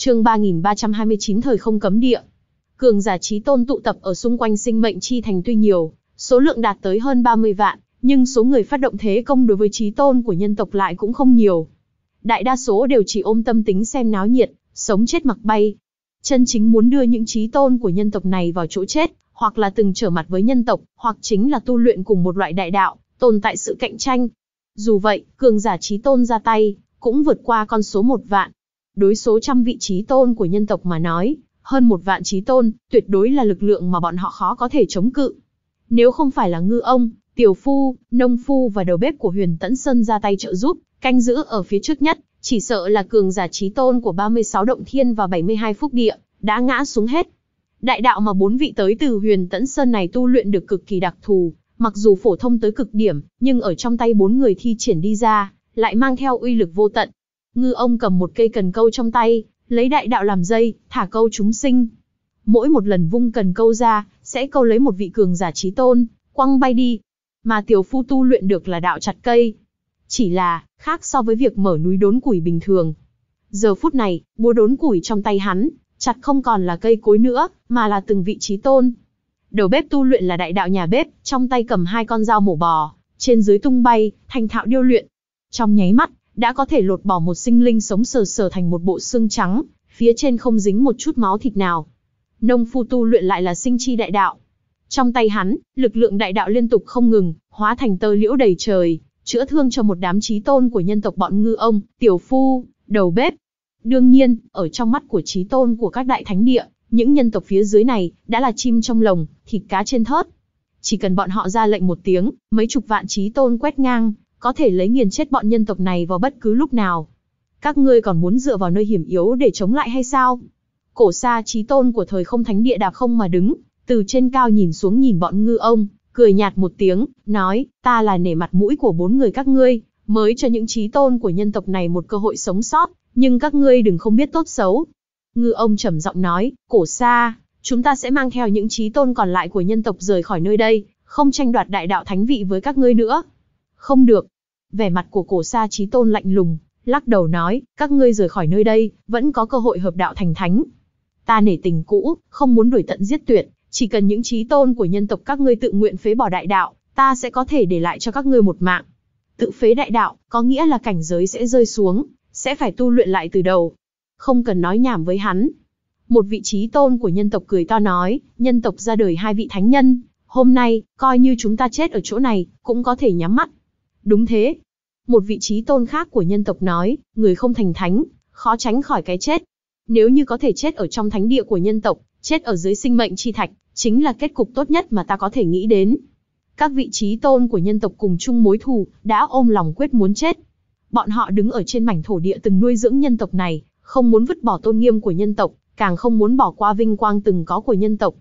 chương 3329 thời không cấm địa. Cường giả trí tôn tụ tập ở xung quanh sinh mệnh chi thành tuy nhiều, số lượng đạt tới hơn 30 vạn, nhưng số người phát động thế công đối với trí tôn của nhân tộc lại cũng không nhiều. Đại đa số đều chỉ ôm tâm tính xem náo nhiệt, sống chết mặc bay. Chân chính muốn đưa những trí tôn của nhân tộc này vào chỗ chết, hoặc là từng trở mặt với nhân tộc, hoặc chính là tu luyện cùng một loại đại đạo, tồn tại sự cạnh tranh. Dù vậy, cường giả trí tôn ra tay, cũng vượt qua con số một vạn, Đối số trăm vị trí tôn của nhân tộc mà nói, hơn một vạn trí tôn, tuyệt đối là lực lượng mà bọn họ khó có thể chống cự. Nếu không phải là ngư ông, tiểu phu, nông phu và đầu bếp của huyền Tẫn Sơn ra tay trợ giúp, canh giữ ở phía trước nhất, chỉ sợ là cường giả trí tôn của 36 động thiên và 72 phúc địa, đã ngã xuống hết. Đại đạo mà bốn vị tới từ huyền Tẫn Sơn này tu luyện được cực kỳ đặc thù, mặc dù phổ thông tới cực điểm, nhưng ở trong tay bốn người thi triển đi ra, lại mang theo uy lực vô tận, ngư ông cầm một cây cần câu trong tay, lấy đại đạo làm dây, thả câu chúng sinh. Mỗi một lần vung cần câu ra, sẽ câu lấy một vị cường giả trí tôn, quăng bay đi. Mà tiểu phu tu luyện được là đạo chặt cây. Chỉ là, khác so với việc mở núi đốn củi bình thường. Giờ phút này, búa đốn củi trong tay hắn, chặt không còn là cây cối nữa, mà là từng vị trí tôn. Đầu bếp tu luyện là đại đạo nhà bếp, trong tay cầm hai con dao mổ bò, trên dưới tung bay, thành thạo điêu luyện. Trong nháy mắt, đã có thể lột bỏ một sinh linh sống sờ sờ thành một bộ xương trắng, phía trên không dính một chút máu thịt nào. Nông phu tu luyện lại là sinh chi đại đạo. Trong tay hắn, lực lượng đại đạo liên tục không ngừng, hóa thành tơ liễu đầy trời, chữa thương cho một đám trí tôn của nhân tộc bọn ngư ông, tiểu phu, đầu bếp. Đương nhiên, ở trong mắt của trí tôn của các đại thánh địa, những nhân tộc phía dưới này đã là chim trong lồng, thịt cá trên thớt. Chỉ cần bọn họ ra lệnh một tiếng, mấy chục vạn trí tôn quét ngang, có thể lấy nghiền chết bọn nhân tộc này vào bất cứ lúc nào. Các ngươi còn muốn dựa vào nơi hiểm yếu để chống lại hay sao? Cổ xa trí tôn của thời không thánh địa đạp không mà đứng, từ trên cao nhìn xuống nhìn bọn ngư ông, cười nhạt một tiếng, nói, ta là nể mặt mũi của bốn người các ngươi, mới cho những trí tôn của nhân tộc này một cơ hội sống sót, nhưng các ngươi đừng không biết tốt xấu. Ngư ông trầm giọng nói, cổ xa, chúng ta sẽ mang theo những trí tôn còn lại của nhân tộc rời khỏi nơi đây, không tranh đoạt đại đạo thánh vị với các ngươi nữa. Không được. Vẻ mặt của cổ sa trí tôn lạnh lùng, lắc đầu nói, các ngươi rời khỏi nơi đây, vẫn có cơ hội hợp đạo thành thánh. Ta nể tình cũ, không muốn đuổi tận giết tuyệt, chỉ cần những trí tôn của nhân tộc các ngươi tự nguyện phế bỏ đại đạo, ta sẽ có thể để lại cho các ngươi một mạng. Tự phế đại đạo, có nghĩa là cảnh giới sẽ rơi xuống, sẽ phải tu luyện lại từ đầu. Không cần nói nhảm với hắn. Một vị trí tôn của nhân tộc cười to nói, nhân tộc ra đời hai vị thánh nhân, hôm nay, coi như chúng ta chết ở chỗ này, cũng có thể nhắm mắt, Đúng thế. Một vị trí tôn khác của nhân tộc nói, người không thành thánh, khó tránh khỏi cái chết. Nếu như có thể chết ở trong thánh địa của nhân tộc, chết ở dưới sinh mệnh chi thạch, chính là kết cục tốt nhất mà ta có thể nghĩ đến. Các vị trí tôn của nhân tộc cùng chung mối thù, đã ôm lòng quyết muốn chết. Bọn họ đứng ở trên mảnh thổ địa từng nuôi dưỡng nhân tộc này, không muốn vứt bỏ tôn nghiêm của nhân tộc, càng không muốn bỏ qua vinh quang từng có của nhân tộc.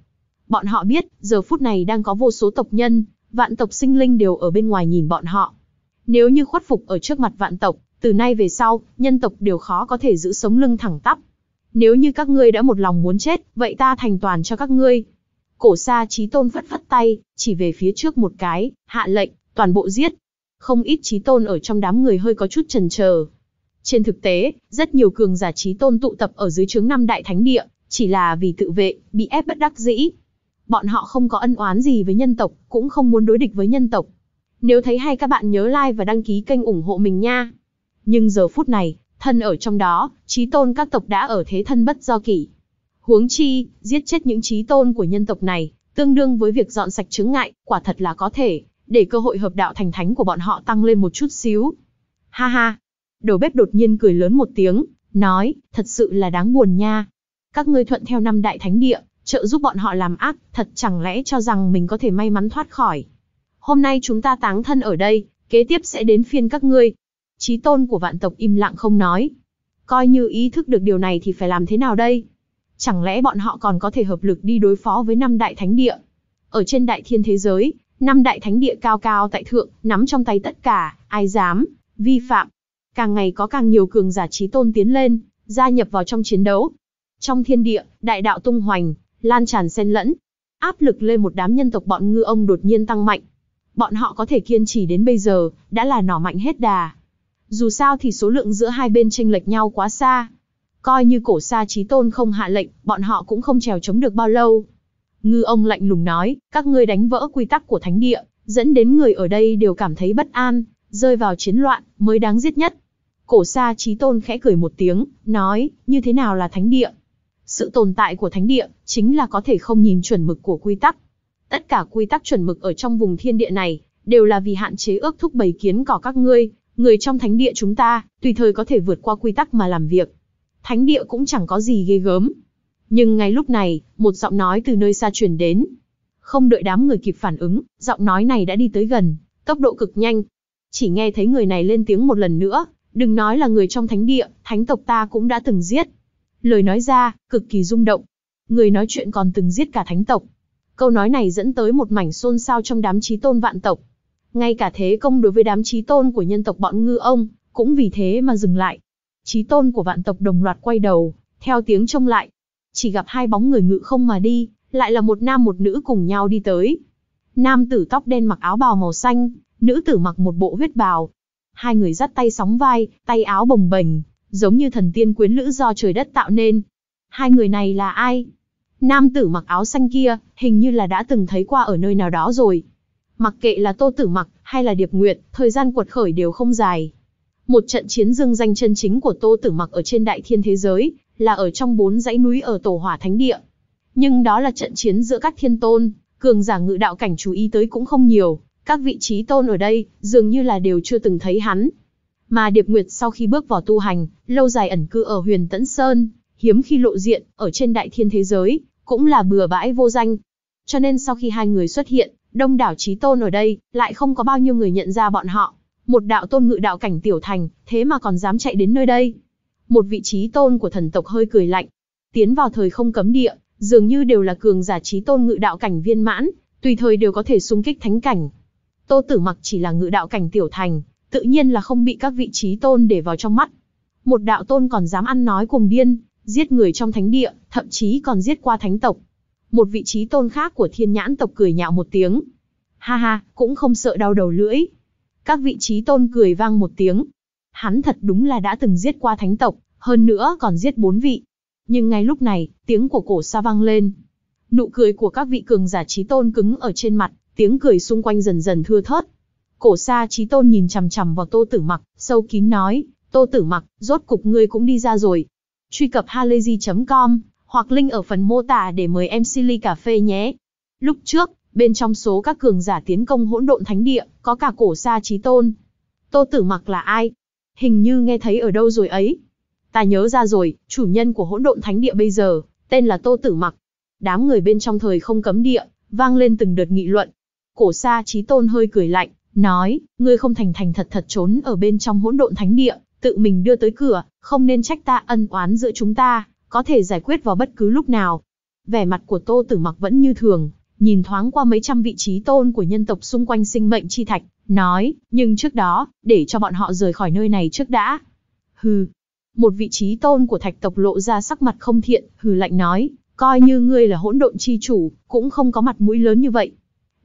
Bọn họ biết, giờ phút này đang có vô số tộc nhân, vạn tộc sinh linh đều ở bên ngoài nhìn bọn họ, nếu như khuất phục ở trước mặt vạn tộc, từ nay về sau, nhân tộc đều khó có thể giữ sống lưng thẳng tắp. Nếu như các ngươi đã một lòng muốn chết, vậy ta thành toàn cho các ngươi. Cổ xa trí tôn phất phất tay, chỉ về phía trước một cái, hạ lệnh, toàn bộ giết. Không ít trí tôn ở trong đám người hơi có chút trần chờ. Trên thực tế, rất nhiều cường giả trí tôn tụ tập ở dưới trướng năm đại thánh địa, chỉ là vì tự vệ, bị ép bất đắc dĩ. Bọn họ không có ân oán gì với nhân tộc, cũng không muốn đối địch với nhân tộc, nếu thấy hay các bạn nhớ like và đăng ký kênh ủng hộ mình nha. Nhưng giờ phút này, thân ở trong đó, trí tôn các tộc đã ở thế thân bất do kỷ. Huống chi, giết chết những trí tôn của nhân tộc này, tương đương với việc dọn sạch chứng ngại, quả thật là có thể, để cơ hội hợp đạo thành thánh của bọn họ tăng lên một chút xíu. Ha ha! Đầu bếp đột nhiên cười lớn một tiếng, nói, thật sự là đáng buồn nha. Các ngươi thuận theo năm đại thánh địa, trợ giúp bọn họ làm ác, thật chẳng lẽ cho rằng mình có thể may mắn thoát khỏi hôm nay chúng ta táng thân ở đây, kế tiếp sẽ đến phiên các ngươi. Chí tôn của vạn tộc im lặng không nói. Coi như ý thức được điều này thì phải làm thế nào đây? Chẳng lẽ bọn họ còn có thể hợp lực đi đối phó với năm đại thánh địa? Ở trên đại thiên thế giới, năm đại thánh địa cao cao tại thượng, nắm trong tay tất cả, ai dám, vi phạm. Càng ngày có càng nhiều cường giả trí tôn tiến lên, gia nhập vào trong chiến đấu. Trong thiên địa, đại đạo tung hoành, lan tràn xen lẫn. Áp lực lên một đám nhân tộc bọn ngư ông đột nhiên tăng mạnh. Bọn họ có thể kiên trì đến bây giờ, đã là nỏ mạnh hết đà. Dù sao thì số lượng giữa hai bên chênh lệch nhau quá xa. Coi như cổ xa trí tôn không hạ lệnh, bọn họ cũng không trèo chống được bao lâu. Ngư ông lạnh lùng nói, các ngươi đánh vỡ quy tắc của thánh địa, dẫn đến người ở đây đều cảm thấy bất an, rơi vào chiến loạn, mới đáng giết nhất. Cổ xa trí tôn khẽ cười một tiếng, nói, như thế nào là thánh địa? Sự tồn tại của thánh địa, chính là có thể không nhìn chuẩn mực của quy tắc, Tất cả quy tắc chuẩn mực ở trong vùng thiên địa này, đều là vì hạn chế ước thúc bầy kiến cỏ các ngươi, người trong thánh địa chúng ta, tùy thời có thể vượt qua quy tắc mà làm việc. Thánh địa cũng chẳng có gì ghê gớm. Nhưng ngay lúc này, một giọng nói từ nơi xa truyền đến. Không đợi đám người kịp phản ứng, giọng nói này đã đi tới gần, tốc độ cực nhanh. Chỉ nghe thấy người này lên tiếng một lần nữa, đừng nói là người trong thánh địa, thánh tộc ta cũng đã từng giết. Lời nói ra, cực kỳ rung động. Người nói chuyện còn từng giết cả thánh tộc, Câu nói này dẫn tới một mảnh xôn xao trong đám trí tôn vạn tộc. Ngay cả thế công đối với đám trí tôn của nhân tộc bọn ngư ông, cũng vì thế mà dừng lại. Trí tôn của vạn tộc đồng loạt quay đầu, theo tiếng trông lại. Chỉ gặp hai bóng người ngự không mà đi, lại là một nam một nữ cùng nhau đi tới. Nam tử tóc đen mặc áo bào màu xanh, nữ tử mặc một bộ huyết bào. Hai người dắt tay sóng vai, tay áo bồng bềnh, giống như thần tiên quyến lữ do trời đất tạo nên. Hai người này là ai? Nam tử mặc áo xanh kia, hình như là đã từng thấy qua ở nơi nào đó rồi. Mặc kệ là Tô Tử Mặc hay là Điệp Nguyệt, thời gian cuột khởi đều không dài. Một trận chiến dương danh chân chính của Tô Tử Mặc ở trên đại thiên thế giới, là ở trong bốn dãy núi ở Tổ Hỏa Thánh Địa. Nhưng đó là trận chiến giữa các thiên tôn, cường giả ngự đạo cảnh chú ý tới cũng không nhiều, các vị trí tôn ở đây dường như là đều chưa từng thấy hắn. Mà Điệp Nguyệt sau khi bước vào tu hành, lâu dài ẩn cư ở Huyền Tẫn Sơn, hiếm khi lộ diện ở trên đại thiên thế giới, cũng là bừa bãi vô danh. Cho nên sau khi hai người xuất hiện, đông đảo trí tôn ở đây, lại không có bao nhiêu người nhận ra bọn họ. Một đạo tôn ngự đạo cảnh tiểu thành, thế mà còn dám chạy đến nơi đây. Một vị trí tôn của thần tộc hơi cười lạnh. Tiến vào thời không cấm địa, dường như đều là cường giả trí tôn ngự đạo cảnh viên mãn, tùy thời đều có thể xung kích thánh cảnh. Tô Tử Mặc chỉ là ngự đạo cảnh tiểu thành, tự nhiên là không bị các vị trí tôn để vào trong mắt. Một đạo tôn còn dám ăn nói cùng điên, giết người trong thánh địa, thậm chí còn giết qua thánh tộc. Một vị trí tôn khác của thiên nhãn tộc cười nhạo một tiếng. Ha ha, cũng không sợ đau đầu lưỡi. Các vị trí tôn cười vang một tiếng. Hắn thật đúng là đã từng giết qua thánh tộc, hơn nữa còn giết bốn vị. Nhưng ngay lúc này, tiếng của cổ sa vang lên. Nụ cười của các vị cường giả trí tôn cứng ở trên mặt, tiếng cười xung quanh dần dần thưa thớt. Cổ sa trí tôn nhìn chằm chằm vào tô tử mặc, sâu kín nói, tô tử mặc, rốt cục ngươi cũng đi ra rồi, Truy cập halayzi.com hoặc link ở phần mô tả để mời em Silly Cà Phê nhé. Lúc trước, bên trong số các cường giả tiến công hỗn độn thánh địa, có cả cổ sa trí tôn. Tô tử mặc là ai? Hình như nghe thấy ở đâu rồi ấy. Ta nhớ ra rồi, chủ nhân của hỗn độn thánh địa bây giờ, tên là Tô tử mặc. Đám người bên trong thời không cấm địa, vang lên từng đợt nghị luận. Cổ sa trí tôn hơi cười lạnh, nói, ngươi không thành thành thật thật trốn ở bên trong hỗn độn thánh địa, tự mình đưa tới cửa, không nên trách ta ân oán giữa chúng ta, có thể giải quyết vào bất cứ lúc nào. Vẻ mặt của Tô Tử Mặc vẫn như thường, nhìn thoáng qua mấy trăm vị trí tôn của nhân tộc xung quanh sinh mệnh chi thạch, nói, nhưng trước đó, để cho bọn họ rời khỏi nơi này trước đã. Hừ. Một vị trí tôn của thạch tộc lộ ra sắc mặt không thiện, hừ lạnh nói, coi như ngươi là hỗn độn chi chủ, cũng không có mặt mũi lớn như vậy.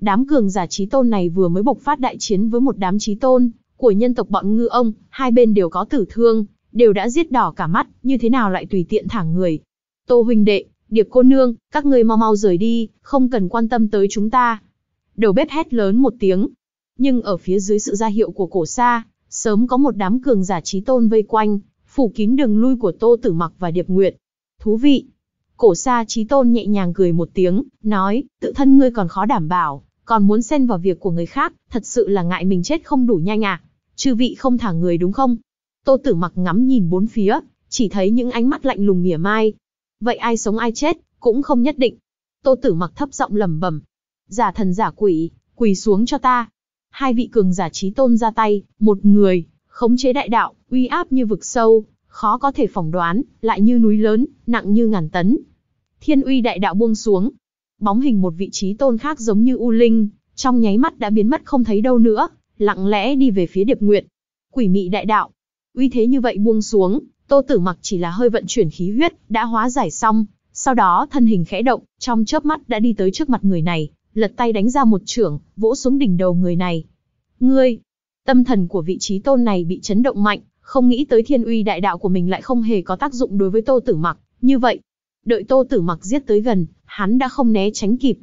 Đám cường giả trí tôn này vừa mới bộc phát đại chiến với một đám trí tôn, của nhân tộc bọn ngư ông, hai bên đều có tử thương, đều đã giết đỏ cả mắt, như thế nào lại tùy tiện thả người. Tô huynh đệ, điệp cô nương, các ngươi mau mau rời đi, không cần quan tâm tới chúng ta. Đầu bếp hét lớn một tiếng. Nhưng ở phía dưới sự ra hiệu của cổ xa, sớm có một đám cường giả trí tôn vây quanh, phủ kín đường lui của Tô Tử Mặc và Điệp Nguyệt. Thú vị. Cổ xa trí tôn nhẹ nhàng cười một tiếng, nói, tự thân ngươi còn khó đảm bảo, còn muốn xen vào việc của người khác, thật sự là ngại mình chết không đủ nhanh à. Chư vị không thả người đúng không? Tô Tử Mặc ngắm nhìn bốn phía, chỉ thấy những ánh mắt lạnh lùng mỉa mai. Vậy ai sống ai chết, cũng không nhất định. Tô Tử Mặc thấp giọng lẩm bẩm, "Giả thần giả quỷ, quỳ xuống cho ta." Hai vị cường giả trí tôn ra tay, một người khống chế đại đạo, uy áp như vực sâu, khó có thể phỏng đoán, lại như núi lớn, nặng như ngàn tấn. Thiên uy đại đạo buông xuống, bóng hình một vị trí tôn khác giống như U Linh, trong nháy mắt đã biến mất không thấy đâu nữa, lặng lẽ đi về phía Điệp Nguyệt. Quỷ mị đại đạo. Uy thế như vậy buông xuống, Tô Tử Mặc chỉ là hơi vận chuyển khí huyết, đã hóa giải xong, sau đó thân hình khẽ động, trong chớp mắt đã đi tới trước mặt người này, lật tay đánh ra một chưởng, vỗ xuống đỉnh đầu người này. "Ngươi!" Tâm thần của vị trí tôn này bị chấn động mạnh, không nghĩ tới thiên uy đại đạo của mình lại không hề có tác dụng đối với Tô Tử Mặc, như vậy, Đợi Tô Tử Mặc giết tới gần, hắn đã không né tránh kịp.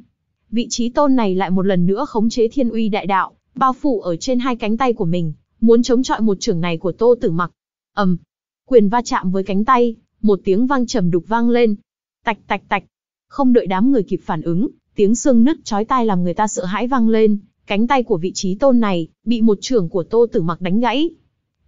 Vị trí tôn này lại một lần nữa khống chế Thiên Uy Đại Đạo, bao phủ ở trên hai cánh tay của mình, muốn chống chọi một trưởng này của Tô Tử Mặc. Ầm. quyền va chạm với cánh tay, một tiếng vang trầm đục vang lên. Tạch tạch tạch. Không đợi đám người kịp phản ứng, tiếng xương nứt chói tai làm người ta sợ hãi vang lên, cánh tay của vị trí tôn này bị một trưởng của Tô Tử Mặc đánh gãy.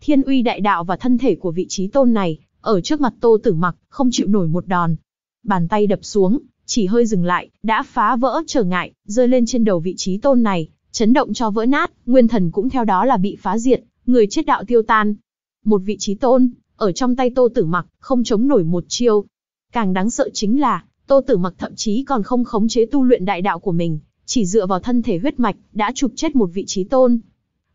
Thiên uy đại đạo và thân thể của vị trí tôn này ở trước mặt Tô Tử Mặc không chịu nổi một đòn, bàn tay đập xuống, chỉ hơi dừng lại, đã phá vỡ trở ngại, rơi lên trên đầu vị trí tôn này, chấn động cho vỡ nát, nguyên thần cũng theo đó là bị phá diệt, người chết đạo tiêu tan. Một vị trí tôn, ở trong tay Tô Tử Mặc, không chống nổi một chiêu. Càng đáng sợ chính là, Tô Tử Mặc thậm chí còn không khống chế tu luyện đại đạo của mình, chỉ dựa vào thân thể huyết mạch, đã chụp chết một vị trí tôn.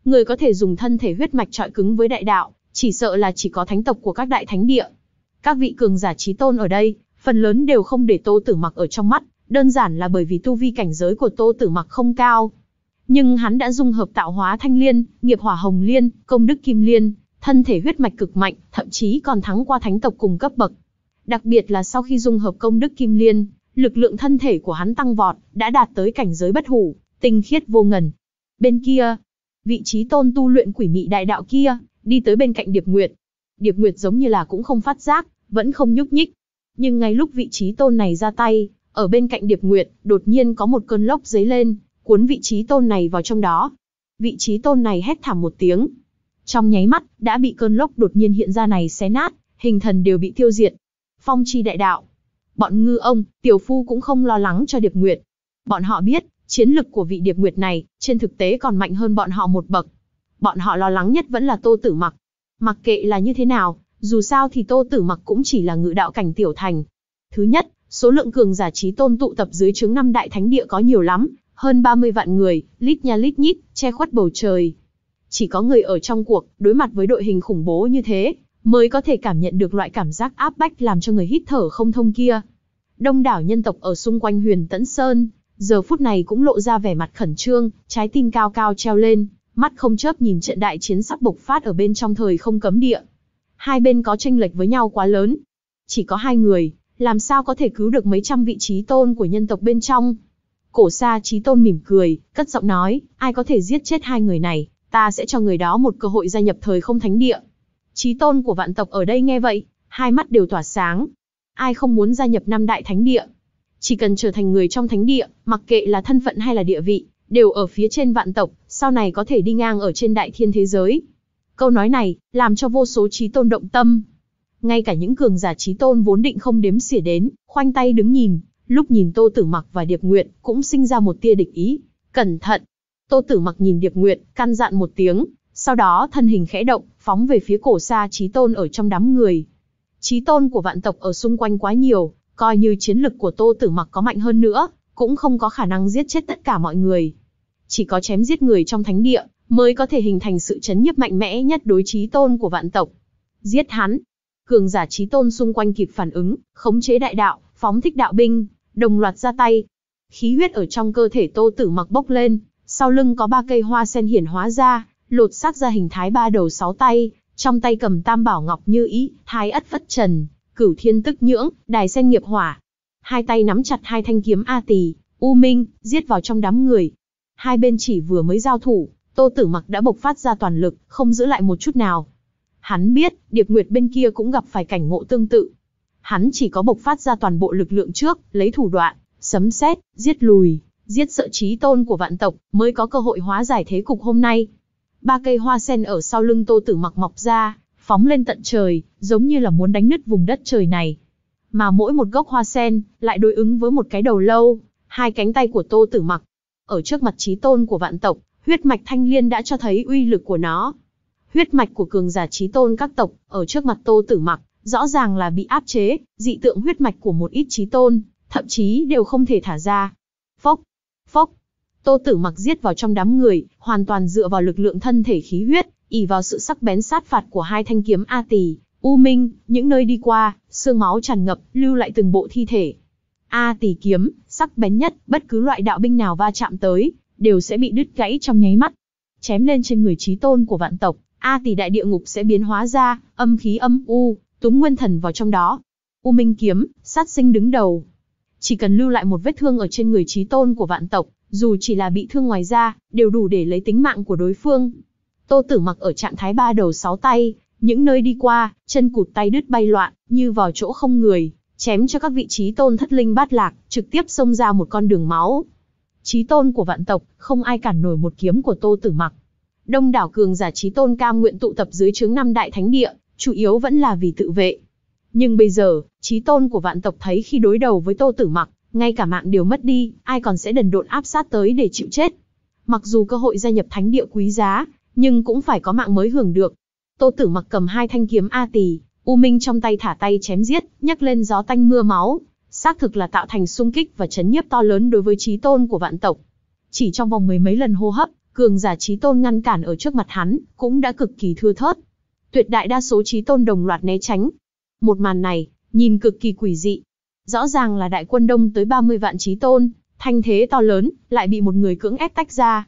Người có thể dùng thân thể huyết mạch trọi cứng với đại đạo, chỉ sợ là chỉ có thánh tộc của các đại thánh địa. Các vị cường giả trí tôn ở đây, phần lớn đều không để Tô Tử Mặc ở trong mắt, đơn giản là bởi vì tu vi cảnh giới của Tô Tử Mặc không cao. Nhưng hắn đã dung hợp tạo hóa thanh liên, nghiệp hỏa hồng liên, công đức kim liên, thân thể huyết mạch cực mạnh, thậm chí còn thắng qua thánh tộc cùng cấp bậc. Đặc biệt là sau khi dung hợp công đức kim liên, lực lượng thân thể của hắn tăng vọt, đã đạt tới cảnh giới bất hủ, tinh khiết vô ngần. Bên kia, vị trí tôn tu luyện quỷ mị đại đạo kia, đi tới bên cạnh Điệp Nguyệt. Điệp Nguyệt giống như là cũng không phát giác, vẫn không nhúc nhích. Nhưng ngay lúc vị trí tôn này ra tay, ở bên cạnh Điệp Nguyệt, đột nhiên có một cơn lốc dấy lên, cuốn vị trí tôn này vào trong đó. Vị trí tôn này hét thảm một tiếng. Trong nháy mắt, đã bị cơn lốc đột nhiên hiện ra này xé nát, hình thần đều bị tiêu diệt. Phong chi đại đạo. Bọn ngư ông, tiểu phu cũng không lo lắng cho Điệp Nguyệt. Bọn họ biết, chiến lực của vị Điệp Nguyệt này, trên thực tế còn mạnh hơn bọn họ một bậc. Bọn họ lo lắng nhất vẫn là Tô Tử Mặc. Mặc kệ là như thế nào, dù sao thì Tô Tử Mặc cũng chỉ là ngự đạo cảnh tiểu thành. Thứ nhất, số lượng cường giả trí tôn tụ tập dưới trướng năm đại thánh địa có nhiều lắm, hơn 30 vạn người, lít nha lít nhít, che khuất bầu trời. Chỉ có người ở trong cuộc, đối mặt với đội hình khủng bố như thế, mới có thể cảm nhận được loại cảm giác áp bách làm cho người hít thở không thông kia. Đông đảo nhân tộc ở xung quanh Huyền Tẫn Sơn, giờ phút này cũng lộ ra vẻ mặt khẩn trương, trái tim cao cao treo lên, mắt không chớp nhìn trận đại chiến sắp bộc phát ở bên trong thời không cấm địa hai bên có tranh lệch với nhau quá lớn. Chỉ có hai người, làm sao có thể cứu được mấy trăm vị trí tôn của nhân tộc bên trong. Cổ xa trí tôn mỉm cười, cất giọng nói, ai có thể giết chết hai người này, ta sẽ cho người đó một cơ hội gia nhập thời không thánh địa. Trí tôn của vạn tộc ở đây nghe vậy, hai mắt đều tỏa sáng. Ai không muốn gia nhập năm đại thánh địa? Chỉ cần trở thành người trong thánh địa, mặc kệ là thân phận hay là địa vị, đều ở phía trên vạn tộc, sau này có thể đi ngang ở trên đại thiên thế giới. Câu nói này, làm cho vô số trí tôn động tâm. Ngay cả những cường giả trí tôn vốn định không đếm xỉa đến, khoanh tay đứng nhìn, lúc nhìn Tô Tử Mặc và Điệp Nguyện, cũng sinh ra một tia địch ý. Cẩn thận. Tô Tử Mặc nhìn Điệp Nguyện, căn dặn một tiếng, sau đó thân hình khẽ động, phóng về phía cổ xa trí tôn ở trong đám người. Trí tôn của vạn tộc ở xung quanh quá nhiều, coi như chiến lực của Tô Tử Mặc có mạnh hơn nữa, cũng không có khả năng giết chết tất cả mọi người. Chỉ có chém giết người trong thánh địa mới có thể hình thành sự chấn nhiếp mạnh mẽ nhất đối chí tôn của vạn tộc. Giết hắn. Cường giả chí tôn xung quanh kịp phản ứng, khống chế đại đạo, phóng thích đạo binh, đồng loạt ra tay. Khí huyết ở trong cơ thể Tô Tử Mặc bốc lên, sau lưng có ba cây hoa sen hiển hóa ra, lột xác ra hình thái ba đầu sáu tay, trong tay cầm tam bảo ngọc như ý, thái ất phất trần, cửu thiên tức nhưỡng, đài sen nghiệp hỏa. Hai tay nắm chặt hai thanh kiếm A Tỳ, U Minh, giết vào trong đám người. Hai bên chỉ vừa mới giao thủ, Tô Tử Mặc đã bộc phát ra toàn lực, không giữ lại một chút nào. Hắn biết, Điệp Nguyệt bên kia cũng gặp phải cảnh ngộ tương tự. Hắn chỉ có bộc phát ra toàn bộ lực lượng trước, lấy thủ đoạn, sấm sét, giết lùi, giết sợ trí tôn của vạn tộc, mới có cơ hội hóa giải thế cục hôm nay. Ba cây hoa sen ở sau lưng Tô Tử Mặc mọc ra, phóng lên tận trời, giống như là muốn đánh nứt vùng đất trời này. Mà mỗi một gốc hoa sen lại đối ứng với một cái đầu lâu, hai cánh tay của Tô Tử Mặc. Ở trước mặt trí tôn của vạn tộc, huyết mạch thanh liên đã cho thấy uy lực của nó. Huyết mạch của cường giả trí tôn các tộc, ở trước mặt tô tử mặc, rõ ràng là bị áp chế, dị tượng huyết mạch của một ít trí tôn, thậm chí đều không thể thả ra. Phốc, phốc, tô tử mặc giết vào trong đám người, hoàn toàn dựa vào lực lượng thân thể khí huyết, ỉ vào sự sắc bén sát phạt của hai thanh kiếm A Tỳ, U Minh, những nơi đi qua, xương máu tràn ngập, lưu lại từng bộ thi thể. A Tỳ kiếm, sắc bén nhất, bất cứ loại đạo binh nào va chạm tới, đều sẽ bị đứt gãy trong nháy mắt. Chém lên trên người trí tôn của vạn tộc, A tỷ đại địa ngục sẽ biến hóa ra, âm khí âm u, túng nguyên thần vào trong đó. U Minh kiếm, sát sinh đứng đầu. Chỉ cần lưu lại một vết thương ở trên người trí tôn của vạn tộc, dù chỉ là bị thương ngoài da, đều đủ để lấy tính mạng của đối phương. Tô Tử mặc ở trạng thái ba đầu sáu tay, những nơi đi qua, chân cụt tay đứt bay loạn, như vào chỗ không người, chém cho các vị trí tôn thất linh bát lạc, trực tiếp xông ra một con đường máu. Chí tôn của vạn tộc, không ai cản nổi một kiếm của Tô Tử Mặc. Đông đảo cường giả chí tôn cam nguyện tụ tập dưới trướng năm đại thánh địa, chủ yếu vẫn là vì tự vệ. Nhưng bây giờ, chí tôn của vạn tộc thấy khi đối đầu với Tô Tử Mặc, ngay cả mạng đều mất đi, ai còn sẽ đần độn áp sát tới để chịu chết. Mặc dù cơ hội gia nhập thánh địa quý giá, nhưng cũng phải có mạng mới hưởng được. Tô Tử Mặc cầm hai thanh kiếm A Tỳ, U Minh trong tay thả tay chém giết, nhấc lên gió tanh mưa máu, xác thực là tạo thành sung kích và chấn nhiếp to lớn đối với trí tôn của vạn tộc. Chỉ trong vòng mười mấy lần hô hấp, cường giả trí tôn ngăn cản ở trước mặt hắn, cũng đã cực kỳ thưa thớt. Tuyệt đại đa số trí tôn đồng loạt né tránh. Một màn này, nhìn cực kỳ quỷ dị. Rõ ràng là đại quân đông tới 30 vạn trí tôn, thanh thế to lớn, lại bị một người cưỡng ép tách ra.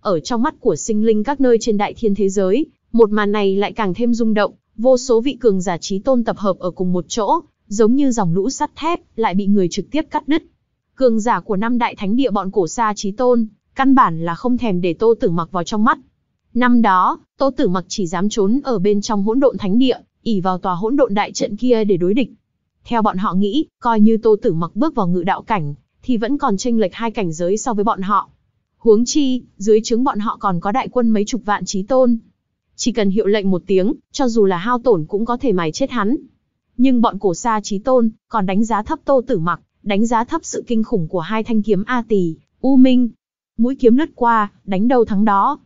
Ở trong mắt của sinh linh các nơi trên đại thiên thế giới, một màn này lại càng thêm rung động, vô số vị cường giả trí tôn tập hợp ở cùng một chỗ, giống như dòng lũ sắt thép, lại bị người trực tiếp cắt đứt. Cường giả của năm đại thánh địa bọn cổ xa trí tôn, căn bản là không thèm để Tô Tử Mặc vào trong mắt. Năm đó, Tô Tử Mặc chỉ dám trốn ở bên trong hỗn độn thánh địa, ỉ vào tòa hỗn độn đại trận kia để đối địch. Theo bọn họ nghĩ, coi như Tô Tử Mặc bước vào ngự đạo cảnh, thì vẫn còn chênh lệch hai cảnh giới so với bọn họ. Huống chi, dưới trướng bọn họ còn có đại quân mấy chục vạn trí tôn. Chỉ cần hiệu lệnh một tiếng, cho dù là hao tổn cũng có thể mài chết hắn nhưng bọn cổ sa trí tôn còn đánh giá thấp tô tử mặc, đánh giá thấp sự kinh khủng của hai thanh kiếm A Tỳ, U Minh. Mũi kiếm lướt qua, đánh đầu thắng đó.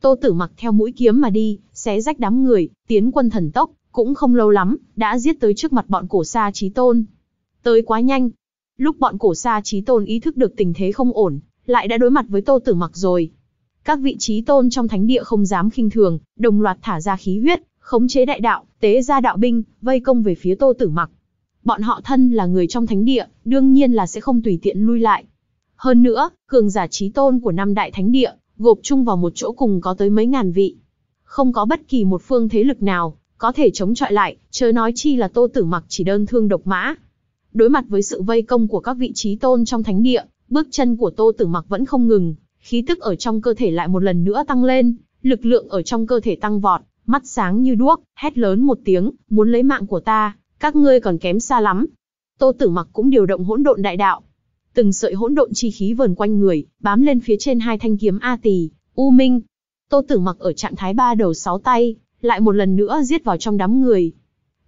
Tô tử mặc theo mũi kiếm mà đi, xé rách đám người, tiến quân thần tốc, cũng không lâu lắm, đã giết tới trước mặt bọn cổ sa trí tôn. Tới quá nhanh. Lúc bọn cổ sa trí tôn ý thức được tình thế không ổn, lại đã đối mặt với tô tử mặc rồi. Các vị trí tôn trong thánh địa không dám khinh thường, đồng loạt thả ra khí huyết, khống chế đại đạo, tế ra đạo binh, vây công về phía Tô Tử Mặc. Bọn họ thân là người trong thánh địa, đương nhiên là sẽ không tùy tiện lui lại. Hơn nữa, cường giả trí tôn của năm đại thánh địa, gộp chung vào một chỗ cùng có tới mấy ngàn vị. Không có bất kỳ một phương thế lực nào có thể chống chọi lại, chớ nói chi là Tô Tử Mặc chỉ đơn thương độc mã. Đối mặt với sự vây công của các vị trí tôn trong thánh địa, bước chân của Tô Tử Mặc vẫn không ngừng, khí tức ở trong cơ thể lại một lần nữa tăng lên, lực lượng ở trong cơ thể tăng vọt, mắt sáng như đuốc, hét lớn một tiếng, muốn lấy mạng của ta, các ngươi còn kém xa lắm. Tô Tử Mặc cũng điều động hỗn độn đại đạo. Từng sợi hỗn độn chi khí vờn quanh người, bám lên phía trên hai thanh kiếm A Tỳ, U Minh. Tô Tử Mặc ở trạng thái ba đầu sáu tay, lại một lần nữa giết vào trong đám người.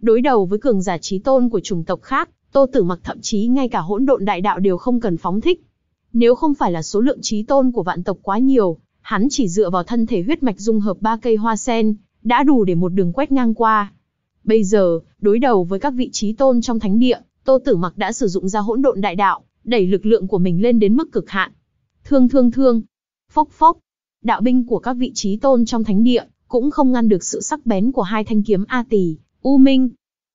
Đối đầu với cường giả trí tôn của chủng tộc khác, Tô Tử Mặc thậm chí ngay cả hỗn độn đại đạo đều không cần phóng thích. Nếu không phải là số lượng trí tôn của vạn tộc quá nhiều, hắn chỉ dựa vào thân thể huyết mạch dung hợp ba cây hoa sen, đã đủ để một đường quét ngang qua. Bây giờ, đối đầu với các vị trí tôn trong thánh địa, Tô Tử Mặc đã sử dụng ra hỗn độn đại đạo, đẩy lực lượng của mình lên đến mức cực hạn. Thương thương thương, phốc phốc, đạo binh của các vị trí tôn trong thánh địa cũng không ngăn được sự sắc bén của hai thanh kiếm A Tỳ, U Minh.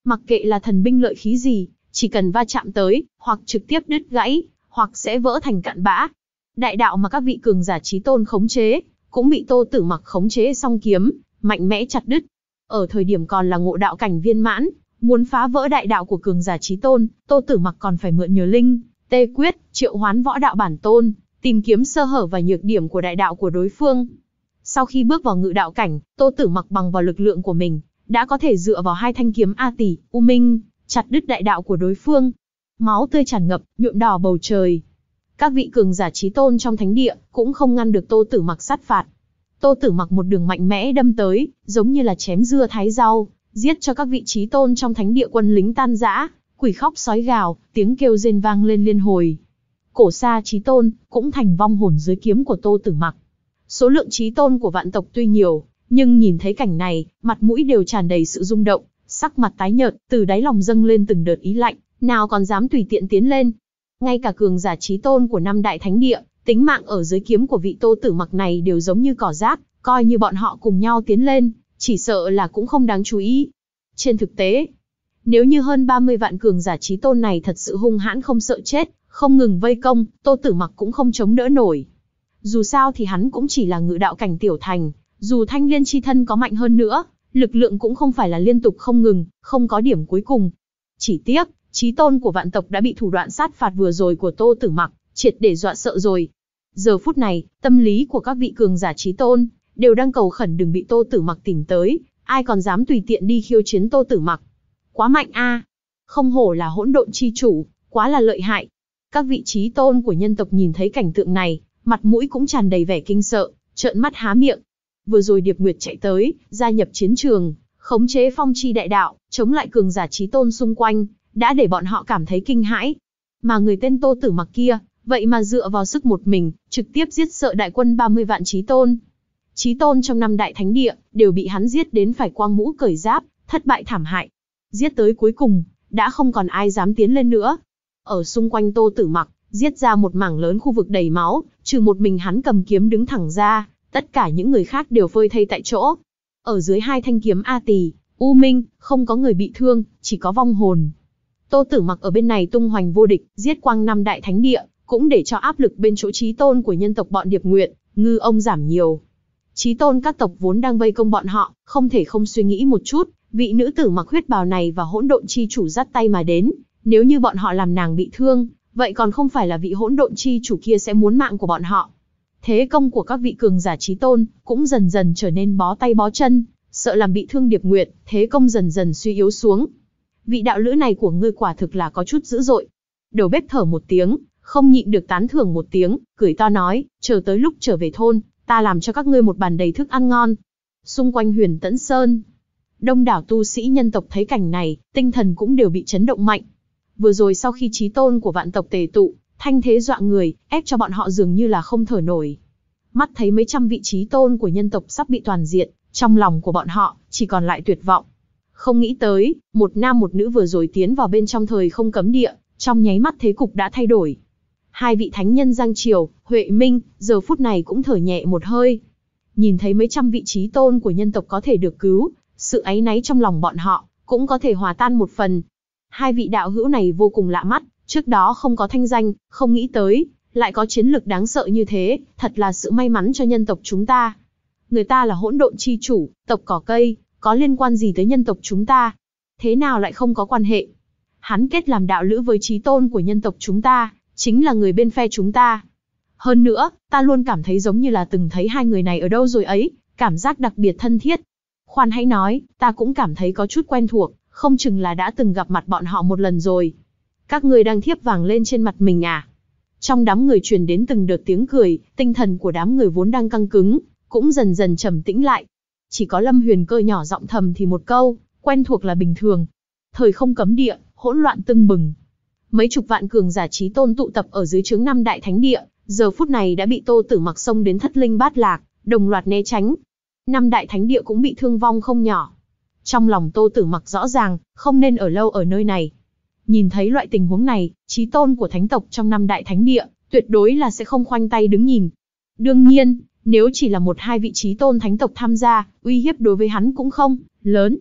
Mặc kệ là thần binh lợi khí gì, chỉ cần va chạm tới, hoặc trực tiếp đứt gãy, hoặc sẽ vỡ thành cạn bã. Đại đạo mà các vị cường giả trí tôn khống chế, cũng bị Tô Tử Mặc khống chế song kiếm, mạnh mẽ chặt đứt. Ở thời điểm còn là ngộ đạo cảnh viên mãn, muốn phá vỡ đại đạo của cường giả trí tôn, Tô Tử Mặc còn phải mượn nhờ linh, tê quyết, triệu hoán võ đạo bản tôn, tìm kiếm sơ hở và nhược điểm của đại đạo của đối phương. Sau khi bước vào ngự đạo cảnh, Tô Tử Mặc bằng vào lực lượng của mình, đã có thể dựa vào hai thanh kiếm A tỷ, U Minh, chặt đứt đại đạo của đối phương. Máu tươi tràn ngập, nhuộm đỏ bầu trời. Các vị cường giả trí tôn trong thánh địa cũng không ngăn được Tô Tử Mặc sát phạt, Tô Tử Mặc một đường mạnh mẽ đâm tới, giống như là chém dưa thái rau, giết cho các vị trí tôn trong thánh địa quân lính tan rã, quỷ khóc sói gào, tiếng kêu rên vang lên liên hồi. Cổ xa trí tôn cũng thành vong hồn dưới kiếm của Tô Tử Mặc. Số lượng trí tôn của vạn tộc tuy nhiều, nhưng nhìn thấy cảnh này, mặt mũi đều tràn đầy sự rung động, sắc mặt tái nhợt, từ đáy lòng dâng lên từng đợt ý lạnh, nào còn dám tùy tiện tiến lên. Ngay cả cường giả trí tôn của năm đại thánh địa Tính mạng ở dưới kiếm của vị tô tử mặc này đều giống như cỏ rác, coi như bọn họ cùng nhau tiến lên, chỉ sợ là cũng không đáng chú ý. Trên thực tế, nếu như hơn 30 vạn cường giả trí tôn này thật sự hung hãn không sợ chết, không ngừng vây công, tô tử mặc cũng không chống đỡ nổi. Dù sao thì hắn cũng chỉ là ngự đạo cảnh tiểu thành, dù thanh liên chi thân có mạnh hơn nữa, lực lượng cũng không phải là liên tục không ngừng, không có điểm cuối cùng. Chỉ tiếc, trí tôn của vạn tộc đã bị thủ đoạn sát phạt vừa rồi của tô tử mặc, triệt để dọa sợ rồi. Giờ phút này, tâm lý của các vị cường giả trí tôn, đều đang cầu khẩn đừng bị tô tử mặc tìm tới, ai còn dám tùy tiện đi khiêu chiến tô tử mặc. Quá mạnh a, Không hổ là hỗn độn chi chủ, quá là lợi hại. Các vị trí tôn của nhân tộc nhìn thấy cảnh tượng này, mặt mũi cũng tràn đầy vẻ kinh sợ, trợn mắt há miệng. Vừa rồi Điệp Nguyệt chạy tới, gia nhập chiến trường, khống chế phong chi đại đạo, chống lại cường giả trí tôn xung quanh, đã để bọn họ cảm thấy kinh hãi. Mà người tên Tô Tử Mặc kia, Vậy mà dựa vào sức một mình, trực tiếp giết sợ đại quân 30 vạn trí tôn. Trí tôn trong năm đại thánh địa, đều bị hắn giết đến phải quang mũ cởi giáp, thất bại thảm hại. Giết tới cuối cùng, đã không còn ai dám tiến lên nữa. Ở xung quanh tô tử mặc, giết ra một mảng lớn khu vực đầy máu, trừ một mình hắn cầm kiếm đứng thẳng ra, tất cả những người khác đều phơi thay tại chỗ. Ở dưới hai thanh kiếm A Tỳ, U Minh, không có người bị thương, chỉ có vong hồn. Tô Tử Mặc ở bên này tung hoành vô địch, giết quang năm đại thánh địa, cũng để cho áp lực bên chỗ trí tôn của nhân tộc bọn điệp nguyện, ngư ông giảm nhiều. Trí tôn các tộc vốn đang vây công bọn họ, không thể không suy nghĩ một chút, vị nữ tử mặc huyết bào này và hỗn độn chi chủ dắt tay mà đến, nếu như bọn họ làm nàng bị thương, vậy còn không phải là vị hỗn độn chi chủ kia sẽ muốn mạng của bọn họ. Thế công của các vị cường giả trí tôn cũng dần dần trở nên bó tay bó chân, sợ làm bị thương điệp nguyện, thế công dần dần suy yếu xuống. Vị đạo lữ này của ngươi quả thực là có chút dữ dội. Đầu bếp thở một tiếng, không nhịn được tán thưởng một tiếng, cười to nói, chờ tới lúc trở về thôn, ta làm cho các ngươi một bàn đầy thức ăn ngon. Xung quanh huyền tẫn sơn, đông đảo tu sĩ nhân tộc thấy cảnh này, tinh thần cũng đều bị chấn động mạnh. Vừa rồi sau khi trí tôn của vạn tộc tề tụ, thanh thế dọa người, ép cho bọn họ dường như là không thở nổi. Mắt thấy mấy trăm vị trí tôn của nhân tộc sắp bị toàn diện, trong lòng của bọn họ chỉ còn lại tuyệt vọng. Không nghĩ tới, một nam một nữ vừa rồi tiến vào bên trong thời không cấm địa, trong nháy mắt thế cục đã thay đổi. Hai vị thánh nhân Giang Triều, Huệ Minh, giờ phút này cũng thở nhẹ một hơi. Nhìn thấy mấy trăm vị trí tôn của nhân tộc có thể được cứu, sự áy náy trong lòng bọn họ, cũng có thể hòa tan một phần. Hai vị đạo hữu này vô cùng lạ mắt, trước đó không có thanh danh, không nghĩ tới, lại có chiến lực đáng sợ như thế, thật là sự may mắn cho nhân tộc chúng ta. Người ta là hỗn độn chi chủ, tộc cỏ cây, có liên quan gì tới nhân tộc chúng ta? Thế nào lại không có quan hệ? Hắn kết làm đạo lữ với trí tôn của nhân tộc chúng ta, chính là người bên phe chúng ta. Hơn nữa, ta luôn cảm thấy giống như là từng thấy hai người này ở đâu rồi ấy, cảm giác đặc biệt thân thiết. Khoan hãy nói, ta cũng cảm thấy có chút quen thuộc, không chừng là đã từng gặp mặt bọn họ một lần rồi. Các người đang thiếp vàng lên trên mặt mình à? Trong đám người truyền đến từng đợt tiếng cười, tinh thần của đám người vốn đang căng cứng, cũng dần dần trầm tĩnh lại. Chỉ có Lâm Huyền cơ nhỏ giọng thầm thì một câu, quen thuộc là bình thường. Thời không cấm địa, hỗn loạn tưng bừng, mấy chục vạn cường giả trí tôn tụ tập ở dưới trướng năm đại thánh địa, giờ phút này đã bị Tô Tử Mặc xông đến thất linh bát lạc, đồng loạt né tránh. Năm đại thánh địa cũng bị thương vong không nhỏ. Trong lòng Tô Tử Mặc rõ ràng, không nên ở lâu ở nơi này. Nhìn thấy loại tình huống này, trí tôn của thánh tộc trong năm đại thánh địa, tuyệt đối là sẽ không khoanh tay đứng nhìn. Đương nhiên, nếu chỉ là một hai vị trí tôn thánh tộc tham gia, uy hiếp đối với hắn cũng không lớn.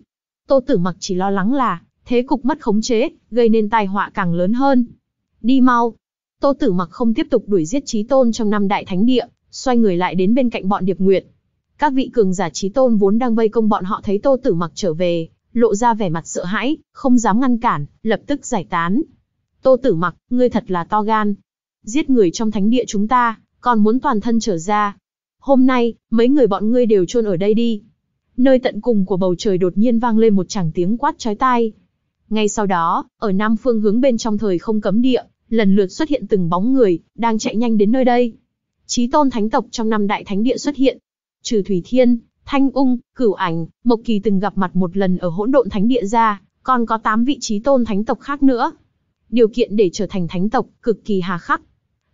Tô Tử Mặc chỉ lo lắng là thế cục mất khống chế, gây nên tai họa càng lớn hơn. Đi mau. Tô Tử Mặc không tiếp tục đuổi giết Chí Tôn trong năm đại thánh địa, xoay người lại đến bên cạnh bọn Điệp Nguyệt. Các vị cường giả Chí Tôn vốn đang vây công bọn họ thấy Tô Tử Mặc trở về, lộ ra vẻ mặt sợ hãi, không dám ngăn cản, lập tức giải tán. Tô Tử Mặc, ngươi thật là to gan. Giết người trong thánh địa chúng ta, còn muốn toàn thân trở ra. Hôm nay, mấy người bọn ngươi đều chôn ở đây đi. Nơi tận cùng của bầu trời đột nhiên vang lên một tràng tiếng quát chói tai. Ngay sau đó, ở Nam Phương hướng bên trong thời không cấm địa, lần lượt xuất hiện từng bóng người, đang chạy nhanh đến nơi đây. Chí tôn thánh tộc trong năm đại thánh địa xuất hiện. Trừ Thủy Thiên, Thanh Ung, Cửu Ảnh, Mộc Kỳ từng gặp mặt một lần ở hỗn độn thánh địa ra, còn có 8 vị trí tôn thánh tộc khác nữa. Điều kiện để trở thành thánh tộc cực kỳ hà khắc.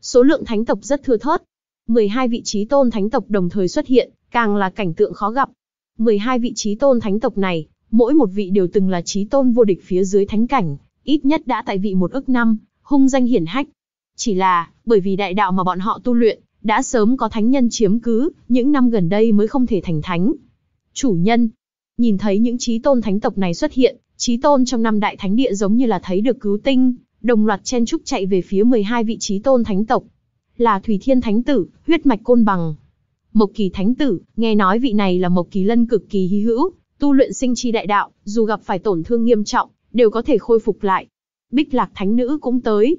Số lượng thánh tộc rất thưa thớt. 12 vị trí tôn thánh tộc đồng thời xuất hiện, càng là cảnh tượng khó gặp. 12 vị trí tôn thánh tộc này, Mỗi một vị đều từng là trí tôn vô địch phía dưới thánh cảnh, ít nhất đã tại vị một ức năm, hung danh hiển hách. Chỉ là, bởi vì đại đạo mà bọn họ tu luyện, đã sớm có thánh nhân chiếm cứ, những năm gần đây mới không thể thành thánh. Chủ nhân, nhìn thấy những trí tôn thánh tộc này xuất hiện, trí tôn trong năm đại thánh địa giống như là thấy được cứu tinh, đồng loạt chen trúc chạy về phía 12 vị trí tôn thánh tộc. Là Thủy Thiên Thánh Tử, huyết mạch côn bằng. Mộc Kỳ Thánh Tử, nghe nói vị này là Mộc Kỳ Lân cực kỳ hy hữu, tu luyện sinh chi đại đạo, dù gặp phải tổn thương nghiêm trọng, đều có thể khôi phục lại. Bích Lạc Thánh Nữ cũng tới.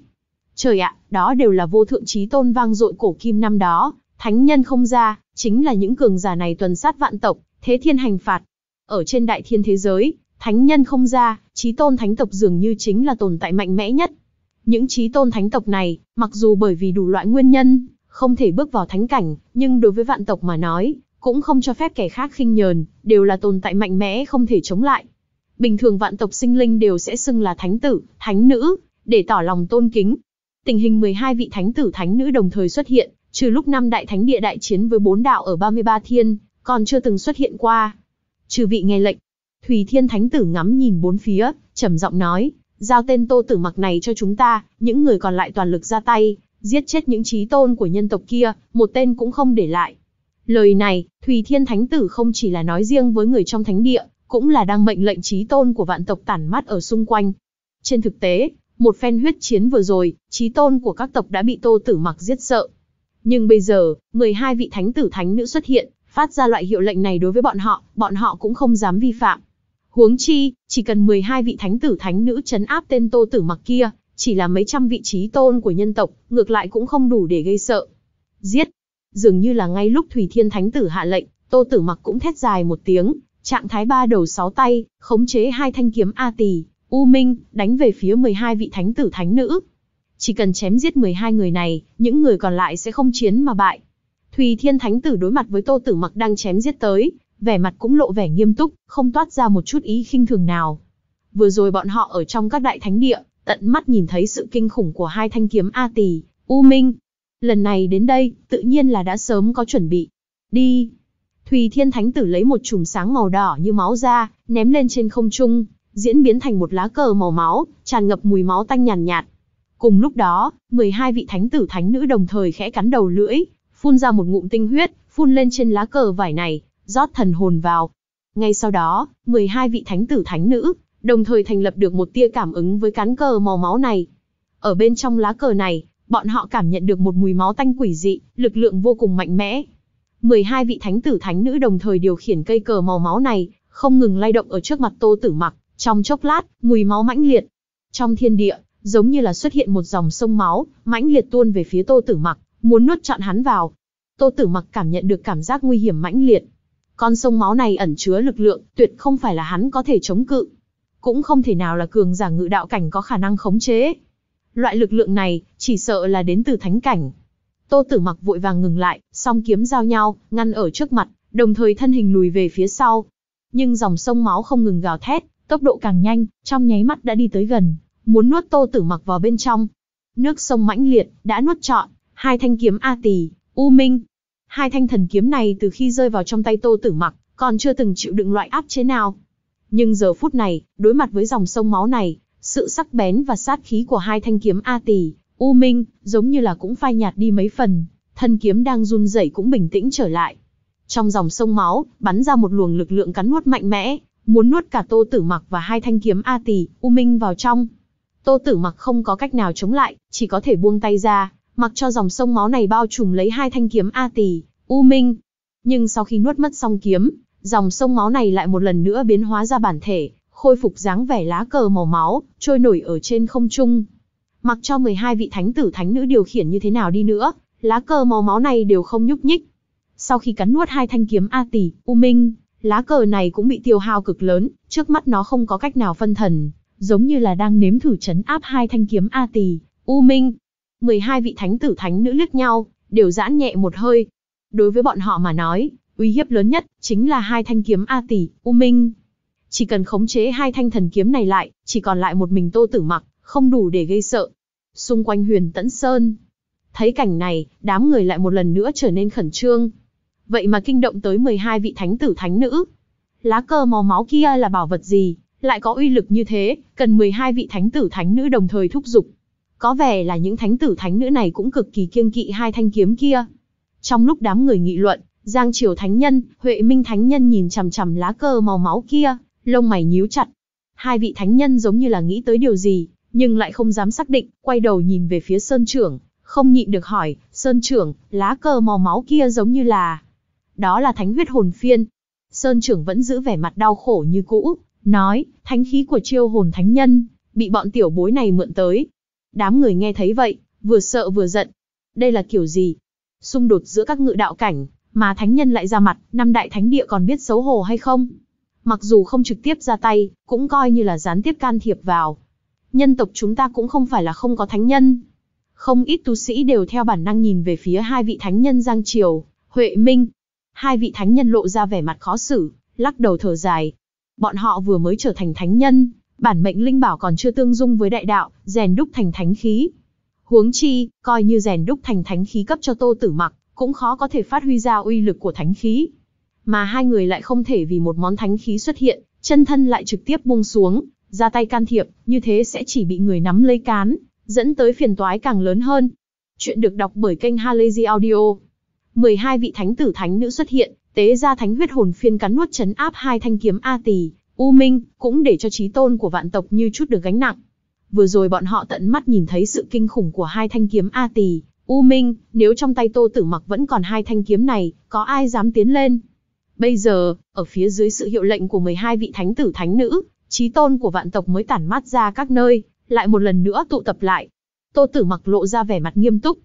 Trời ạ, đó đều là vô thượng trí tôn vang dội cổ kim năm đó, thánh nhân không ra, chính là những cường giả này tuần sát vạn tộc, thế thiên hành phạt. Ở trên đại thiên thế giới, thánh nhân không ra, trí tôn thánh tộc dường như chính là tồn tại mạnh mẽ nhất. Những trí tôn thánh tộc này, mặc dù bởi vì đủ loại nguyên nhân, không thể bước vào thánh cảnh, nhưng đối với vạn tộc mà nói, cũng không cho phép kẻ khác khinh nhờn, đều là tồn tại mạnh mẽ không thể chống lại. Bình thường vạn tộc sinh linh đều sẽ xưng là thánh tử, thánh nữ, để tỏ lòng tôn kính. Tình hình 12 vị thánh tử thánh nữ đồng thời xuất hiện, trừ lúc năm đại thánh địa đại chiến với bốn đạo ở 33 thiên, còn chưa từng xuất hiện qua. Trừ vị nghe lệnh, Thủy Thiên Thánh tử ngắm nhìn bốn phía, trầm giọng nói, giao tên Tô Tử Mặc này cho chúng ta, những người còn lại toàn lực ra tay, giết chết những trí tôn của nhân tộc kia, một tên cũng không để lại. Lời này, Thùy Thiên Thánh Tử không chỉ là nói riêng với người trong thánh địa, cũng là đang mệnh lệnh trí tôn của vạn tộc tản mát ở xung quanh. Trên thực tế, một phen huyết chiến vừa rồi, trí tôn của các tộc đã bị Tô Tử Mặc giết sợ. Nhưng bây giờ, 12 vị thánh tử thánh nữ xuất hiện, phát ra loại hiệu lệnh này đối với bọn họ, bọn họ cũng không dám vi phạm. Huống chi, chỉ cần 12 vị thánh tử thánh nữ chấn áp tên Tô Tử Mặc kia, chỉ là mấy trăm vị trí tôn của nhân tộc, ngược lại cũng không đủ để gây sợ. Giết, Dường như là ngay lúc Thủy Thiên Thánh Tử hạ lệnh, Tô Tử Mặc cũng thét dài một tiếng, trạng thái ba đầu sáu tay, khống chế hai thanh kiếm A Tỳ, U Minh, đánh về phía 12 vị thánh tử thánh nữ. Chỉ cần chém giết 12 người này, những người còn lại sẽ không chiến mà bại. Thủy Thiên Thánh Tử đối mặt với Tô Tử Mặc đang chém giết tới, vẻ mặt cũng lộ vẻ nghiêm túc, không toát ra một chút ý khinh thường nào. Vừa rồi bọn họ ở trong các đại thánh địa, tận mắt nhìn thấy sự kinh khủng của hai thanh kiếm A Tỳ, U Minh, Lần này đến đây, tự nhiên là đã sớm có chuẩn bị. Đi! Thùy Thiên Thánh Tử lấy một chùm sáng màu đỏ như máu ra, ném lên trên không trung, diễn biến thành một lá cờ màu máu, tràn ngập mùi máu tanh nhàn nhạt, nhạt. Cùng lúc đó, 12 vị thánh tử thánh nữ đồng thời khẽ cắn đầu lưỡi, phun ra một ngụm tinh huyết, phun lên trên lá cờ vải này, rót thần hồn vào. Ngay sau đó, 12 vị thánh tử thánh nữ đồng thời thành lập được một tia cảm ứng với cán cờ màu máu này. Ở bên trong lá cờ này, bọn họ cảm nhận được một mùi máu tanh quỷ dị, lực lượng vô cùng mạnh mẽ. 12 vị thánh tử thánh nữ đồng thời điều khiển cây cờ màu máu này, không ngừng lay động ở trước mặt Tô Tử Mặc, trong chốc lát, mùi máu mãnh liệt. Trong thiên địa, giống như là xuất hiện một dòng sông máu, mãnh liệt tuôn về phía Tô Tử Mặc, muốn nuốt trọn hắn vào. Tô Tử Mặc cảm nhận được cảm giác nguy hiểm mãnh liệt. Con sông máu này ẩn chứa lực lượng, tuyệt không phải là hắn có thể chống cự, cũng không thể nào là cường giả ngự đạo cảnh có khả năng khống chế. Loại lực lượng này, chỉ sợ là đến từ thánh cảnh. Tô Tử Mặc vội vàng ngừng lại, song kiếm giao nhau, ngăn ở trước mặt, đồng thời thân hình lùi về phía sau. Nhưng dòng sông máu không ngừng gào thét, tốc độ càng nhanh, trong nháy mắt đã đi tới gần, muốn nuốt Tô Tử Mặc vào bên trong. Nước sông mãnh liệt, đã nuốt trọn hai thanh kiếm A Tỳ, U Minh. Hai thanh thần kiếm này từ khi rơi vào trong tay Tô Tử Mặc, còn chưa từng chịu đựng loại áp chế nào. Nhưng giờ phút này, đối mặt với dòng sông máu này, sự sắc bén và sát khí của hai thanh kiếm A Tỷ, U Minh, giống như là cũng phai nhạt đi mấy phần, thân kiếm đang run rẩy cũng bình tĩnh trở lại. Trong dòng sông máu, bắn ra một luồng lực lượng cắn nuốt mạnh mẽ, muốn nuốt cả Tô Tử Mặc và hai thanh kiếm A Tỷ, U Minh vào trong. Tô Tử Mặc không có cách nào chống lại, chỉ có thể buông tay ra, mặc cho dòng sông máu này bao trùm lấy hai thanh kiếm A Tỷ, U Minh. Nhưng sau khi nuốt mất song kiếm, dòng sông máu này lại một lần nữa biến hóa ra bản thể, khôi phục dáng vẻ lá cờ màu máu, trôi nổi ở trên không trung. Mặc cho 12 vị thánh tử thánh nữ điều khiển như thế nào đi nữa, lá cờ màu máu này đều không nhúc nhích. Sau khi cắn nuốt hai thanh kiếm A Tỷ, U Minh, lá cờ này cũng bị tiêu hao cực lớn, trước mắt nó không có cách nào phân thần, giống như là đang nếm thử chấn áp hai thanh kiếm A Tỳ, U Minh. 12 vị thánh tử thánh nữ liếc nhau, đều giãn nhẹ một hơi. Đối với bọn họ mà nói, uy hiếp lớn nhất chính là hai thanh kiếm A Tỳ, U Minh. Chỉ cần khống chế hai thanh thần kiếm này lại, chỉ còn lại một mình Tô Tử Mặc, không đủ để gây sợ. Xung quanh Huyền Tẫn Sơn, thấy cảnh này, đám người lại một lần nữa trở nên khẩn trương. Vậy mà kinh động tới 12 vị thánh tử thánh nữ. Lá cờ màu máu kia là bảo vật gì, lại có uy lực như thế, cần 12 vị thánh tử thánh nữ đồng thời thúc giục. Có vẻ là những thánh tử thánh nữ này cũng cực kỳ kiêng kỵ hai thanh kiếm kia. Trong lúc đám người nghị luận, Giang Triều Thánh Nhân, Huệ Minh Thánh Nhân nhìn chằm chằm lá cờ màu máu kia lông mày nhíu chặt. Hai vị thánh nhân giống như là nghĩ tới điều gì, nhưng lại không dám xác định, quay đầu nhìn về phía Sơn trưởng, không nhịn được hỏi, Sơn trưởng, lá cờ màu máu kia giống như là... Đó là thánh huyết hồn phiên. Sơn trưởng vẫn giữ vẻ mặt đau khổ như cũ, nói, thánh khí của chiêu hồn thánh nhân, bị bọn tiểu bối này mượn tới. Đám người nghe thấy vậy, vừa sợ vừa giận. Đây là kiểu gì? Xung đột giữa các ngự đạo cảnh, mà thánh nhân lại ra mặt, năm đại thánh địa còn biết xấu hổ hay không? mặc dù không trực tiếp ra tay, cũng coi như là gián tiếp can thiệp vào. Nhân tộc chúng ta cũng không phải là không có thánh nhân. Không ít tu sĩ đều theo bản năng nhìn về phía hai vị thánh nhân Giang Triều, Huệ Minh. Hai vị thánh nhân lộ ra vẻ mặt khó xử, lắc đầu thở dài. Bọn họ vừa mới trở thành thánh nhân, bản mệnh linh bảo còn chưa tương dung với đại đạo, rèn đúc thành thánh khí. Huống chi, coi như rèn đúc thành thánh khí cấp cho Tô Tử Mặc, cũng khó có thể phát huy ra uy lực của thánh khí mà hai người lại không thể vì một món thánh khí xuất hiện, chân thân lại trực tiếp buông xuống, ra tay can thiệp, như thế sẽ chỉ bị người nắm lấy cán, dẫn tới phiền toái càng lớn hơn. Chuyện được đọc bởi kênh Halazy Audio. 12 vị thánh tử thánh nữ xuất hiện, tế ra thánh huyết hồn phiên cắn nuốt chấn áp hai thanh kiếm A Tỳ, U Minh, cũng để cho trí tôn của vạn tộc như chút được gánh nặng. Vừa rồi bọn họ tận mắt nhìn thấy sự kinh khủng của hai thanh kiếm A Tỳ, U Minh, nếu trong tay Tô Tử Mặc vẫn còn hai thanh kiếm này, có ai dám tiến lên? Bây giờ, ở phía dưới sự hiệu lệnh của 12 vị thánh tử thánh nữ, trí tôn của vạn tộc mới tản mát ra các nơi, lại một lần nữa tụ tập lại. Tô Tử Mặc lộ ra vẻ mặt nghiêm túc.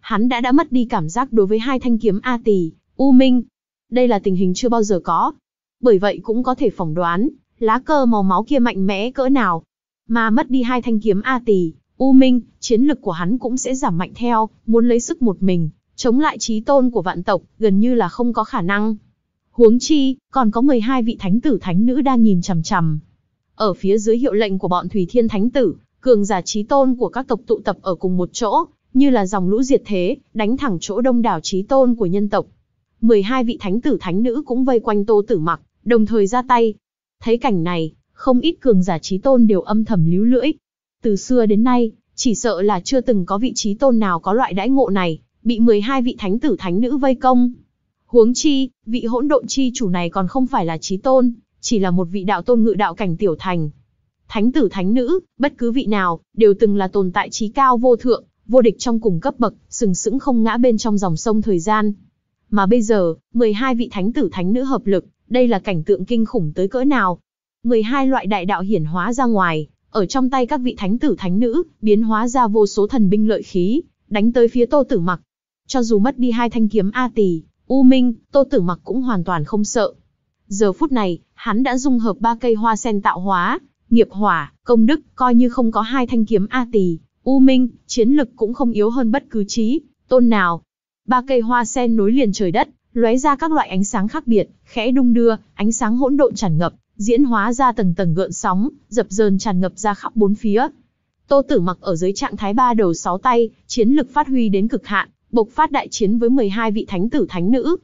Hắn đã đã mất đi cảm giác đối với hai thanh kiếm A Tỳ, U Minh. Đây là tình hình chưa bao giờ có. Bởi vậy cũng có thể phỏng đoán, lá cờ màu máu kia mạnh mẽ cỡ nào. Mà mất đi hai thanh kiếm A Tỳ, U Minh, chiến lực của hắn cũng sẽ giảm mạnh theo, muốn lấy sức một mình, chống lại trí tôn của vạn tộc, gần như là không có khả năng. Huống chi, còn có 12 vị thánh tử thánh nữ đang nhìn chằm chằm. Ở phía dưới hiệu lệnh của bọn Thủy Thiên thánh tử, cường giả trí tôn của các tộc tụ tập ở cùng một chỗ, như là dòng lũ diệt thế, đánh thẳng chỗ đông đảo trí tôn của nhân tộc. 12 vị thánh tử thánh nữ cũng vây quanh Tô Tử Mặc, đồng thời ra tay. Thấy cảnh này, không ít cường giả trí tôn đều âm thầm líu lưỡi. Từ xưa đến nay, chỉ sợ là chưa từng có vị trí tôn nào có loại đãi ngộ này, bị 12 vị thánh tử thánh nữ vây công. Huống chi, vị hỗn độn chi chủ này còn không phải là trí tôn, chỉ là một vị đạo tôn ngự đạo cảnh tiểu thành. Thánh tử thánh nữ, bất cứ vị nào, đều từng là tồn tại trí cao vô thượng, vô địch trong cùng cấp bậc, sừng sững không ngã bên trong dòng sông thời gian. Mà bây giờ, 12 vị thánh tử thánh nữ hợp lực, đây là cảnh tượng kinh khủng tới cỡ nào. 12 loại đại đạo hiển hóa ra ngoài, ở trong tay các vị thánh tử thánh nữ, biến hóa ra vô số thần binh lợi khí, đánh tới phía Tô Tử Mặc. Cho dù mất đi hai thanh kiếm A Tỳ, U Minh, Tô Tử Mặc cũng hoàn toàn không sợ. Giờ phút này, hắn đã dung hợp ba cây hoa sen tạo hóa, nghiệp hỏa, công đức, coi như không có hai thanh kiếm A Tỳ, U Minh, chiến lực cũng không yếu hơn bất cứ trí, tôn nào. Ba cây hoa sen nối liền trời đất, lóe ra các loại ánh sáng khác biệt, khẽ đung đưa, ánh sáng hỗn độn tràn ngập, diễn hóa ra tầng tầng gợn sóng, dập dờn tràn ngập ra khắp bốn phía. Tô Tử Mặc ở dưới trạng thái ba đầu sáu tay, chiến lực phát huy đến cực hạn, bộc phát đại chiến với 12 vị thánh tử thánh nữ.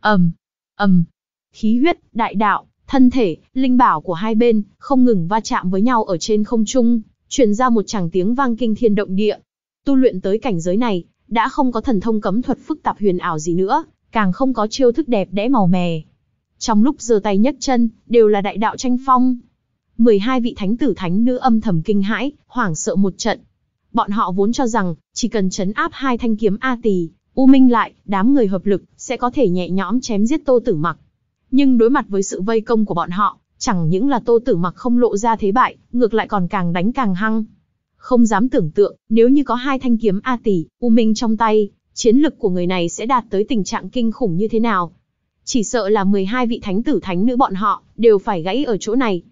Ầm, ầm, khí huyết, đại đạo, thân thể, linh bảo của hai bên không ngừng va chạm với nhau ở trên không trung, truyền ra một tràng tiếng vang kinh thiên động địa. Tu luyện tới cảnh giới này, đã không có thần thông cấm thuật phức tạp huyền ảo gì nữa, càng không có chiêu thức đẹp đẽ màu mè. Trong lúc giơ tay nhấc chân, đều là đại đạo tranh phong. 12 vị thánh tử thánh nữ âm thầm kinh hãi, hoảng sợ một trận, Bọn họ vốn cho rằng, chỉ cần chấn áp hai thanh kiếm A Tỳ, U Minh lại, đám người hợp lực, sẽ có thể nhẹ nhõm chém giết Tô Tử Mặc. Nhưng đối mặt với sự vây công của bọn họ, chẳng những là Tô Tử Mặc không lộ ra thế bại, ngược lại còn càng đánh càng hăng. Không dám tưởng tượng, nếu như có hai thanh kiếm A Tỷ, U Minh trong tay, chiến lực của người này sẽ đạt tới tình trạng kinh khủng như thế nào. Chỉ sợ là 12 vị thánh tử thánh nữ bọn họ đều phải gãy ở chỗ này.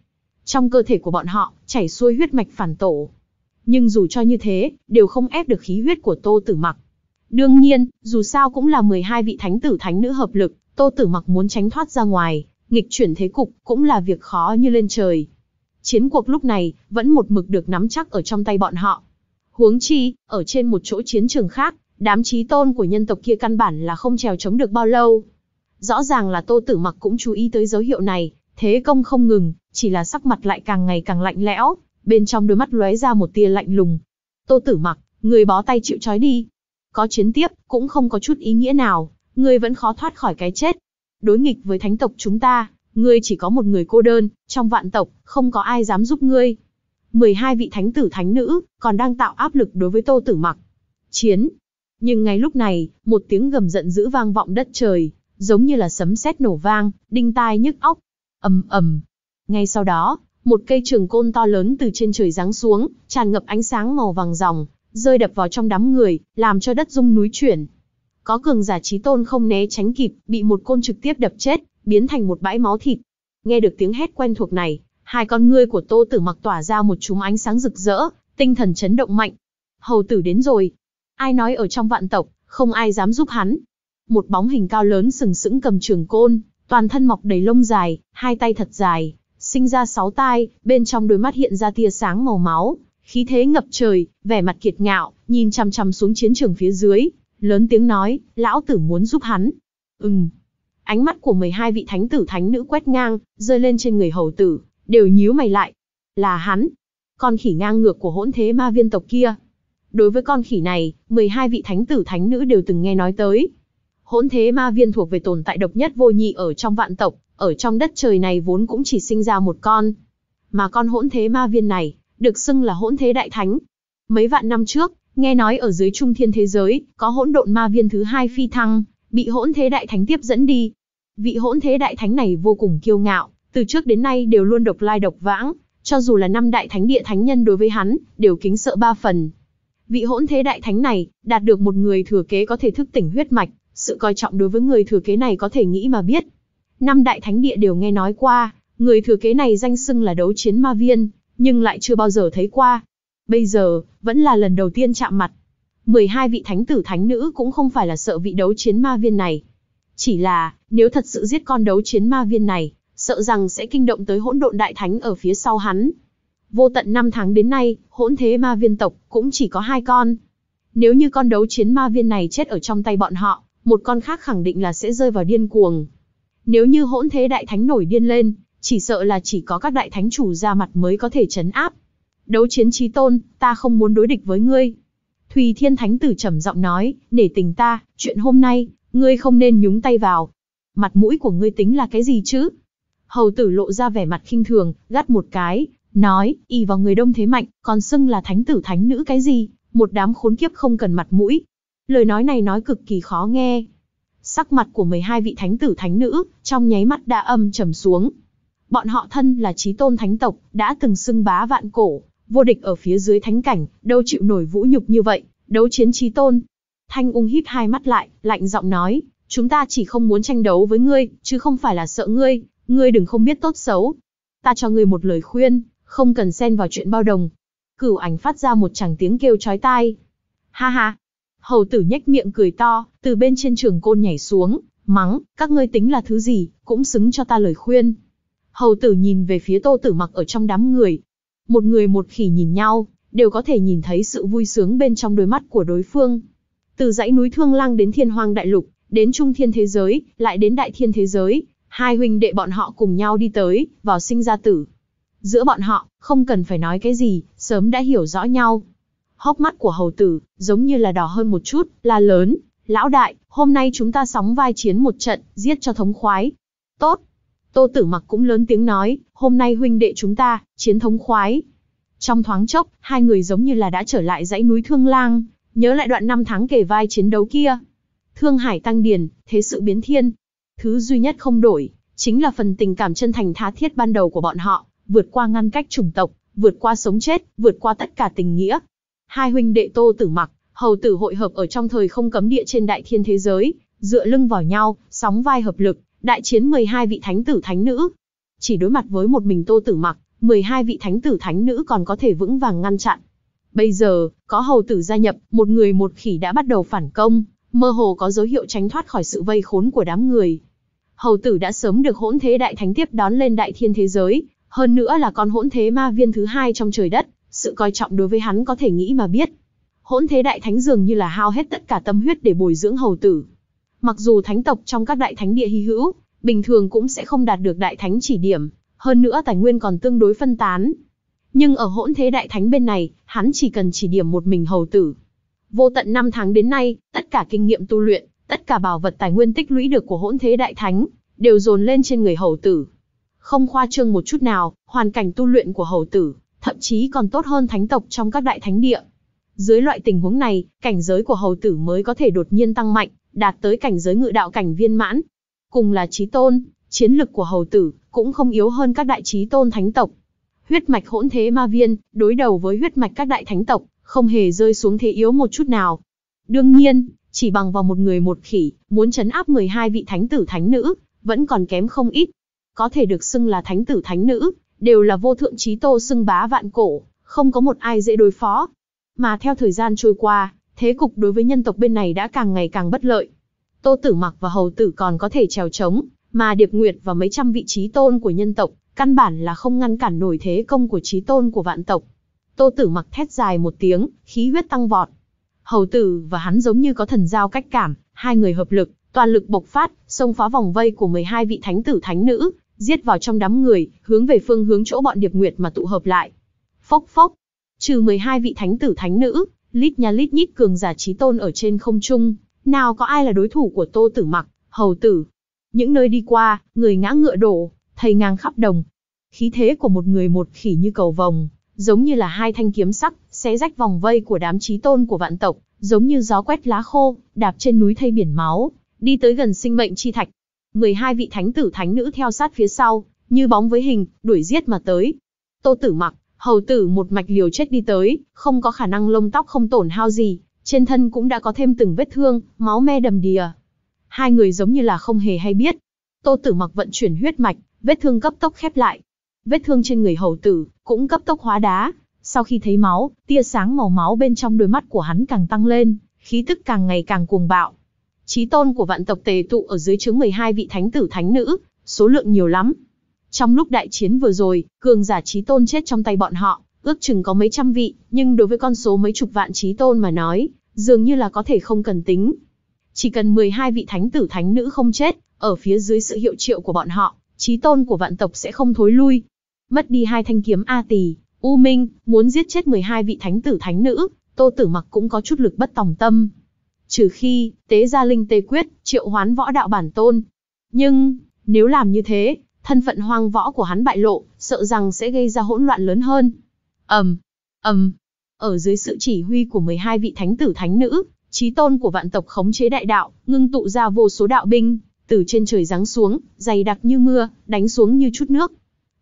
Trong cơ thể của bọn họ chảy xuôi huyết mạch phản tổ, nhưng dù cho như thế, đều không ép được khí huyết của Tô Tử Mặc. Đương nhiên, dù sao cũng là 12 vị thánh tử thánh nữ hợp lực, Tô Tử Mặc muốn tránh thoát ra ngoài, nghịch chuyển thế cục cũng là việc khó như lên trời. Chiến cuộc lúc này vẫn một mực được nắm chắc ở trong tay bọn họ. Huống chi, ở trên một chỗ chiến trường khác, đám chí tôn của nhân tộc kia căn bản là không trèo chống được bao lâu. Rõ ràng là Tô Tử Mặc cũng chú ý tới dấu hiệu này, thế công không ngừng, chỉ là sắc mặt lại càng ngày càng lạnh lẽo, bên trong đôi mắt lóe ra một tia lạnh lùng. Tô Tử Mặc, người bó tay chịu trói đi. Có chiến tiếp, cũng không có chút ý nghĩa nào, người vẫn khó thoát khỏi cái chết. Đối nghịch với thánh tộc chúng ta, người chỉ có một người cô đơn, trong vạn tộc, không có ai dám giúp ngươi. 12 vị thánh tử thánh nữ, còn đang tạo áp lực đối với Tô Tử Mặc. Chiến. Nhưng ngay lúc này, một tiếng gầm giận dữ vang vọng đất trời, giống như là sấm sét nổ vang, đinh tai nhức óc. Ầm ầm. Ngay sau đó, một cây trường côn to lớn từ trên trời giáng xuống, tràn ngập ánh sáng màu vàng ròng, rơi đập vào trong đám người, làm cho đất rung núi chuyển. Có cường giả trí tôn không né tránh kịp, bị một côn trực tiếp đập chết, biến thành một bãi máu thịt. Nghe được tiếng hét quen thuộc này, hai con ngươi của Tô Tử Mặc tỏa ra một chùm ánh sáng rực rỡ, tinh thần chấn động mạnh. Hầu tử đến rồi. Ai nói ở trong vạn tộc, không ai dám giúp hắn. Một bóng hình cao lớn sừng sững cầm trường côn, toàn thân mọc đầy lông dài, hai tay thật dài, sinh ra sáu tai, bên trong đôi mắt hiện ra tia sáng màu máu, khí thế ngập trời, vẻ mặt kiệt ngạo, nhìn chằm chằm xuống chiến trường phía dưới, lớn tiếng nói, lão tử muốn giúp hắn. Ừm. Ánh mắt của 12 vị thánh tử thánh nữ quét ngang, rơi lên trên người hầu tử, đều nhíu mày lại. Là hắn. Con khỉ ngang ngược của hỗn thế ma viên tộc kia. Đối với con khỉ này, 12 vị thánh tử thánh nữ đều từng nghe nói tới, Hỗn thế ma viên thuộc về tồn tại độc nhất vô nhị ở trong vạn tộc, ở trong đất trời này vốn cũng chỉ sinh ra một con. Mà con hỗn thế ma viên này, được xưng là hỗn thế đại thánh. Mấy vạn năm trước, nghe nói ở dưới trung thiên thế giới, có hỗn độn ma viên thứ hai phi thăng, bị hỗn thế đại thánh tiếp dẫn đi. Vị hỗn thế đại thánh này vô cùng kiêu ngạo, từ trước đến nay đều luôn độc lai độc vãng, cho dù là năm đại thánh địa thánh nhân đối với hắn, đều kính sợ ba phần. Vị hỗn thế đại thánh này, đạt được một người thừa kế có thể thức tỉnh huyết mạch, sự coi trọng đối với người thừa kế này có thể nghĩ mà biết. Năm đại thánh địa đều nghe nói qua, người thừa kế này danh xưng là đấu chiến ma viên, nhưng lại chưa bao giờ thấy qua. Bây giờ, vẫn là lần đầu tiên chạm mặt. 12 vị thánh tử thánh nữ cũng không phải là sợ vị đấu chiến ma viên này. Chỉ là, nếu thật sự giết con đấu chiến ma viên này, sợ rằng sẽ kinh động tới hỗn độn đại thánh ở phía sau hắn. Vô tận năm tháng đến nay, hỗn thế ma viên tộc cũng chỉ có hai con. Nếu như con đấu chiến ma viên này chết ở trong tay bọn họ, một con khác khẳng định là sẽ rơi vào điên cuồng. Nếu như hỗn thế đại thánh nổi điên lên, chỉ sợ là chỉ có các đại thánh chủ ra mặt mới có thể chấn áp. Đấu chiến trí tôn, ta không muốn đối địch với ngươi. Thùy Thiên Thánh Tử trầm giọng nói, nể tình ta, chuyện hôm nay, ngươi không nên nhúng tay vào. Mặt mũi của ngươi tính là cái gì chứ? Hầu tử lộ ra vẻ mặt khinh thường, gắt một cái, nói, y vào người đông thế mạnh, còn xưng là thánh tử thánh nữ cái gì, một đám khốn kiếp không cần mặt mũi, Lời nói này nói cực kỳ khó nghe. Sắc mặt của 12 vị thánh tử thánh nữ, trong nháy mắt đã âm trầm xuống. Bọn họ thân là trí tôn thánh tộc, đã từng xưng bá vạn cổ, vô địch ở phía dưới thánh cảnh, đâu chịu nổi vũ nhục như vậy, đấu chiến trí tôn. Thanh ung híp hai mắt lại, lạnh giọng nói, chúng ta chỉ không muốn tranh đấu với ngươi, chứ không phải là sợ ngươi, ngươi đừng không biết tốt xấu. Ta cho ngươi một lời khuyên, không cần xen vào chuyện bao đồng. Cửu ảnh phát ra một chàng tiếng kêu chói tai. Ha ha, Hầu tử nhếch miệng cười to, từ bên trên trường côn nhảy xuống, mắng, các ngươi tính là thứ gì, cũng xứng cho ta lời khuyên. Hầu tử nhìn về phía tô tử mặc ở trong đám người. Một người một khỉ nhìn nhau, đều có thể nhìn thấy sự vui sướng bên trong đôi mắt của đối phương. Từ dãy núi Thương Lang đến Thiên Hoang Đại Lục, đến Trung Thiên Thế Giới, lại đến Đại Thiên Thế Giới, hai huynh đệ bọn họ cùng nhau đi tới, vào sinh ra tử. Giữa bọn họ, không cần phải nói cái gì, sớm đã hiểu rõ nhau hốc mắt của hầu tử, giống như là đỏ hơn một chút, la lớn, lão đại, hôm nay chúng ta sóng vai chiến một trận, giết cho thống khoái. Tốt. Tô tử mặc cũng lớn tiếng nói, hôm nay huynh đệ chúng ta, chiến thống khoái. Trong thoáng chốc, hai người giống như là đã trở lại dãy núi Thương Lang, nhớ lại đoạn năm tháng kể vai chiến đấu kia. Thương Hải tăng điền, thế sự biến thiên. Thứ duy nhất không đổi, chính là phần tình cảm chân thành tha thiết ban đầu của bọn họ, vượt qua ngăn cách chủng tộc, vượt qua sống chết, vượt qua tất cả tình nghĩa, hai huynh đệ Tô Tử Mặc, hầu tử hội hợp ở trong thời không cấm địa trên đại thiên thế giới, dựa lưng vào nhau, sóng vai hợp lực, đại chiến 12 vị thánh tử thánh nữ. Chỉ đối mặt với một mình Tô Tử Mặc, 12 vị thánh tử thánh nữ còn có thể vững vàng ngăn chặn. Bây giờ, có hầu tử gia nhập, một người một khỉ đã bắt đầu phản công, mơ hồ có dấu hiệu tránh thoát khỏi sự vây khốn của đám người. Hầu tử đã sớm được hỗn thế đại thánh tiếp đón lên đại thiên thế giới, hơn nữa là con hỗn thế ma viên thứ hai trong trời đất, sự coi trọng đối với hắn có thể nghĩ mà biết. Hỗn thế đại thánh dường như là hao hết tất cả tâm huyết để bồi dưỡng hầu tử. Mặc dù thánh tộc trong các đại thánh địa hy hữu, bình thường cũng sẽ không đạt được đại thánh chỉ điểm, hơn nữa tài nguyên còn tương đối phân tán. Nhưng ở hỗn thế đại thánh bên này, hắn chỉ cần chỉ điểm một mình hầu tử. Vô tận năm tháng đến nay, tất cả kinh nghiệm tu luyện, tất cả bảo vật tài nguyên tích lũy được của hỗn thế đại thánh, đều dồn lên trên người hầu tử. Không khoa trương một chút nào, hoàn cảnh tu luyện của hầu tử, thậm chí còn tốt hơn thánh tộc trong các đại thánh địa. Dưới loại tình huống này, cảnh giới của hầu tử mới có thể đột nhiên tăng mạnh, đạt tới cảnh giới ngự đạo cảnh viên mãn. Cùng là trí tôn, chiến lực của hầu tử cũng không yếu hơn các đại trí tôn thánh tộc. Huyết mạch hỗn thế ma viên, đối đầu với huyết mạch các đại thánh tộc, không hề rơi xuống thế yếu một chút nào. Đương nhiên, chỉ bằng vào một người một khỉ, muốn chấn áp 12 vị thánh tử thánh nữ, vẫn còn kém không ít. Có thể được xưng là thánh tử thánh nữ, đều là vô thượng trí tô xưng bá vạn cổ, không có một ai dễ đối phó. Mà theo thời gian trôi qua, thế cục đối với nhân tộc bên này đã càng ngày càng bất lợi. Tô Tử Mặc và Hầu Tử còn có thể trèo chống, mà Điệp Nguyệt và mấy trăm vị trí tôn của nhân tộc, căn bản là không ngăn cản nổi thế công của trí tôn của vạn tộc. Tô Tử Mặc thét dài một tiếng, khí huyết tăng vọt. Hầu Tử và hắn giống như có thần giao cách cảm, hai người hợp lực, toàn lực bộc phát, xông phá vòng vây của 12 vị thánh tử thánh nữ, giết vào trong đám người, hướng về phương hướng chỗ bọn Điệp Nguyệt mà tụ hợp lại. Phốc phốc, trừ 12 vị thánh tử thánh nữ, lít nha lít nhít cường giả trí tôn ở trên không trung, nào có ai là đối thủ của Tô Tử Mặc, hầu tử. Những nơi đi qua, người ngã ngựa đổ, thầy ngang khắp đồng. Khí thế của một người một khỉ như cầu vồng, giống như là hai thanh kiếm sắc, xé rách vòng vây của đám trí tôn của vạn tộc, giống như gió quét lá khô, đạp trên núi thay biển máu, đi tới gần sinh mệnh chi thạch. 12 vị thánh tử thánh nữ theo sát phía sau, như bóng với hình, đuổi giết mà tới. Tô Tử Mặc, hầu tử một mạch liều chết đi tới, không có khả năng lông tóc không tổn hao gì, trên thân cũng đã có thêm từng vết thương, máu me đầm đìa. Hai người giống như là không hề hay biết. Tô Tử Mặc vận chuyển huyết mạch, vết thương cấp tốc khép lại. Vết thương trên người hầu tử cũng cấp tốc hóa đá, sau khi thấy máu, tia sáng màu máu bên trong đôi mắt của hắn càng tăng lên, khí tức càng ngày càng cuồng bạo, Chí tôn của vạn tộc tề tụ ở dưới chướng 12 vị thánh tử thánh nữ, số lượng nhiều lắm. Trong lúc đại chiến vừa rồi, cường giả chí tôn chết trong tay bọn họ, ước chừng có mấy trăm vị, nhưng đối với con số mấy chục vạn chí tôn mà nói, dường như là có thể không cần tính. Chỉ cần 12 vị thánh tử thánh nữ không chết, ở phía dưới sự hiệu triệu của bọn họ, chí tôn của vạn tộc sẽ không thối lui. Mất đi hai thanh kiếm A Tỳ, U Minh, muốn giết chết 12 vị thánh tử thánh nữ, Tô Tử Mặc cũng có chút lực bất tòng tâm trừ khi tế gia linh tê quyết, triệu hoán võ đạo bản tôn. Nhưng, nếu làm như thế, thân phận hoang võ của hắn bại lộ, sợ rằng sẽ gây ra hỗn loạn lớn hơn. Ầm, ầm. Ở dưới sự chỉ huy của 12 vị thánh tử thánh nữ, trí tôn của vạn tộc khống chế đại đạo, ngưng tụ ra vô số đạo binh, từ trên trời giáng xuống, dày đặc như mưa, đánh xuống như chút nước.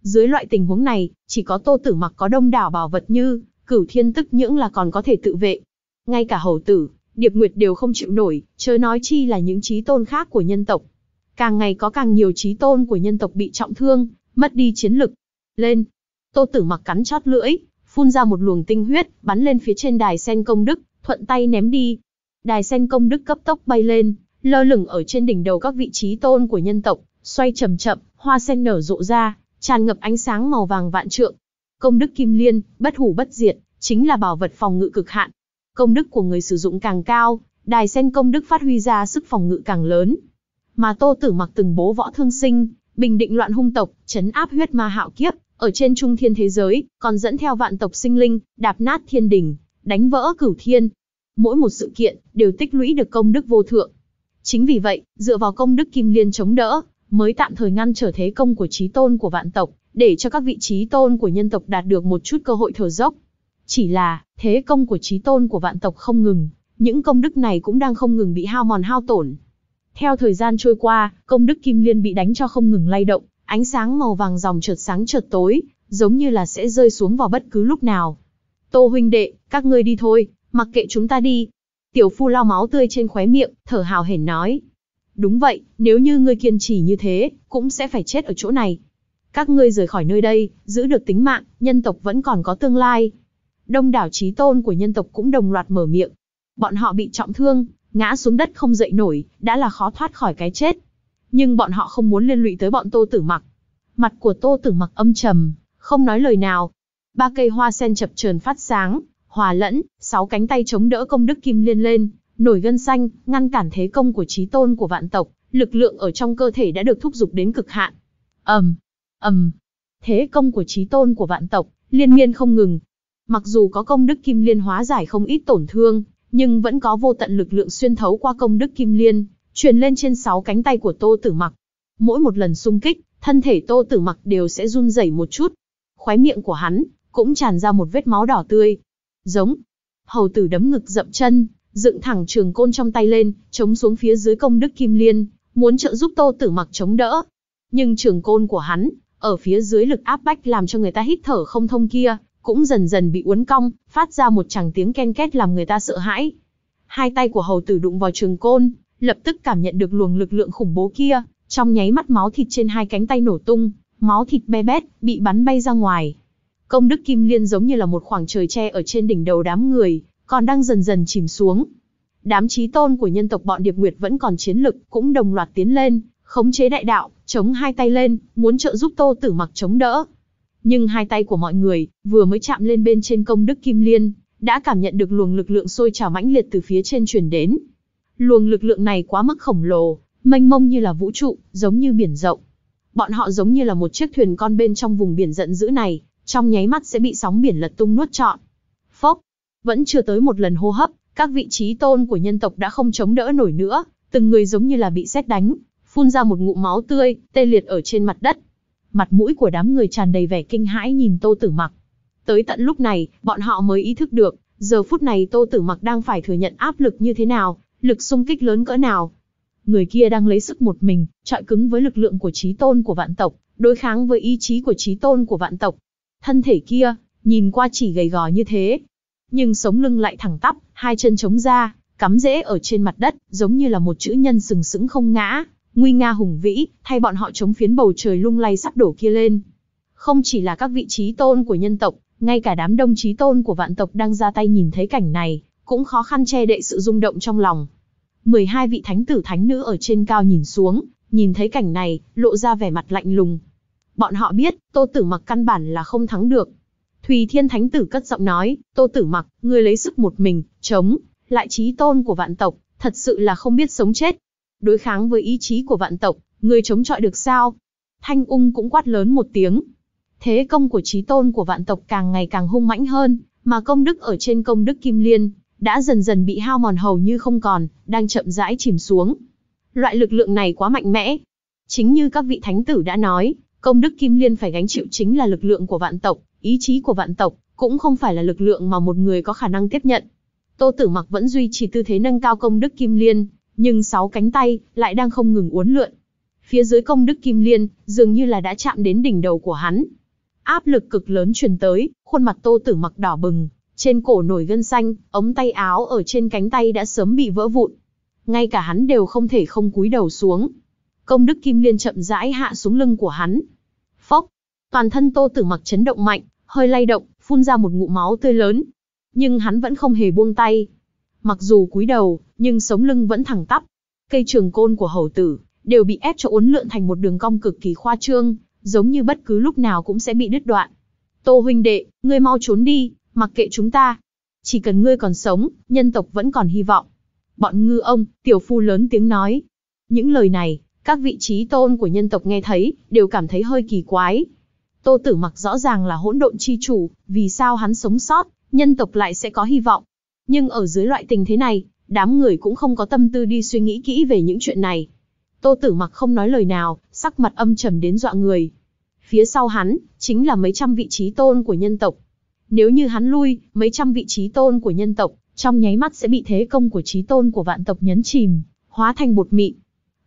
Dưới loại tình huống này, chỉ có Tô Tử Mặc có đông đảo bảo vật như Cửu Thiên Tức những là còn có thể tự vệ. Ngay cả hầu tử, Điệp Nguyệt đều không chịu nổi, chớ nói chi là những trí tôn khác của nhân tộc. Càng ngày có càng nhiều trí tôn của nhân tộc bị trọng thương, mất đi chiến lực. Lên! Tô Tử Mặc cắn chót lưỡi, phun ra một luồng tinh huyết, bắn lên phía trên đài sen công đức, thuận tay ném đi. Đài sen công đức cấp tốc bay lên, lơ lửng ở trên đỉnh đầu các vị trí tôn của nhân tộc, xoay chậm chậm, hoa sen nở rộ ra, tràn ngập ánh sáng màu vàng vạn trượng. Công đức kim liên, bất hủ bất diệt, chính là bảo vật phòng ngự cực hạn. Công đức của người sử dụng càng cao, đài sen công đức phát huy ra sức phòng ngự càng lớn. Mà Tô Tử Mặc từng bố võ thương sinh, bình định loạn hung tộc, chấn áp huyết ma hạo kiếp, ở trên trung thiên thế giới, còn dẫn theo vạn tộc sinh linh, đạp nát thiên đình, đánh vỡ cửu thiên. Mỗi một sự kiện đều tích lũy được công đức vô thượng. Chính vì vậy, dựa vào công đức kim liên chống đỡ, mới tạm thời ngăn trở thế công của trí tôn của vạn tộc, để cho các vị trí tôn của nhân tộc đạt được một chút cơ hội thở dốc. Chỉ là, thế công của trí tôn của vạn tộc không ngừng, những công đức này cũng đang không ngừng bị hao mòn hao tổn. Theo thời gian trôi qua, công đức kim liên bị đánh cho không ngừng lay động, ánh sáng màu vàng dòng chợt sáng chợt tối, giống như là sẽ rơi xuống vào bất cứ lúc nào. Tô huynh đệ, các ngươi đi thôi, mặc kệ chúng ta đi. Tiểu phu lau máu tươi trên khóe miệng, thở hào hển nói. Đúng vậy, nếu như ngươi kiên trì như thế, cũng sẽ phải chết ở chỗ này. Các ngươi rời khỏi nơi đây, giữ được tính mạng, nhân tộc vẫn còn có tương lai đông đảo trí tôn của nhân tộc cũng đồng loạt mở miệng. Bọn họ bị trọng thương, ngã xuống đất không dậy nổi, đã là khó thoát khỏi cái chết. Nhưng bọn họ không muốn liên lụy tới bọn Tô Tử Mặc. Mặt của Tô Tử Mặc âm trầm, không nói lời nào. Ba cây hoa sen chập chờn phát sáng, hòa lẫn, sáu cánh tay chống đỡ công đức kim liên lên, nổi gân xanh, ngăn cản thế công của trí tôn của vạn tộc, lực lượng ở trong cơ thể đã được thúc giục đến cực hạn. Ầm, ầm. Thế công của trí tôn của vạn tộc liên miên không ngừng, Mặc dù có công đức kim liên hóa giải không ít tổn thương, nhưng vẫn có vô tận lực lượng xuyên thấu qua công đức kim liên, truyền lên trên sáu cánh tay của Tô Tử Mặc. Mỗi một lần xung kích, thân thể Tô Tử Mặc đều sẽ run rẩy một chút. Khóe miệng của hắn cũng tràn ra một vết máu đỏ tươi. Giống. Hầu tử đấm ngực dậm chân, dựng thẳng trường côn trong tay lên, chống xuống phía dưới công đức kim liên, muốn trợ giúp Tô Tử Mặc chống đỡ. Nhưng trường côn của hắn, ở phía dưới lực áp bách làm cho người ta hít thở không thông kia, cũng dần dần bị uốn cong, phát ra một chàng tiếng ken két làm người ta sợ hãi. Hai tay của hầu tử đụng vào trường côn, lập tức cảm nhận được luồng lực lượng khủng bố kia, trong nháy mắt máu thịt trên hai cánh tay nổ tung, máu thịt be bét, bị bắn bay ra ngoài. Công đức kim liên giống như là một khoảng trời che ở trên đỉnh đầu đám người, còn đang dần dần chìm xuống. Đám trí tôn của nhân tộc bọn Điệp Nguyệt vẫn còn chiến lực, cũng đồng loạt tiến lên, khống chế đại đạo, chống hai tay lên, muốn trợ giúp Tô Tử Mặc chống đỡ, nhưng hai tay của mọi người, vừa mới chạm lên bên trên công đức kim liên, đã cảm nhận được luồng lực lượng sôi trào mãnh liệt từ phía trên truyền đến. Luồng lực lượng này quá mức khổng lồ, mênh mông như là vũ trụ, giống như biển rộng. Bọn họ giống như là một chiếc thuyền con bên trong vùng biển giận dữ này, trong nháy mắt sẽ bị sóng biển lật tung nuốt trọn. Phốc, vẫn chưa tới một lần hô hấp, các vị trí tôn của nhân tộc đã không chống đỡ nổi nữa, từng người giống như là bị xét đánh, phun ra một ngụm máu tươi, tê liệt ở trên mặt đất mặt mũi của đám người tràn đầy vẻ kinh hãi nhìn Tô Tử Mặc. Tới tận lúc này, bọn họ mới ý thức được, giờ phút này Tô Tử Mặc đang phải thừa nhận áp lực như thế nào, lực xung kích lớn cỡ nào. Người kia đang lấy sức một mình, chọi cứng với lực lượng của chí tôn của vạn tộc, đối kháng với ý chí của chí tôn của vạn tộc. Thân thể kia, nhìn qua chỉ gầy gò như thế, nhưng sống lưng lại thẳng tắp, hai chân chống ra, cắm rễ ở trên mặt đất, giống như là một chữ nhân sừng sững không ngã, nguy nga hùng vĩ, thay bọn họ chống phiến bầu trời lung lay sắp đổ kia lên. Không chỉ là các vị trí tôn của nhân tộc, ngay cả đám đông trí tôn của vạn tộc đang ra tay nhìn thấy cảnh này, cũng khó khăn che đậy sự rung động trong lòng. 12 vị thánh tử thánh nữ ở trên cao nhìn xuống, nhìn thấy cảnh này, lộ ra vẻ mặt lạnh lùng. Bọn họ biết, Tô Tử Mặc căn bản là không thắng được. Thùy Thiên Thánh Tử cất giọng nói, Tô Tử Mặc, ngươi lấy sức một mình, chống, lại trí tôn của vạn tộc, thật sự là không biết sống chết, đối kháng với ý chí của vạn tộc, người chống chọi được sao? Thanh ung cũng quát lớn một tiếng. Thế công của trí tôn của vạn tộc càng ngày càng hung mãnh hơn, mà công đức ở trên công đức kim liên, đã dần dần bị hao mòn hầu như không còn, đang chậm rãi chìm xuống. Loại lực lượng này quá mạnh mẽ. Chính như các vị thánh tử đã nói, công đức kim liên phải gánh chịu chính là lực lượng của vạn tộc, ý chí của vạn tộc, cũng không phải là lực lượng mà một người có khả năng tiếp nhận. Tô Tử Mặc vẫn duy trì tư thế nâng cao công đức kim liên, nhưng sáu cánh tay lại đang không ngừng uốn lượn. Phía dưới công đức kim liên, dường như là đã chạm đến đỉnh đầu của hắn. Áp lực cực lớn truyền tới, khuôn mặt Tô Tử mặc đỏ bừng, trên cổ nổi gân xanh, ống tay áo ở trên cánh tay đã sớm bị vỡ vụn. Ngay cả hắn đều không thể không cúi đầu xuống. Công đức kim liên chậm rãi hạ xuống lưng của hắn. Phốc, toàn thân Tô Tử mặc chấn động mạnh, hơi lay động, phun ra một ngụm máu tươi lớn. Nhưng hắn vẫn không hề buông tay, Mặc dù cúi đầu, nhưng sống lưng vẫn thẳng tắp. Cây trường côn của hầu tử đều bị ép cho uốn lượn thành một đường cong cực kỳ khoa trương, giống như bất cứ lúc nào cũng sẽ bị đứt đoạn. Tô huynh đệ, ngươi mau trốn đi, mặc kệ chúng ta. Chỉ cần ngươi còn sống, nhân tộc vẫn còn hy vọng. Bọn ngư ông, tiểu phu lớn tiếng nói. Những lời này, các vị trí tôn của nhân tộc nghe thấy, đều cảm thấy hơi kỳ quái. Tô tử mặc rõ ràng là hỗn độn chi chủ, vì sao hắn sống sót, nhân tộc lại sẽ có hy vọng. Nhưng ở dưới loại tình thế này, đám người cũng không có tâm tư đi suy nghĩ kỹ về những chuyện này. Tô Tử Mặc không nói lời nào, sắc mặt âm trầm đến dọa người. Phía sau hắn, chính là mấy trăm vị trí tôn của nhân tộc. Nếu như hắn lui, mấy trăm vị trí tôn của nhân tộc, trong nháy mắt sẽ bị thế công của trí tôn của vạn tộc nhấn chìm, hóa thành bột mịn.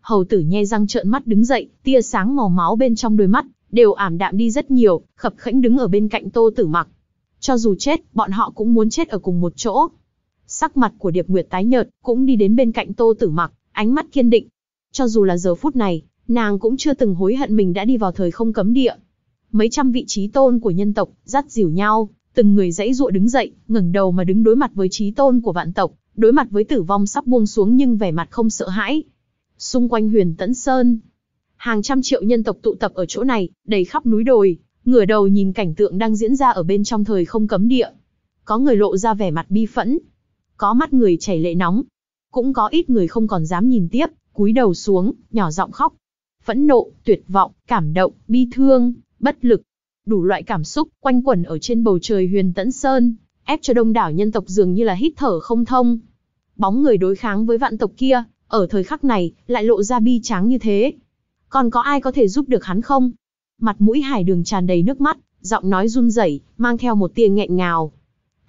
Hầu tử nhe răng trợn mắt đứng dậy, tia sáng màu máu bên trong đôi mắt đều ảm đạm đi rất nhiều, khập khễnh đứng ở bên cạnh Tô Tử Mặc. Cho dù chết, bọn họ cũng muốn chết ở cùng một chỗ, Sắc mặt của Điệp Nguyệt tái nhợt, cũng đi đến bên cạnh Tô Tử Mặc, ánh mắt kiên định. Cho dù là giờ phút này, nàng cũng chưa từng hối hận mình đã đi vào thời không cấm địa. Mấy trăm vị trí tôn của nhân tộc dắt dìu nhau, từng người dãy dụa đứng dậy, ngẩng đầu mà đứng đối mặt với trí tôn của vạn tộc, đối mặt với tử vong sắp buông xuống nhưng vẻ mặt không sợ hãi. Xung quanh Huyền Tẫn Sơn, hàng trăm triệu nhân tộc tụ tập ở chỗ này, đầy khắp núi đồi, ngửa đầu nhìn cảnh tượng đang diễn ra ở bên trong thời không cấm địa. Có người lộ ra vẻ mặt bi phẫn, có mắt người chảy lệ nóng. Cũng có ít người không còn dám nhìn tiếp, cúi đầu xuống, nhỏ giọng khóc. Phẫn nộ, tuyệt vọng, cảm động, bi thương, bất lực. Đủ loại cảm xúc quanh quẩn ở trên bầu trời huyền tẫn sơn, ép cho đông đảo nhân tộc dường như là hít thở không thông. Bóng người đối kháng với vạn tộc kia, ở thời khắc này, lại lộ ra bi tráng như thế. Còn có ai có thể giúp được hắn không? Mặt mũi hải đường tràn đầy nước mắt, giọng nói run rẩy, mang theo một tia nghẹn ngào,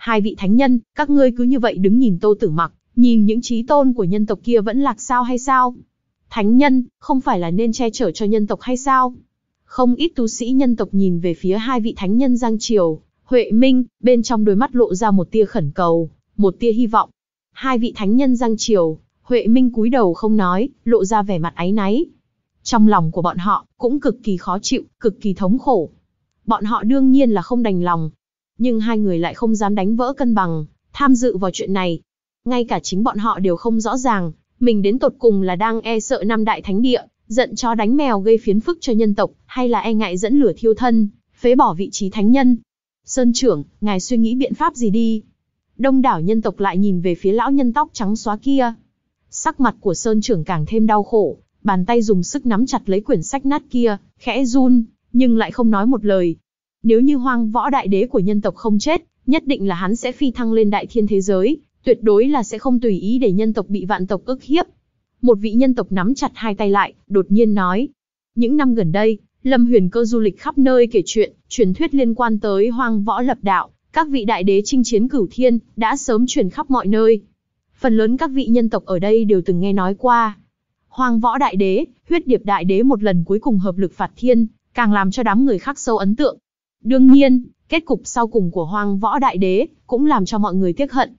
Hai vị thánh nhân, các ngươi cứ như vậy đứng nhìn Tô Tử Mặc, nhìn những chí tôn của nhân tộc kia vẫn lạc sao hay sao? Thánh nhân, không phải là nên che chở cho nhân tộc hay sao? Không ít tu sĩ nhân tộc nhìn về phía hai vị thánh nhân Giang Triều, Huệ Minh, bên trong đôi mắt lộ ra một tia khẩn cầu, một tia hy vọng. Hai vị thánh nhân Giang Triều, Huệ Minh cúi đầu không nói, lộ ra vẻ mặt áy náy. Trong lòng của bọn họ cũng cực kỳ khó chịu, cực kỳ thống khổ. Bọn họ đương nhiên là không đành lòng, nhưng hai người lại không dám đánh vỡ cân bằng, tham dự vào chuyện này. Ngay cả chính bọn họ đều không rõ ràng, mình đến tột cùng là đang e sợ năm đại thánh địa, giận cho đánh mèo gây phiến phức cho nhân tộc, hay là e ngại dẫn lửa thiêu thân, phế bỏ vị trí thánh nhân. Sơn trưởng, ngài suy nghĩ biện pháp gì đi? Đông đảo nhân tộc lại nhìn về phía lão nhân tóc trắng xóa kia. Sắc mặt của Sơn trưởng càng thêm đau khổ, bàn tay dùng sức nắm chặt lấy quyển sách nát kia, khẽ run, nhưng lại không nói một lời, nếu như hoang võ đại đế của nhân tộc không chết, nhất định là hắn sẽ phi thăng lên đại thiên thế giới, tuyệt đối là sẽ không tùy ý để nhân tộc bị vạn tộc ức hiếp. Một vị nhân tộc nắm chặt hai tay lại, đột nhiên nói. Những năm gần đây, Lâm Huyền Cơ du lịch khắp nơi kể chuyện, truyền thuyết liên quan tới hoang võ lập đạo, các vị đại đế chinh chiến cửu thiên, đã sớm truyền khắp mọi nơi. Phần lớn các vị nhân tộc ở đây đều từng nghe nói qua. Hoang võ đại đế, huyết điệp đại đế một lần cuối cùng hợp lực phạt thiên, càng làm cho đám người khác sâu ấn tượng. Đương nhiên, kết cục sau cùng của hoang võ đại đế cũng làm cho mọi người tiếc hận.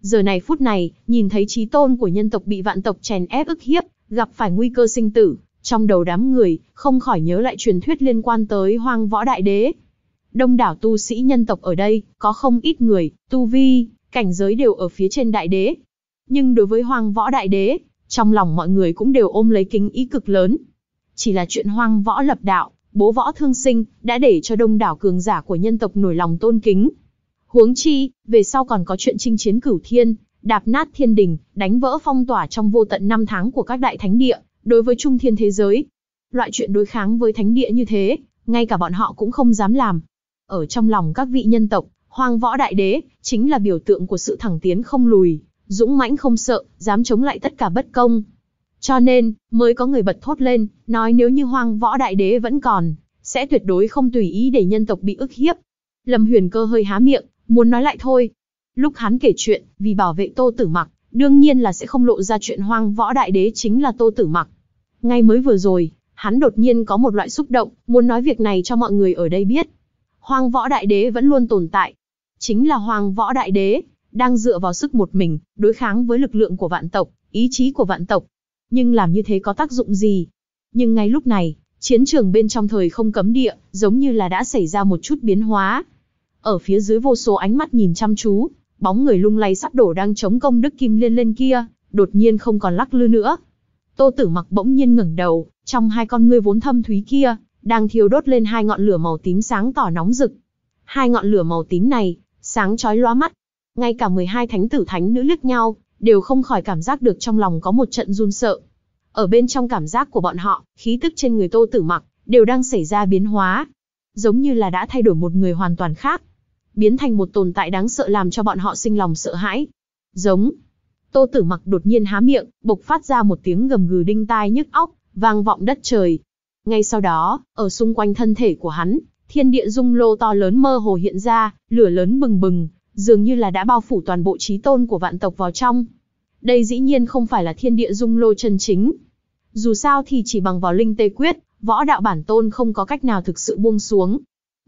Giờ này phút này, nhìn thấy trí tôn của nhân tộc bị vạn tộc chèn ép ức hiếp, gặp phải nguy cơ sinh tử, trong đầu đám người, không khỏi nhớ lại truyền thuyết liên quan tới hoang võ đại đế. Đông đảo tu sĩ nhân tộc ở đây, có không ít người, tu vi, cảnh giới đều ở phía trên đại đế. Nhưng đối với hoang võ đại đế, trong lòng mọi người cũng đều ôm lấy kính ý cực lớn. Chỉ là chuyện hoang võ lập đạo, bố võ thương sinh, đã để cho đông đảo cường giả của nhân tộc nổi lòng tôn kính. Huống chi, về sau còn có chuyện chinh chiến cửu thiên, đạp nát thiên đình, đánh vỡ phong tỏa trong vô tận năm tháng của các đại thánh địa, đối với trung thiên thế giới. Loại chuyện đối kháng với thánh địa như thế, ngay cả bọn họ cũng không dám làm. Ở trong lòng các vị nhân tộc, hoang võ đại đế, chính là biểu tượng của sự thẳng tiến không lùi, dũng mãnh không sợ, dám chống lại tất cả bất công. Cho nên, mới có người bật thốt lên, nói nếu như hoang võ đại đế vẫn còn, sẽ tuyệt đối không tùy ý để nhân tộc bị ức hiếp. Lâm huyền cơ hơi há miệng, muốn nói lại thôi. Lúc hắn kể chuyện, vì bảo vệ tô tử mặc, đương nhiên là sẽ không lộ ra chuyện hoang võ đại đế chính là tô tử mặc. Ngay mới vừa rồi, hắn đột nhiên có một loại xúc động, muốn nói việc này cho mọi người ở đây biết. Hoang võ đại đế vẫn luôn tồn tại. Chính là hoang võ đại đế, đang dựa vào sức một mình, đối kháng với lực lượng của vạn tộc, ý chí của vạn tộc, nhưng làm như thế có tác dụng gì? Nhưng ngay lúc này, chiến trường bên trong thời không cấm địa, giống như là đã xảy ra một chút biến hóa. Ở phía dưới vô số ánh mắt nhìn chăm chú, bóng người lung lay sắp đổ đang chống công đức kim liên lên kia, đột nhiên không còn lắc lư nữa. Tô Tử Mặc bỗng nhiên ngẩng đầu, trong hai con ngươi vốn thâm thúy kia, đang thiêu đốt lên hai ngọn lửa màu tím sáng tỏ nóng rực. Hai ngọn lửa màu tím này, sáng chói lóa mắt. Ngay cả 12 thánh tử thánh nữ liếc nhau, đều không khỏi cảm giác được trong lòng có một trận run sợ. Ở bên trong cảm giác của bọn họ, khí tức trên người Tô Tử Mặc đều đang xảy ra biến hóa, giống như là đã thay đổi một người hoàn toàn khác, biến thành một tồn tại đáng sợ làm cho bọn họ sinh lòng sợ hãi. Giống. Tô Tử Mặc đột nhiên há miệng, bộc phát ra một tiếng gầm gừ đinh tai nhức óc, vang vọng đất trời. Ngay sau đó, ở xung quanh thân thể của hắn, thiên địa dung lô to lớn mơ hồ hiện ra, lửa lớn bừng bừng, dường như là đã bao phủ toàn bộ trí tôn của vạn tộc vào trong. Đây dĩ nhiên không phải là thiên địa dung lô chân chính. Dù sao thì chỉ bằng vào linh tê quyết, võ đạo bản tôn không có cách nào thực sự buông xuống.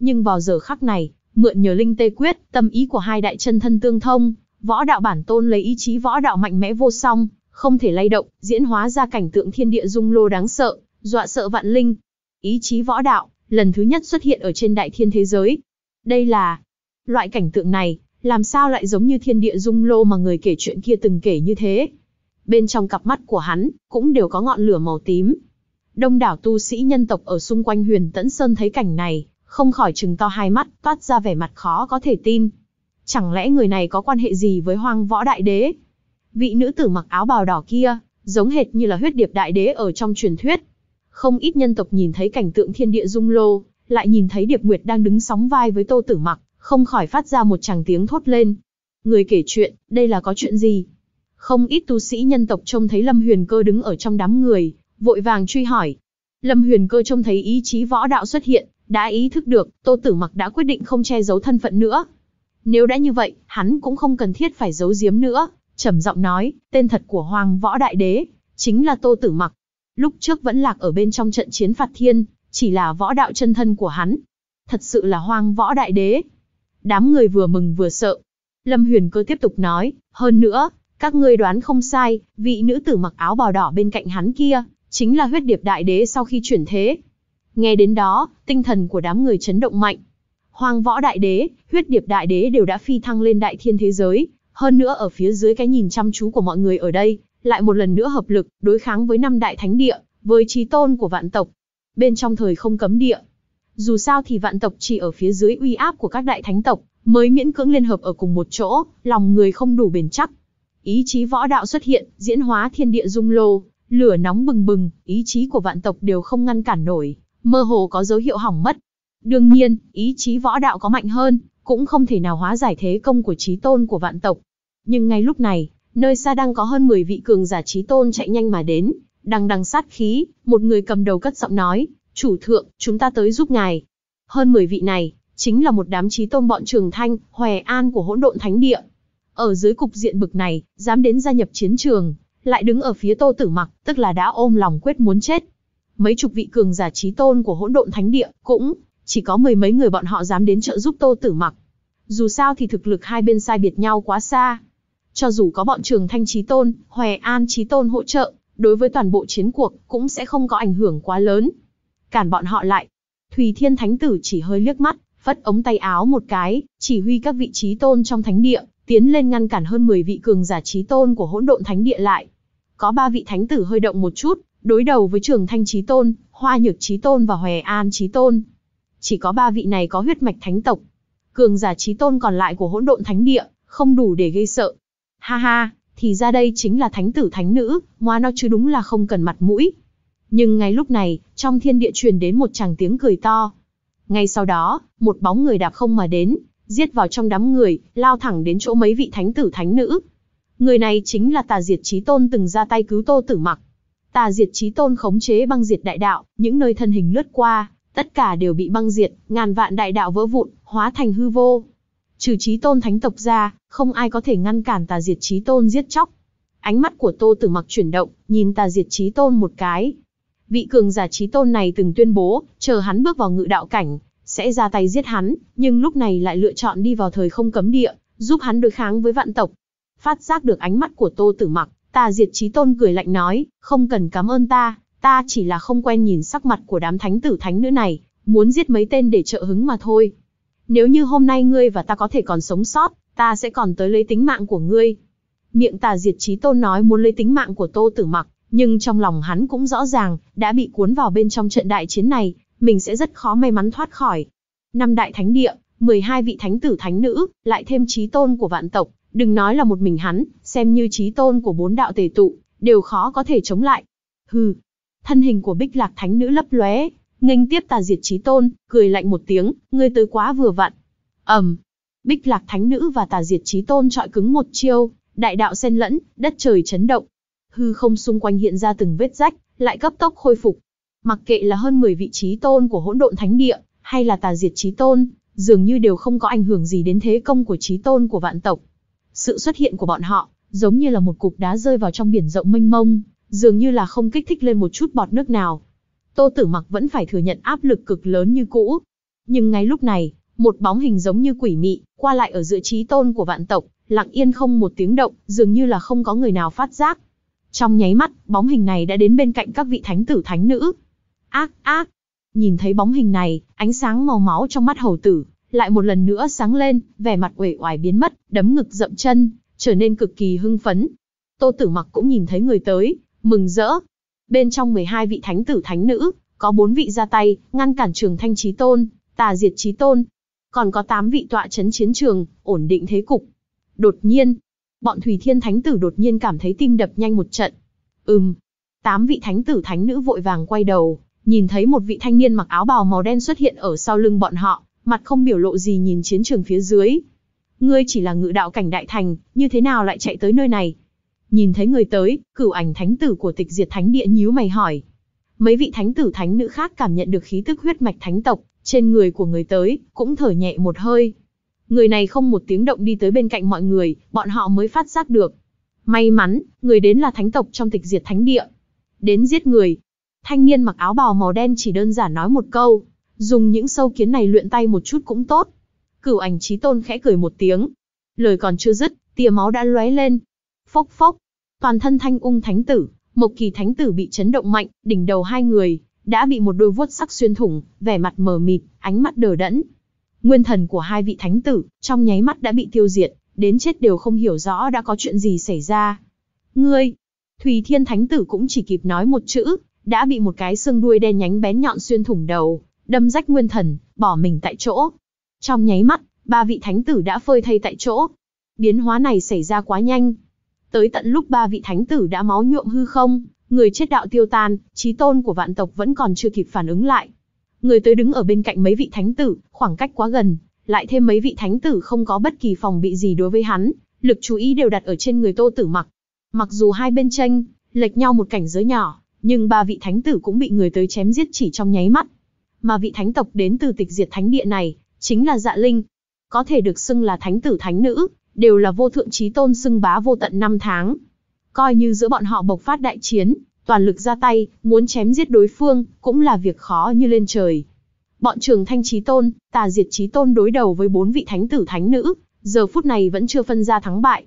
Nhưng vào giờ khắc này, mượn nhờ linh tê quyết, tâm ý của hai đại chân thân tương thông, võ đạo bản tôn lấy ý chí võ đạo mạnh mẽ vô song, không thể lay động, diễn hóa ra cảnh tượng thiên địa dung lô đáng sợ, dọa sợ vạn linh. Ý chí võ đạo, lần thứ nhất xuất hiện ở trên đại thiên thế giới. Đây là loại cảnh tượng này, làm sao lại giống như thiên địa dung lô mà người kể chuyện kia từng kể như thế. Bên trong cặp mắt của hắn, cũng đều có ngọn lửa màu tím. Đông đảo tu sĩ nhân tộc ở xung quanh huyền tẫn sơn thấy cảnh này, không khỏi trừng to hai mắt, toát ra vẻ mặt khó có thể tin. Chẳng lẽ người này có quan hệ gì với hoang võ đại đế? Vị nữ tử mặc áo bào đỏ kia, giống hệt như là huyết điệp đại đế ở trong truyền thuyết. Không ít nhân tộc nhìn thấy cảnh tượng thiên địa dung lô, lại nhìn thấy Điệp Nguyệt đang đứng sóng vai với Tô Tử Mặc, không khỏi phát ra một chàng tiếng thốt lên. Người kể chuyện, đây là có chuyện gì? Không ít tu sĩ nhân tộc trông thấy Lâm Huyền Cơ đứng ở trong đám người, vội vàng truy hỏi. Lâm Huyền Cơ trông thấy ý chí võ đạo xuất hiện, đã ý thức được, Tô Tử Mặc đã quyết định không che giấu thân phận nữa. Nếu đã như vậy, hắn cũng không cần thiết phải giấu giếm nữa, trầm giọng nói, tên thật của Hoàng Võ Đại Đế chính là Tô Tử Mặc. Lúc trước vẫn lạc ở bên trong trận chiến phạt thiên, chỉ là võ đạo chân thân của hắn. Thật sự là Hoàng Võ Đại Đế đám người vừa mừng vừa sợ. Lâm Huyền Cơ tiếp tục nói, hơn nữa, các ngươi đoán không sai, vị nữ tử mặc áo bào đỏ bên cạnh hắn kia, chính là huyết điệp đại đế sau khi chuyển thế. Nghe đến đó, tinh thần của đám người chấn động mạnh. Hoàng võ đại đế, huyết điệp đại đế đều đã phi thăng lên đại thiên thế giới, hơn nữa ở phía dưới cái nhìn chăm chú của mọi người ở đây, lại một lần nữa hợp lực, đối kháng với năm đại thánh địa, với trí tôn của vạn tộc. Bên trong thời không cấm địa, dù sao thì vạn tộc chỉ ở phía dưới uy áp của các đại thánh tộc, mới miễn cưỡng liên hợp ở cùng một chỗ, lòng người không đủ bền chắc. Ý chí võ đạo xuất hiện, diễn hóa thiên địa dung lô, lửa nóng bừng bừng, ý chí của vạn tộc đều không ngăn cản nổi, mơ hồ có dấu hiệu hỏng mất. Đương nhiên, ý chí võ đạo có mạnh hơn, cũng không thể nào hóa giải thế công của trí tôn của vạn tộc. Nhưng ngay lúc này, nơi xa đang có hơn 10 vị cường giả trí tôn chạy nhanh mà đến, đằng đằng sát khí, một người cầm đầu cất giọng nói, Chủ thượng, chúng ta tới giúp ngài. Hơn 10 vị này, chính là một đám trí tôn bọn trường thanh, hòe an của hỗn độn thánh địa. Ở dưới cục diện bực này, dám đến gia nhập chiến trường, lại đứng ở phía tô tử mặc, tức là đã ôm lòng quyết muốn chết. Mấy chục vị cường giả trí tôn của hỗn độn thánh địa, cũng chỉ có mười mấy người bọn họ dám đến trợ giúp tô tử mặc. Dù sao thì thực lực hai bên sai biệt nhau quá xa. Cho dù có bọn trường thanh trí tôn, hòe an trí tôn hỗ trợ, đối với toàn bộ chiến cuộc cũng sẽ không có ảnh hưởng quá lớn cản bọn họ lại. Thùy Thiên Thánh Tử chỉ hơi liếc mắt, phất ống tay áo một cái, chỉ huy các vị trí tôn trong thánh địa, tiến lên ngăn cản hơn 10 vị cường giả trí tôn của hỗn độn thánh địa lại. Có ba vị thánh tử hơi động một chút, đối đầu với trường thanh trí tôn, hoa nhược trí tôn và hòe an trí tôn. Chỉ có ba vị này có huyết mạch thánh tộc. Cường giả trí tôn còn lại của hỗn độn thánh địa, không đủ để gây sợ. Ha ha, thì ra đây chính là thánh tử thánh nữ, ngoa nó chứ đúng là không cần mặt mũi. Nhưng ngay lúc này, trong thiên địa truyền đến một chàng tiếng cười to. Ngay sau đó, một bóng người đạp không mà đến, giết vào trong đám người, lao thẳng đến chỗ mấy vị thánh tử thánh nữ. Người này chính là Tà Diệt Chí Tôn từng ra tay cứu Tô Tử Mặc. Tà Diệt Chí Tôn khống chế băng diệt đại đạo, những nơi thân hình lướt qua, tất cả đều bị băng diệt, ngàn vạn đại đạo vỡ vụn, hóa thành hư vô. Trừ Chí Tôn thánh tộc ra, không ai có thể ngăn cản Tà Diệt Chí Tôn giết chóc. Ánh mắt của Tô Tử Mặc chuyển động, nhìn Tà Diệt Chí Tôn một cái, Vị cường giả trí tôn này từng tuyên bố, chờ hắn bước vào ngự đạo cảnh, sẽ ra tay giết hắn, nhưng lúc này lại lựa chọn đi vào thời không cấm địa, giúp hắn đối kháng với vạn tộc. Phát giác được ánh mắt của Tô Tử Mặc, Tà Diệt Chí Tôn cười lạnh nói, không cần cảm ơn ta, ta chỉ là không quen nhìn sắc mặt của đám thánh tử thánh nữ này, muốn giết mấy tên để trợ hứng mà thôi. Nếu như hôm nay ngươi và ta có thể còn sống sót, ta sẽ còn tới lấy tính mạng của ngươi. Miệng Tà Diệt Chí Tôn nói muốn lấy tính mạng của Tô Tử Mặc, nhưng trong lòng hắn cũng rõ ràng, đã bị cuốn vào bên trong trận đại chiến này, mình sẽ rất khó may mắn thoát khỏi. Năm đại thánh địa, 12 vị thánh tử thánh nữ, lại thêm trí tôn của vạn tộc, đừng nói là một mình hắn, xem như trí tôn của bốn đạo tề tụ, đều khó có thể chống lại. Hừ, thân hình của bích lạc thánh nữ lấp lóe, nghênh tiếp tà diệt trí tôn, cười lạnh một tiếng, ngươi tới quá vừa vặn. ầm, bích lạc thánh nữ và tà diệt trí tôn trọi cứng một chiêu, đại đạo xen lẫn, đất trời chấn động, hư không xung quanh hiện ra từng vết rách, lại cấp tốc khôi phục. Mặc kệ là hơn 10 vị trí tôn của hỗn độn thánh địa, hay là tà diệt trí tôn, dường như đều không có ảnh hưởng gì đến thế công của trí tôn của vạn tộc. Sự xuất hiện của bọn họ, giống như là một cục đá rơi vào trong biển rộng mênh mông, dường như là không kích thích lên một chút bọt nước nào. Tô Tử Mặc vẫn phải thừa nhận áp lực cực lớn như cũ. Nhưng ngay lúc này, một bóng hình giống như quỷ mị, qua lại ở giữa trí tôn của vạn tộc, lặng yên không một tiếng động, dường như là không có người nào phát giác. Trong nháy mắt, bóng hình này đã đến bên cạnh các vị thánh tử thánh nữ. Ác, ác. Nhìn thấy bóng hình này, ánh sáng màu máu trong mắt hầu tử, lại một lần nữa sáng lên, vẻ mặt uể oải biến mất, đấm ngực dậm chân, trở nên cực kỳ hưng phấn. Tô Tử Mặc cũng nhìn thấy người tới, mừng rỡ. Bên trong 12 vị thánh tử thánh nữ, có 4 vị ra tay, ngăn cản Trường Thanh trí Tôn, Tà Diệt trí Tôn, còn có 8 vị tọa chấn chiến trường, ổn định thế cục. Đột nhiên, bọn Thủy Thiên Thánh Tử đột nhiên cảm thấy tim đập nhanh một trận. Ừm, tám vị Thánh Tử Thánh Nữ vội vàng quay đầu, nhìn thấy một vị thanh niên mặc áo bào màu đen xuất hiện ở sau lưng bọn họ, mặt không biểu lộ gì nhìn chiến trường phía dưới. Ngươi chỉ là ngự đạo cảnh đại thành, như thế nào lại chạy tới nơi này? Nhìn thấy người tới, cửu ảnh thánh tử của tịch diệt thánh địa nhíu mày hỏi. Mấy vị thánh tử thánh nữ khác cảm nhận được khí tức huyết mạch thánh tộc, trên người của người tới, cũng thở nhẹ một hơi người này không một tiếng động đi tới bên cạnh mọi người, bọn họ mới phát giác được. May mắn, người đến là thánh tộc trong tịch diệt thánh địa. Đến giết người. Thanh niên mặc áo bào màu đen chỉ đơn giản nói một câu, dùng những sâu kiến này luyện tay một chút cũng tốt. Cửu ảnh trí tôn khẽ cười một tiếng. Lời còn chưa dứt, tia máu đã lóe lên. Phốc phốc, toàn thân thanh ung thánh tử, một Kỳ Thánh tử bị chấn động mạnh, đỉnh đầu hai người đã bị một đôi vuốt sắc xuyên thủng, vẻ mặt mờ mịt, ánh mắt đờ đẫn. Nguyên thần của hai vị thánh tử, trong nháy mắt đã bị tiêu diệt, đến chết đều không hiểu rõ đã có chuyện gì xảy ra. Ngươi, Thùy Thiên Thánh Tử cũng chỉ kịp nói một chữ, đã bị một cái xương đuôi đen nhánh bén nhọn xuyên thủng đầu, đâm rách nguyên thần, bỏ mình tại chỗ. Trong nháy mắt, ba vị thánh tử đã phơi thay tại chỗ. Biến hóa này xảy ra quá nhanh. Tới tận lúc ba vị thánh tử đã máu nhuộm hư không, người chết đạo tiêu tan, trí tôn của vạn tộc vẫn còn chưa kịp phản ứng lại, Người tới đứng ở bên cạnh mấy vị thánh tử, khoảng cách quá gần, lại thêm mấy vị thánh tử không có bất kỳ phòng bị gì đối với hắn, lực chú ý đều đặt ở trên người Tô Tử Mặc. Mặc dù hai bên tranh, lệch nhau một cảnh giới nhỏ, nhưng ba vị thánh tử cũng bị người tới chém giết chỉ trong nháy mắt. Mà vị thánh tộc đến từ tịch diệt thánh địa này, chính là Dạ Linh, có thể được xưng là thánh tử thánh nữ, đều là vô thượng trí tôn xưng bá vô tận năm tháng. Coi như giữa bọn họ bộc phát đại chiến, toàn lực ra tay, muốn chém giết đối phương, cũng là việc khó như lên trời. Bọn Trường thanh trí tôn, tà diệt trí tôn đối đầu với bốn vị thánh tử thánh nữ, giờ phút này vẫn chưa phân ra thắng bại.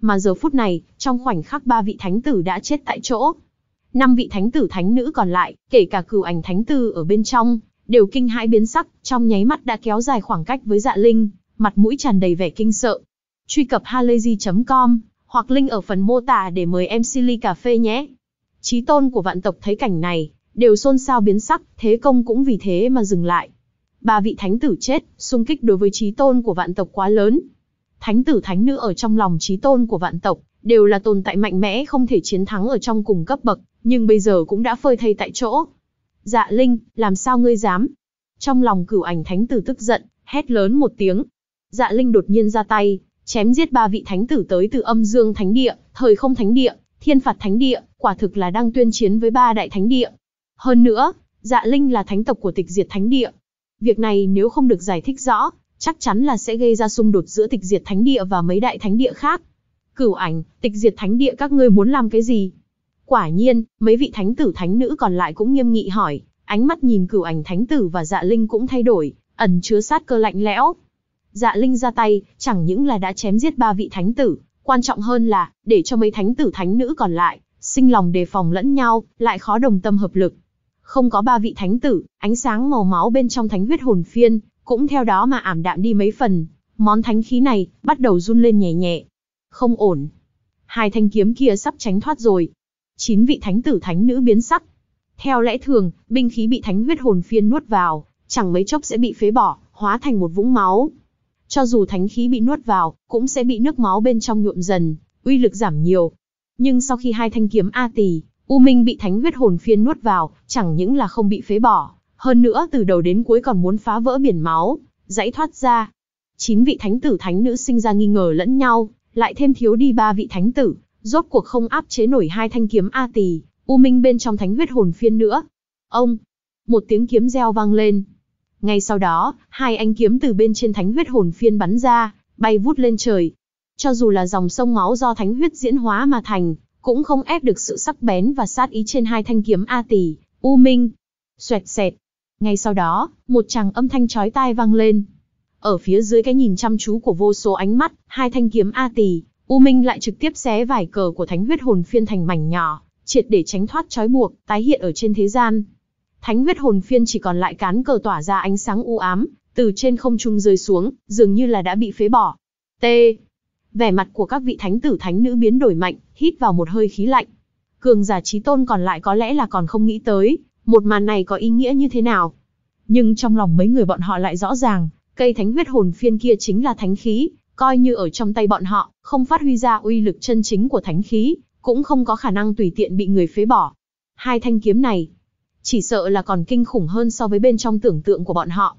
Mà giờ phút này, trong khoảnh khắc ba vị thánh tử đã chết tại chỗ. Năm vị thánh tử thánh nữ còn lại, kể cả cửu ảnh thánh Tư ở bên trong, đều kinh hãi biến sắc, trong nháy mắt đã kéo dài khoảng cách với dạ linh, mặt mũi tràn đầy vẻ kinh sợ. Truy cập halayzi.com, hoặc link ở phần mô tả để mời em Silly Cà Phê nhé. Chí tôn của vạn tộc thấy cảnh này, đều xôn xao biến sắc, thế công cũng vì thế mà dừng lại. Ba vị thánh tử chết, xung kích đối với chí tôn của vạn tộc quá lớn. Thánh tử thánh nữ ở trong lòng chí tôn của vạn tộc, đều là tồn tại mạnh mẽ không thể chiến thắng ở trong cùng cấp bậc, nhưng bây giờ cũng đã phơi thây tại chỗ. Dạ Linh, làm sao ngươi dám? Trong lòng cửu ảnh thánh tử tức giận, hét lớn một tiếng. Dạ Linh đột nhiên ra tay, chém giết ba vị thánh tử tới từ âm dương thánh địa, thời không thánh địa, thiên phạt thánh địa, quả thực là đang tuyên chiến với ba đại thánh địa. Hơn nữa, dạ linh là thánh tộc của tịch diệt thánh địa. Việc này nếu không được giải thích rõ, chắc chắn là sẽ gây ra xung đột giữa tịch diệt thánh địa và mấy đại thánh địa khác. Cửu ảnh, tịch diệt thánh địa các ngươi muốn làm cái gì? Quả nhiên, mấy vị thánh tử thánh nữ còn lại cũng nghiêm nghị hỏi, ánh mắt nhìn cửu ảnh thánh tử và dạ linh cũng thay đổi, ẩn chứa sát cơ lạnh lẽo. Dạ linh ra tay, chẳng những là đã chém giết ba vị thánh tử, quan trọng hơn là, để cho mấy thánh tử thánh nữ còn lại, sinh lòng đề phòng lẫn nhau, lại khó đồng tâm hợp lực. Không có ba vị thánh tử, ánh sáng màu máu bên trong thánh huyết hồn phiên, cũng theo đó mà ảm đạm đi mấy phần, món thánh khí này bắt đầu run lên nhẹ nhẹ. Không ổn. Hai thanh kiếm kia sắp tránh thoát rồi. Chín vị thánh tử thánh nữ biến sắc. Theo lẽ thường, binh khí bị thánh huyết hồn phiên nuốt vào, chẳng mấy chốc sẽ bị phế bỏ, hóa thành một vũng máu. Cho dù thánh khí bị nuốt vào, cũng sẽ bị nước máu bên trong nhuộm dần, uy lực giảm nhiều, nhưng sau khi hai thanh kiếm A Tỳ, U Minh bị thánh huyết hồn phiên nuốt vào, chẳng những là không bị phế bỏ, hơn nữa từ đầu đến cuối còn muốn phá vỡ biển máu, dãy thoát ra. Chín vị thánh tử thánh nữ sinh ra nghi ngờ lẫn nhau, lại thêm thiếu đi ba vị thánh tử, rốt cuộc không áp chế nổi hai thanh kiếm A Tỳ, U Minh bên trong thánh huyết hồn phiên nữa. Ông! Một tiếng kiếm reo vang lên. Ngay sau đó, hai anh kiếm từ bên trên thánh huyết hồn phiên bắn ra, bay vút lên trời, cho dù là dòng sông máu do thánh huyết diễn hóa mà thành, cũng không ép được sự sắc bén và sát ý trên hai thanh kiếm A Tỷ, U Minh. Xoẹt xẹt. Ngay sau đó, một tràng âm thanh chói tai vang lên. Ở phía dưới cái nhìn chăm chú của vô số ánh mắt, hai thanh kiếm A Tỷ, U Minh lại trực tiếp xé vải cờ của thánh huyết hồn phiên thành mảnh nhỏ, triệt để tránh thoát trói buộc, tái hiện ở trên thế gian. Thánh huyết hồn phiên chỉ còn lại cán cờ tỏa ra ánh sáng u ám, từ trên không trung rơi xuống, dường như là đã bị phế bỏ. T. Vẻ mặt của các vị thánh tử thánh nữ biến đổi mạnh, hít vào một hơi khí lạnh. Cường giả trí tôn còn lại có lẽ là còn không nghĩ tới, một màn này có ý nghĩa như thế nào. Nhưng trong lòng mấy người bọn họ lại rõ ràng, cây thánh huyết hồn phiên kia chính là thánh khí, coi như ở trong tay bọn họ, không phát huy ra uy lực chân chính của thánh khí, cũng không có khả năng tùy tiện bị người phế bỏ. Hai thanh kiếm này, chỉ sợ là còn kinh khủng hơn so với bên trong tưởng tượng của bọn họ.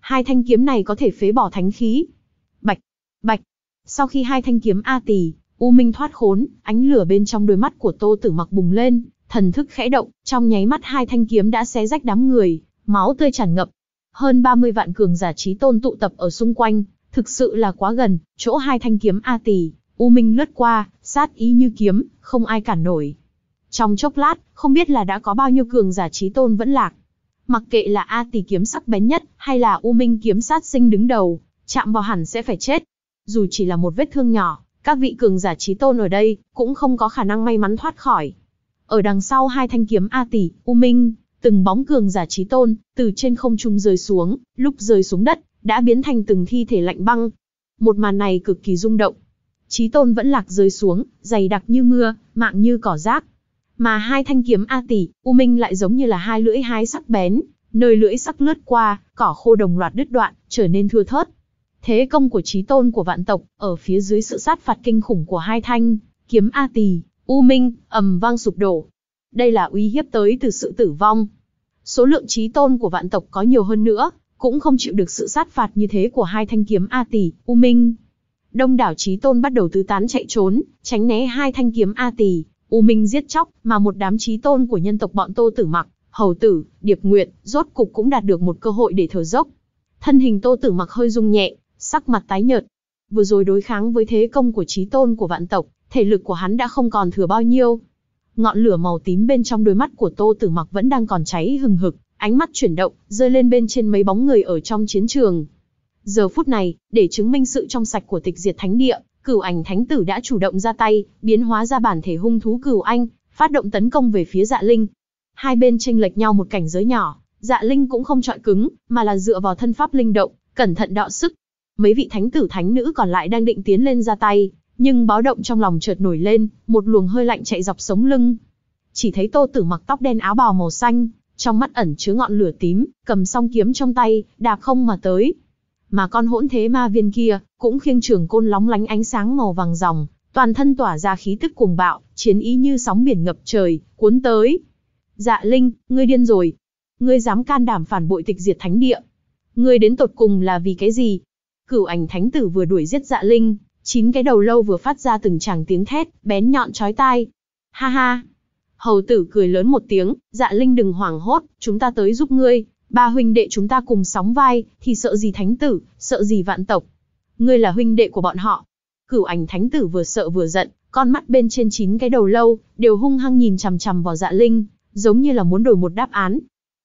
Hai thanh kiếm này có thể phế bỏ thánh khí. Bạch, bạch, sau khi hai thanh kiếm A Tỳ, U Minh thoát khốn, ánh lửa bên trong đôi mắt của Tô Tử Mặc bùng lên, thần thức khẽ động, trong nháy mắt hai thanh kiếm đã xé rách đám người, máu tươi tràn ngập. Hơn 30 vạn cường giả trí tôn tụ tập ở xung quanh, thực sự là quá gần, chỗ hai thanh kiếm A Tỳ, U Minh lướt qua, sát ý như kiếm, không ai cản nổi. Trong chốc lát, không biết là đã có bao nhiêu cường giả trí tôn vẫn lạc. Mặc kệ là A Tỳ kiếm sắc bén nhất, hay là U Minh kiếm sát sinh đứng đầu, chạm vào hẳn sẽ phải chết, dù chỉ là một vết thương nhỏ, các vị cường giả trí tôn ở đây cũng không có khả năng may mắn thoát khỏi. Ở đằng sau hai thanh kiếm A Tỷ, U Minh, từng bóng cường giả trí tôn, từ trên không trung rơi xuống, lúc rơi xuống đất, đã biến thành từng thi thể lạnh băng. Một màn này cực kỳ rung động. Trí tôn vẫn lạc rơi xuống, dày đặc như mưa, mạng như cỏ rác. Mà hai thanh kiếm A Tỷ, U Minh lại giống như là hai lưỡi hái sắc bén, nơi lưỡi sắc lướt qua, cỏ khô đồng loạt đứt đoạn, trở nên thưa thớt. Thế công của trí tôn của vạn tộc, ở phía dưới sự sát phạt kinh khủng của hai thanh, kiếm A Tỳ, U Minh, ầm vang sụp đổ. Đây là uy hiếp tới từ sự tử vong. Số lượng trí tôn của vạn tộc có nhiều hơn nữa, cũng không chịu được sự sát phạt như thế của hai thanh kiếm A Tỷ, U Minh. Đông đảo trí tôn bắt đầu tứ tán chạy trốn, tránh né hai thanh kiếm A Tỷ, U Minh giết chóc, mà một đám trí tôn của nhân tộc bọn Tô Tử Mặc, Hầu Tử, Điệp Nguyệt, rốt cục cũng đạt được một cơ hội để thở dốc. Thân hình Tô Tử Mặc hơi rung nhẹ, sắc mặt tái nhợt. Vừa rồi đối kháng với thế công của trí tôn của vạn tộc, thể lực của hắn đã không còn thừa bao nhiêu. Ngọn lửa màu tím bên trong đôi mắt của Tô Tử Mặc vẫn đang còn cháy hừng hực, ánh mắt chuyển động, rơi lên bên trên mấy bóng người ở trong chiến trường. Giờ phút này, để chứng minh sự trong sạch của tịch diệt thánh địa, Cửu Ảnh Thánh Tử đã chủ động ra tay, biến hóa ra bản thể hung thú Cửu Anh, phát động tấn công về phía Dạ Linh. Hai bên tranh lệch nhau một cảnh giới nhỏ, Dạ Linh cũng không trọi cứng, mà là dựa vào thân pháp linh động, cẩn thận đọ sức, Mấy vị thánh tử thánh nữ còn lại đang định tiến lên ra tay, nhưng báo động trong lòng chợt nổi lên, một luồng hơi lạnh chạy dọc sống lưng. Chỉ thấy Tô Tử mặc tóc đen áo bào màu xanh, trong mắt ẩn chứa ngọn lửa tím, cầm song kiếm trong tay, đạp không mà tới. Mà con hỗn thế ma viên kia, cũng khiêng trường côn lóng lánh ánh sáng màu vàng ròng, toàn thân tỏa ra khí tức cuồng bạo, chiến ý như sóng biển ngập trời, cuốn tới. Dạ Linh, ngươi điên rồi. Ngươi dám can đảm phản bội tịch diệt thánh địa. Ngươi đến tột cùng là vì cái gì? Cửu ảnh thánh tử vừa đuổi giết dạ linh, chín cái đầu lâu vừa phát ra từng tràng tiếng thét, bén nhọn chói tai. Ha ha! Hầu tử cười lớn một tiếng, dạ linh đừng hoảng hốt, chúng ta tới giúp ngươi, ba huynh đệ chúng ta cùng sóng vai, thì sợ gì thánh tử, sợ gì vạn tộc. Ngươi là huynh đệ của bọn họ. Cửu ảnh thánh tử vừa sợ vừa giận, con mắt bên trên chín cái đầu lâu, đều hung hăng nhìn chằm chằm vào dạ linh, giống như là muốn đổi một đáp án.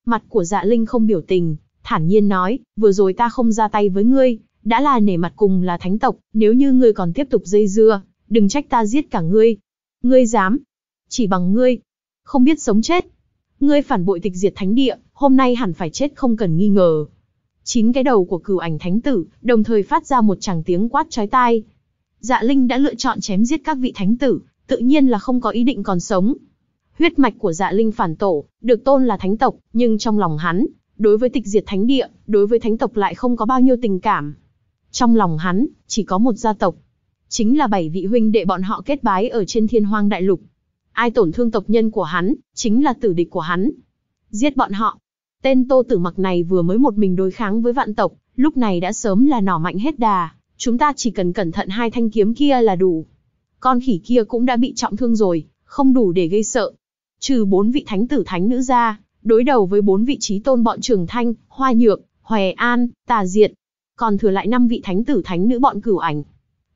Mặt của dạ linh không biểu tình, thản nhiên nói, vừa rồi ta không ra tay với ngươi, đã là nể mặt cùng là thánh tộc, nếu như ngươi còn tiếp tục dây dưa, đừng trách ta giết cả ngươi. Ngươi dám? Chỉ bằng ngươi, không biết sống chết. Ngươi phản bội tịch diệt thánh địa, hôm nay hẳn phải chết không cần nghi ngờ. Chín cái đầu của cửu ảnh thánh tử, đồng thời phát ra một tràng tiếng quát chói tai. Dạ Linh đã lựa chọn chém giết các vị thánh tử, tự nhiên là không có ý định còn sống. Huyết mạch của Dạ Linh phản tổ, được tôn là thánh tộc, nhưng trong lòng hắn, đối với tịch diệt thánh địa, đối với thánh tộc lại không có bao nhiêu tình cảm. Trong lòng hắn, chỉ có một gia tộc. Chính là bảy vị huynh đệ bọn họ kết bái ở trên thiên hoang đại lục. Ai tổn thương tộc nhân của hắn, chính là tử địch của hắn. Giết bọn họ. Tên tô tử mặc này vừa mới một mình đối kháng với vạn tộc, lúc này đã sớm là nỏ mạnh hết đà. Chúng ta chỉ cần cẩn thận hai thanh kiếm kia là đủ. Con khỉ kia cũng đã bị trọng thương rồi, không đủ để gây sợ. Trừ bốn vị thánh tử thánh nữ ra, đối đầu với bốn vị trí tôn bọn trường thanh, hoa nhược, hòe an, tà diệt, còn thừa lại năm vị thánh tử thánh nữ bọn cửu ảnh.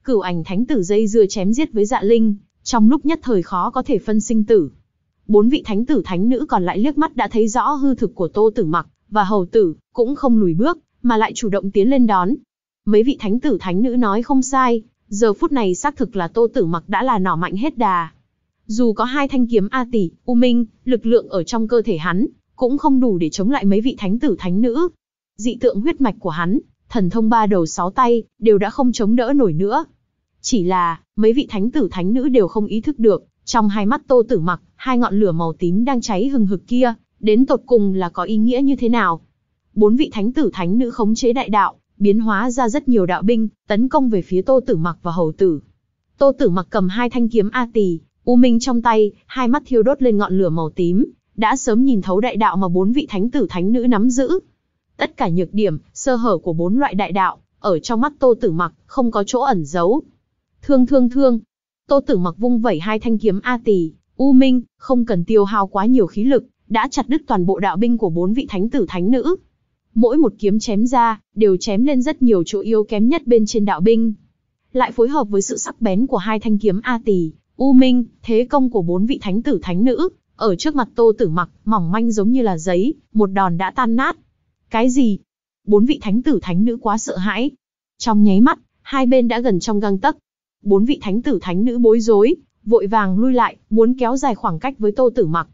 Cửu ảnh thánh tử dây dưa chém giết với dạ linh, trong lúc nhất thời khó có thể phân sinh tử. Bốn vị thánh tử thánh nữ còn lại liếc mắt đã thấy rõ hư thực của Tô Tử Mặc và hầu tử, cũng không lùi bước, mà lại chủ động tiến lên đón. Mấy vị thánh tử thánh nữ nói không sai, giờ phút này xác thực là Tô Tử Mặc đã là nỏ mạnh hết đà. Dù có hai thanh kiếm A tỷ, U Minh, lực lượng ở trong cơ thể hắn cũng không đủ để chống lại mấy vị thánh tử thánh nữ. Dị tượng huyết mạch của hắn thần thông ba đầu sáu tay, đều đã không chống đỡ nổi nữa. Chỉ là, mấy vị thánh tử thánh nữ đều không ý thức được, trong hai mắt tô tử mặc, hai ngọn lửa màu tím đang cháy hừng hực kia, đến tột cùng là có ý nghĩa như thế nào. Bốn vị thánh tử thánh nữ khống chế đại đạo, biến hóa ra rất nhiều đạo binh, tấn công về phía tô tử mặc và hầu tử. Tô tử mặc cầm hai thanh kiếm A tỳ, u minh trong tay, hai mắt thiêu đốt lên ngọn lửa màu tím, đã sớm nhìn thấu đại đạo mà bốn vị thánh tử thánh nữ nắm giữ. Tất cả nhược điểm, sơ hở của bốn loại đại đạo, ở trong mắt Tô Tử Mặc, không có chỗ ẩn giấu. Thương thương thương. Tô Tử Mặc vung vẩy hai thanh kiếm A Tỳ, U Minh, không cần tiêu hao quá nhiều khí lực, đã chặt đứt toàn bộ đạo binh của bốn vị thánh tử thánh nữ. Mỗi một kiếm chém ra, đều chém lên rất nhiều chỗ yếu kém nhất bên trên đạo binh. Lại phối hợp với sự sắc bén của hai thanh kiếm A Tỳ, U Minh, thế công của bốn vị thánh tử thánh nữ, ở trước mặt Tô Tử Mặc, mỏng manh giống như là giấy, một đòn đã tan nát. Cái gì? Bốn vị thánh tử thánh nữ quá sợ hãi. Trong nháy mắt, hai bên đã gần trong gang tấc. Bốn vị thánh tử thánh nữ bối rối, vội vàng lui lại, muốn kéo dài khoảng cách với Tô Tử Mặc.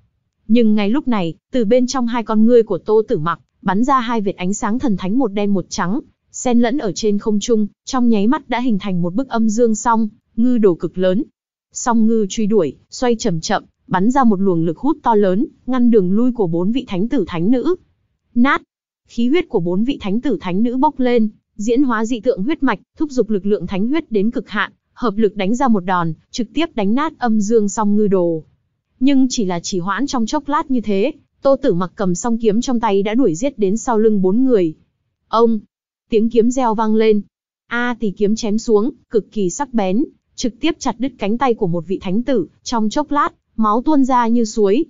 Nhưng ngay lúc này, từ bên trong hai con ngươi của Tô Tử Mặc, bắn ra hai vệt ánh sáng thần thánh một đen một trắng, xen lẫn ở trên không trung, trong nháy mắt đã hình thành một bức âm dương song, ngư đồ cực lớn. Song ngư truy đuổi, xoay chậm chậm, bắn ra một luồng lực hút to lớn, ngăn đường lui của bốn vị thánh tử thánh nữ. Nát! khí huyết của bốn vị thánh tử thánh nữ bốc lên, diễn hóa dị tượng huyết mạch, thúc giục lực lượng thánh huyết đến cực hạn, hợp lực đánh ra một đòn, trực tiếp đánh nát âm dương song ngư đồ. Nhưng chỉ là chỉ hoãn trong chốc lát như thế, Tô Tử Mặc cầm song kiếm trong tay đã đuổi giết đến sau lưng bốn người. Ông, tiếng kiếm reo vang lên. A à, kiếm chém xuống, cực kỳ sắc bén, trực tiếp chặt đứt cánh tay của một vị thánh tử, trong chốc lát, máu tuôn ra như suối.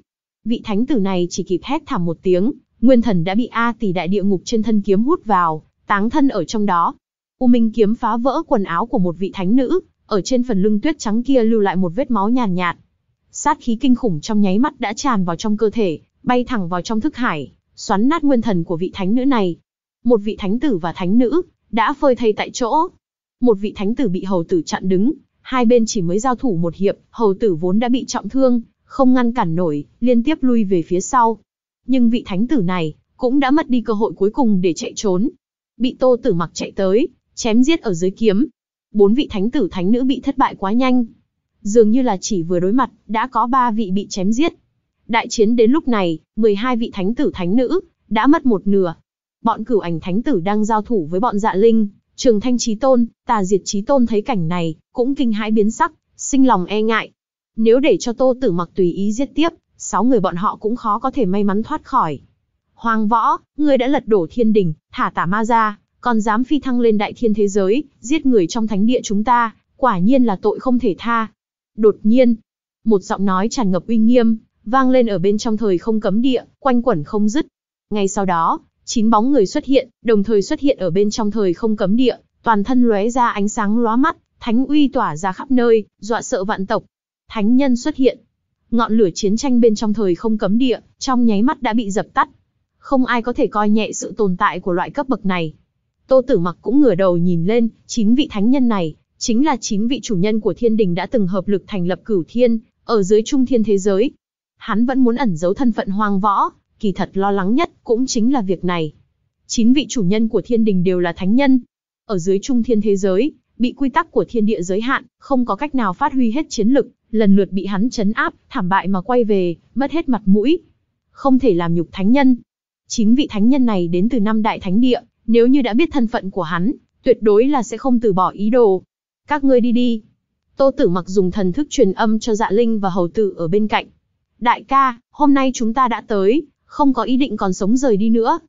Vị thánh tử này chỉ kịp hét thảm một tiếng, Nguyên thần đã bị A tỷ đại địa ngục trên thân kiếm hút vào, táng thân ở trong đó. U Minh kiếm phá vỡ quần áo của một vị thánh nữ, ở trên phần lưng tuyết trắng kia lưu lại một vết máu nhàn nhạt, Sát khí kinh khủng trong nháy mắt đã tràn vào trong cơ thể, bay thẳng vào trong thức hải, xoắn nát nguyên thần của vị thánh nữ này. Một vị thánh tử và thánh nữ đã phơi thay tại chỗ. Một vị thánh tử bị hầu tử chặn đứng, hai bên chỉ mới giao thủ một hiệp, hầu tử vốn đã bị trọng thương, không ngăn cản nổi, liên tiếp lui về phía sau, nhưng vị thánh tử này cũng đã mất đi cơ hội cuối cùng để chạy trốn. Bị Tô Tử Mặc chạy tới, chém giết ở dưới kiếm. Bốn vị thánh tử thánh nữ bị thất bại quá nhanh. Dường như là chỉ vừa đối mặt, đã có ba vị bị chém giết. Đại chiến đến lúc này, 12 vị thánh tử thánh nữ đã mất một nửa. Bọn cửu ảnh thánh tử đang giao thủ với bọn dạ linh, trường thanh trí tôn, tà diệt trí tôn thấy cảnh này, cũng kinh hãi biến sắc, sinh lòng e ngại. Nếu để cho tô tử mặc tùy ý giết tiếp, sáu người bọn họ cũng khó có thể may mắn thoát khỏi. Hoàng võ, ngươi đã lật đổ thiên đình, thả tả ma ra, còn dám phi thăng lên đại thiên thế giới, giết người trong thánh địa chúng ta, quả nhiên là tội không thể tha. Đột nhiên, một giọng nói tràn ngập uy nghiêm, vang lên ở bên trong thời không cấm địa, quanh quẩn không dứt. Ngay sau đó, chín bóng người xuất hiện, đồng thời xuất hiện ở bên trong thời không cấm địa, toàn thân lóe ra ánh sáng lóa mắt, thánh uy tỏa ra khắp nơi, dọa sợ vạn tộc. Thánh nhân xuất hiện, Ngọn lửa chiến tranh bên trong thời không cấm địa, trong nháy mắt đã bị dập tắt. Không ai có thể coi nhẹ sự tồn tại của loại cấp bậc này. Tô Tử Mặc cũng ngửa đầu nhìn lên, chín vị thánh nhân này, chính là chín vị chủ nhân của Thiên Đình đã từng hợp lực thành lập Cửu Thiên, ở dưới trung thiên thế giới. Hắn vẫn muốn ẩn giấu thân phận hoang võ, kỳ thật lo lắng nhất cũng chính là việc này. Chín vị chủ nhân của Thiên Đình đều là thánh nhân. Ở dưới trung thiên thế giới, bị quy tắc của thiên địa giới hạn, không có cách nào phát huy hết chiến lực, lần lượt bị hắn chấn áp, thảm bại mà quay về, mất hết mặt mũi. Không thể làm nhục thánh nhân. Chính vị thánh nhân này đến từ năm đại thánh địa, nếu như đã biết thân phận của hắn, tuyệt đối là sẽ không từ bỏ ý đồ. Các ngươi đi đi. Tô Tử Mặc dùng thần thức truyền âm cho Dạ Linh và Hầu Tử ở bên cạnh. Đại ca, hôm nay chúng ta đã tới, không có ý định còn sống rời đi nữa.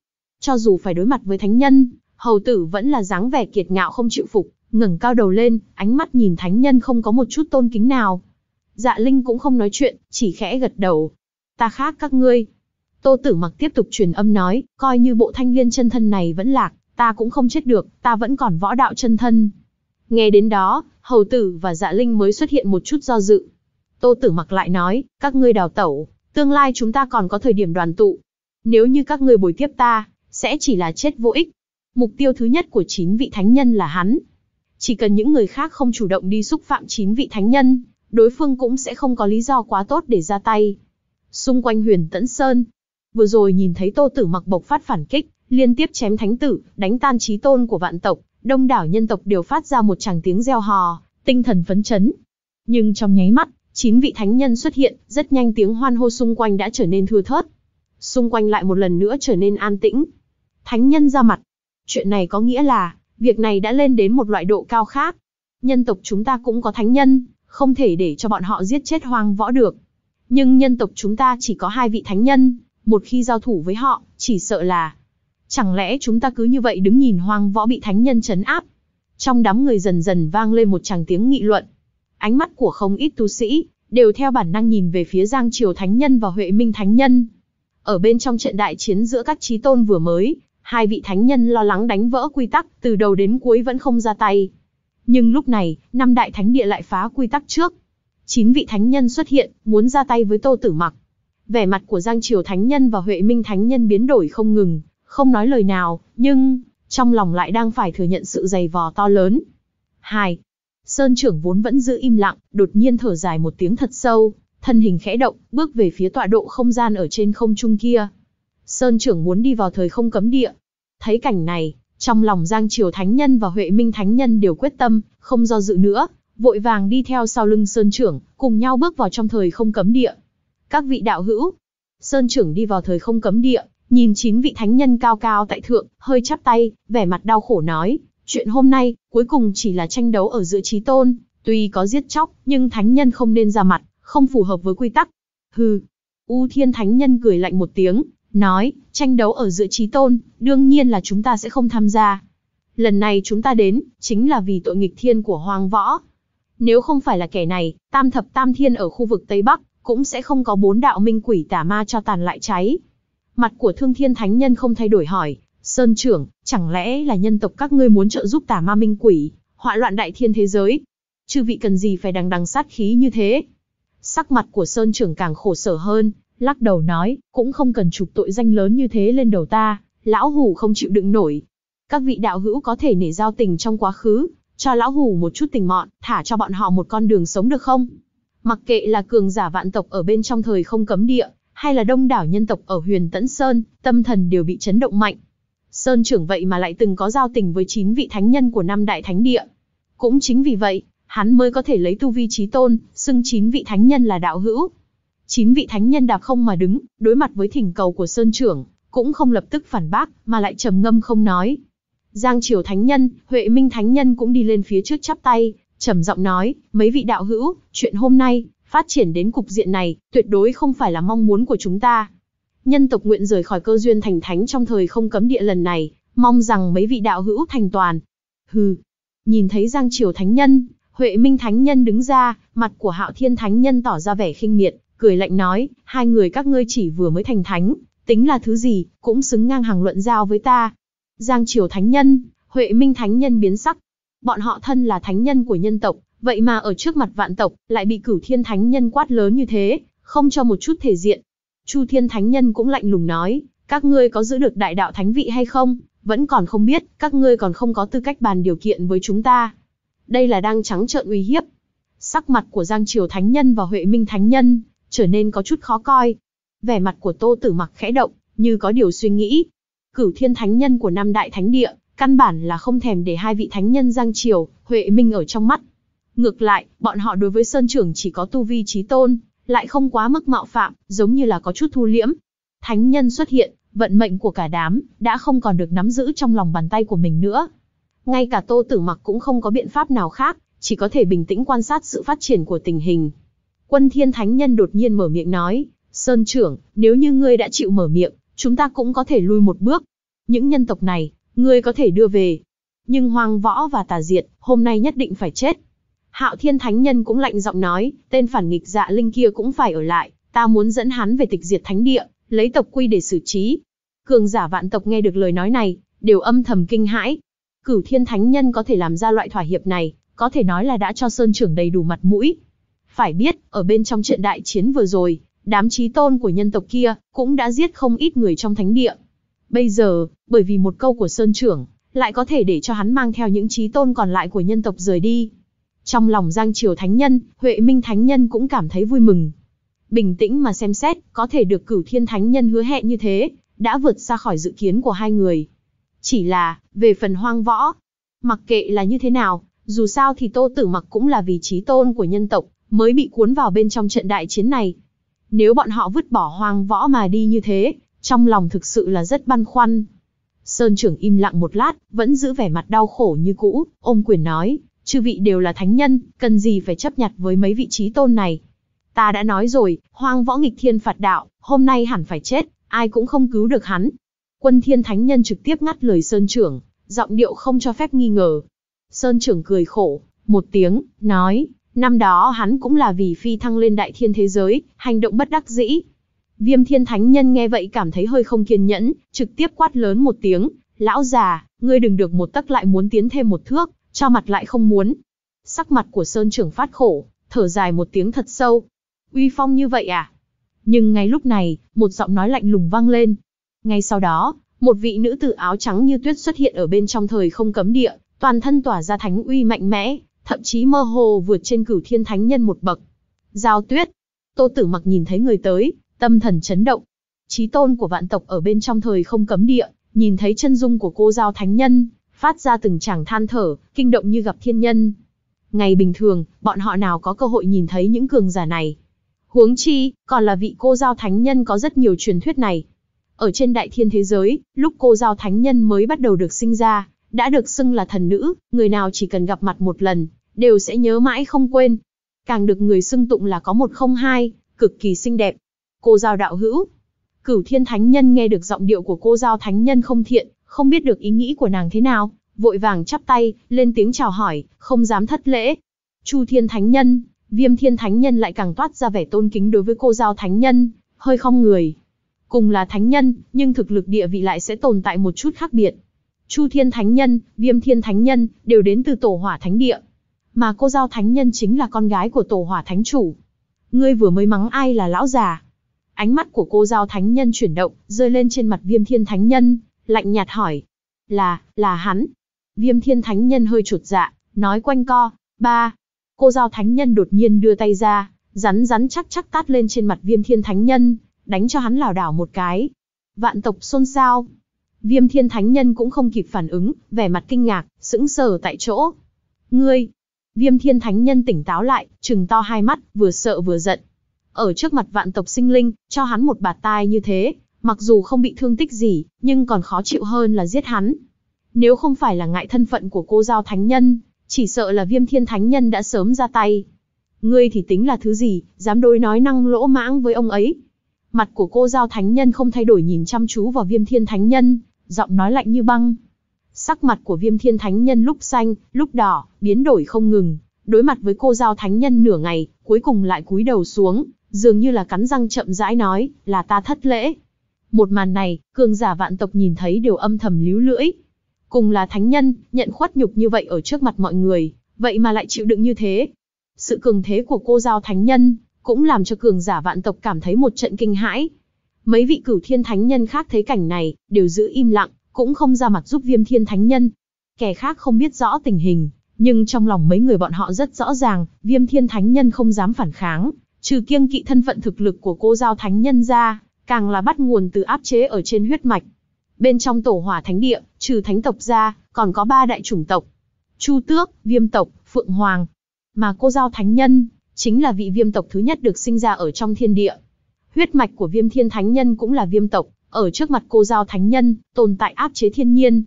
Cho dù phải đối mặt với thánh nhân, Hầu Tử vẫn là dáng vẻ kiệt ngạo không chịu phục, ngẩng cao đầu lên, ánh mắt nhìn thánh nhân không có một chút tôn kính nào, Dạ Linh cũng không nói chuyện, chỉ khẽ gật đầu. Ta khác các ngươi. Tô Tử Mặc tiếp tục truyền âm nói, coi như bộ thanh liên chân thân này vẫn lạc, ta cũng không chết được, ta vẫn còn võ đạo chân thân. Nghe đến đó, hầu tử và dạ linh mới xuất hiện một chút do dự. Tô Tử Mặc lại nói, các ngươi đào tẩu, tương lai chúng ta còn có thời điểm đoàn tụ. Nếu như các ngươi bồi tiếp ta, sẽ chỉ là chết vô ích. Mục tiêu thứ nhất của chín vị thánh nhân là hắn. Chỉ cần những người khác không chủ động đi xúc phạm chín vị thánh nhân, đối phương cũng sẽ không có lý do quá tốt để ra tay. Xung quanh huyền tẫn sơn, vừa rồi nhìn thấy tô tử mặc bộc phát phản kích, liên tiếp chém thánh tử, đánh tan trí tôn của vạn tộc, đông đảo nhân tộc đều phát ra một tràng tiếng reo hò, tinh thần phấn chấn. Nhưng trong nháy mắt, chín vị thánh nhân xuất hiện, rất nhanh tiếng hoan hô xung quanh đã trở nên thưa thớt. Xung quanh lại một lần nữa trở nên an tĩnh. Thánh nhân ra mặt. Chuyện này có nghĩa là, việc này đã lên đến một loại độ cao khác. Nhân tộc chúng ta cũng có thánh nhân không thể để cho bọn họ giết chết hoang võ được. Nhưng nhân tộc chúng ta chỉ có hai vị thánh nhân, một khi giao thủ với họ, chỉ sợ là... Chẳng lẽ chúng ta cứ như vậy đứng nhìn hoang võ bị thánh nhân chấn áp? Trong đám người dần dần vang lên một tràng tiếng nghị luận. Ánh mắt của không ít tu sĩ, đều theo bản năng nhìn về phía Giang Triều Thánh Nhân và Huệ Minh Thánh Nhân. Ở bên trong trận đại chiến giữa các trí tôn vừa mới, hai vị thánh nhân lo lắng đánh vỡ quy tắc, từ đầu đến cuối vẫn không ra tay. Nhưng lúc này, năm đại thánh địa lại phá quy tắc trước. Chín vị thánh nhân xuất hiện, muốn ra tay với Tô Tử Mặc. Vẻ mặt của Giang Triều thánh nhân và Huệ Minh thánh nhân biến đổi không ngừng, không nói lời nào, nhưng trong lòng lại đang phải thừa nhận sự dày vò to lớn. Hai, Sơn trưởng vốn vẫn giữ im lặng, đột nhiên thở dài một tiếng thật sâu, thân hình khẽ động, bước về phía tọa độ không gian ở trên không trung kia. Sơn trưởng muốn đi vào thời không cấm địa. Thấy cảnh này, trong lòng Giang Triều Thánh Nhân và Huệ Minh Thánh Nhân đều quyết tâm, không do dự nữa, vội vàng đi theo sau lưng Sơn Trưởng, cùng nhau bước vào trong thời không cấm địa. Các vị đạo hữu, Sơn Trưởng đi vào thời không cấm địa, nhìn chín vị thánh nhân cao cao tại thượng, hơi chắp tay, vẻ mặt đau khổ nói, chuyện hôm nay, cuối cùng chỉ là tranh đấu ở giữa trí tôn, tuy có giết chóc, nhưng thánh nhân không nên ra mặt, không phù hợp với quy tắc. Hừ, U Thiên Thánh Nhân cười lạnh một tiếng, nói, tranh đấu ở giữa trí tôn, đương nhiên là chúng ta sẽ không tham gia. Lần này chúng ta đến, chính là vì tội nghịch thiên của Hoàng Võ. Nếu không phải là kẻ này, tam thập tam thiên ở khu vực Tây Bắc, cũng sẽ không có bốn đạo minh quỷ tả ma cho tàn lại cháy. Mặt của thương thiên thánh nhân không thay đổi hỏi, Sơn trưởng, chẳng lẽ là nhân tộc các ngươi muốn trợ giúp tả ma minh quỷ, họa loạn đại thiên thế giới? Chư vị cần gì phải đằng đằng sát khí như thế? Sắc mặt của Sơn trưởng càng khổ sở hơn, lắc đầu nói, cũng không cần chụp tội danh lớn như thế lên đầu ta, lão hủ không chịu đựng nổi. Các vị đạo hữu có thể nể giao tình trong quá khứ, cho lão hủ một chút tình mọn, thả cho bọn họ một con đường sống được không? Mặc kệ là cường giả vạn tộc ở bên trong thời không cấm địa, hay là đông đảo nhân tộc ở huyền Tẫn Sơn, tâm thần đều bị chấn động mạnh. Sơn trưởng vậy mà lại từng có giao tình với chín vị thánh nhân của năm đại thánh địa. Cũng chính vì vậy, hắn mới có thể lấy tu vi trí tôn, xưng chín vị thánh nhân là đạo hữu, Chín vị thánh nhân đạp không mà đứng, đối mặt với thỉnh cầu của Sơn Trưởng, cũng không lập tức phản bác, mà lại trầm ngâm không nói. Giang Triều Thánh Nhân, Huệ Minh Thánh Nhân cũng đi lên phía trước chắp tay, trầm giọng nói, mấy vị đạo hữu, chuyện hôm nay, phát triển đến cục diện này, tuyệt đối không phải là mong muốn của chúng ta. Nhân tộc nguyện rời khỏi cơ duyên thành thánh trong thời không cấm địa lần này, mong rằng mấy vị đạo hữu thành toàn. Hừ, nhìn thấy Giang Triều Thánh Nhân, Huệ Minh Thánh Nhân đứng ra, mặt của Hạo Thiên Thánh Nhân tỏ ra vẻ khinh miệt, cười lạnh nói, hai người các ngươi chỉ vừa mới thành thánh, tính là thứ gì, cũng xứng ngang hàng luận giao với ta. Giang triều thánh nhân, Huệ Minh thánh nhân biến sắc. Bọn họ thân là thánh nhân của nhân tộc, vậy mà ở trước mặt vạn tộc, lại bị cửu thiên thánh nhân quát lớn như thế, không cho một chút thể diện. Chu thiên thánh nhân cũng lạnh lùng nói, các ngươi có giữ được đại đạo thánh vị hay không, vẫn còn không biết, các ngươi còn không có tư cách bàn điều kiện với chúng ta. Đây là đang trắng trợn uy hiếp. Sắc mặt của Giang Triều Thánh Nhân và Huệ Minh Thánh Nhân trở nên có chút khó coi. Vẻ mặt của Tô Tử Mặc khẽ động, như có điều suy nghĩ. Cửu Thiên Thánh Nhân của năm đại thánh địa, căn bản là không thèm để hai vị thánh nhân Giang Triều, Huệ Minh ở trong mắt. Ngược lại, bọn họ đối với Sơn Trưởng chỉ có tu vi trí tôn, lại không quá mức mạo phạm, giống như là có chút thu liễm. Thánh nhân xuất hiện, vận mệnh của cả đám đã không còn được nắm giữ trong lòng bàn tay của mình nữa. Ngay cả Tô Tử Mặc cũng không có biện pháp nào khác, chỉ có thể bình tĩnh quan sát sự phát triển của tình hình, Quân thiên thánh nhân đột nhiên mở miệng nói, Sơn trưởng, nếu như ngươi đã chịu mở miệng, chúng ta cũng có thể lui một bước. Những nhân tộc này, ngươi có thể đưa về. Nhưng hoang võ và tà diệt, hôm nay nhất định phải chết. Hạo thiên thánh nhân cũng lạnh giọng nói, tên phản nghịch dạ linh kia cũng phải ở lại, ta muốn dẫn hắn về tịch diệt thánh địa, lấy tộc quy để xử trí. Cường giả vạn tộc nghe được lời nói này, đều âm thầm kinh hãi. Cửu thiên thánh nhân có thể làm ra loại thỏa hiệp này, có thể nói là đã cho sơn trưởng đầy đủ mặt mũi, phải biết, ở bên trong trận đại chiến vừa rồi, đám trí tôn của nhân tộc kia cũng đã giết không ít người trong thánh địa. Bây giờ, bởi vì một câu của Sơn Trưởng, lại có thể để cho hắn mang theo những trí tôn còn lại của nhân tộc rời đi. Trong lòng Giang Triều Thánh Nhân, Huệ Minh Thánh Nhân cũng cảm thấy vui mừng. Bình tĩnh mà xem xét, có thể được cửu thiên thánh nhân hứa hẹn như thế, đã vượt xa khỏi dự kiến của hai người. Chỉ là, về phần hoang võ, mặc kệ là như thế nào, dù sao thì tô tử mặc cũng là vì trí tôn của nhân tộc, mới bị cuốn vào bên trong trận đại chiến này. Nếu bọn họ vứt bỏ hoang võ mà đi như thế, trong lòng thực sự là rất băn khoăn. Sơn trưởng im lặng một lát, vẫn giữ vẻ mặt đau khổ như cũ, ôm quyền nói, chư vị đều là thánh nhân, cần gì phải chấp nhặt với mấy vị trí tôn này. Ta đã nói rồi, hoang võ nghịch thiên phạt đạo, hôm nay hẳn phải chết, ai cũng không cứu được hắn. Quân thiên thánh nhân trực tiếp ngắt lời Sơn trưởng, giọng điệu không cho phép nghi ngờ. Sơn trưởng cười khổ, một tiếng, nói, Năm đó hắn cũng là vì phi thăng lên đại thiên thế giới, hành động bất đắc dĩ. Viêm thiên thánh nhân nghe vậy cảm thấy hơi không kiên nhẫn, trực tiếp quát lớn một tiếng, lão già, ngươi đừng được một tấc lại muốn tiến thêm một thước, cho mặt lại không muốn. Sắc mặt của Sơn trưởng phát khổ, thở dài một tiếng thật sâu. Uy phong như vậy à? Nhưng ngay lúc này, một giọng nói lạnh lùng vang lên. Ngay sau đó, một vị nữ tử áo trắng như tuyết xuất hiện ở bên trong thời không cấm địa, toàn thân tỏa ra thánh uy mạnh mẽ, thậm chí mơ hồ vượt trên cửu thiên thánh nhân một bậc. Giao tuyết, tô tử mặc nhìn thấy người tới, tâm thần chấn động. Chí tôn của vạn tộc ở bên trong thời không cấm địa, nhìn thấy chân dung của cô giao thánh nhân, phát ra từng tràng than thở, kinh động như gặp thiên nhân. Ngày bình thường, bọn họ nào có cơ hội nhìn thấy những cường giả này. Huống chi, còn là vị cô giao thánh nhân có rất nhiều truyền thuyết này. Ở trên đại thiên thế giới, lúc cô giao thánh nhân mới bắt đầu được sinh ra, đã được xưng là thần nữ, người nào chỉ cần gặp mặt một lần, đều sẽ nhớ mãi không quên. Càng được người xưng tụng là có một không hai, cực kỳ xinh đẹp. Cô giao đạo hữu. Cửu thiên thánh nhân nghe được giọng điệu của cô giao thánh nhân không thiện, không biết được ý nghĩ của nàng thế nào, vội vàng chắp tay, lên tiếng chào hỏi, không dám thất lễ. Chu thiên thánh nhân, viêm thiên thánh nhân lại càng toát ra vẻ tôn kính đối với cô giao thánh nhân, hơi không người. Cùng là thánh nhân, nhưng thực lực địa vị lại sẽ tồn tại một chút khác biệt. Chu Thiên Thánh Nhân, Viêm Thiên Thánh Nhân, đều đến từ Tổ Hỏa Thánh Địa. Mà cô Giao Thánh Nhân chính là con gái của Tổ Hỏa Thánh Chủ. Ngươi vừa mới mắng ai là lão già? Ánh mắt của cô Giao Thánh Nhân chuyển động, rơi lên trên mặt Viêm Thiên Thánh Nhân, lạnh nhạt hỏi. Là, là hắn. Viêm Thiên Thánh Nhân hơi chuột dạ, nói quanh co. Ba. Cô Giao Thánh Nhân đột nhiên đưa tay ra, rắn rắn chắc chắc tát lên trên mặt Viêm Thiên Thánh Nhân, đánh cho hắn lảo đảo một cái. Vạn tộc xôn xao. Viêm thiên thánh nhân cũng không kịp phản ứng, vẻ mặt kinh ngạc, sững sờ tại chỗ. Ngươi! Viêm thiên thánh nhân tỉnh táo lại, trừng to hai mắt, vừa sợ vừa giận. Ở trước mặt vạn tộc sinh linh, cho hắn một bạt tai như thế, mặc dù không bị thương tích gì, nhưng còn khó chịu hơn là giết hắn. Nếu không phải là ngại thân phận của cô giao thánh nhân, chỉ sợ là viêm thiên thánh nhân đã sớm ra tay. Ngươi thì tính là thứ gì, dám đối nói năng lỗ mãng với ông ấy. Mặt của cô giao thánh nhân không thay đổi nhìn chăm chú vào viêm thiên thánh nhân, giọng nói lạnh như băng. Sắc mặt của viêm thiên thánh nhân lúc xanh, lúc đỏ, biến đổi không ngừng, đối mặt với cô giao thánh nhân nửa ngày, cuối cùng lại cúi đầu xuống, dường như là cắn răng chậm rãi nói, là ta thất lễ. Một màn này, cường giả vạn tộc nhìn thấy đều âm thầm líu lưỡi. Cùng là thánh nhân, nhận khuất nhục như vậy ở trước mặt mọi người, vậy mà lại chịu đựng như thế. Sự cường thế của cô giao thánh nhân, cũng làm cho cường giả vạn tộc cảm thấy một trận kinh hãi. Mấy vị cửu thiên thánh nhân khác thấy cảnh này, đều giữ im lặng, cũng không ra mặt giúp viêm thiên thánh nhân. Kẻ khác không biết rõ tình hình, nhưng trong lòng mấy người bọn họ rất rõ ràng, viêm thiên thánh nhân không dám phản kháng, trừ kiêng kỵ thân phận thực lực của cô giao thánh nhân ra, càng là bắt nguồn từ áp chế ở trên huyết mạch. Bên trong tổ hỏa thánh địa, trừ thánh tộc ra, còn có ba đại chủng tộc. Chu tước, viêm tộc, phượng hoàng. Mà cô giao thánh nhân, chính là vị viêm tộc thứ nhất được sinh ra ở trong thiên địa, Huyết mạch của viêm thiên thánh nhân cũng là viêm tộc, ở trước mặt cô giao thánh nhân, tồn tại áp chế thiên nhiên.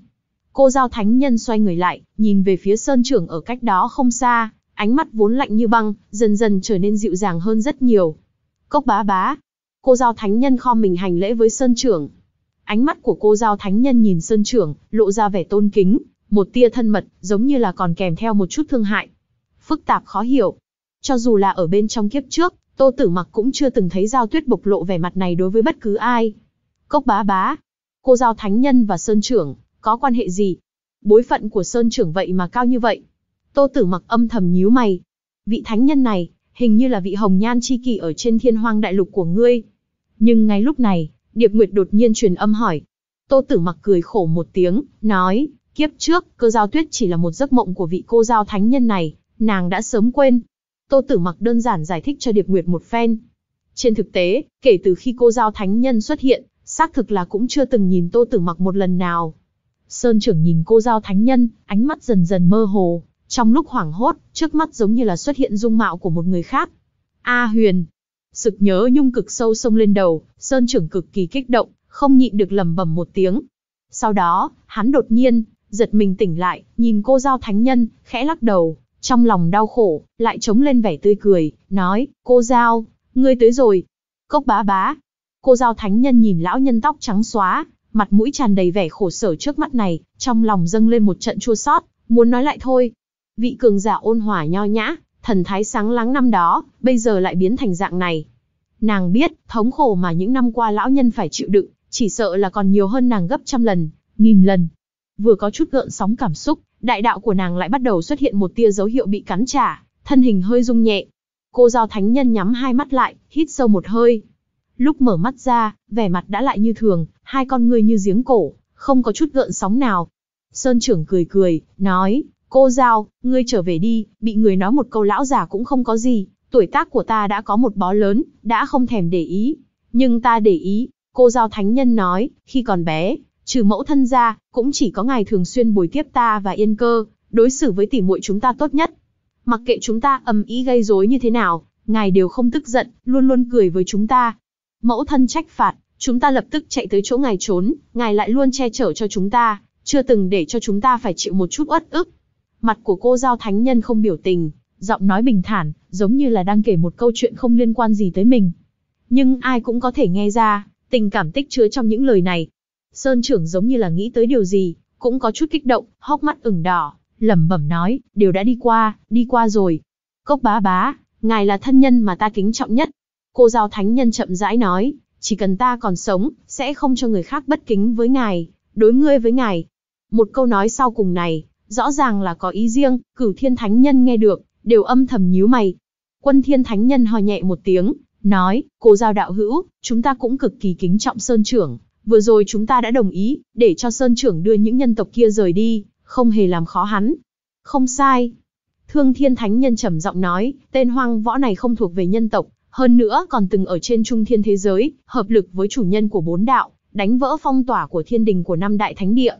Cô giao thánh nhân xoay người lại, nhìn về phía sơn trưởng ở cách đó không xa, ánh mắt vốn lạnh như băng, dần dần trở nên dịu dàng hơn rất nhiều. Cốc bá bá. Cô giao thánh nhân kho mình hành lễ với sơn trưởng. Ánh mắt của cô giao thánh nhân nhìn sơn trưởng, lộ ra vẻ tôn kính, một tia thân mật, giống như là còn kèm theo một chút thương hại. Phức tạp khó hiểu. Cho dù là ở bên trong kiếp trước, Tô Tử Mặc cũng chưa từng thấy Giao Tuyết bộc lộ vẻ mặt này đối với bất cứ ai. Cốc Bá Bá, cô Giao Thánh Nhân và Sơn Trưởng có quan hệ gì? Bối phận của Sơn Trưởng vậy mà cao như vậy. Tô Tử Mặc âm thầm nhíu mày. Vị Thánh Nhân này, hình như là vị Hồng Nhan chi kỷ ở trên Thiên Hoang Đại Lục của ngươi. Nhưng ngay lúc này, Điệp Nguyệt đột nhiên truyền âm hỏi. Tô Tử Mặc cười khổ một tiếng, nói, kiếp trước, cơ giao tuyết chỉ là một giấc mộng của vị cô giao thánh nhân này, nàng đã sớm quên, Tô Tử Mặc đơn giản giải thích cho Điệp Nguyệt một phen. Trên thực tế, kể từ khi cô giao thánh nhân xuất hiện, xác thực là cũng chưa từng nhìn Tô Tử Mặc một lần nào. Sơn trưởng nhìn cô giao thánh nhân, ánh mắt dần dần mơ hồ, trong lúc hoảng hốt, trước mắt giống như là xuất hiện dung mạo của một người khác. A Huyền, sực nhớ nhung cực sâu sông lên đầu, Sơn trưởng cực kỳ kích động, không nhịn được lầm bầm một tiếng. Sau đó, hắn đột nhiên giật mình tỉnh lại, nhìn cô giao thánh nhân, khẽ lắc đầu, trong lòng đau khổ, lại chống lên vẻ tươi cười, nói, cô Giao, ngươi tới rồi. Cốc bá bá. Cô Giao thánh nhân nhìn lão nhân tóc trắng xóa, mặt mũi tràn đầy vẻ khổ sở trước mắt này, trong lòng dâng lên một trận chua sót, muốn nói lại thôi. Vị cường giả ôn hòa nho nhã, thần thái sáng láng năm đó, bây giờ lại biến thành dạng này. Nàng biết, thống khổ mà những năm qua lão nhân phải chịu đựng, chỉ sợ là còn nhiều hơn nàng gấp trăm lần, nghìn lần. Vừa có chút gợn sóng cảm xúc, đại đạo của nàng lại bắt đầu xuất hiện một tia dấu hiệu bị cắn trả, thân hình hơi rung nhẹ. Cô giao thánh nhân nhắm hai mắt lại, hít sâu một hơi. Lúc mở mắt ra, vẻ mặt đã lại như thường, hai con người như giếng cổ, không có chút gợn sóng nào. Sơn trưởng cười cười, nói, cô giao, ngươi trở về đi, bị người nói một câu lão già cũng không có gì, tuổi tác của ta đã có một bó lớn, đã không thèm để ý. Nhưng ta để ý, cô giao thánh nhân nói, khi còn bé, trừ mẫu thân ra, cũng chỉ có ngài thường xuyên bồi tiếp ta và yên cơ, đối xử với tỉ muội chúng ta tốt nhất. Mặc kệ chúng ta ầm ý gây rối như thế nào, ngài đều không tức giận, luôn luôn cười với chúng ta. Mẫu thân trách phạt, chúng ta lập tức chạy tới chỗ ngài trốn, ngài lại luôn che chở cho chúng ta, chưa từng để cho chúng ta phải chịu một chút uất ức. Mặt của cô giao thánh nhân không biểu tình, giọng nói bình thản, giống như là đang kể một câu chuyện không liên quan gì tới mình. Nhưng ai cũng có thể nghe ra, tình cảm tích chứa trong những lời này, Sơn trưởng giống như là nghĩ tới điều gì, cũng có chút kích động, hốc mắt ửng đỏ, lẩm bẩm nói, đều đã đi qua, đi qua rồi. Cốc bá bá, ngài là thân nhân mà ta kính trọng nhất. Cô giao thánh nhân chậm rãi nói, chỉ cần ta còn sống, sẽ không cho người khác bất kính với ngài, đối ngươi với ngài. Một câu nói sau cùng này, rõ ràng là có ý riêng, cửu thiên thánh nhân nghe được, đều âm thầm nhíu mày. Quân thiên thánh nhân hò nhẹ một tiếng, nói, cô giao đạo hữu, chúng ta cũng cực kỳ kính trọng sơn trưởng, Vừa rồi chúng ta đã đồng ý, để cho Sơn trưởng đưa những nhân tộc kia rời đi, không hề làm khó hắn. Không sai. Thương Thiên Thánh Nhân trầm giọng nói, tên hoang võ này không thuộc về nhân tộc, hơn nữa còn từng ở trên trung thiên thế giới, hợp lực với chủ nhân của bốn đạo, đánh vỡ phong tỏa của thiên đình của năm đại thánh địa.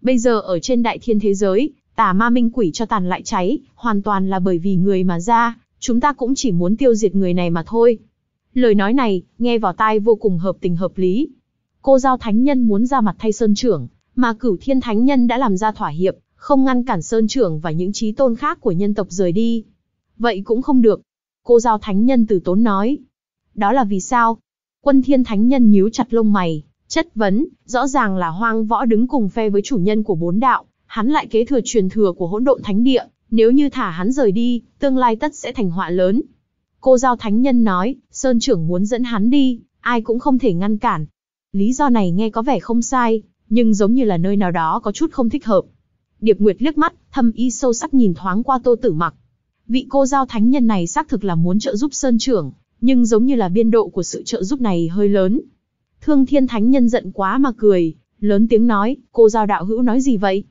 Bây giờ ở trên đại thiên thế giới, tà ma minh quỷ cho tàn lại cháy, hoàn toàn là bởi vì người mà ra, chúng ta cũng chỉ muốn tiêu diệt người này mà thôi. Lời nói này, nghe vào tai vô cùng hợp tình hợp lý, Cô giao thánh nhân muốn ra mặt thay Sơn trưởng, mà cửu thiên thánh nhân đã làm ra thỏa hiệp, không ngăn cản Sơn trưởng và những trí tôn khác của nhân tộc rời đi. Vậy cũng không được. Cô giao thánh nhân từ tốn nói. Đó là vì sao? Quân thiên thánh nhân nhíu chặt lông mày, chất vấn, rõ ràng là hoang võ đứng cùng phe với chủ nhân của bốn đạo, hắn lại kế thừa truyền thừa của hỗn độn thánh địa, nếu như thả hắn rời đi, tương lai tất sẽ thành họa lớn. Cô giao thánh nhân nói, Sơn trưởng muốn dẫn hắn đi, ai cũng không thể ngăn cản, Lý do này nghe có vẻ không sai, nhưng giống như là nơi nào đó có chút không thích hợp. Điệp Nguyệt liếc mắt, thâm ý sâu sắc nhìn thoáng qua Tô Tử Mặc. Vị cô giao thánh nhân này xác thực là muốn trợ giúp Sơn trưởng, nhưng giống như là biên độ của sự trợ giúp này hơi lớn. Thương Thiên Thánh nhân giận quá mà cười, lớn tiếng nói, cô giao đạo hữu nói gì vậy?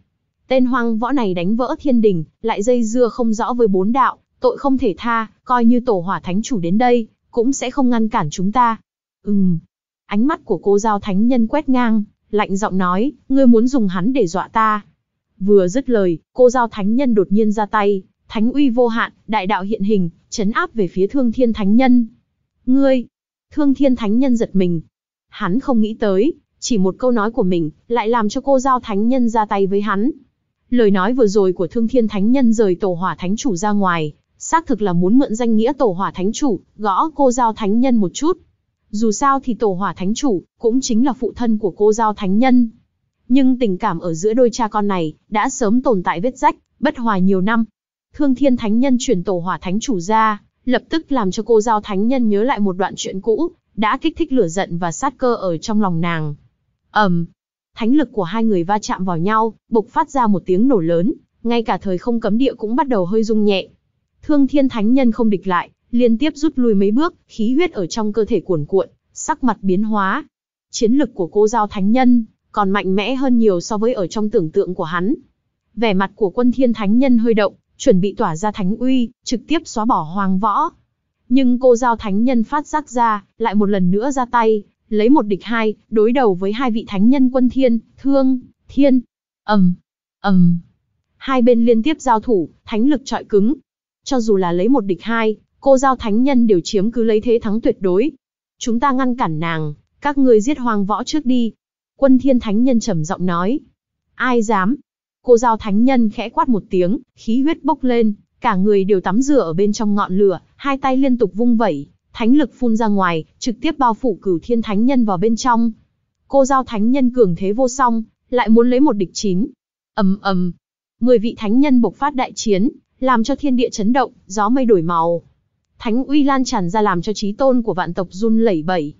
Tên hoang võ này đánh vỡ thiên đình, lại dây dưa không rõ với bốn đạo, tội không thể tha, coi như tổ hỏa thánh chủ đến đây, cũng sẽ không ngăn cản chúng ta. Ừm, Ánh mắt của cô giao thánh nhân quét ngang, lạnh giọng nói, ngươi muốn dùng hắn để dọa ta. Vừa dứt lời, cô giao thánh nhân đột nhiên ra tay, thánh uy vô hạn, đại đạo hiện hình, chấn áp về phía thương thiên thánh nhân. Ngươi! Thương thiên thánh nhân giật mình. Hắn không nghĩ tới, chỉ một câu nói của mình, lại làm cho cô giao thánh nhân ra tay với hắn. Lời nói vừa rồi của thương thiên thánh nhân rời tổ hỏa thánh chủ ra ngoài, xác thực là muốn mượn danh nghĩa tổ hỏa thánh chủ, gõ cô giao thánh nhân một chút, dù sao thì tổ hỏa thánh chủ, cũng chính là phụ thân của cô giao thánh nhân. Nhưng tình cảm ở giữa đôi cha con này, đã sớm tồn tại vết rách, bất hòa nhiều năm. Thương thiên thánh nhân chuyển tổ hỏa thánh chủ ra, lập tức làm cho cô giao thánh nhân nhớ lại một đoạn chuyện cũ, đã kích thích lửa giận và sát cơ ở trong lòng nàng. ầm, um, thánh lực của hai người va chạm vào nhau, bộc phát ra một tiếng nổ lớn, ngay cả thời không cấm địa cũng bắt đầu hơi rung nhẹ. Thương Thiên Thánh Nhân không địch lại, liên tiếp rút lui mấy bước, khí huyết ở trong cơ thể cuồn cuộn, sắc mặt biến hóa. Chiến lực của cô giao thánh nhân, còn mạnh mẽ hơn nhiều so với ở trong tưởng tượng của hắn. Vẻ mặt của quân thiên thánh nhân hơi động, chuẩn bị tỏa ra thánh uy, trực tiếp xóa bỏ hoàng võ. Nhưng cô giao thánh nhân phát giác ra, lại một lần nữa ra tay, lấy một địch hai, đối đầu với hai vị thánh nhân quân thiên, thương, thiên, ầm, ầm. Hai bên liên tiếp giao thủ, thánh lực trọi cứng. Cho dù là lấy một địch hai, cô giao thánh nhân đều chiếm cứ lấy thế thắng tuyệt đối. Chúng ta ngăn cản nàng, các ngươi giết hoàng võ trước đi. Quân thiên thánh nhân trầm giọng nói. Ai dám? Cô giao thánh nhân khẽ quát một tiếng, khí huyết bốc lên, cả người đều tắm rửa ở bên trong ngọn lửa, hai tay liên tục vung vẩy, thánh lực phun ra ngoài, trực tiếp bao phủ cửu thiên thánh nhân vào bên trong. Cô giao thánh nhân cường thế vô song, lại muốn lấy một địch chín. ầm ầm, mười vị thánh nhân bộc phát đại chiến, làm cho thiên địa chấn động, gió mây đổi màu. Thánh uy lan tràn ra làm cho trí tôn của vạn tộc run lẩy bẩy.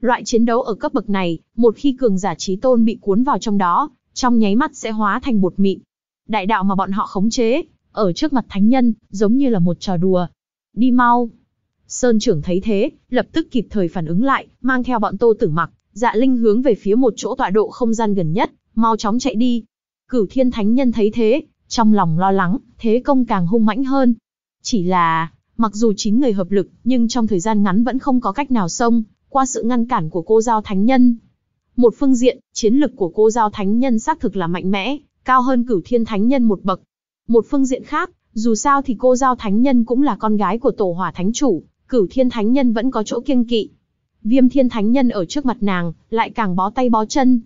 Loại chiến đấu ở cấp bậc này, một khi cường giả trí tôn bị cuốn vào trong đó, trong nháy mắt sẽ hóa thành bột mịn. Đại đạo mà bọn họ khống chế, ở trước mặt thánh nhân, giống như là một trò đùa. Đi mau. Sơn trưởng thấy thế, lập tức kịp thời phản ứng lại, mang theo bọn tô tử mặc, dạ linh hướng về phía một chỗ tọa độ không gian gần nhất, mau chóng chạy đi. Cửu thiên thánh nhân thấy thế, trong lòng lo lắng, thế công càng hung mãnh hơn. Chỉ là, Mặc dù chín người hợp lực, nhưng trong thời gian ngắn vẫn không có cách nào xông qua sự ngăn cản của cô giao thánh nhân. Một phương diện, chiến lực của cô giao thánh nhân xác thực là mạnh mẽ, cao hơn cửu thiên thánh nhân một bậc. Một phương diện khác, dù sao thì cô giao thánh nhân cũng là con gái của tổ hỏa thánh chủ, cửu thiên thánh nhân vẫn có chỗ kiêng kỵ. Viêm thiên thánh nhân ở trước mặt nàng, lại càng bó tay bó chân.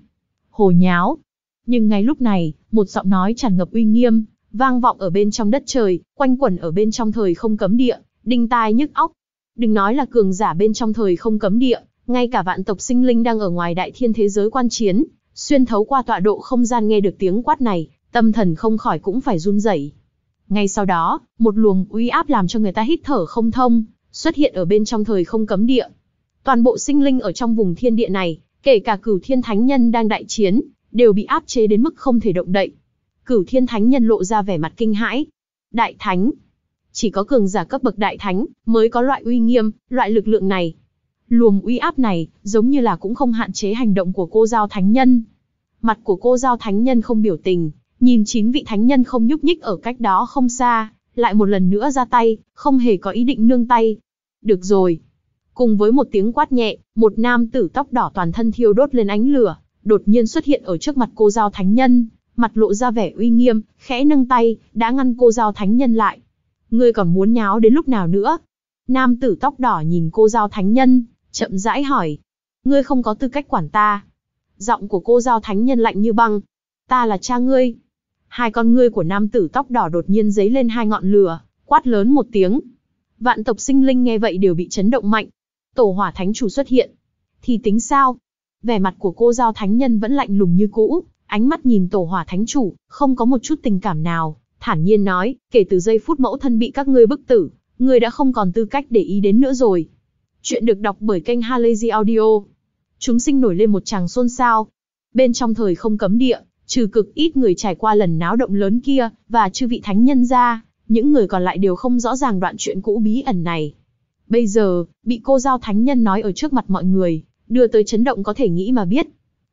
Hồ nháo. Nhưng ngay lúc này, một giọng nói tràn ngập uy nghiêm, vang vọng ở bên trong đất trời, quanh quẩn ở bên trong thời không cấm địa, đinh tai nhức óc. Đừng nói là cường giả bên trong thời không cấm địa, ngay cả vạn tộc sinh linh đang ở ngoài đại thiên thế giới quan chiến, xuyên thấu qua tọa độ không gian nghe được tiếng quát này, tâm thần không khỏi cũng phải run rẩy. Ngay sau đó, một luồng uy áp làm cho người ta hít thở không thông, xuất hiện ở bên trong thời không cấm địa. Toàn bộ sinh linh ở trong vùng thiên địa này, kể cả cửu thiên thánh nhân đang đại chiến, đều bị áp chế đến mức không thể động đậy. Cửu Thiên Thánh Nhân lộ ra vẻ mặt kinh hãi. Đại Thánh. Chỉ có cường giả cấp bậc Đại Thánh mới có loại uy nghiêm, loại lực lượng này. Luồng uy áp này, giống như là cũng không hạn chế hành động của cô Giao Thánh Nhân. Mặt của cô Giao Thánh Nhân không biểu tình, nhìn chín vị Thánh Nhân không nhúc nhích ở cách đó không xa, lại một lần nữa ra tay, không hề có ý định nương tay. Được rồi. Cùng với một tiếng quát nhẹ, một nam tử tóc đỏ toàn thân thiêu đốt lên ánh lửa, đột nhiên xuất hiện ở trước mặt cô Giao Thánh Nhân, mặt lộ ra vẻ uy nghiêm, khẽ nâng tay, đã ngăn cô giao thánh nhân lại. Ngươi còn muốn nháo đến lúc nào nữa? Nam tử tóc đỏ nhìn cô giao thánh nhân, chậm rãi hỏi. Ngươi không có tư cách quản ta. Giọng của cô giao thánh nhân lạnh như băng. Ta là cha ngươi. Hai con ngươi của nam tử tóc đỏ đột nhiên dấy lên hai ngọn lửa, quát lớn một tiếng. Vạn tộc sinh linh nghe vậy đều bị chấn động mạnh. Tổ hỏa thánh chủ xuất hiện. Thì tính sao? Vẻ mặt của cô giao thánh nhân vẫn lạnh lùng như cũ, ánh mắt nhìn tổ hỏa thánh chủ, không có một chút tình cảm nào, thản nhiên nói, kể từ giây phút mẫu thân bị các ngươi bức tử, ngươi đã không còn tư cách để ý đến nữa rồi. Chuyện được đọc bởi kênh Halazy Audio. Chúng sinh nổi lên một tràng xôn xao. Bên trong thời không cấm địa, trừ cực ít người trải qua lần náo động lớn kia, và chư vị thánh nhân ra, những người còn lại đều không rõ ràng đoạn chuyện cũ bí ẩn này. Bây giờ, bị cô giao thánh nhân nói ở trước mặt mọi người, đưa tới chấn động có thể nghĩ mà biết,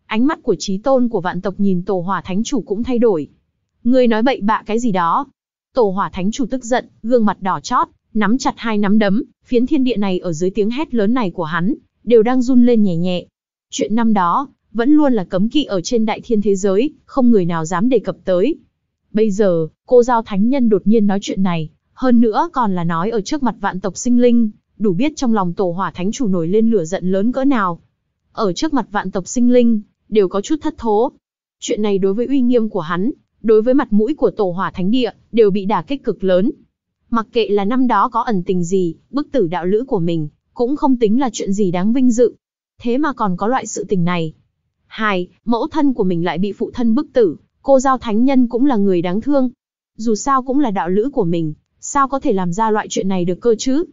Ánh mắt của trí tôn của vạn tộc nhìn tổ hỏa thánh chủ cũng thay đổi. Ngươi nói bậy bạ cái gì đó? Tổ hỏa thánh chủ tức giận, gương mặt đỏ chót, nắm chặt hai nắm đấm, phiến thiên địa này ở dưới tiếng hét lớn này của hắn, đều đang run lên nhẹ nhẹ. Chuyện năm đó, vẫn luôn là cấm kỵ ở trên đại thiên thế giới, không người nào dám đề cập tới. Bây giờ, cô giao thánh nhân đột nhiên nói chuyện này, hơn nữa còn là nói ở trước mặt vạn tộc sinh linh, đủ biết trong lòng tổ hỏa thánh chủ nổi lên lửa giận lớn cỡ nào. Ở trước mặt vạn tộc sinh linh, đều có chút thất thố. Chuyện này đối với uy nghiêm của hắn, đối với mặt mũi của tổ hỏa thánh địa, đều bị đả kích cực lớn. Mặc kệ là năm đó có ẩn tình gì, bức tử đạo lữ của mình, cũng không tính là chuyện gì đáng vinh dự. Thế mà còn có loại sự tình này. Hai, mẫu thân của mình lại bị phụ thân bức tử, cô giao thánh nhân cũng là người đáng thương. Dù sao cũng là đạo lữ của mình, sao có thể làm ra loại chuyện này được cơ chứ?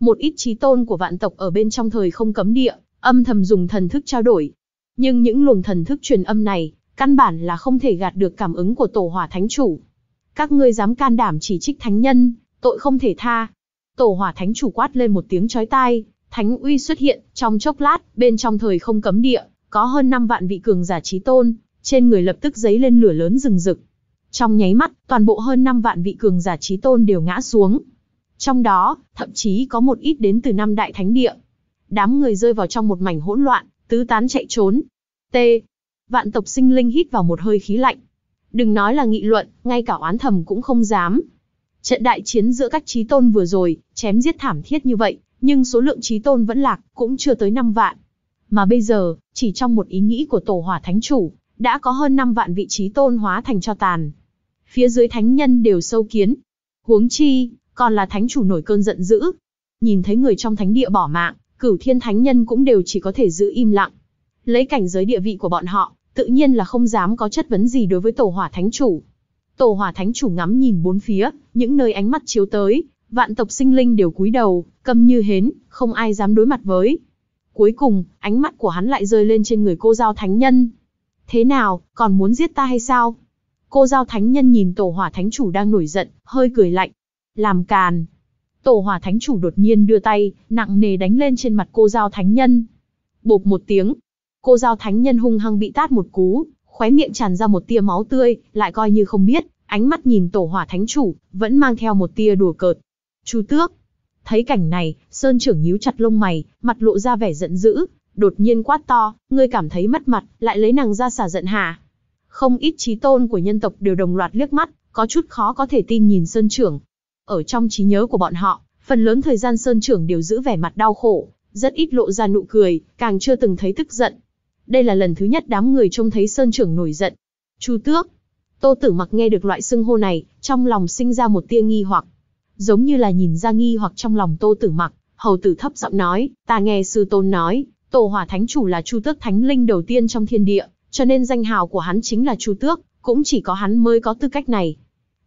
Một ít trí tôn của vạn tộc ở bên trong thời không cấm địa, âm thầm dùng thần thức trao đổi, nhưng những luồng thần thức truyền âm này, căn bản là không thể gạt được cảm ứng của tổ hỏa thánh chủ. Các ngươi dám can đảm chỉ trích thánh nhân, tội không thể tha. Tổ hỏa thánh chủ quát lên một tiếng chói tai, thánh uy xuất hiện, trong chốc lát, bên trong thời không cấm địa, có hơn 5 vạn vị cường giả trí tôn, trên người lập tức giấy lên lửa lớn rừng rực. Trong nháy mắt, toàn bộ hơn 5 vạn vị cường giả trí tôn đều ngã xuống. Trong đó, thậm chí có một ít đến từ năm đại thánh địa. Đám người rơi vào trong một mảnh hỗn loạn, tứ tán chạy trốn. T. Vạn tộc sinh linh hít vào một hơi khí lạnh. Đừng nói là nghị luận, ngay cả oán thầm cũng không dám. Trận đại chiến giữa các trí tôn vừa rồi, chém giết thảm thiết như vậy, nhưng số lượng trí tôn vẫn lạc, cũng chưa tới 5 vạn. Mà bây giờ, chỉ trong một ý nghĩ của tổ hỏa thánh chủ, đã có hơn 5 vạn vị trí tôn hóa thành cho tàn. Phía dưới thánh nhân đều sâu kiến. Huống chi, còn là thánh chủ nổi cơn giận dữ. Nhìn thấy người trong thánh địa bỏ mạng, cửu thiên thánh nhân cũng đều chỉ có thể giữ im lặng. Lấy cảnh giới địa vị của bọn họ, tự nhiên là không dám có chất vấn gì đối với tổ hỏa thánh chủ. Tổ hỏa thánh chủ ngắm nhìn bốn phía, những nơi ánh mắt chiếu tới, vạn tộc sinh linh đều cúi đầu, câm như hến, không ai dám đối mặt với. Cuối cùng, ánh mắt của hắn lại rơi lên trên người cô giao thánh nhân. Thế nào, còn muốn giết ta hay sao? Cô giao thánh nhân nhìn tổ hỏa thánh chủ đang nổi giận, hơi cười lạnh. Làm càn, Tổ hỏa thánh chủ đột nhiên đưa tay, nặng nề đánh lên trên mặt cô giao thánh nhân. Bộp một tiếng, cô giao thánh nhân hung hăng bị tát một cú, khóe miệng tràn ra một tia máu tươi, lại coi như không biết, ánh mắt nhìn tổ hỏa thánh chủ, vẫn mang theo một tia đùa cợt. Chú tước, thấy cảnh này, Sơn trưởng nhíu chặt lông mày, mặt lộ ra vẻ giận dữ, đột nhiên quát to, ngươi cảm thấy mất mặt, lại lấy nàng ra xả giận hả? Không ít trí tôn của nhân tộc đều đồng loạt liếc mắt, có chút khó có thể tin nhìn Sơn trưởng, ở trong trí nhớ của bọn họ, phần lớn thời gian Sơn trưởng đều giữ vẻ mặt đau khổ, rất ít lộ ra nụ cười, càng chưa từng thấy tức giận. Đây là lần thứ nhất đám người trông thấy Sơn trưởng nổi giận. Chu Tước, Tô Tử Mặc nghe được loại xưng hô này, trong lòng sinh ra một tia nghi hoặc. Giống như là nhìn ra nghi hoặc trong lòng Tô Tử Mặc, hầu tử thấp giọng nói, "Ta nghe sư tôn nói, Tổ Hỏa Thánh chủ là Chu Tước Thánh linh đầu tiên trong thiên địa, cho nên danh hào của hắn chính là Chu Tước, cũng chỉ có hắn mới có tư cách này."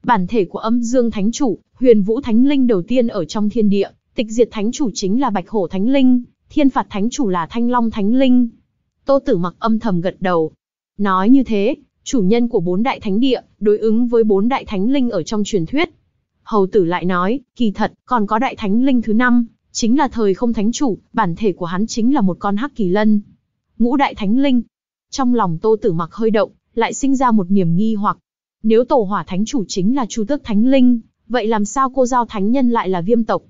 Bản thể của Âm Dương Thánh chủ Huyền Vũ Thánh Linh đầu tiên ở trong thiên địa, tịch diệt thánh chủ chính là Bạch Hổ Thánh Linh, thiên phạt thánh chủ là Thanh Long Thánh Linh. Tô Tử Mặc âm thầm gật đầu. Nói như thế, chủ nhân của bốn đại thánh địa, đối ứng với bốn đại thánh linh ở trong truyền thuyết. Hầu tử lại nói, kỳ thật, còn có đại thánh linh thứ năm, chính là thời không thánh chủ, bản thể của hắn chính là một con hắc kỳ lân. Ngũ đại thánh linh. Trong lòng Tô Tử Mặc hơi động, lại sinh ra một niềm nghi hoặc. Nếu tổ hỏa thánh chủ chính là Chu Tước Thánh Linh, Vậy làm sao cô giao thánh nhân lại là viêm tộc?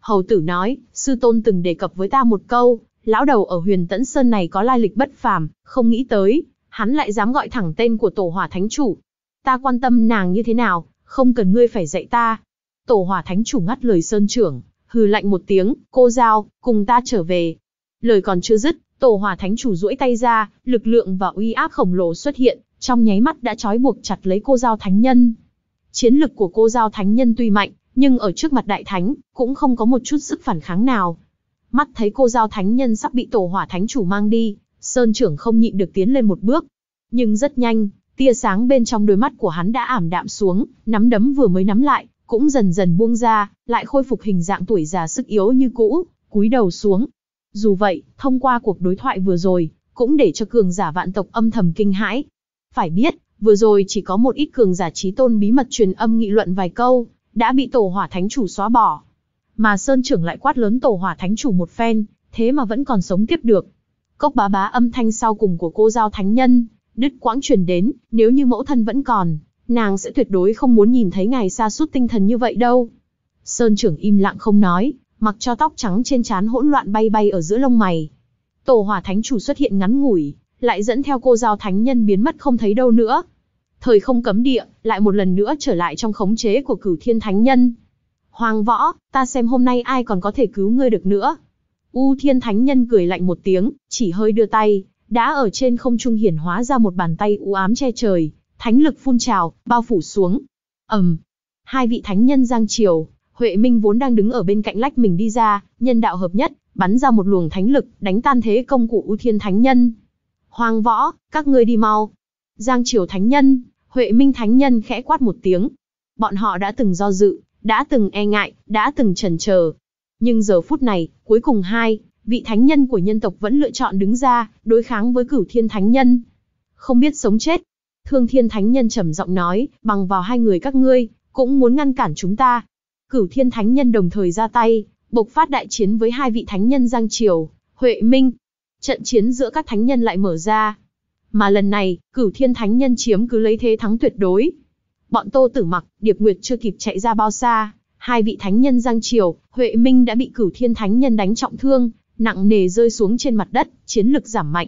Hầu tử nói, sư tôn từng đề cập với ta một câu, lão đầu ở huyền tẫn sơn này có lai lịch bất phàm, không nghĩ tới, hắn lại dám gọi thẳng tên của tổ hỏa thánh chủ. Ta quan tâm nàng như thế nào, không cần ngươi phải dạy ta. Tổ hỏa thánh chủ ngắt lời sơn trưởng, hừ lạnh một tiếng, cô giao, cùng ta trở về. Lời còn chưa dứt, tổ hỏa thánh chủ duỗi tay ra, lực lượng và uy áp khổng lồ xuất hiện, trong nháy mắt đã trói buộc chặt lấy cô giao thánh nhân. Chiến lực của cô giao thánh nhân tuy mạnh, nhưng ở trước mặt đại thánh, cũng không có một chút sức phản kháng nào. Mắt thấy cô giao thánh nhân sắp bị tổ hỏa thánh chủ mang đi, Sơn trưởng không nhịn được tiến lên một bước. Nhưng rất nhanh, tia sáng bên trong đôi mắt của hắn đã ảm đạm xuống, nắm đấm vừa mới nắm lại, cũng dần dần buông ra, lại khôi phục hình dạng tuổi già sức yếu như cũ, cúi đầu xuống. Dù vậy, thông qua cuộc đối thoại vừa rồi, cũng để cho cường giả vạn tộc âm thầm kinh hãi. Phải biết, Vừa rồi chỉ có một ít cường giả trí tôn bí mật truyền âm nghị luận vài câu, đã bị tổ hỏa thánh chủ xóa bỏ. Mà Sơn trưởng lại quát lớn tổ hỏa thánh chủ một phen, thế mà vẫn còn sống tiếp được. Cốc bá bá âm thanh sau cùng của cô giao thánh nhân, đứt quãng truyền đến, nếu như mẫu thân vẫn còn, nàng sẽ tuyệt đối không muốn nhìn thấy ngài xa suốt tinh thần như vậy đâu. Sơn trưởng im lặng không nói, mặc cho tóc trắng trên trán hỗn loạn bay bay ở giữa lông mày. Tổ hỏa thánh chủ xuất hiện ngắn ngủi, lại dẫn theo cô giao thánh nhân biến mất không thấy đâu nữa thời không cấm địa, lại một lần nữa trở lại trong khống chế của cửu thiên thánh nhân. Hoàng võ, ta xem hôm nay ai còn có thể cứu ngươi được nữa. U thiên thánh nhân cười lạnh một tiếng, chỉ hơi đưa tay, đã ở trên không trung hiển hóa ra một bàn tay u ám che trời, thánh lực phun trào, bao phủ xuống. ầm, hai vị thánh nhân giang triều, Huệ Minh vốn đang đứng ở bên cạnh lách mình đi ra, nhân đạo hợp nhất, bắn ra một luồng thánh lực, đánh tan thế công của U Thiên Thánh Nhân. Hoàng võ, các ngươi đi mau. Giang Triều Thánh Nhân, Huệ Minh Thánh Nhân khẽ quát một tiếng. Bọn họ đã từng do dự, đã từng e ngại, đã từng chần chờ. Nhưng giờ phút này, cuối cùng hai, vị thánh nhân của nhân tộc vẫn lựa chọn đứng ra, đối kháng với cửu thiên thánh nhân. Không biết sống chết. Thương thiên thánh nhân trầm giọng nói, bằng vào hai người các ngươi, cũng muốn ngăn cản chúng ta. Cửu thiên thánh nhân đồng thời ra tay, bộc phát đại chiến với hai vị thánh nhân Giang Triều, Huệ Minh. Trận chiến giữa các thánh nhân lại mở ra, mà lần này, cửu thiên thánh nhân chiếm cứ lấy thế thắng tuyệt đối. Bọn Tô Tử Mặc, Điệp Nguyệt chưa kịp chạy ra bao xa, hai vị thánh nhân giang triều, Huệ Minh đã bị cửu thiên thánh nhân đánh trọng thương, nặng nề rơi xuống trên mặt đất, chiến lực giảm mạnh.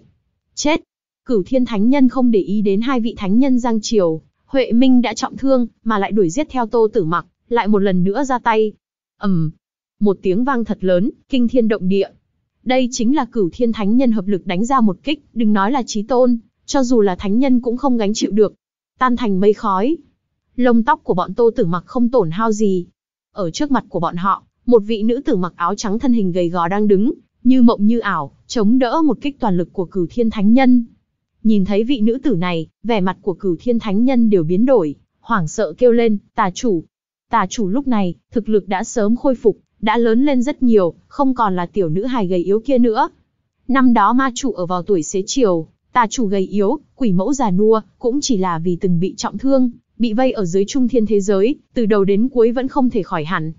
Chết! Cửu thiên thánh nhân không để ý đến hai vị thánh nhân giang triều, Huệ Minh đã trọng thương, mà lại đuổi giết theo Tô Tử Mặc, lại một lần nữa ra tay. Ầm. một tiếng vang thật lớn, kinh thiên động địa. Đây chính là Cửu Thiên Thánh Nhân hợp lực đánh ra một kích, đừng nói là Chí Tôn, cho dù là thánh nhân cũng không gánh chịu được. Tan thành mây khói. Lông tóc của bọn tô tử mặc không tổn hao gì. Ở trước mặt của bọn họ, một vị nữ tử mặc áo trắng thân hình gầy gò đang đứng, như mộng như ảo, chống đỡ một kích toàn lực của cửu thiên thánh nhân. Nhìn thấy vị nữ tử này, vẻ mặt của cửu thiên thánh nhân đều biến đổi, hoảng sợ kêu lên, tà chủ. Tà chủ lúc này, thực lực đã sớm khôi phục, đã lớn lên rất nhiều, không còn là tiểu nữ hài gầy yếu kia nữa. Năm đó ma chủ ở vào tuổi xế chiều, Tà chủ gầy yếu, quỷ mẫu già nua, cũng chỉ là vì từng bị trọng thương, bị vây ở dưới trung thiên thế giới, từ đầu đến cuối vẫn không thể khỏi hẳn.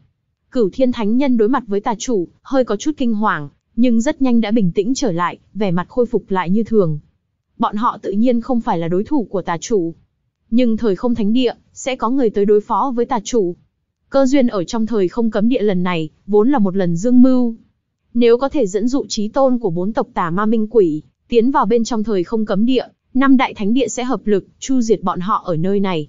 Cửu thiên thánh nhân đối mặt với tà chủ, hơi có chút kinh hoàng, nhưng rất nhanh đã bình tĩnh trở lại, vẻ mặt khôi phục lại như thường. Bọn họ tự nhiên không phải là đối thủ của tà chủ. Nhưng thời không thánh địa, sẽ có người tới đối phó với tà chủ. Cơ duyên ở trong thời không cấm địa lần này, vốn là một lần dương mưu. Nếu có thể dẫn dụ trí tôn của bốn tộc tà ma minh quỷ, tiến vào bên trong thời không cấm địa, năm đại thánh địa sẽ hợp lực chu diệt bọn họ ở nơi này.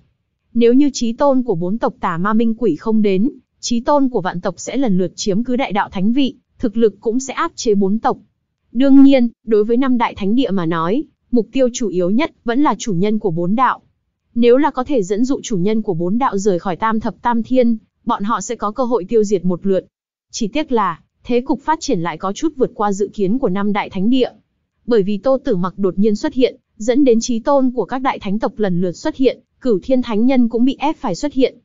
Nếu như trí tôn của bốn tộc tà ma minh quỷ không đến, trí tôn của vạn tộc sẽ lần lượt chiếm cứ đại đạo thánh vị, thực lực cũng sẽ áp chế bốn tộc. Đương nhiên, đối với năm đại thánh địa mà nói, mục tiêu chủ yếu nhất vẫn là chủ nhân của bốn đạo. Nếu là có thể dẫn dụ chủ nhân của bốn đạo rời khỏi tam thập tam thiên, bọn họ sẽ có cơ hội tiêu diệt một lượt. Chỉ tiếc là, thế cục phát triển lại có chút vượt qua dự kiến của năm đại thánh địa bởi vì Tô Tử Mặc đột nhiên xuất hiện, dẫn đến chí tôn của các đại thánh tộc lần lượt xuất hiện, Cửu Thiên Thánh Nhân cũng bị ép phải xuất hiện.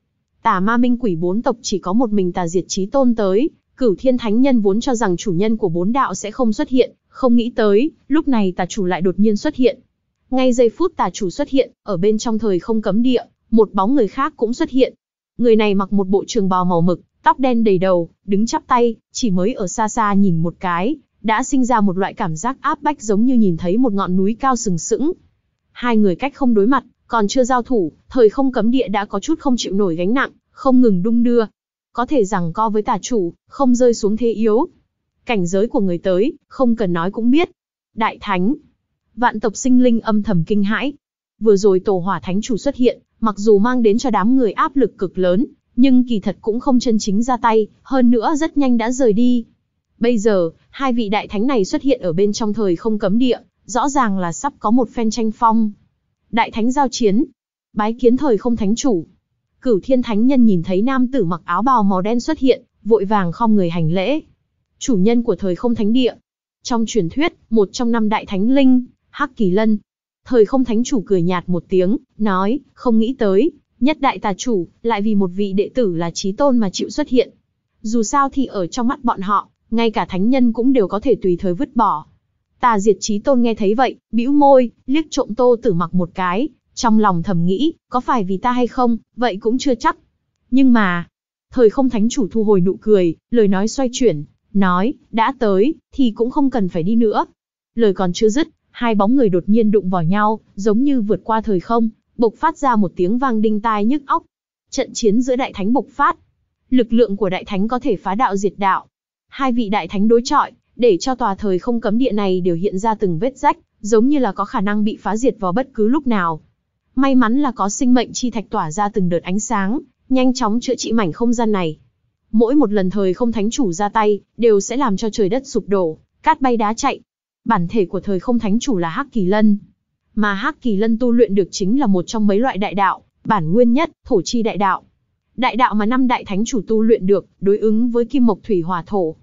Tà Ma Minh Quỷ bốn tộc chỉ có một mình Tà Diệt Chí Tôn tới, Cửu Thiên Thánh Nhân vốn cho rằng chủ nhân của bốn đạo sẽ không xuất hiện, không nghĩ tới, lúc này Tà chủ lại đột nhiên xuất hiện. Ngay giây phút Tà chủ xuất hiện, ở bên trong thời không cấm địa, một bóng người khác cũng xuất hiện. Người này mặc một bộ trường bào màu mực, tóc đen đầy đầu, đứng chắp tay, chỉ mới ở xa xa nhìn một cái, đã sinh ra một loại cảm giác áp bách giống như nhìn thấy một ngọn núi cao sừng sững. Hai người cách không đối mặt, còn chưa giao thủ, thời không cấm địa đã có chút không chịu nổi gánh nặng, không ngừng đung đưa. Có thể rằng co với tà chủ, không rơi xuống thế yếu. Cảnh giới của người tới, không cần nói cũng biết. Đại Thánh Vạn tộc sinh linh âm thầm kinh hãi. Vừa rồi tổ hỏa thánh chủ xuất hiện, mặc dù mang đến cho đám người áp lực cực lớn, nhưng kỳ thật cũng không chân chính ra tay, hơn nữa rất nhanh đã rời đi. Bây giờ, hai vị đại thánh này xuất hiện ở bên trong thời không cấm địa, rõ ràng là sắp có một phen tranh phong. Đại thánh giao chiến, bái kiến thời không thánh chủ. Cửu thiên thánh nhân nhìn thấy nam tử mặc áo bào màu đen xuất hiện, vội vàng khom người hành lễ. Chủ nhân của thời không thánh địa. Trong truyền thuyết, một trong năm đại thánh linh, Hắc Kỳ Lân. Thời không thánh chủ cười nhạt một tiếng, nói, không nghĩ tới, nhất đại tà chủ, lại vì một vị đệ tử là trí tôn mà chịu xuất hiện. Dù sao thì ở trong mắt bọn họ, ngay cả thánh nhân cũng đều có thể tùy thời vứt bỏ. Tà diệt trí tôn nghe thấy vậy, bĩu môi, liếc trộm tô tử mặc một cái, trong lòng thầm nghĩ, có phải vì ta hay không, vậy cũng chưa chắc. Nhưng mà, thời không thánh chủ thu hồi nụ cười, lời nói xoay chuyển, nói, đã tới, thì cũng không cần phải đi nữa. Lời còn chưa dứt, hai bóng người đột nhiên đụng vào nhau, giống như vượt qua thời không, bộc phát ra một tiếng vang đinh tai nhức óc. Trận chiến giữa đại thánh bộc phát. Lực lượng của đại thánh có thể phá đạo diệt đạo, Hai vị đại thánh đối chọi, để cho tòa thời không cấm địa này đều hiện ra từng vết rách, giống như là có khả năng bị phá diệt vào bất cứ lúc nào. May mắn là có sinh mệnh chi thạch tỏa ra từng đợt ánh sáng, nhanh chóng chữa trị mảnh không gian này. Mỗi một lần thời không thánh chủ ra tay, đều sẽ làm cho trời đất sụp đổ, cát bay đá chạy. Bản thể của thời không thánh chủ là Hắc Kỳ Lân, mà Hắc Kỳ Lân tu luyện được chính là một trong mấy loại đại đạo, bản nguyên nhất, thổ chi đại đạo. Đại đạo mà năm đại thánh chủ tu luyện được, đối ứng với kim mộc thủy hỏa thổ.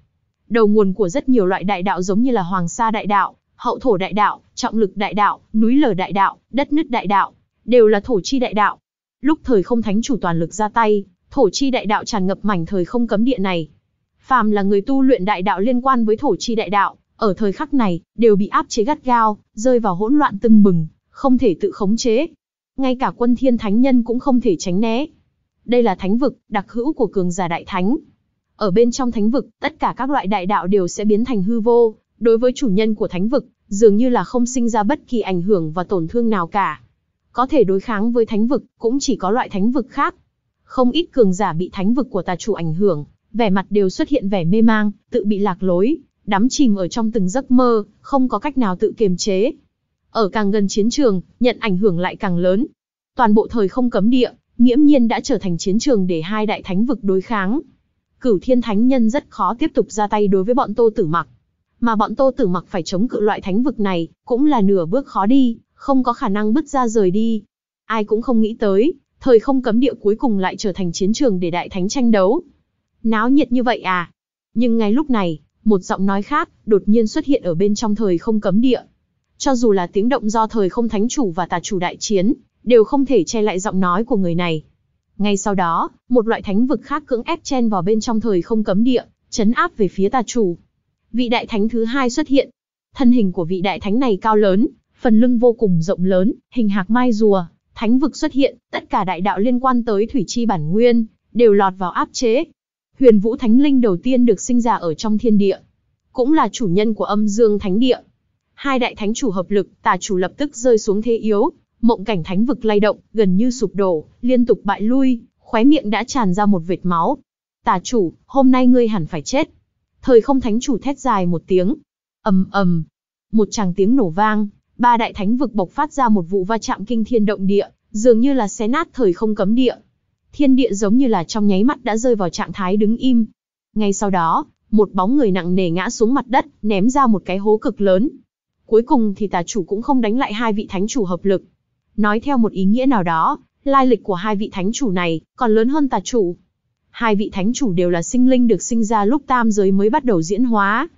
Đầu nguồn của rất nhiều loại đại đạo giống như là Hoàng Sa đại đạo, Hậu thổ đại đạo, Trọng lực đại đạo, núi lở đại đạo, đất nứt đại đạo, đều là thổ chi đại đạo. Lúc thời không thánh chủ toàn lực ra tay, thổ chi đại đạo tràn ngập mảnh thời không cấm địa này. Phàm là người tu luyện đại đạo liên quan với thổ chi đại đạo, ở thời khắc này đều bị áp chế gắt gao, rơi vào hỗn loạn tưng bừng, không thể tự khống chế. Ngay cả quân thiên thánh nhân cũng không thể tránh né, đây là thánh vực, đặc hữu của cường giả đại thánh. Ở bên trong thánh vực, tất cả các loại đại đạo đều sẽ biến thành hư vô, đối với chủ nhân của thánh vực, dường như là không sinh ra bất kỳ ảnh hưởng và tổn thương nào cả. Có thể đối kháng với thánh vực, cũng chỉ có loại thánh vực khác. Không ít cường giả bị thánh vực của tà chủ ảnh hưởng, vẻ mặt đều xuất hiện vẻ mê mang, tự bị lạc lối, đắm chìm ở trong từng giấc mơ, không có cách nào tự kiềm chế. Ở càng gần chiến trường, nhận ảnh hưởng lại càng lớn. Toàn bộ thời không cấm địa, nghiễm nhiên đã trở thành chiến trường để hai đại thánh vực đối kháng. Cửu thiên thánh nhân rất khó tiếp tục ra tay đối với bọn tô tử mặc. Mà bọn tô tử mặc phải chống cự loại thánh vực này, cũng là nửa bước khó đi, không có khả năng bứt ra rời đi. Ai cũng không nghĩ tới, thời không cấm địa cuối cùng lại trở thành chiến trường để đại thánh tranh đấu. Náo nhiệt như vậy à? Nhưng ngay lúc này, một giọng nói khác, đột nhiên xuất hiện ở bên trong thời không cấm địa. Cho dù là tiếng động do thời không thánh chủ và tà chủ đại chiến, đều không thể che lại giọng nói của người này. Ngay sau đó, một loại thánh vực khác cưỡng ép chen vào bên trong thời không cấm địa, chấn áp về phía tà chủ. Vị đại thánh thứ hai xuất hiện. Thân hình của vị đại thánh này cao lớn, phần lưng vô cùng rộng lớn, hình hạc mai rùa, thánh vực xuất hiện, tất cả đại đạo liên quan tới thủy chi bản nguyên, đều lọt vào áp chế. Huyền vũ thánh linh đầu tiên được sinh ra ở trong thiên địa, cũng là chủ nhân của âm dương thánh địa. Hai đại thánh chủ hợp lực, tà chủ lập tức rơi xuống thế yếu, Mộng cảnh thánh vực lay động, gần như sụp đổ, liên tục bại lui, khóe miệng đã tràn ra một vệt máu. Tà chủ, hôm nay ngươi hẳn phải chết. Thời không thánh chủ thét dài một tiếng. ầm ầm, một tràng tiếng nổ vang, ba đại thánh vực bộc phát ra một vụ va chạm kinh thiên động địa, dường như là xé nát thời không cấm địa. Thiên địa giống như là trong nháy mắt đã rơi vào trạng thái đứng im. Ngay sau đó, một bóng người nặng nề ngã xuống mặt đất, ném ra một cái hố cực lớn. Cuối cùng thì tà chủ cũng không đánh lại hai vị thánh chủ hợp lực, Nói theo một ý nghĩa nào đó, lai lịch của hai vị thánh chủ này còn lớn hơn tà chủ. Hai vị thánh chủ đều là sinh linh được sinh ra lúc tam giới mới bắt đầu diễn hóa.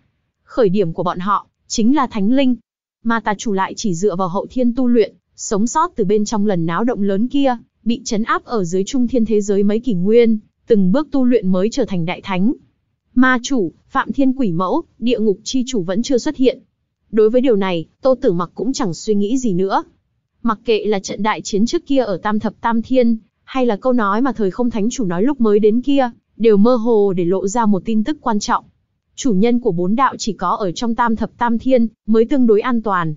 Khởi điểm của bọn họ chính là thánh linh, mà tà chủ lại chỉ dựa vào hậu thiên tu luyện, sống sót từ bên trong lần náo động lớn kia, bị chấn áp ở dưới trung thiên thế giới mấy kỷ nguyên, từng bước tu luyện mới trở thành đại thánh. Ma chủ, Phạm Thiên Quỷ Mẫu, địa ngục chi chủ vẫn chưa xuất hiện. Đối với điều này, Tô Tử Mặc cũng chẳng suy nghĩ gì nữa. Mặc kệ là trận đại chiến trước kia ở Tam Thập Tam Thiên, hay là câu nói mà thời không thánh chủ nói lúc mới đến kia, đều mơ hồ để lộ ra một tin tức quan trọng. Chủ nhân của bốn đạo chỉ có ở trong Tam Thập Tam Thiên, mới tương đối an toàn.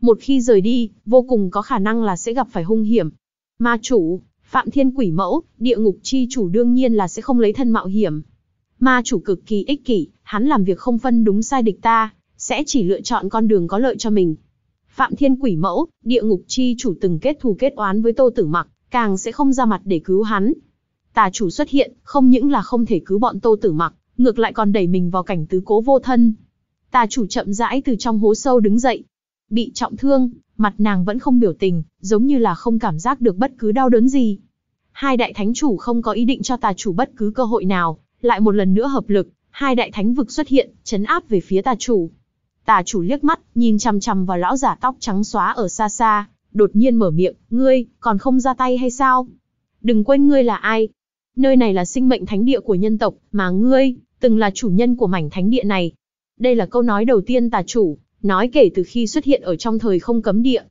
Một khi rời đi, vô cùng có khả năng là sẽ gặp phải hung hiểm. Ma chủ, Phạm Thiên Quỷ Mẫu, địa ngục chi chủ đương nhiên là sẽ không lấy thân mạo hiểm. Ma chủ cực kỳ ích kỷ, hắn làm việc không phân đúng sai địch ta, sẽ chỉ lựa chọn con đường có lợi cho mình, Phạm Thiên Quỷ Mẫu, địa ngục chi chủ từng kết thù kết oán với Tô Tử Mặc, càng sẽ không ra mặt để cứu hắn. Tà chủ xuất hiện, không những là không thể cứu bọn Tô Tử Mặc, ngược lại còn đẩy mình vào cảnh tứ cố vô thân. Tà chủ chậm rãi từ trong hố sâu đứng dậy. Bị trọng thương, mặt nàng vẫn không biểu tình, giống như là không cảm giác được bất cứ đau đớn gì. Hai đại thánh chủ không có ý định cho tà chủ bất cứ cơ hội nào, lại một lần nữa hợp lực, hai đại thánh vực xuất hiện, chấn áp về phía tà chủ. Tà chủ liếc mắt, nhìn chằm chằm vào lão giả tóc trắng xóa ở xa xa, đột nhiên mở miệng, ngươi, còn không ra tay hay sao? Đừng quên ngươi là ai? Nơi này là sinh mệnh thánh địa của nhân tộc, mà ngươi, từng là chủ nhân của mảnh thánh địa này. Đây là câu nói đầu tiên tà chủ, nói kể từ khi xuất hiện ở trong thời không cấm địa.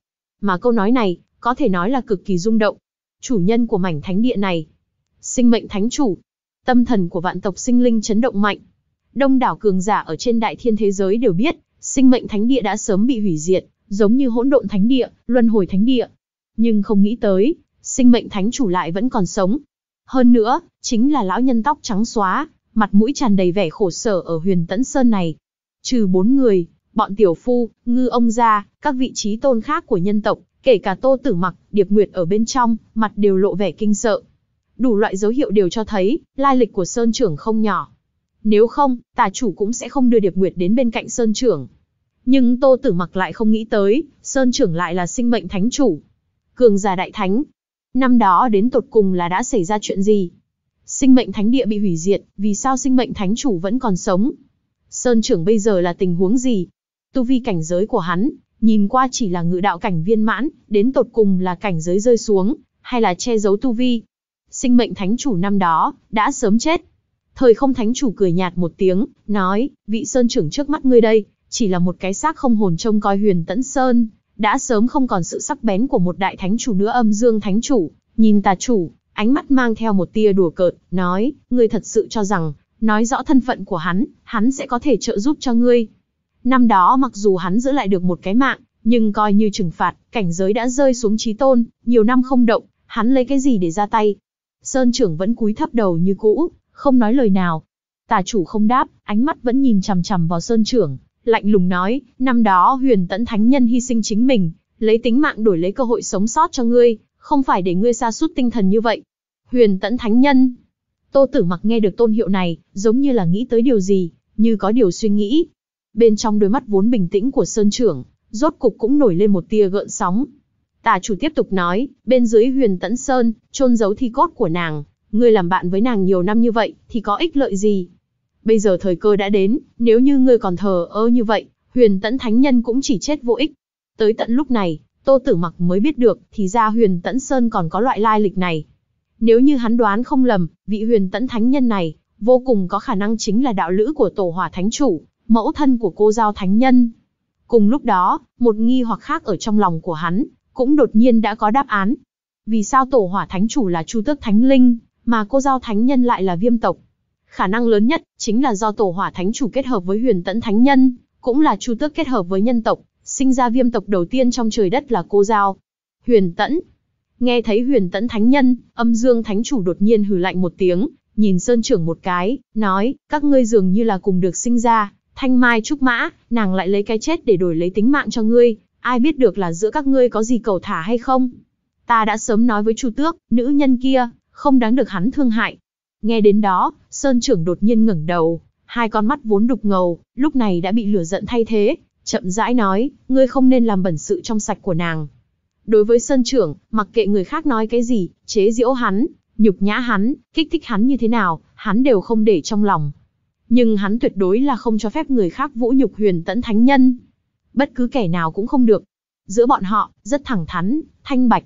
Mà câu nói này, có thể nói là cực kỳ rung động. Chủ nhân của mảnh thánh địa này, sinh mệnh thánh chủ, tâm thần của vạn tộc sinh linh chấn động mạnh. Đông đảo cường giả ở trên đại thiên thế giới đều biết, sinh mệnh thánh địa đã sớm bị hủy diệt, giống như hỗn độn thánh địa, luân hồi thánh địa. Nhưng không nghĩ tới, sinh mệnh thánh chủ lại vẫn còn sống. Hơn nữa, chính là lão nhân tóc trắng xóa, mặt mũi tràn đầy vẻ khổ sở ở huyền tẫn sơn này. Trừ bốn người, bọn tiểu phu, ngư ông gia, các vị trí tôn khác của nhân tộc, kể cả tô tử mặc, điệp nguyệt ở bên trong, mặt đều lộ vẻ kinh sợ. Đủ loại dấu hiệu đều cho thấy, lai lịch của sơn trưởng không nhỏ. Nếu không, tà chủ cũng sẽ không đưa điệp nguyệt đến bên cạnh sơn trưởng, nhưng Tô Tử Mặc lại không nghĩ tới, Sơn trưởng lại là sinh mệnh thánh chủ. Cường giả đại thánh. Năm đó đến tột cùng là đã xảy ra chuyện gì? Sinh mệnh thánh địa bị hủy diệt, vì sao sinh mệnh thánh chủ vẫn còn sống? Sơn trưởng bây giờ là tình huống gì? Tu vi cảnh giới của hắn, nhìn qua chỉ là ngự đạo cảnh viên mãn, đến tột cùng là cảnh giới rơi xuống, hay là che giấu tu vi? Sinh mệnh thánh chủ năm đó, đã sớm chết. Thời không thánh chủ cười nhạt một tiếng, nói, vị sơn trưởng trước mắt ngươi đây, chỉ là một cái xác không hồn trông coi huyền tẫn sơn, đã sớm không còn sự sắc bén của một đại thánh chủ nữa âm dương thánh chủ, nhìn tà chủ, ánh mắt mang theo một tia đùa cợt, nói, ngươi thật sự cho rằng, nói rõ thân phận của hắn, hắn sẽ có thể trợ giúp cho ngươi. Năm đó mặc dù hắn giữ lại được một cái mạng, nhưng coi như trừng phạt, cảnh giới đã rơi xuống trí tôn, nhiều năm không động, hắn lấy cái gì để ra tay. Sơn trưởng vẫn cúi thấp đầu như cũ, không nói lời nào. Tà chủ không đáp, ánh mắt vẫn nhìn chằm chằm vào sơn trưởng, lạnh lùng nói, năm đó huyền tẫn thánh nhân hy sinh chính mình, lấy tính mạng đổi lấy cơ hội sống sót cho ngươi, không phải để ngươi xa suốt tinh thần như vậy. Huyền tẫn thánh nhân. Tô Tử Mặc nghe được tôn hiệu này, giống như là nghĩ tới điều gì, như có điều suy nghĩ. Bên trong đôi mắt vốn bình tĩnh của Sơn trưởng, rốt cục cũng nổi lên một tia gợn sóng. Tà chủ tiếp tục nói, bên dưới Huyền Tẫn Sơn, chôn giấu thi cốt của nàng, ngươi làm bạn với nàng nhiều năm như vậy thì có ích lợi gì? Bây giờ thời cơ đã đến, nếu như ngươi còn thờ ơ như vậy, huyền tẫn thánh nhân cũng chỉ chết vô ích. Tới tận lúc này, Tô Tử Mặc mới biết được, thì ra huyền tẫn sơn còn có loại lai lịch này. Nếu như hắn đoán không lầm, vị huyền tẫn thánh nhân này, vô cùng có khả năng chính là đạo lữ của tổ hỏa thánh chủ, mẫu thân của cô giao thánh nhân. Cùng lúc đó, một nghi hoặc khác ở trong lòng của hắn, cũng đột nhiên đã có đáp án. Vì sao tổ hỏa thánh chủ là chu tước thánh linh, mà cô giao thánh nhân lại là viêm tộc? khả năng lớn nhất chính là do tổ hỏa thánh chủ kết hợp với huyền tẫn thánh nhân, cũng là chu tước kết hợp với nhân tộc, sinh ra viêm tộc đầu tiên trong trời đất là cô giao. Huyền tẫn. Nghe thấy huyền tẫn thánh nhân, âm dương thánh chủ đột nhiên hừ lạnh một tiếng, nhìn sơn trưởng một cái, nói, các ngươi dường như là cùng được sinh ra, thanh mai trúc mã, nàng lại lấy cái chết để đổi lấy tính mạng cho ngươi, ai biết được là giữa các ngươi có gì cầu thả hay không. Ta đã sớm nói với chu tước, nữ nhân kia, không đáng được hắn thương hại, Nghe đến đó, Sơn trưởng đột nhiên ngẩng đầu, hai con mắt vốn đục ngầu, lúc này đã bị lửa giận thay thế, chậm rãi nói, ngươi không nên làm bẩn sự trong sạch của nàng. Đối với Sơn trưởng, mặc kệ người khác nói cái gì, chế giễu hắn, nhục nhã hắn, kích thích hắn như thế nào, hắn đều không để trong lòng. Nhưng hắn tuyệt đối là không cho phép người khác vũ nhục huyền tẫn thánh nhân. Bất cứ kẻ nào cũng không được. Giữa bọn họ, rất thẳng thắn, thanh bạch.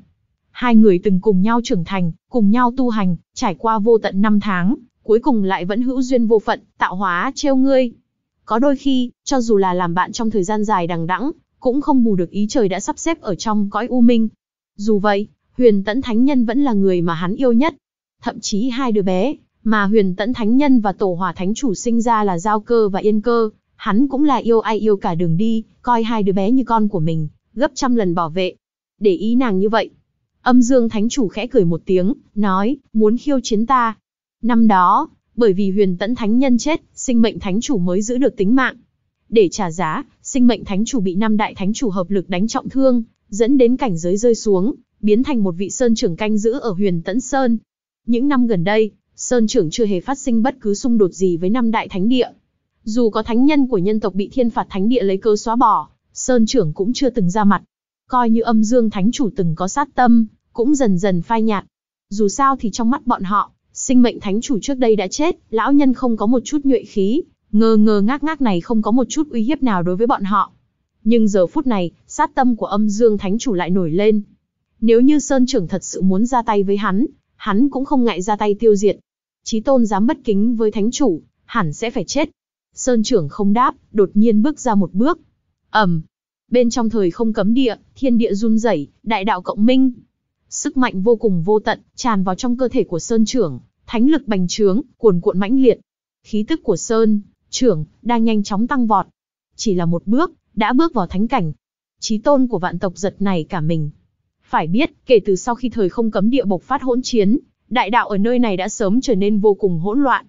Hai người từng cùng nhau trưởng thành, cùng nhau tu hành, trải qua vô tận năm tháng, cuối cùng lại vẫn hữu duyên vô phận, tạo hóa trêu ngươi. Có đôi khi, cho dù là làm bạn trong thời gian dài đằng đẵng, cũng không bù được ý trời đã sắp xếp ở trong cõi u minh. Dù vậy, Huyền Tẫn Thánh Nhân vẫn là người mà hắn yêu nhất. Thậm chí hai đứa bé, mà Huyền Tẫn Thánh Nhân và Tổ Hỏa Thánh Chủ sinh ra là Giao Cơ và Yên Cơ, hắn cũng là yêu ai yêu cả đường đi, coi hai đứa bé như con của mình, gấp trăm lần bảo vệ. Để ý nàng như vậy, Âm Dương Thánh Chủ khẽ cười một tiếng, nói, muốn khiêu chiến ta. Năm đó, bởi vì huyền tẫn thánh nhân chết, sinh mệnh thánh chủ mới giữ được tính mạng. Để trả giá, sinh mệnh thánh chủ bị năm đại thánh chủ hợp lực đánh trọng thương, dẫn đến cảnh giới rơi xuống, biến thành một vị sơn trưởng canh giữ ở huyền tẫn sơn. Những năm gần đây, sơn trưởng chưa hề phát sinh bất cứ xung đột gì với năm đại thánh địa. Dù có thánh nhân của nhân tộc bị thiên phạt thánh địa lấy cơ xóa bỏ, sơn trưởng cũng chưa từng ra mặt coi như âm dương thánh chủ từng có sát tâm, cũng dần dần phai nhạt. Dù sao thì trong mắt bọn họ, sinh mệnh thánh chủ trước đây đã chết, lão nhân không có một chút nhuệ khí, ngơ ngơ ngác ngác này không có một chút uy hiếp nào đối với bọn họ. Nhưng giờ phút này, sát tâm của âm dương thánh chủ lại nổi lên. Nếu như Sơn Trưởng thật sự muốn ra tay với hắn, hắn cũng không ngại ra tay tiêu diệt. Chí tôn dám bất kính với thánh chủ, hẳn sẽ phải chết. Sơn Trưởng không đáp, đột nhiên bước ra một bước. ầm, bên trong thời không cấm địa, thiên địa run rẩy, đại đạo cộng minh. Sức mạnh vô cùng vô tận, tràn vào trong cơ thể của Sơn trưởng, thánh lực bành trướng, cuồn cuộn mãnh liệt. Khí tức của Sơn, trưởng, đang nhanh chóng tăng vọt. Chỉ là một bước, đã bước vào thánh cảnh. Chí tôn của vạn tộc giật này cả mình. Phải biết, kể từ sau khi thời không cấm địa bộc phát hỗn chiến, đại đạo ở nơi này đã sớm trở nên vô cùng hỗn loạn.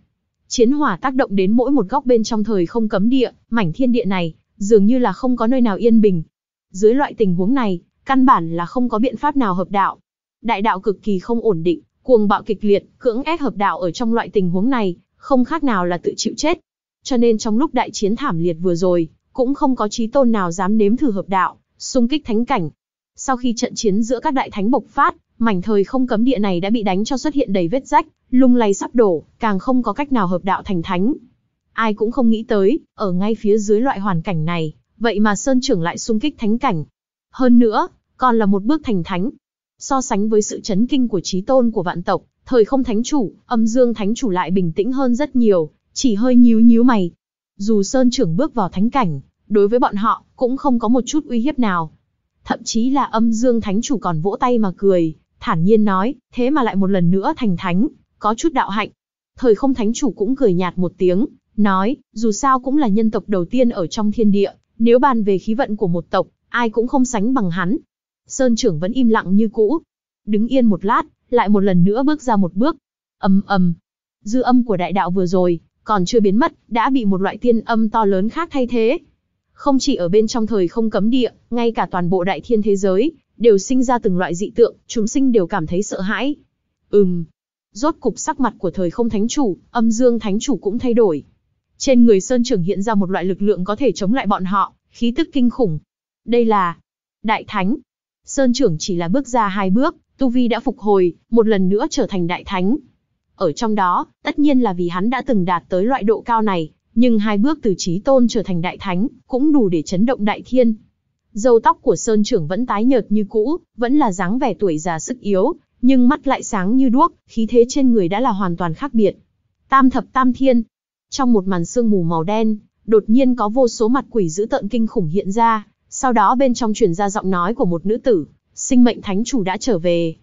Chiến hỏa tác động đến mỗi một góc bên trong thời không cấm địa, mảnh thiên địa này dường như là không có nơi nào yên bình. Dưới loại tình huống này, căn bản là không có biện pháp nào hợp đạo. Đại đạo cực kỳ không ổn định, cuồng bạo kịch liệt, cưỡng ép hợp đạo ở trong loại tình huống này, không khác nào là tự chịu chết. Cho nên trong lúc đại chiến thảm liệt vừa rồi, cũng không có chí tôn nào dám nếm thử hợp đạo, xung kích thánh cảnh. Sau khi trận chiến giữa các đại thánh bộc phát, mảnh thời không cấm địa này đã bị đánh cho xuất hiện đầy vết rách, lung lay sắp đổ, càng không có cách nào hợp đạo thành thánh, Ai cũng không nghĩ tới, ở ngay phía dưới loại hoàn cảnh này, vậy mà Sơn trưởng lại xung kích thánh cảnh. Hơn nữa, còn là một bước thành thánh. So sánh với sự chấn kinh của trí tôn của vạn tộc, thời không thánh chủ, âm dương thánh chủ lại bình tĩnh hơn rất nhiều, chỉ hơi nhíu nhíu mày. Dù Sơn trưởng bước vào thánh cảnh, đối với bọn họ, cũng không có một chút uy hiếp nào. Thậm chí là âm dương thánh chủ còn vỗ tay mà cười, thản nhiên nói, thế mà lại một lần nữa thành thánh, có chút đạo hạnh. Thời không thánh chủ cũng cười nhạt một tiếng, Nói, dù sao cũng là nhân tộc đầu tiên ở trong thiên địa, nếu bàn về khí vận của một tộc, ai cũng không sánh bằng hắn. Sơn trưởng vẫn im lặng như cũ. Đứng yên một lát, lại một lần nữa bước ra một bước. ầm ầm, dư âm của đại đạo vừa rồi, còn chưa biến mất, đã bị một loại tiên âm to lớn khác thay thế. Không chỉ ở bên trong thời không cấm địa, ngay cả toàn bộ đại thiên thế giới, đều sinh ra từng loại dị tượng, chúng sinh đều cảm thấy sợ hãi. Ừm. Rốt cục sắc mặt của thời không thánh chủ, âm dương thánh chủ cũng thay đổi. Trên người Sơn Trưởng hiện ra một loại lực lượng có thể chống lại bọn họ, khí tức kinh khủng. Đây là Đại Thánh. Sơn Trưởng chỉ là bước ra hai bước, Tu Vi đã phục hồi, một lần nữa trở thành Đại Thánh. Ở trong đó, tất nhiên là vì hắn đã từng đạt tới loại độ cao này, nhưng hai bước từ trí tôn trở thành Đại Thánh, cũng đủ để chấn động Đại Thiên. Dâu tóc của Sơn Trưởng vẫn tái nhợt như cũ, vẫn là dáng vẻ tuổi già sức yếu, nhưng mắt lại sáng như đuốc, khí thế trên người đã là hoàn toàn khác biệt. Tam thập tam thiên, trong một màn sương mù màu đen, đột nhiên có vô số mặt quỷ dữ tợn kinh khủng hiện ra, sau đó bên trong truyền ra giọng nói của một nữ tử, sinh mệnh thánh chủ đã trở về.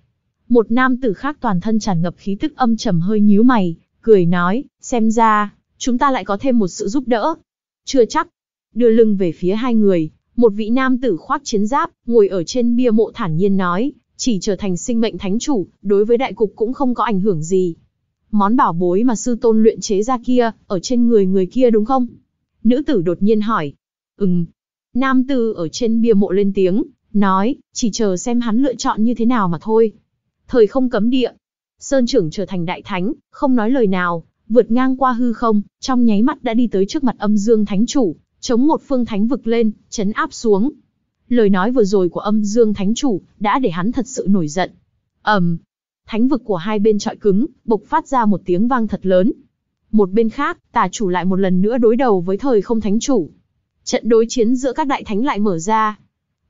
Một nam tử khác toàn thân tràn ngập khí tức âm trầm hơi nhíu mày, cười nói, xem ra, chúng ta lại có thêm một sự giúp đỡ. Chưa chắc, đưa lưng về phía hai người, một vị nam tử khoác chiến giáp, ngồi ở trên bia mộ thản nhiên nói, chỉ trở thành sinh mệnh thánh chủ, đối với đại cục cũng không có ảnh hưởng gì món bảo bối mà sư tôn luyện chế ra kia, ở trên người người kia đúng không? Nữ tử đột nhiên hỏi. Ừm. Nam tử ở trên bia mộ lên tiếng, nói, chỉ chờ xem hắn lựa chọn như thế nào mà thôi. Thời không cấm địa. Sơn trưởng trở thành đại thánh, không nói lời nào, vượt ngang qua hư không, trong nháy mắt đã đi tới trước mặt âm dương thánh chủ, chống một phương thánh vực lên, chấn áp xuống. Lời nói vừa rồi của âm dương thánh chủ đã để hắn thật sự nổi giận. Ẩm, thánh vực của hai bên trọi cứng, bộc phát ra một tiếng vang thật lớn. Một bên khác, tà chủ lại một lần nữa đối đầu với thời không thánh chủ. Trận đối chiến giữa các đại thánh lại mở ra.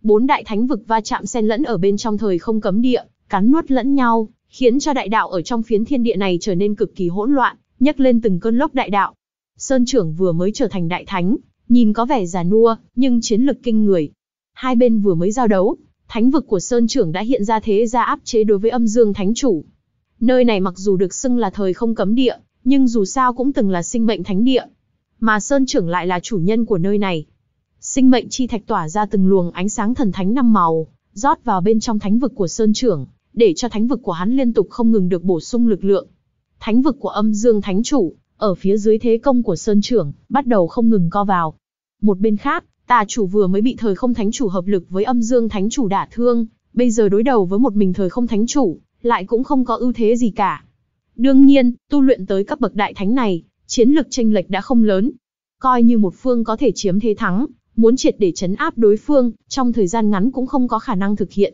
Bốn đại thánh vực va chạm xen lẫn ở bên trong thời không cấm địa, cắn nuốt lẫn nhau, khiến cho đại đạo ở trong phiến thiên địa này trở nên cực kỳ hỗn loạn, nhấc lên từng cơn lốc đại đạo. Sơn trưởng vừa mới trở thành đại thánh, nhìn có vẻ già nua, nhưng chiến lực kinh người. Hai bên vừa mới giao đấu, thánh vực của Sơn Trưởng đã hiện ra thế ra áp chế đối với âm dương thánh chủ. Nơi này mặc dù được xưng là thời không cấm địa, nhưng dù sao cũng từng là sinh mệnh thánh địa. Mà Sơn Trưởng lại là chủ nhân của nơi này. Sinh mệnh chi thạch tỏa ra từng luồng ánh sáng thần thánh năm màu, rót vào bên trong thánh vực của Sơn Trưởng, để cho thánh vực của hắn liên tục không ngừng được bổ sung lực lượng. Thánh vực của âm dương thánh chủ, ở phía dưới thế công của Sơn Trưởng, bắt đầu không ngừng co vào. Một bên khác, Tà chủ vừa mới bị thời không thánh chủ hợp lực với âm dương thánh chủ đả thương, bây giờ đối đầu với một mình thời không thánh chủ, lại cũng không có ưu thế gì cả. Đương nhiên, tu luyện tới các bậc đại thánh này, chiến lực chênh lệch đã không lớn. Coi như một phương có thể chiếm thế thắng, muốn triệt để chấn áp đối phương, trong thời gian ngắn cũng không có khả năng thực hiện.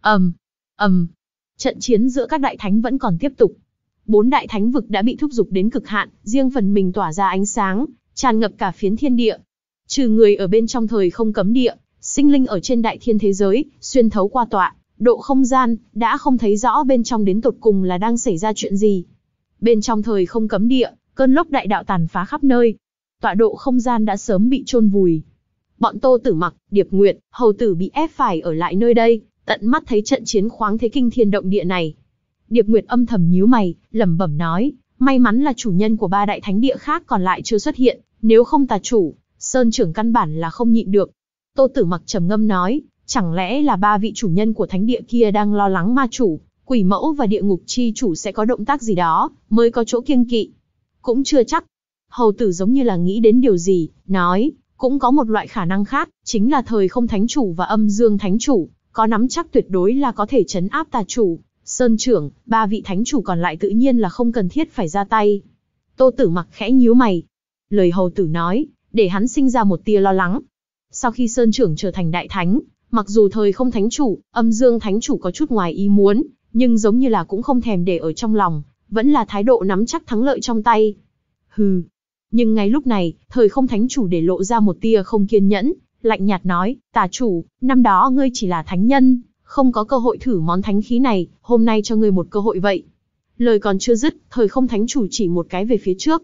Ầm, um, ầm. Trận chiến giữa các đại thánh vẫn còn tiếp tục. Bốn đại thánh vực đã bị thúc giục đến cực hạn, riêng phần mình tỏa ra ánh sáng, tràn ngập cả phiến thiên địa. Trừ người ở bên trong thời không cấm địa, sinh linh ở trên đại thiên thế giới, xuyên thấu qua tọa, độ không gian, đã không thấy rõ bên trong đến tột cùng là đang xảy ra chuyện gì. Bên trong thời không cấm địa, cơn lốc đại đạo tàn phá khắp nơi. Tọa độ không gian đã sớm bị chôn vùi. Bọn Tô Tử Mặc, Điệp Nguyệt, hầu tử bị ép phải ở lại nơi đây, tận mắt thấy trận chiến khoáng thế kinh thiên động địa này. Điệp Nguyệt âm thầm nhíu mày, lẩm bẩm nói, may mắn là chủ nhân của ba đại thánh địa khác còn lại chưa xuất hiện, nếu không tà chủ, Sơn trưởng căn bản là không nhịn được. Tô Tử Mặc trầm ngâm nói, chẳng lẽ là ba vị chủ nhân của thánh địa kia đang lo lắng ma chủ, quỷ mẫu và địa ngục chi chủ sẽ có động tác gì đó, mới có chỗ kiêng kỵ. Cũng chưa chắc. Hầu tử giống như là nghĩ đến điều gì, nói, cũng có một loại khả năng khác, chính là thời không thánh chủ và âm dương thánh chủ, có nắm chắc tuyệt đối là có thể chấn áp tà chủ, sơn trưởng, ba vị thánh chủ còn lại tự nhiên là không cần thiết phải ra tay. Tô tử mặc khẽ nhíu mày. Lời hầu tử nói, để hắn sinh ra một tia lo lắng. Sau khi Sơn Trưởng trở thành đại thánh, mặc dù thời không thánh chủ, âm dương thánh chủ có chút ngoài ý muốn, nhưng giống như là cũng không thèm để ở trong lòng, vẫn là thái độ nắm chắc thắng lợi trong tay. Hừ. Nhưng ngay lúc này, thời không thánh chủ để lộ ra một tia không kiên nhẫn, lạnh nhạt nói, tà chủ, năm đó ngươi chỉ là thánh nhân, không có cơ hội thử món thánh khí này, hôm nay cho ngươi một cơ hội vậy. Lời còn chưa dứt, thời không thánh chủ chỉ một cái về phía trước.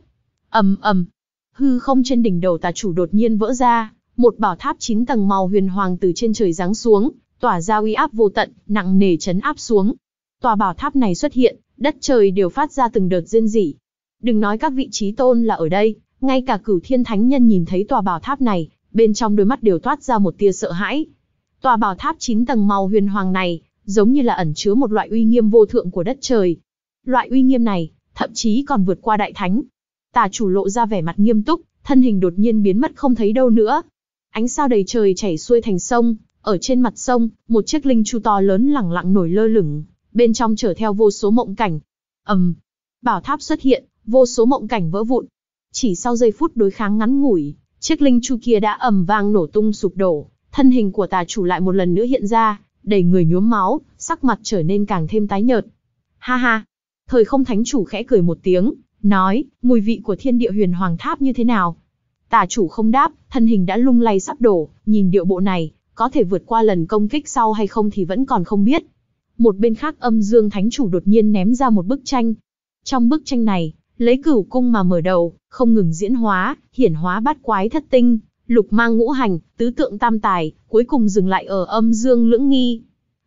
ầm ầm, hư không trên đỉnh đầu tà chủ đột nhiên vỡ ra, một bảo tháp 9 tầng màu huyền hoàng từ trên trời giáng xuống, tỏa ra uy áp vô tận, nặng nề chấn áp xuống. Tòa bảo tháp này xuất hiện, đất trời đều phát ra từng đợt rên rỉ. Đừng nói các vị trí tôn là ở đây, ngay cả cửu thiên thánh nhân nhìn thấy tòa bảo tháp này, bên trong đôi mắt đều toát ra một tia sợ hãi. Tòa bảo tháp 9 tầng màu huyền hoàng này, giống như là ẩn chứa một loại uy nghiêm vô thượng của đất trời. Loại uy nghiêm này, thậm chí còn vượt qua đại thánh, Tà chủ lộ ra vẻ mặt nghiêm túc, thân hình đột nhiên biến mất không thấy đâu nữa. Ánh sao đầy trời chảy xuôi thành sông, ở trên mặt sông, một chiếc linh chu to lớn lẳng lặng nổi lơ lửng, bên trong chở theo vô số mộng cảnh. ầm, bảo tháp xuất hiện, vô số mộng cảnh vỡ vụn. Chỉ sau giây phút đối kháng ngắn ngủi, chiếc linh chu kia đã ầm vang nổ tung sụp đổ, thân hình của tà chủ lại một lần nữa hiện ra, đầy người nhuốm máu, sắc mặt trở nên càng thêm tái nhợt. Ha ha, thời không thánh chủ khẽ cười một tiếng, nói, mùi vị của thiên địa huyền hoàng tháp như thế nào? Tà chủ không đáp, thân hình đã lung lay sắp đổ, nhìn điệu bộ này, có thể vượt qua lần công kích sau hay không thì vẫn còn không biết. Một bên khác âm dương thánh chủ đột nhiên ném ra một bức tranh. Trong bức tranh này, lấy cửu cung mà mở đầu, không ngừng diễn hóa, hiển hóa bát quái thất tinh, lục mang ngũ hành, tứ tượng tam tài, cuối cùng dừng lại ở âm dương lưỡng nghi.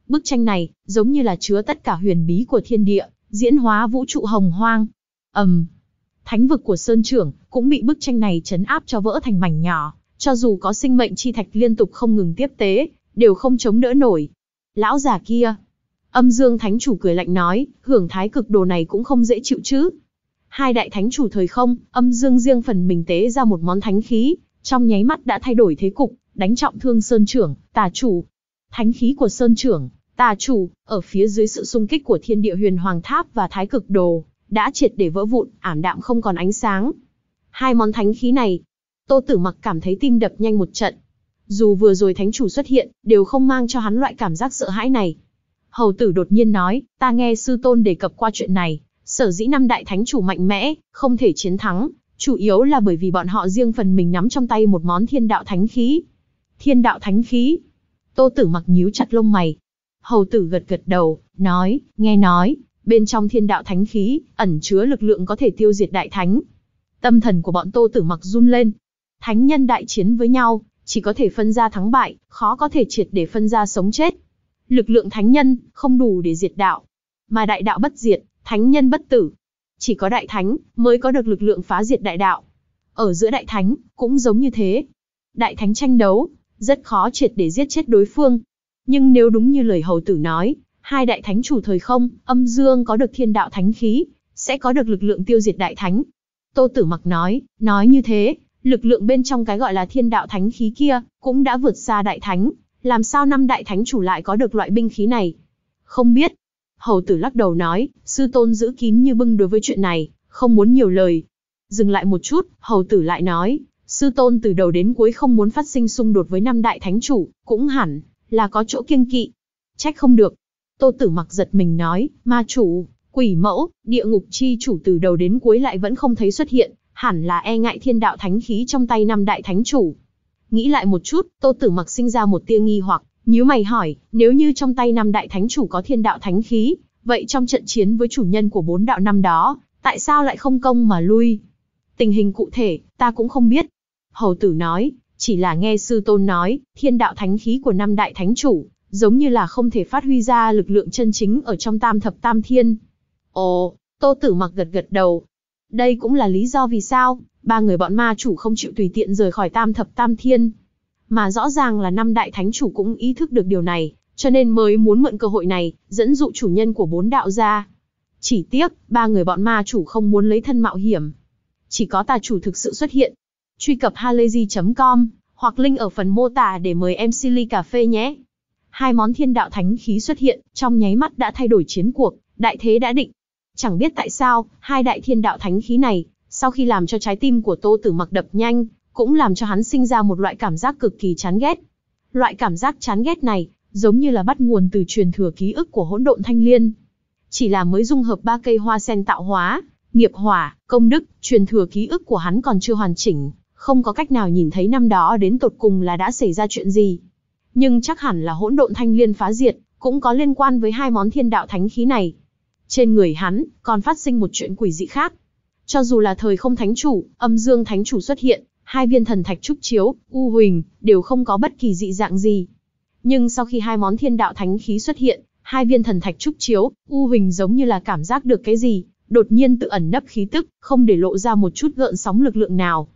Bức tranh này, giống như là chứa tất cả huyền bí của thiên địa, diễn hóa vũ trụ hồng hoang, ầm. Um, thánh vực của Sơn Trưởng cũng bị bức tranh này chấn áp cho vỡ thành mảnh nhỏ, cho dù có sinh mệnh chi thạch liên tục không ngừng tiếp tế, đều không chống đỡ nổi. Lão già kia, âm dương thánh chủ cười lạnh nói, hưởng thái cực đồ này cũng không dễ chịu chứ. Hai đại thánh chủ thời không, âm dương riêng phần mình tế ra một món thánh khí, trong nháy mắt đã thay đổi thế cục, đánh trọng thương Sơn Trưởng, tà chủ. Thánh khí của Sơn Trưởng, tà chủ, ở phía dưới sự xung kích của thiên địa huyền hoàng tháp và thái cực đồ, đã triệt để vỡ vụn, ảm đạm không còn ánh sáng. Hai món thánh khí này, Tô Tử Mặc cảm thấy tim đập nhanh một trận. Dù vừa rồi thánh chủ xuất hiện, đều không mang cho hắn loại cảm giác sợ hãi này. Hầu tử đột nhiên nói, ta nghe sư tôn đề cập qua chuyện này, sở dĩ năm đại thánh chủ mạnh mẽ, không thể chiến thắng, chủ yếu là bởi vì bọn họ riêng phần mình nắm trong tay một món thiên đạo thánh khí. Thiên đạo thánh khí? Tô Tử Mặc nhíu chặt lông mày. Hầu tử gật gật đầu, nói, nghe nói, bên trong thiên đạo thánh khí, ẩn chứa lực lượng có thể tiêu diệt đại thánh. Tâm thần của bọn Tô Tử Mặc run lên. Thánh nhân đại chiến với nhau, chỉ có thể phân ra thắng bại, khó có thể triệt để phân ra sống chết. Lực lượng thánh nhân không đủ để diệt đạo, mà đại đạo bất diệt, thánh nhân bất tử. Chỉ có đại thánh mới có được lực lượng phá diệt đại đạo. Ở giữa đại thánh cũng giống như thế. Đại thánh tranh đấu, rất khó triệt để giết chết đối phương. Nhưng nếu đúng như lời hầu tử nói, hai đại thánh chủ thời không, âm dương có được thiên đạo thánh khí, sẽ có được lực lượng tiêu diệt đại thánh. Tô Tử Mặc nói, nói như thế, lực lượng bên trong cái gọi là thiên đạo thánh khí kia, cũng đã vượt xa đại thánh, làm sao năm đại thánh chủ lại có được loại binh khí này? Không biết. Hầu tử lắc đầu nói, sư tôn giữ kín như bưng đối với chuyện này, không muốn nhiều lời. Dừng lại một chút, hầu tử lại nói, sư tôn từ đầu đến cuối không muốn phát sinh xung đột với năm đại thánh chủ, cũng hẳn là có chỗ kiêng kỵ. Trách không được, Tô Tử Mặc giật mình nói, ma chủ, quỷ mẫu, địa ngục chi chủ từ đầu đến cuối lại vẫn không thấy xuất hiện, hẳn là e ngại thiên đạo thánh khí trong tay năm đại thánh chủ. Nghĩ lại một chút, Tô Tử Mặc sinh ra một tia nghi hoặc, nhíu mày hỏi, nếu như trong tay năm đại thánh chủ có thiên đạo thánh khí, vậy trong trận chiến với chủ nhân của bốn đạo năm đó, tại sao lại không công mà lui? Tình hình cụ thể, ta cũng không biết. Hầu tử nói, chỉ là nghe sư tôn nói, thiên đạo thánh khí của năm đại thánh chủ, giống như là không thể phát huy ra lực lượng chân chính ở trong tam thập tam thiên. Ồ, Tô Tử mặc gật gật đầu. Đây cũng là lý do vì sao, ba người bọn ma chủ không chịu tùy tiện rời khỏi tam thập tam thiên. Mà rõ ràng là năm đại thánh chủ cũng ý thức được điều này, cho nên mới muốn mượn cơ hội này, dẫn dụ chủ nhân của bốn đạo ra. Chỉ tiếc, ba người bọn ma chủ không muốn lấy thân mạo hiểm. Chỉ có tà chủ thực sự xuất hiện. Truy cập halayzi.com, hoặc link ở phần mô tả để mời em Silly Cà Phê nhé hai món thiên đạo thánh khí xuất hiện, trong nháy mắt đã thay đổi chiến cuộc, đại thế đã định. Chẳng biết tại sao, hai đại thiên đạo thánh khí này, sau khi làm cho trái tim của Tô Tử Mặc đập nhanh, cũng làm cho hắn sinh ra một loại cảm giác cực kỳ chán ghét. Loại cảm giác chán ghét này, giống như là bắt nguồn từ truyền thừa ký ức của hỗn độn thanh liên. Chỉ là mới dung hợp ba cây hoa sen tạo hóa, nghiệp hỏa, công đức, truyền thừa ký ức của hắn còn chưa hoàn chỉnh, không có cách nào nhìn thấy năm đó đến tột cùng là đã xảy ra chuyện gì nhưng chắc hẳn là hỗn độn thanh liên phá diệt, cũng có liên quan với hai món thiên đạo thánh khí này. Trên người hắn, còn phát sinh một chuyện quỷ dị khác. Cho dù là thời không thánh chủ, âm dương thánh chủ xuất hiện, hai viên thần thạch trúc chiếu, u huỳnh, đều không có bất kỳ dị dạng gì. Nhưng sau khi hai món thiên đạo thánh khí xuất hiện, hai viên thần thạch trúc chiếu, u huỳnh giống như là cảm giác được cái gì, đột nhiên tự ẩn nấp khí tức, không để lộ ra một chút gợn sóng lực lượng nào.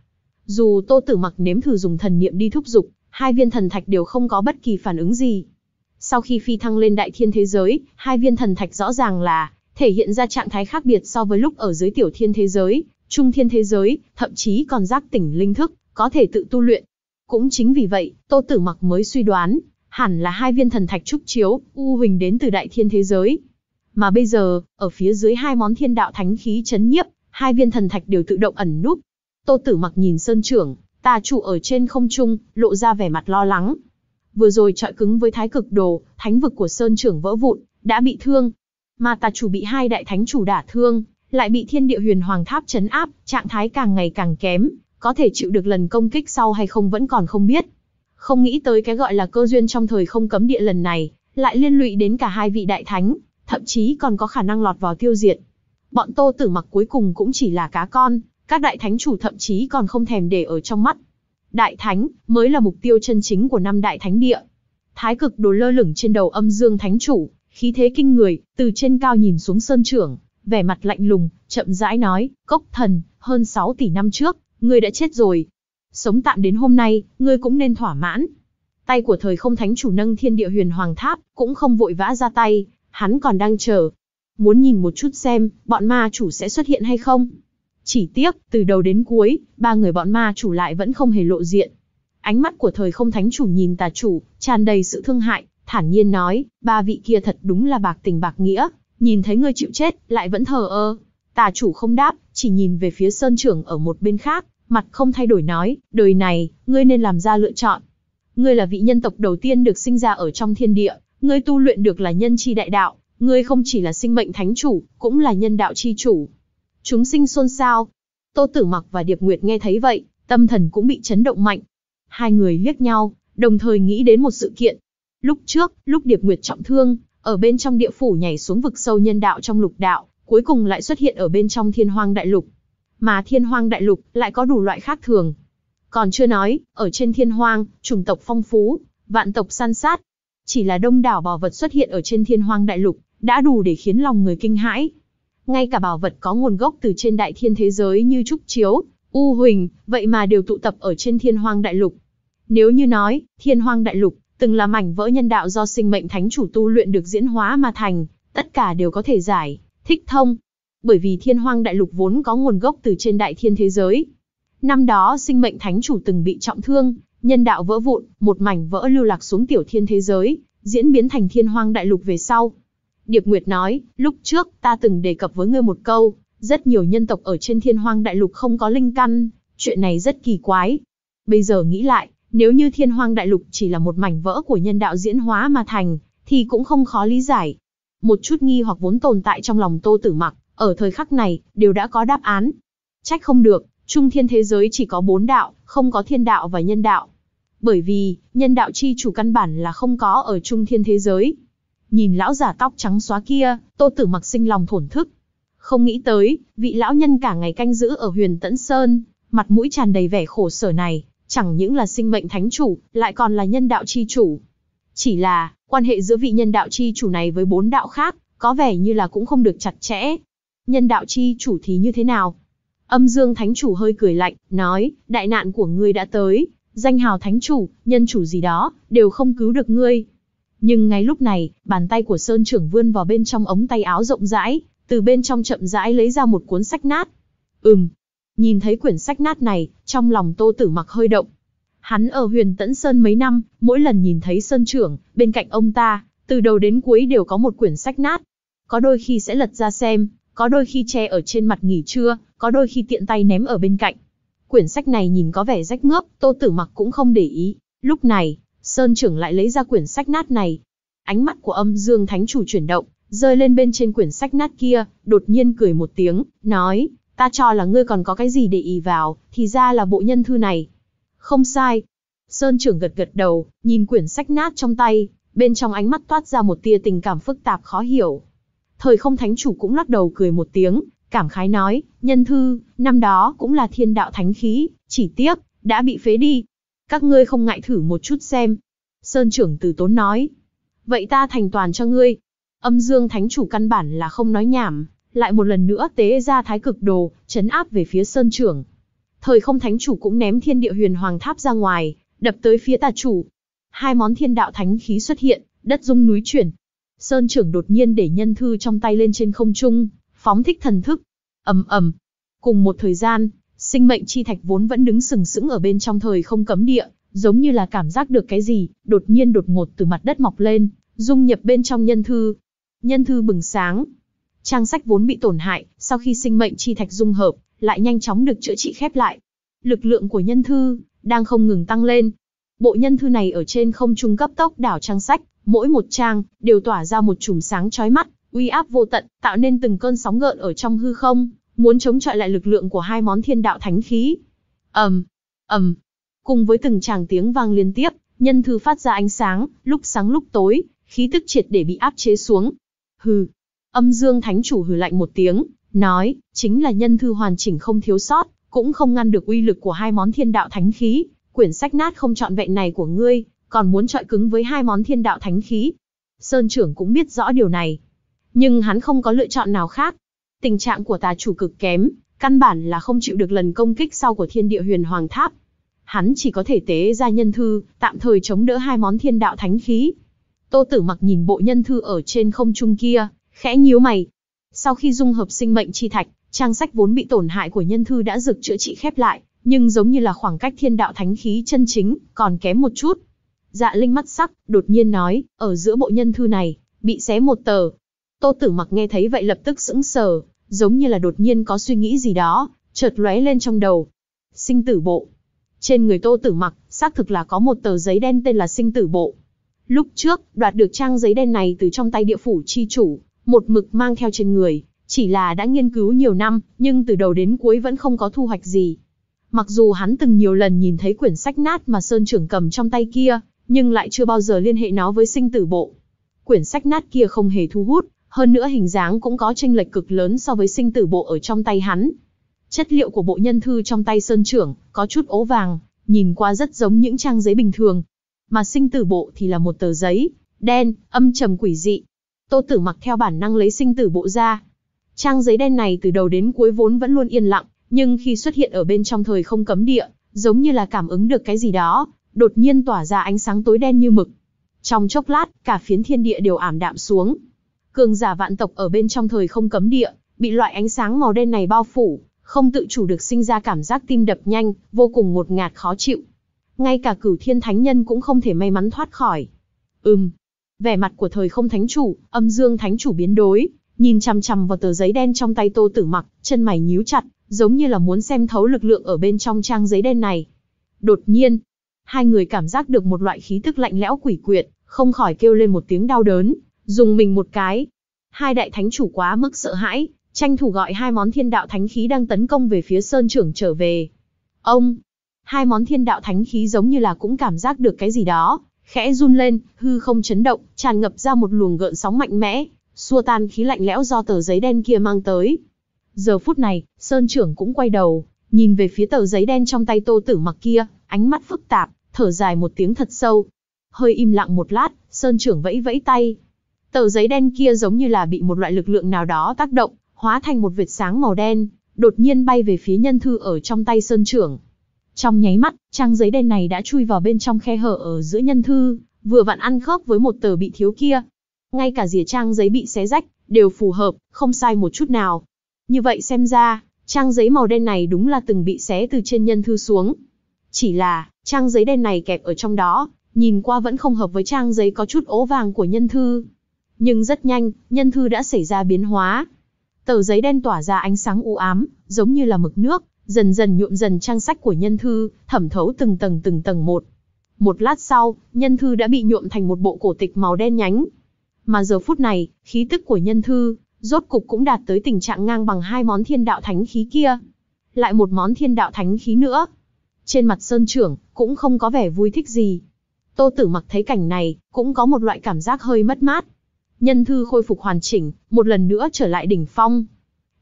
Dù Tô Tử Mặc nếm thử dùng thần niệm đi thúc dục, hai viên thần thạch đều không có bất kỳ phản ứng gì. Sau khi phi thăng lên đại thiên thế giới, hai viên thần thạch rõ ràng là thể hiện ra trạng thái khác biệt so với lúc ở dưới tiểu thiên thế giới, trung thiên thế giới, thậm chí còn giác tỉnh linh thức, có thể tự tu luyện. Cũng chính vì vậy, Tô Tử Mặc mới suy đoán, hẳn là hai viên thần thạch trúc chiếu, u huỳnh đến từ đại thiên thế giới. Mà bây giờ, ở phía dưới hai món thiên đạo thánh khí chấn nhiếp, hai viên thần thạch đều tự động ẩn núp. Tô Tử Mặc nhìn Sơn trưởng, Tà chủ ở trên không trung, lộ ra vẻ mặt lo lắng. Vừa rồi trọi cứng với thái cực đồ, thánh vực của Sơn trưởng vỡ vụn, đã bị thương. Mà tà chủ bị hai đại thánh chủ đả thương, lại bị thiên địa huyền hoàng tháp chấn áp, trạng thái càng ngày càng kém, có thể chịu được lần công kích sau hay không vẫn còn không biết. Không nghĩ tới cái gọi là cơ duyên trong thời không cấm địa lần này, lại liên lụy đến cả hai vị đại thánh, thậm chí còn có khả năng lọt vào tiêu diệt. Bọn tô tử mặc cuối cùng cũng chỉ là cá con, các đại thánh chủ thậm chí còn không thèm để ở trong mắt. Đại thánh mới là mục tiêu chân chính của năm đại thánh địa. Thái cực đồ lơ lửng trên đầu âm dương thánh chủ, khí thế kinh người, từ trên cao nhìn xuống sơn trưởng, vẻ mặt lạnh lùng, chậm rãi nói, cốc thần, hơn 6 tỷ năm trước, ngươi đã chết rồi. Sống tạm đến hôm nay, ngươi cũng nên thỏa mãn. Tay của thời không thánh chủ nâng thiên địa huyền hoàng tháp, cũng không vội vã ra tay, hắn còn đang chờ. Muốn nhìn một chút xem, bọn ma chủ sẽ xuất hiện hay không? Chỉ tiếc, từ đầu đến cuối, ba người bọn ma chủ lại vẫn không hề lộ diện. Ánh mắt của thời không thánh chủ nhìn tà chủ, tràn đầy sự thương hại, thản nhiên nói, ba vị kia thật đúng là bạc tình bạc nghĩa, nhìn thấy ngươi chịu chết, lại vẫn thờ ơ. Tà chủ không đáp, chỉ nhìn về phía sơn trưởng ở một bên khác, mặt không thay đổi nói, đời này, ngươi nên làm ra lựa chọn. Ngươi là vị nhân tộc đầu tiên được sinh ra ở trong thiên địa, ngươi tu luyện được là nhân chi đại đạo, ngươi không chỉ là sinh mệnh thánh chủ, cũng là nhân đạo chi chủ, Chúng sinh xôn xao. Tô Tử Mặc và Điệp Nguyệt nghe thấy vậy, tâm thần cũng bị chấn động mạnh. Hai người liếc nhau, đồng thời nghĩ đến một sự kiện. Lúc trước, lúc Điệp Nguyệt trọng thương, ở bên trong địa phủ nhảy xuống vực sâu nhân đạo trong lục đạo, cuối cùng lại xuất hiện ở bên trong Thiên Hoang Đại Lục. Mà Thiên Hoang Đại Lục lại có đủ loại khác thường. Còn chưa nói, ở trên Thiên Hoang, chủng tộc phong phú, vạn tộc săn sát, chỉ là đông đảo bò vật xuất hiện ở trên Thiên Hoang Đại Lục, đã đủ để khiến lòng người kinh hãi ngay cả bảo vật có nguồn gốc từ trên đại thiên thế giới như Trúc Chiếu, U Huỳnh, vậy mà đều tụ tập ở trên thiên hoang đại lục. Nếu như nói, thiên hoang đại lục, từng là mảnh vỡ nhân đạo do sinh mệnh thánh chủ tu luyện được diễn hóa mà thành, tất cả đều có thể giải, thích thông. Bởi vì thiên hoang đại lục vốn có nguồn gốc từ trên đại thiên thế giới. Năm đó sinh mệnh thánh chủ từng bị trọng thương, nhân đạo vỡ vụn, một mảnh vỡ lưu lạc xuống tiểu thiên thế giới, diễn biến thành thiên hoang đại lục về sau, Điệp Nguyệt nói, lúc trước ta từng đề cập với ngươi một câu, rất nhiều nhân tộc ở trên thiên hoang đại lục không có linh căn, chuyện này rất kỳ quái. Bây giờ nghĩ lại, nếu như thiên hoang đại lục chỉ là một mảnh vỡ của nhân đạo diễn hóa mà thành, thì cũng không khó lý giải. Một chút nghi hoặc vốn tồn tại trong lòng tô tử mặc, ở thời khắc này, đều đã có đáp án. Trách không được, trung thiên thế giới chỉ có bốn đạo, không có thiên đạo và nhân đạo. Bởi vì, nhân đạo chi chủ căn bản là không có ở trung thiên thế giới. Nhìn lão giả tóc trắng xóa kia, Tô Tử Mặc sinh lòng thổn thức. Không nghĩ tới, vị lão nhân cả ngày canh giữ ở Huyền Tẫn Sơn, mặt mũi tràn đầy vẻ khổ sở này, chẳng những là sinh mệnh thánh chủ, lại còn là nhân đạo chi chủ. Chỉ là, quan hệ giữa vị nhân đạo chi chủ này với bốn đạo khác, có vẻ như là cũng không được chặt chẽ. Nhân đạo chi chủ thì như thế nào? Âm Dương Thánh chủ hơi cười lạnh, nói, đại nạn của ngươi đã tới, danh hào thánh chủ, nhân chủ gì đó, đều không cứu được ngươi. Nhưng ngay lúc này, bàn tay của Sơn trưởng vươn vào bên trong ống tay áo rộng rãi, từ bên trong chậm rãi lấy ra một cuốn sách nát. Ừm. Nhìn thấy quyển sách nát này, trong lòng Tô Tử Mặc hơi động. Hắn ở Huyền Tẫn Sơn mấy năm, mỗi lần nhìn thấy Sơn trưởng, bên cạnh ông ta, từ đầu đến cuối đều có một quyển sách nát. Có đôi khi sẽ lật ra xem, có đôi khi che ở trên mặt nghỉ trưa, có đôi khi tiện tay ném ở bên cạnh. Quyển sách này nhìn có vẻ rách ngớp, Tô Tử Mặc cũng không để ý. Lúc này, Sơn trưởng lại lấy ra quyển sách nát này. Ánh mắt của âm dương thánh chủ chuyển động, rơi lên bên trên quyển sách nát kia, đột nhiên cười một tiếng, nói, ta cho là ngươi còn có cái gì để ý vào, thì ra là bộ nhân thư này. Không sai. Sơn trưởng gật gật đầu, nhìn quyển sách nát trong tay, bên trong ánh mắt toát ra một tia tình cảm phức tạp khó hiểu. Thời không thánh chủ cũng lắc đầu cười một tiếng, cảm khái nói, nhân thư, năm đó cũng là thiên đạo thánh khí, chỉ tiếc, đã bị phế đi. Các ngươi không ngại thử một chút xem. Sơn trưởng từ tốn nói. Vậy ta thành toàn cho ngươi. Âm dương thánh chủ căn bản là không nói nhảm, lại một lần nữa tế ra thái cực đồ, chấn áp về phía sơn trưởng. Thời không thánh chủ cũng ném thiên địa huyền hoàng tháp ra ngoài, đập tới phía tà chủ. Hai món thiên đạo thánh khí xuất hiện, đất rung núi chuyển. Sơn trưởng đột nhiên để nhân thư trong tay lên trên không trung, phóng thích thần thức. ầm ầm Cùng một thời gian, Sinh mệnh chi thạch vốn vẫn đứng sừng sững ở bên trong thời không cấm địa, giống như là cảm giác được cái gì, đột nhiên đột ngột từ mặt đất mọc lên, dung nhập bên trong nhân thư. Nhân thư bừng sáng. Trang sách vốn bị tổn hại, sau khi sinh mệnh chi thạch dung hợp, lại nhanh chóng được chữa trị khép lại. Lực lượng của nhân thư đang không ngừng tăng lên. Bộ nhân thư này ở trên không trung cấp tốc đảo trang sách, mỗi một trang đều tỏa ra một chùm sáng chói mắt, uy áp vô tận, tạo nên từng cơn sóng gợn ở trong hư không muốn chống chọi lại lực lượng của hai món thiên đạo thánh khí. ầm, um, ầm, um. cùng với từng tràng tiếng vang liên tiếp, nhân thư phát ra ánh sáng, lúc sáng lúc tối, khí tức triệt để bị áp chế xuống. Hừ, âm dương thánh chủ hừ lạnh một tiếng, nói, chính là nhân thư hoàn chỉnh không thiếu sót, cũng không ngăn được uy lực của hai món thiên đạo thánh khí, quyển sách nát không trọn vẹn này của ngươi, còn muốn chọi cứng với hai món thiên đạo thánh khí. Sơn trưởng cũng biết rõ điều này, nhưng hắn không có lựa chọn nào khác, tình trạng của tà chủ cực kém, căn bản là không chịu được lần công kích sau của thiên địa huyền hoàng tháp. Hắn chỉ có thể tế ra nhân thư, tạm thời chống đỡ hai món thiên đạo thánh khí. Tô Tử Mặc nhìn bộ nhân thư ở trên không trung kia, khẽ nhíu mày. Sau khi dung hợp sinh mệnh chi thạch, trang sách vốn bị tổn hại của nhân thư đã dược chữa trị khép lại, nhưng giống như là khoảng cách thiên đạo thánh khí chân chính, còn kém một chút. Dạ Linh mắt sắc, đột nhiên nói, ở giữa bộ nhân thư này, bị xé một tờ. Tô Tử Mặc nghe thấy vậy lập tức sững sờ, giống như là đột nhiên có suy nghĩ gì đó, chợt lóe lên trong đầu. Sinh tử bộ. Trên người Tô Tử Mặc, xác thực là có một tờ giấy đen tên là sinh tử bộ. Lúc trước, đoạt được trang giấy đen này từ trong tay địa phủ chi chủ, một mực mang theo trên người, chỉ là đã nghiên cứu nhiều năm, nhưng từ đầu đến cuối vẫn không có thu hoạch gì. Mặc dù hắn từng nhiều lần nhìn thấy quyển sách nát mà Sơn trưởng cầm trong tay kia, nhưng lại chưa bao giờ liên hệ nó với sinh tử bộ. Quyển sách nát kia không hề thu hút, hơn nữa hình dáng cũng có tranh lệch cực lớn so với sinh tử bộ ở trong tay hắn. Chất liệu của bộ nhân thư trong tay Sơn Trưởng có chút ố vàng, nhìn qua rất giống những trang giấy bình thường. Mà sinh tử bộ thì là một tờ giấy, đen, âm trầm quỷ dị. Tô Tử mặc theo bản năng lấy sinh tử bộ ra. Trang giấy đen này từ đầu đến cuối vốn vẫn luôn yên lặng, nhưng khi xuất hiện ở bên trong thời không cấm địa, giống như là cảm ứng được cái gì đó, đột nhiên tỏa ra ánh sáng tối đen như mực. Trong chốc lát, cả phiến thiên địa đều ảm đạm xuống, cường giả vạn tộc ở bên trong thời không cấm địa, bị loại ánh sáng màu đen này bao phủ, không tự chủ được sinh ra cảm giác tim đập nhanh, vô cùng ngột ngạt khó chịu. Ngay cả cửu thiên thánh nhân cũng không thể may mắn thoát khỏi. Ừm, vẻ mặt của thời không thánh chủ, âm dương thánh chủ biến đối, nhìn chằm chằm vào tờ giấy đen trong tay tô tử mặc, chân mày nhíu chặt, giống như là muốn xem thấu lực lượng ở bên trong trang giấy đen này. Đột nhiên, hai người cảm giác được một loại khí tức lạnh lẽo quỷ quyệt, không khỏi kêu lên một tiếng đau đớn, Dùng mình một cái. Hai đại thánh chủ quá mức sợ hãi, tranh thủ gọi hai món thiên đạo thánh khí đang tấn công về phía sơn trưởng trở về. Ông! Hai món thiên đạo thánh khí giống như là cũng cảm giác được cái gì đó, khẽ run lên, hư không chấn động, tràn ngập ra một luồng gợn sóng mạnh mẽ, xua tan khí lạnh lẽo do tờ giấy đen kia mang tới. Giờ phút này, sơn trưởng cũng quay đầu, nhìn về phía tờ giấy đen trong tay tô tử mặc kia, ánh mắt phức tạp, thở dài một tiếng thật sâu. Hơi im lặng một lát, sơn trưởng vẫy vẫy tay, Tờ giấy đen kia giống như là bị một loại lực lượng nào đó tác động, hóa thành một vệt sáng màu đen, đột nhiên bay về phía nhân thư ở trong tay sơn trưởng. Trong nháy mắt, trang giấy đen này đã chui vào bên trong khe hở ở giữa nhân thư, vừa vặn ăn khớp với một tờ bị thiếu kia. Ngay cả rìa trang giấy bị xé rách, đều phù hợp, không sai một chút nào. Như vậy xem ra, trang giấy màu đen này đúng là từng bị xé từ trên nhân thư xuống. Chỉ là, trang giấy đen này kẹp ở trong đó, nhìn qua vẫn không hợp với trang giấy có chút ố vàng của nhân thư. Nhưng rất nhanh, nhân thư đã xảy ra biến hóa. Tờ giấy đen tỏa ra ánh sáng u ám, giống như là mực nước, dần dần nhuộm dần trang sách của nhân thư, thẩm thấu từng tầng từng tầng một. Một lát sau, nhân thư đã bị nhuộm thành một bộ cổ tịch màu đen nhánh. Mà giờ phút này, khí tức của nhân thư, rốt cục cũng đạt tới tình trạng ngang bằng hai món thiên đạo thánh khí kia. Lại một món thiên đạo thánh khí nữa. Trên mặt sơn trưởng, cũng không có vẻ vui thích gì. Tô tử mặc thấy cảnh này, cũng có một loại cảm giác hơi mất mát nhân thư khôi phục hoàn chỉnh, một lần nữa trở lại đỉnh phong.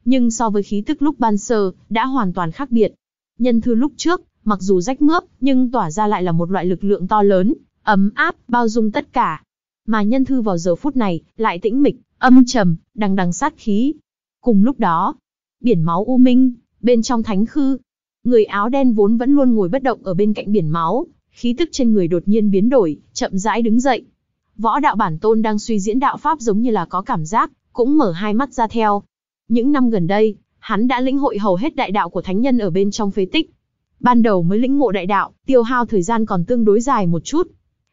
Nhưng so với khí tức lúc ban sơ, đã hoàn toàn khác biệt. Nhân thư lúc trước, mặc dù rách mướp, nhưng tỏa ra lại là một loại lực lượng to lớn, ấm áp, bao dung tất cả. Mà nhân thư vào giờ phút này, lại tĩnh mịch, âm trầm, đằng đằng sát khí. Cùng lúc đó, biển máu u minh, bên trong thánh khư, người áo đen vốn vẫn luôn ngồi bất động ở bên cạnh biển máu, khí tức trên người đột nhiên biến đổi, chậm rãi đứng dậy, Võ đạo bản tôn đang suy diễn đạo Pháp giống như là có cảm giác, cũng mở hai mắt ra theo. Những năm gần đây, hắn đã lĩnh hội hầu hết đại đạo của thánh nhân ở bên trong phế tích. Ban đầu mới lĩnh ngộ đại đạo, tiêu hao thời gian còn tương đối dài một chút.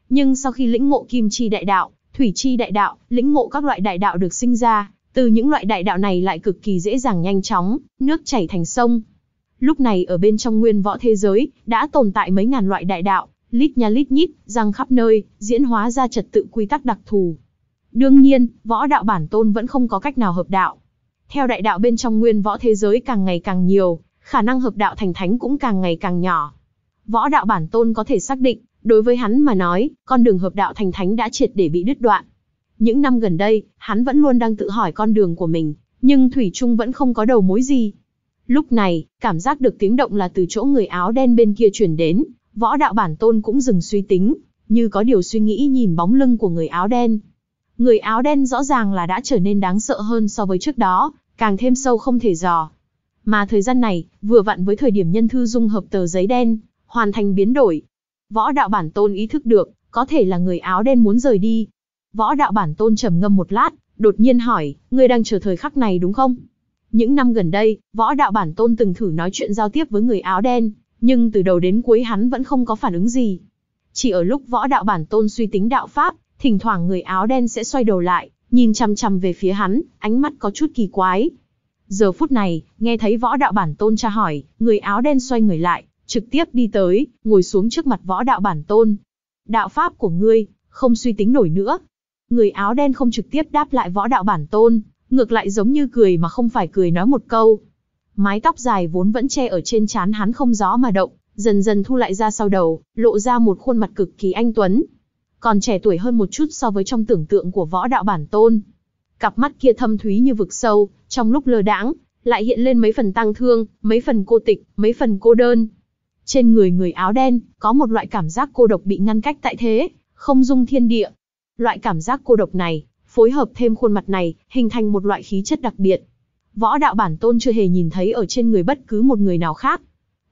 Nhưng sau khi lĩnh ngộ kim chi đại đạo, thủy chi đại đạo, lĩnh ngộ các loại đại đạo được sinh ra, từ những loại đại đạo này lại cực kỳ dễ dàng nhanh chóng, nước chảy thành sông. Lúc này ở bên trong nguyên võ thế giới, đã tồn tại mấy ngàn loại đại đạo, lít nha lít nhít, răng khắp nơi, diễn hóa ra trật tự quy tắc đặc thù. Đương nhiên, võ đạo bản tôn vẫn không có cách nào hợp đạo. Theo đại đạo bên trong nguyên võ thế giới càng ngày càng nhiều, khả năng hợp đạo thành thánh cũng càng ngày càng nhỏ. Võ đạo bản tôn có thể xác định, đối với hắn mà nói, con đường hợp đạo thành thánh đã triệt để bị đứt đoạn. Những năm gần đây, hắn vẫn luôn đang tự hỏi con đường của mình, nhưng Thủy Trung vẫn không có đầu mối gì. Lúc này, cảm giác được tiếng động là từ chỗ người áo đen bên kia truyền đến, Võ đạo bản tôn cũng dừng suy tính, như có điều suy nghĩ nhìn bóng lưng của người áo đen. Người áo đen rõ ràng là đã trở nên đáng sợ hơn so với trước đó, càng thêm sâu không thể dò. Mà thời gian này, vừa vặn với thời điểm nhân thư dung hợp tờ giấy đen, hoàn thành biến đổi. Võ đạo bản tôn ý thức được, có thể là người áo đen muốn rời đi. Võ đạo bản tôn trầm ngâm một lát, đột nhiên hỏi, ngươi đang chờ thời khắc này đúng không? Những năm gần đây, võ đạo bản tôn từng thử nói chuyện giao tiếp với người áo đen, nhưng từ đầu đến cuối hắn vẫn không có phản ứng gì. Chỉ ở lúc võ đạo bản tôn suy tính đạo pháp, thỉnh thoảng người áo đen sẽ xoay đầu lại, nhìn chằm chằm về phía hắn, ánh mắt có chút kỳ quái. Giờ phút này, nghe thấy võ đạo bản tôn tra hỏi, người áo đen xoay người lại, trực tiếp đi tới, ngồi xuống trước mặt võ đạo bản tôn. Đạo pháp của ngươi, không suy tính nổi nữa. Người áo đen không trực tiếp đáp lại võ đạo bản tôn, ngược lại giống như cười mà không phải cười nói một câu mái tóc dài vốn vẫn che ở trên trán hắn không rõ mà động, dần dần thu lại ra sau đầu, lộ ra một khuôn mặt cực kỳ anh tuấn. Còn trẻ tuổi hơn một chút so với trong tưởng tượng của võ đạo bản tôn. Cặp mắt kia thâm thúy như vực sâu, trong lúc lơ đãng, lại hiện lên mấy phần tăng thương, mấy phần cô tịch, mấy phần cô đơn. Trên người người áo đen, có một loại cảm giác cô độc bị ngăn cách tại thế, không dung thiên địa. Loại cảm giác cô độc này, phối hợp thêm khuôn mặt này, hình thành một loại khí chất đặc biệt võ đạo bản tôn chưa hề nhìn thấy ở trên người bất cứ một người nào khác.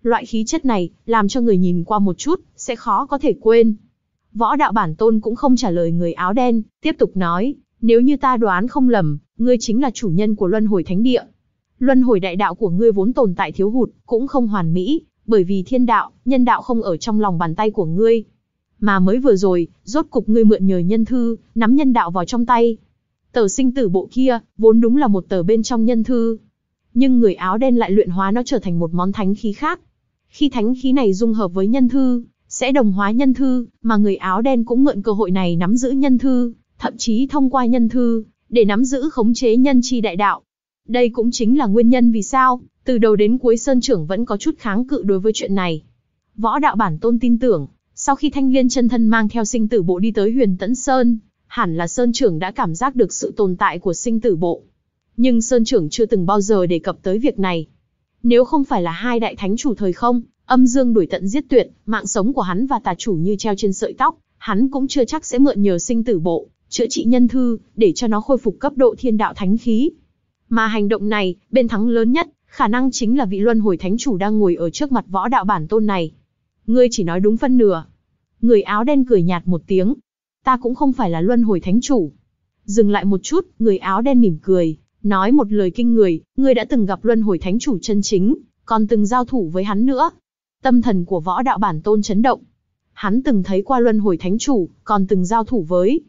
Loại khí chất này, làm cho người nhìn qua một chút, sẽ khó có thể quên. Võ đạo bản tôn cũng không trả lời người áo đen, tiếp tục nói, nếu như ta đoán không lầm, ngươi chính là chủ nhân của luân hồi thánh địa. Luân hồi đại đạo của ngươi vốn tồn tại thiếu hụt, cũng không hoàn mỹ, bởi vì thiên đạo, nhân đạo không ở trong lòng bàn tay của ngươi. Mà mới vừa rồi, rốt cục ngươi mượn nhờ nhân thư, nắm nhân đạo vào trong tay, Tờ sinh tử bộ kia, vốn đúng là một tờ bên trong nhân thư. Nhưng người áo đen lại luyện hóa nó trở thành một món thánh khí khác. Khi thánh khí này dung hợp với nhân thư, sẽ đồng hóa nhân thư, mà người áo đen cũng mượn cơ hội này nắm giữ nhân thư, thậm chí thông qua nhân thư, để nắm giữ khống chế nhân chi đại đạo. Đây cũng chính là nguyên nhân vì sao, từ đầu đến cuối Sơn Trưởng vẫn có chút kháng cự đối với chuyện này. Võ đạo bản tôn tin tưởng, sau khi thanh liên chân thân mang theo sinh tử bộ đi tới huyền tẫn Sơn, hẳn là Sơn Trưởng đã cảm giác được sự tồn tại của sinh tử bộ. Nhưng Sơn Trưởng chưa từng bao giờ đề cập tới việc này. Nếu không phải là hai đại thánh chủ thời không, âm dương đuổi tận giết tuyệt, mạng sống của hắn và tà chủ như treo trên sợi tóc, hắn cũng chưa chắc sẽ mượn nhờ sinh tử bộ, chữa trị nhân thư, để cho nó khôi phục cấp độ thiên đạo thánh khí. Mà hành động này, bên thắng lớn nhất, khả năng chính là vị luân hồi thánh chủ đang ngồi ở trước mặt võ đạo bản tôn này. Ngươi chỉ nói đúng phân nửa. Người áo đen cười nhạt một tiếng, ta cũng không phải là luân hồi thánh chủ. Dừng lại một chút, người áo đen mỉm cười, nói một lời kinh người, ngươi đã từng gặp luân hồi thánh chủ chân chính, còn từng giao thủ với hắn nữa. Tâm thần của võ đạo bản tôn chấn động. Hắn từng thấy qua luân hồi thánh chủ, còn từng giao thủ với.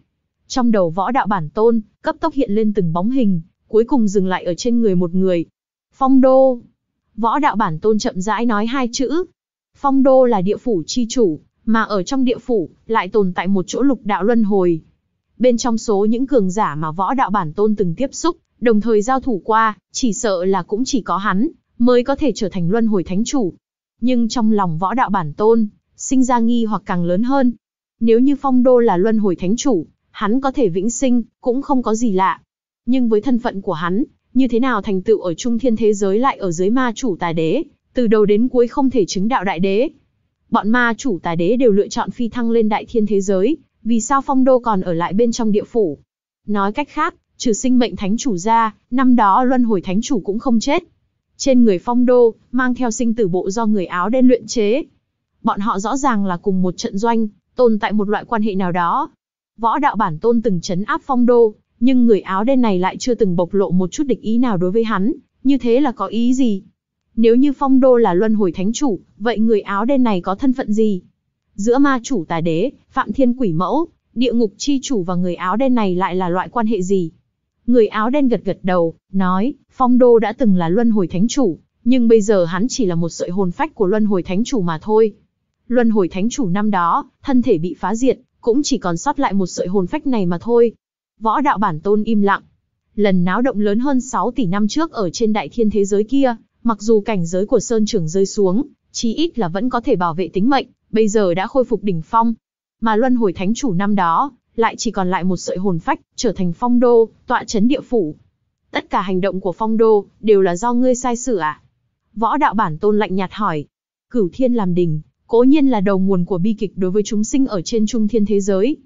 Trong đầu võ đạo bản tôn, cấp tốc hiện lên từng bóng hình, cuối cùng dừng lại ở trên người một người. Phong Đô. Võ đạo bản tôn chậm rãi nói hai chữ. Phong Đô là địa phủ chi chủ, mà ở trong địa phủ lại tồn tại một chỗ lục đạo luân hồi. Bên trong số những cường giả mà võ đạo bản tôn từng tiếp xúc, đồng thời giao thủ qua, chỉ sợ là cũng chỉ có hắn mới có thể trở thành luân hồi thánh chủ. Nhưng trong lòng võ đạo bản tôn, sinh ra nghi hoặc càng lớn hơn. Nếu như Phong Đô là luân hồi thánh chủ, hắn có thể vĩnh sinh, cũng không có gì lạ. Nhưng với thân phận của hắn, như thế nào thành tựu ở trung thiên thế giới lại ở dưới ma chủ tài đế, từ đầu đến cuối không thể chứng đạo đại đế, bọn ma chủ tài đế đều lựa chọn phi thăng lên đại thiên thế giới, vì sao phong đô còn ở lại bên trong địa phủ. Nói cách khác, trừ sinh mệnh thánh chủ ra, năm đó luân hồi thánh chủ cũng không chết. Trên người phong đô, mang theo sinh tử bộ do người áo đen luyện chế. Bọn họ rõ ràng là cùng một trận doanh, tồn tại một loại quan hệ nào đó. Võ đạo bản tôn từng chấn áp phong đô, nhưng người áo đen này lại chưa từng bộc lộ một chút địch ý nào đối với hắn, như thế là có ý gì? Nếu như phong đô là luân hồi thánh chủ, vậy người áo đen này có thân phận gì? Giữa ma chủ tà đế, phạm thiên quỷ mẫu, địa ngục chi chủ và người áo đen này lại là loại quan hệ gì? Người áo đen gật gật đầu, nói, phong đô đã từng là luân hồi thánh chủ, nhưng bây giờ hắn chỉ là một sợi hồn phách của luân hồi thánh chủ mà thôi. Luân hồi thánh chủ năm đó, thân thể bị phá diệt, cũng chỉ còn sót lại một sợi hồn phách này mà thôi. Võ đạo bản tôn im lặng. Lần náo động lớn hơn 6 tỷ năm trước ở trên đại thiên thế giới kia, Mặc dù cảnh giới của Sơn trưởng rơi xuống, chí ít là vẫn có thể bảo vệ tính mệnh, bây giờ đã khôi phục đỉnh phong. Mà luân hồi thánh chủ năm đó, lại chỉ còn lại một sợi hồn phách, trở thành phong đô, tọa chấn địa phủ. Tất cả hành động của phong đô, đều là do ngươi sai sự à? Võ đạo bản tôn lạnh nhạt hỏi. Cửu thiên làm đình, cố nhiên là đầu nguồn của bi kịch đối với chúng sinh ở trên trung thiên thế giới.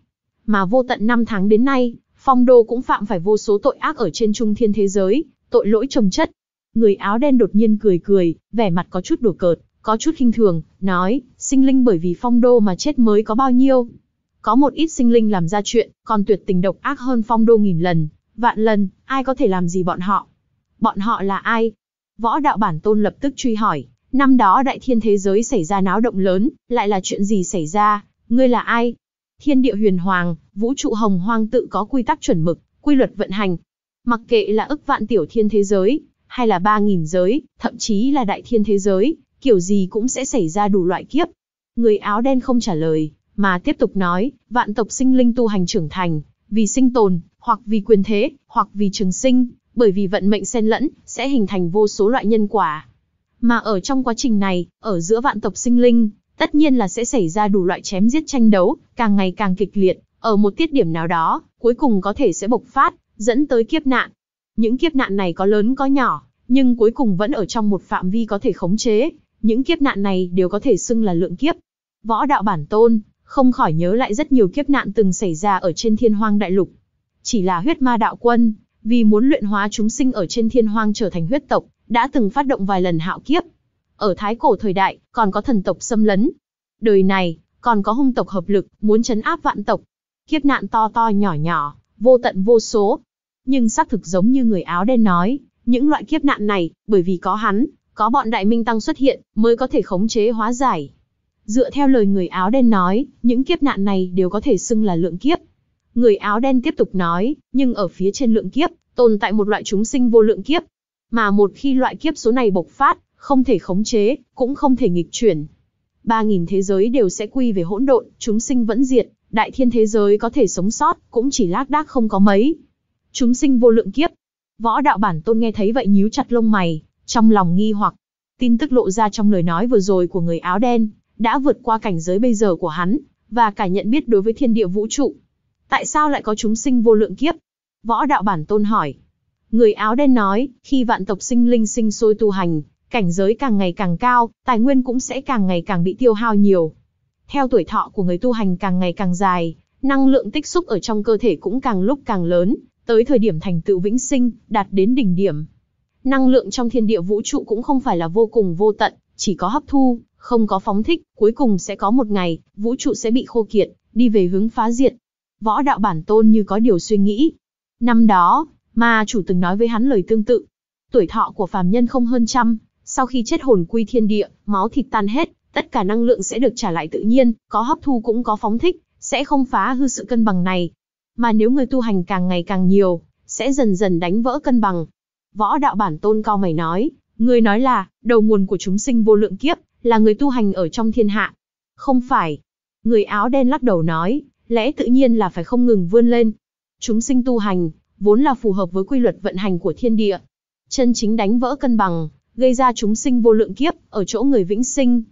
Mà vô tận năm tháng đến nay, phong đô cũng phạm phải vô số tội ác ở trên trung thiên thế giới, tội lỗi trồng chất, Người áo đen đột nhiên cười cười, vẻ mặt có chút đùa cợt, có chút khinh thường, nói, sinh linh bởi vì phong đô mà chết mới có bao nhiêu. Có một ít sinh linh làm ra chuyện, còn tuyệt tình độc ác hơn phong đô nghìn lần, vạn lần, ai có thể làm gì bọn họ? Bọn họ là ai? Võ đạo bản tôn lập tức truy hỏi, năm đó đại thiên thế giới xảy ra náo động lớn, lại là chuyện gì xảy ra, ngươi là ai? Thiên địa huyền hoàng, vũ trụ hồng hoang tự có quy tắc chuẩn mực, quy luật vận hành. Mặc kệ là ức vạn tiểu thiên thế giới, hay là ba nghìn giới, thậm chí là đại thiên thế giới, kiểu gì cũng sẽ xảy ra đủ loại kiếp. Người áo đen không trả lời, mà tiếp tục nói, vạn tộc sinh linh tu hành trưởng thành, vì sinh tồn, hoặc vì quyền thế, hoặc vì trường sinh, bởi vì vận mệnh xen lẫn, sẽ hình thành vô số loại nhân quả. Mà ở trong quá trình này, ở giữa vạn tộc sinh linh, tất nhiên là sẽ xảy ra đủ loại chém giết tranh đấu, càng ngày càng kịch liệt, ở một tiết điểm nào đó, cuối cùng có thể sẽ bộc phát, dẫn tới kiếp nạn. Những kiếp nạn này có lớn có nhỏ, nhưng cuối cùng vẫn ở trong một phạm vi có thể khống chế, những kiếp nạn này đều có thể xưng là lượng kiếp. Võ đạo bản tôn, không khỏi nhớ lại rất nhiều kiếp nạn từng xảy ra ở trên thiên hoang đại lục. Chỉ là huyết ma đạo quân, vì muốn luyện hóa chúng sinh ở trên thiên hoang trở thành huyết tộc, đã từng phát động vài lần hạo kiếp. Ở thái cổ thời đại, còn có thần tộc xâm lấn. Đời này, còn có hung tộc hợp lực, muốn chấn áp vạn tộc. Kiếp nạn to to nhỏ nhỏ, vô tận vô số. Nhưng xác thực giống như người áo đen nói, những loại kiếp nạn này, bởi vì có hắn, có bọn đại minh tăng xuất hiện, mới có thể khống chế hóa giải. Dựa theo lời người áo đen nói, những kiếp nạn này đều có thể xưng là lượng kiếp. Người áo đen tiếp tục nói, nhưng ở phía trên lượng kiếp, tồn tại một loại chúng sinh vô lượng kiếp. Mà một khi loại kiếp số này bộc phát, không thể khống chế, cũng không thể nghịch chuyển. Ba nghìn thế giới đều sẽ quy về hỗn độn, chúng sinh vẫn diệt, đại thiên thế giới có thể sống sót, cũng chỉ lác đác không có mấy. Chúng sinh vô lượng kiếp, Võ đạo bản tôn nghe thấy vậy nhíu chặt lông mày, trong lòng nghi hoặc. Tin tức lộ ra trong lời nói vừa rồi của người áo đen, đã vượt qua cảnh giới bây giờ của hắn, và cả nhận biết đối với thiên địa vũ trụ. Tại sao lại có chúng sinh vô lượng kiếp? Võ đạo bản tôn hỏi. Người áo đen nói, khi vạn tộc sinh linh sinh sôi tu hành, cảnh giới càng ngày càng cao, tài nguyên cũng sẽ càng ngày càng bị tiêu hao nhiều. Theo tuổi thọ của người tu hành càng ngày càng dài, năng lượng tích xúc ở trong cơ thể cũng càng lúc càng lớn, Tới thời điểm thành tựu vĩnh sinh, đạt đến đỉnh điểm. Năng lượng trong thiên địa vũ trụ cũng không phải là vô cùng vô tận, chỉ có hấp thu, không có phóng thích, cuối cùng sẽ có một ngày, vũ trụ sẽ bị khô kiệt, đi về hướng phá diệt. Võ đạo bản tôn như có điều suy nghĩ. Năm đó, ma chủ từng nói với hắn lời tương tự. Tuổi thọ của phàm nhân không hơn trăm, sau khi chết hồn quy thiên địa, máu thịt tan hết, tất cả năng lượng sẽ được trả lại tự nhiên, có hấp thu cũng có phóng thích, sẽ không phá hư sự cân bằng này, mà nếu người tu hành càng ngày càng nhiều, sẽ dần dần đánh vỡ cân bằng. Võ đạo bản tôn cao mày nói, người nói là, đầu nguồn của chúng sinh vô lượng kiếp, là người tu hành ở trong thiên hạ. Không phải. Người áo đen lắc đầu nói, lẽ tự nhiên là phải không ngừng vươn lên. Chúng sinh tu hành, vốn là phù hợp với quy luật vận hành của thiên địa. Chân chính đánh vỡ cân bằng, gây ra chúng sinh vô lượng kiếp, ở chỗ người vĩnh sinh.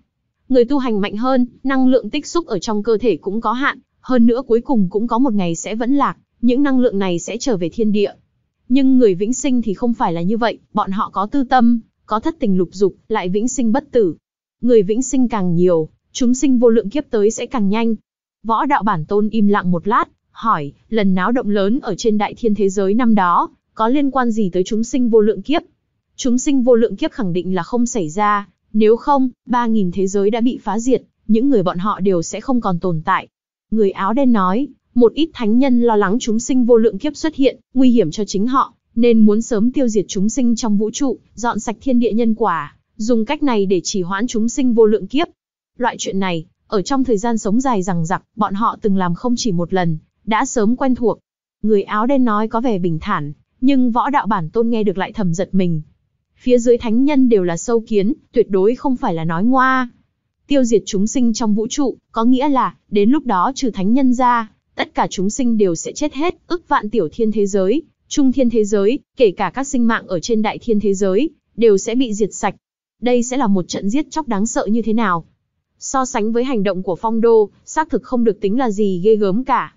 Người tu hành mạnh hơn, năng lượng tích xúc ở trong cơ thể cũng có hạn, hơn nữa cuối cùng cũng có một ngày sẽ vẫn lạc, những năng lượng này sẽ trở về thiên địa. Nhưng người vĩnh sinh thì không phải là như vậy, bọn họ có tư tâm, có thất tình lục dục, lại vĩnh sinh bất tử. Người vĩnh sinh càng nhiều, chúng sinh vô lượng kiếp tới sẽ càng nhanh. Võ đạo bản tôn im lặng một lát, hỏi, lần náo động lớn ở trên đại thiên thế giới năm đó, có liên quan gì tới chúng sinh vô lượng kiếp? Chúng sinh vô lượng kiếp khẳng định là không xảy ra, nếu không, 3.000 thế giới đã bị phá diệt, những người bọn họ đều sẽ không còn tồn tại. Người áo đen nói, một ít thánh nhân lo lắng chúng sinh vô lượng kiếp xuất hiện, nguy hiểm cho chính họ, nên muốn sớm tiêu diệt chúng sinh trong vũ trụ, dọn sạch thiên địa nhân quả, dùng cách này để chỉ hoãn chúng sinh vô lượng kiếp. Loại chuyện này, ở trong thời gian sống dài rằng rặc, bọn họ từng làm không chỉ một lần, đã sớm quen thuộc. Người áo đen nói có vẻ bình thản, nhưng võ đạo bản tôn nghe được lại thầm giật mình. Phía dưới thánh nhân đều là sâu kiến, tuyệt đối không phải là nói ngoa tiêu diệt chúng sinh trong vũ trụ, có nghĩa là, đến lúc đó trừ thánh nhân ra, tất cả chúng sinh đều sẽ chết hết, ức vạn tiểu thiên thế giới, trung thiên thế giới, kể cả các sinh mạng ở trên đại thiên thế giới, đều sẽ bị diệt sạch. Đây sẽ là một trận giết chóc đáng sợ như thế nào? So sánh với hành động của phong đô, xác thực không được tính là gì ghê gớm cả.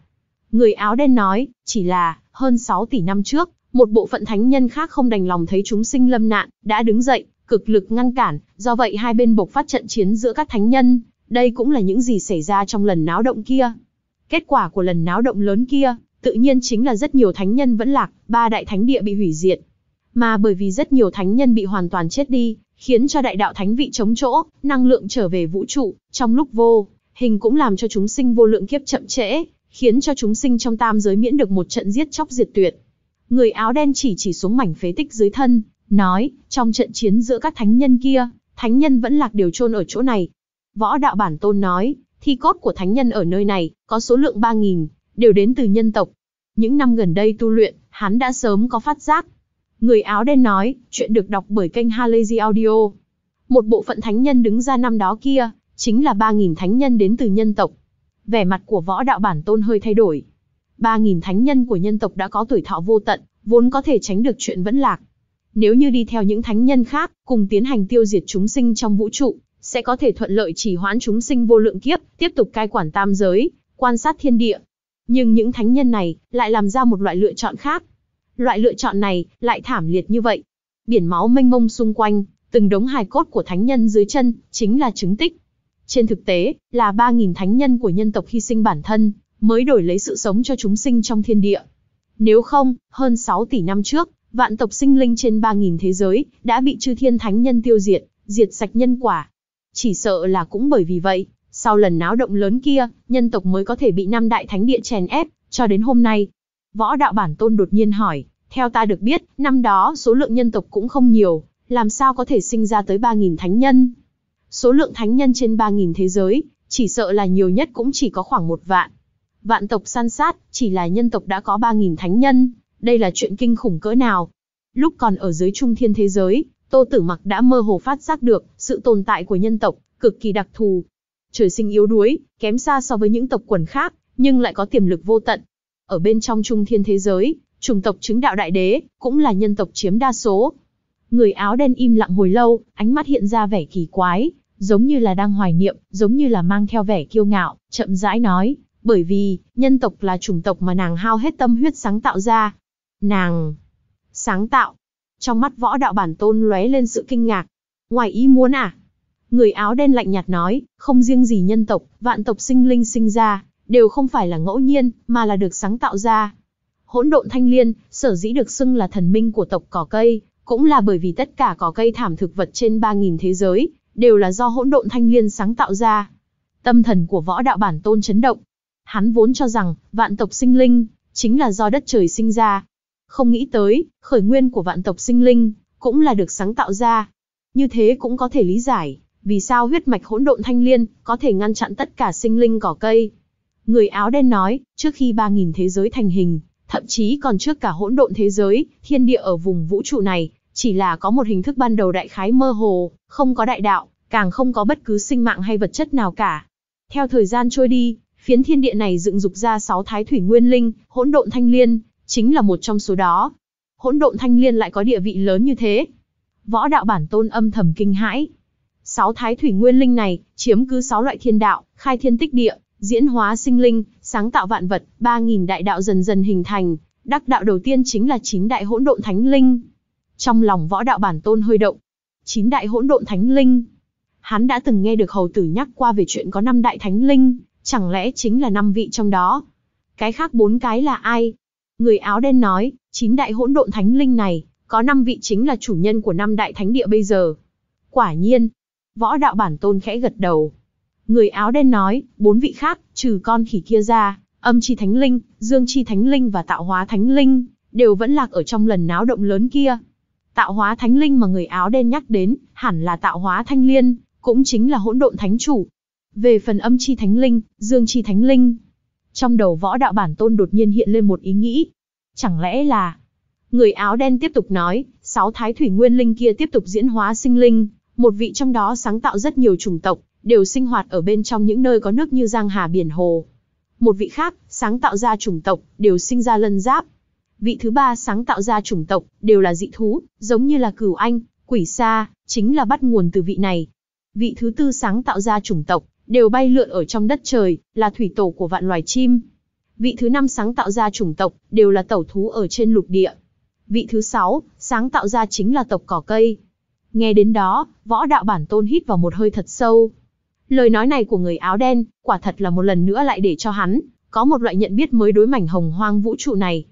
Người áo đen nói, chỉ là, hơn 6 tỷ năm trước, một bộ phận thánh nhân khác không đành lòng thấy chúng sinh lâm nạn, đã đứng dậy, cực lực ngăn cản, do vậy hai bên bộc phát trận chiến giữa các thánh nhân, đây cũng là những gì xảy ra trong lần náo động kia. Kết quả của lần náo động lớn kia, tự nhiên chính là rất nhiều thánh nhân vẫn lạc, ba đại thánh địa bị hủy diệt. Mà bởi vì rất nhiều thánh nhân bị hoàn toàn chết đi, khiến cho đại đạo thánh vị chống chỗ, năng lượng trở về vũ trụ, trong lúc vô, hình cũng làm cho chúng sinh vô lượng kiếp chậm trễ, khiến cho chúng sinh trong tam giới miễn được một trận giết chóc diệt tuyệt. Người áo đen chỉ chỉ xuống mảnh phế tích dưới thân, nói, trong trận chiến giữa các thánh nhân kia, thánh nhân vẫn lạc điều chôn ở chỗ này. Võ đạo bản tôn nói, thi cốt của thánh nhân ở nơi này, có số lượng 3.000, đều đến từ nhân tộc. Những năm gần đây tu luyện, hắn đã sớm có phát giác. Người áo đen nói, chuyện được đọc bởi kênh Halazy Audio. Một bộ phận thánh nhân đứng ra năm đó kia, chính là 3.000 thánh nhân đến từ nhân tộc. Vẻ mặt của võ đạo bản tôn hơi thay đổi. 3.000 thánh nhân của nhân tộc đã có tuổi thọ vô tận, vốn có thể tránh được chuyện vẫn lạc. Nếu như đi theo những thánh nhân khác, cùng tiến hành tiêu diệt chúng sinh trong vũ trụ, sẽ có thể thuận lợi chỉ hoãn chúng sinh vô lượng kiếp, tiếp tục cai quản tam giới, quan sát thiên địa. Nhưng những thánh nhân này lại làm ra một loại lựa chọn khác. Loại lựa chọn này lại thảm liệt như vậy. Biển máu mênh mông xung quanh, từng đống hài cốt của thánh nhân dưới chân, chính là chứng tích. Trên thực tế, là 3.000 thánh nhân của nhân tộc hy sinh bản thân, mới đổi lấy sự sống cho chúng sinh trong thiên địa. Nếu không, hơn 6 tỷ năm trước, vạn tộc sinh linh trên 3.000 thế giới, đã bị chư thiên thánh nhân tiêu diệt, diệt sạch nhân quả. Chỉ sợ là cũng bởi vì vậy, sau lần náo động lớn kia, nhân tộc mới có thể bị năm đại thánh địa chèn ép, cho đến hôm nay. Võ đạo bản tôn đột nhiên hỏi, theo ta được biết, năm đó số lượng nhân tộc cũng không nhiều, làm sao có thể sinh ra tới 3.000 thánh nhân? Số lượng thánh nhân trên 3.000 thế giới, chỉ sợ là nhiều nhất cũng chỉ có khoảng một vạn. Vạn tộc san sát, chỉ là nhân tộc đã có 3.000 thánh nhân, đây là chuyện kinh khủng cỡ nào. Lúc còn ở dưới trung thiên thế giới, Tô Tử Mặc đã mơ hồ phát giác được sự tồn tại của nhân tộc, cực kỳ đặc thù. Trời sinh yếu đuối, kém xa so với những tộc quần khác, nhưng lại có tiềm lực vô tận. Ở bên trong trung thiên thế giới, chủng tộc chứng đạo đại đế, cũng là nhân tộc chiếm đa số. Người áo đen im lặng hồi lâu, ánh mắt hiện ra vẻ kỳ quái, giống như là đang hoài niệm, giống như là mang theo vẻ kiêu ngạo, chậm rãi nói, bởi vì, nhân tộc là chủng tộc mà nàng hao hết tâm huyết sáng tạo ra, Nàng sáng tạo. Trong mắt võ đạo bản tôn lóe lên sự kinh ngạc. Ngoài ý muốn à? Người áo đen lạnh nhạt nói, không riêng gì nhân tộc, vạn tộc sinh linh sinh ra, đều không phải là ngẫu nhiên, mà là được sáng tạo ra. Hỗn độn thanh liên, sở dĩ được xưng là thần minh của tộc cỏ cây, cũng là bởi vì tất cả cỏ cây thảm thực vật trên ba nghìn thế giới, đều là do hỗn độn thanh liên sáng tạo ra. Tâm thần của võ đạo bản tôn chấn động. Hắn vốn cho rằng, vạn tộc sinh linh, chính là do đất trời sinh ra, không nghĩ tới, khởi nguyên của vạn tộc sinh linh, cũng là được sáng tạo ra. Như thế cũng có thể lý giải, vì sao huyết mạch hỗn độn thanh liên, có thể ngăn chặn tất cả sinh linh cỏ cây. Người áo đen nói, trước khi 3.000 thế giới thành hình, thậm chí còn trước cả hỗn độn thế giới, thiên địa ở vùng vũ trụ này, chỉ là có một hình thức ban đầu đại khái mơ hồ, không có đại đạo, càng không có bất cứ sinh mạng hay vật chất nào cả. Theo thời gian trôi đi, phiến thiên địa này dựng dục ra sáu thái thủy nguyên linh, hỗn độn thanh liên, chính là một trong số đó. Hỗn độn thanh liên lại có địa vị lớn như thế. Võ đạo bản tôn âm thầm kinh hãi. Sáu thái thủy nguyên linh này, chiếm cứ sáu loại thiên đạo, khai thiên tích địa, diễn hóa sinh linh, sáng tạo vạn vật, ba nghìn đại đạo dần dần hình thành, đắc đạo đầu tiên chính là chín đại hỗn độn thánh linh. Trong lòng võ đạo bản tôn hơi động, chín đại hỗn độn thánh linh. Hắn đã từng nghe được hầu tử nhắc qua về chuyện có năm đại thánh linh, chẳng lẽ chính là năm vị trong đó. Cái khác bốn cái là ai, Người áo đen nói, chín đại hỗn độn thánh linh này, có năm vị chính là chủ nhân của năm đại thánh địa bây giờ. Quả nhiên, võ đạo bản tôn khẽ gật đầu. Người áo đen nói, bốn vị khác, trừ con khỉ kia ra, âm chi thánh linh, dương chi thánh linh và tạo hóa thánh linh, đều vẫn lạc ở trong lần náo động lớn kia. Tạo hóa thánh linh mà người áo đen nhắc đến, hẳn là tạo hóa thanh liên, cũng chính là hỗn độn thánh chủ. Về phần âm chi thánh linh, dương chi thánh linh, trong đầu võ đạo bản tôn đột nhiên hiện lên một ý nghĩ. Chẳng lẽ là... Người áo đen tiếp tục nói, sáu thái thủy nguyên linh kia tiếp tục diễn hóa sinh linh, một vị trong đó sáng tạo rất nhiều chủng tộc, đều sinh hoạt ở bên trong những nơi có nước như giang hà biển hồ. Một vị khác, sáng tạo ra chủng tộc, đều sinh ra lân giáp. Vị thứ ba sáng tạo ra chủng tộc, đều là dị thú, giống như là cửu anh, quỷ sa, chính là bắt nguồn từ vị này. Vị thứ tư sáng tạo ra chủng tộc, đều bay lượn ở trong đất trời, là thủy tổ của vạn loài chim. Vị thứ năm sáng tạo ra chủng tộc, đều là tẩu thú ở trên lục địa. Vị thứ sáu, sáng tạo ra chính là tộc cỏ cây. Nghe đến đó, võ đạo bản tôn hít vào một hơi thật sâu. Lời nói này của người áo đen, quả thật là một lần nữa lại để cho hắn, có một loại nhận biết mới đối mảnh hồng hoang vũ trụ này.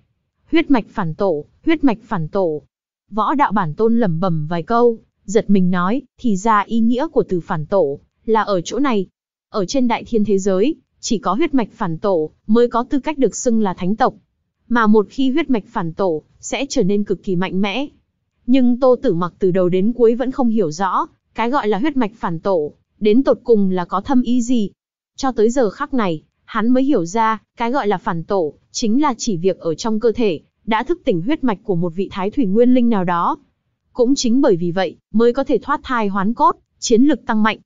Huyết mạch phản tổ, huyết mạch phản tổ. Võ đạo bản tôn lẩm bẩm vài câu, giật mình nói, thì ra ý nghĩa của từ phản tổ, là ở chỗ này, ở trên đại thiên thế giới, chỉ có huyết mạch phản tổ mới có tư cách được xưng là thánh tộc. Mà một khi huyết mạch phản tổ, sẽ trở nên cực kỳ mạnh mẽ. Nhưng Tô Tử Mặc từ đầu đến cuối vẫn không hiểu rõ, cái gọi là huyết mạch phản tổ, đến tột cùng là có thâm ý gì. Cho tới giờ khắc này, hắn mới hiểu ra, cái gọi là phản tổ, chính là chỉ việc ở trong cơ thể, đã thức tỉnh huyết mạch của một vị thái thủy nguyên linh nào đó. Cũng chính bởi vì vậy, mới có thể thoát thai hoán cốt, chiến lực tăng mạnh,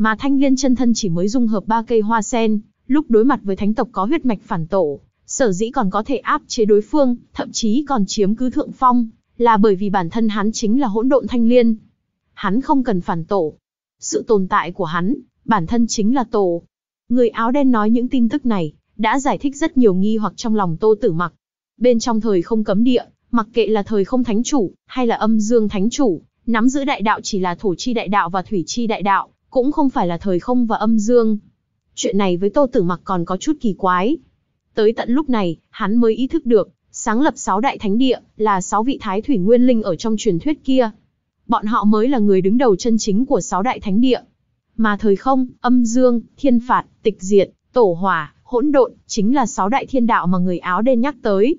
mà thanh liên chân thân chỉ mới dung hợp ba cây hoa sen, lúc đối mặt với thánh tộc có huyết mạch phản tổ, sở dĩ còn có thể áp chế đối phương, thậm chí còn chiếm cứ thượng phong, là bởi vì bản thân hắn chính là hỗn độn thanh liên. Hắn không cần phản tổ. Sự tồn tại của hắn, bản thân chính là tổ. Người áo đen nói những tin tức này, đã giải thích rất nhiều nghi hoặc trong lòng Tô Tử Mặc. Bên trong thời không cấm địa, mặc kệ là thời không thánh chủ hay là âm dương thánh chủ, nắm giữ đại đạo chỉ là thổ chi đại đạo và thủy chi đại đạo, cũng không phải là thời không và âm dương. Chuyện này với Tô Tử Mặc còn có chút kỳ quái. Tới tận lúc này, hắn mới ý thức được, sáng lập sáu đại thánh địa là sáu vị thái thủy nguyên linh ở trong truyền thuyết kia. Bọn họ mới là người đứng đầu chân chính của sáu đại thánh địa. Mà thời không, âm dương, thiên phạt, tịch diệt, tổ hỏa, hỗn độn chính là sáu đại thiên đạo mà người áo đen nhắc tới.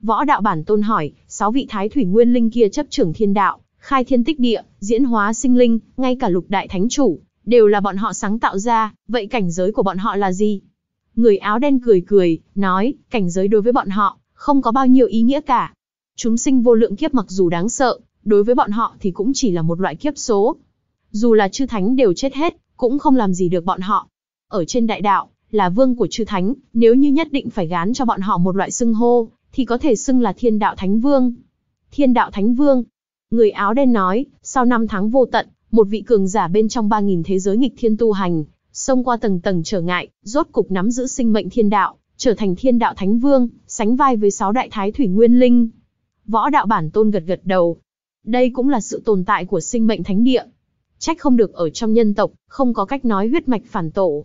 Võ đạo bản tôn hỏi, sáu vị thái thủy nguyên linh kia chấp trưởng thiên đạo, khai thiên tích địa, diễn hóa sinh linh, ngay cả lục đại thánh chủ, đều là bọn họ sáng tạo ra, vậy cảnh giới của bọn họ là gì? Người áo đen cười cười, nói, cảnh giới đối với bọn họ, không có bao nhiêu ý nghĩa cả. Chúng sinh vô lượng kiếp mặc dù đáng sợ, đối với bọn họ thì cũng chỉ là một loại kiếp số. Dù là chư thánh đều chết hết, cũng không làm gì được bọn họ. Ở trên đại đạo, là vương của chư thánh, nếu như nhất định phải gán cho bọn họ một loại xưng hô, thì có thể xưng là thiên đạo thánh vương. Thiên đạo thánh vương. Người áo đen nói, sau năm tháng vô tận, một vị cường giả bên trong 3.000 thế giới nghịch thiên tu hành, xông qua tầng tầng trở ngại, rốt cục nắm giữ sinh mệnh thiên đạo, trở thành thiên đạo thánh vương, sánh vai với sáu đại thái thủy nguyên linh. Võ đạo bản tôn gật gật đầu. Đây cũng là sự tồn tại của sinh mệnh thánh địa. Trách không được ở trong nhân tộc, không có cách nói huyết mạch phản tổ.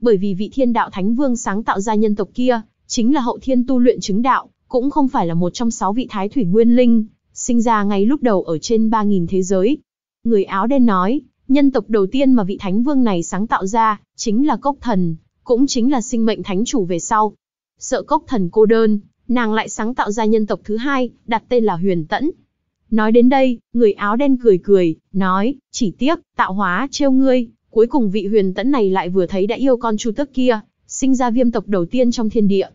Bởi vì vị thiên đạo thánh vương sáng tạo ra nhân tộc kia, chính là hậu thiên tu luyện chứng đạo, cũng không phải là một trong sáu vị thái thủy nguyên linh, sinh ra ngay lúc đầu ở trên 3.000 thế giới, Người áo đen nói, nhân tộc đầu tiên mà vị thánh vương này sáng tạo ra, chính là cốc thần, cũng chính là sinh mệnh thánh chủ về sau. Sợ cốc thần cô đơn, nàng lại sáng tạo ra nhân tộc thứ hai, đặt tên là huyền tẫn. Nói đến đây, người áo đen cười cười, nói, chỉ tiếc, tạo hóa trêu ngươi, cuối cùng vị huyền tẫn này lại vừa thấy đã yêu con chu tước kia, sinh ra viêm tộc đầu tiên trong thiên địa.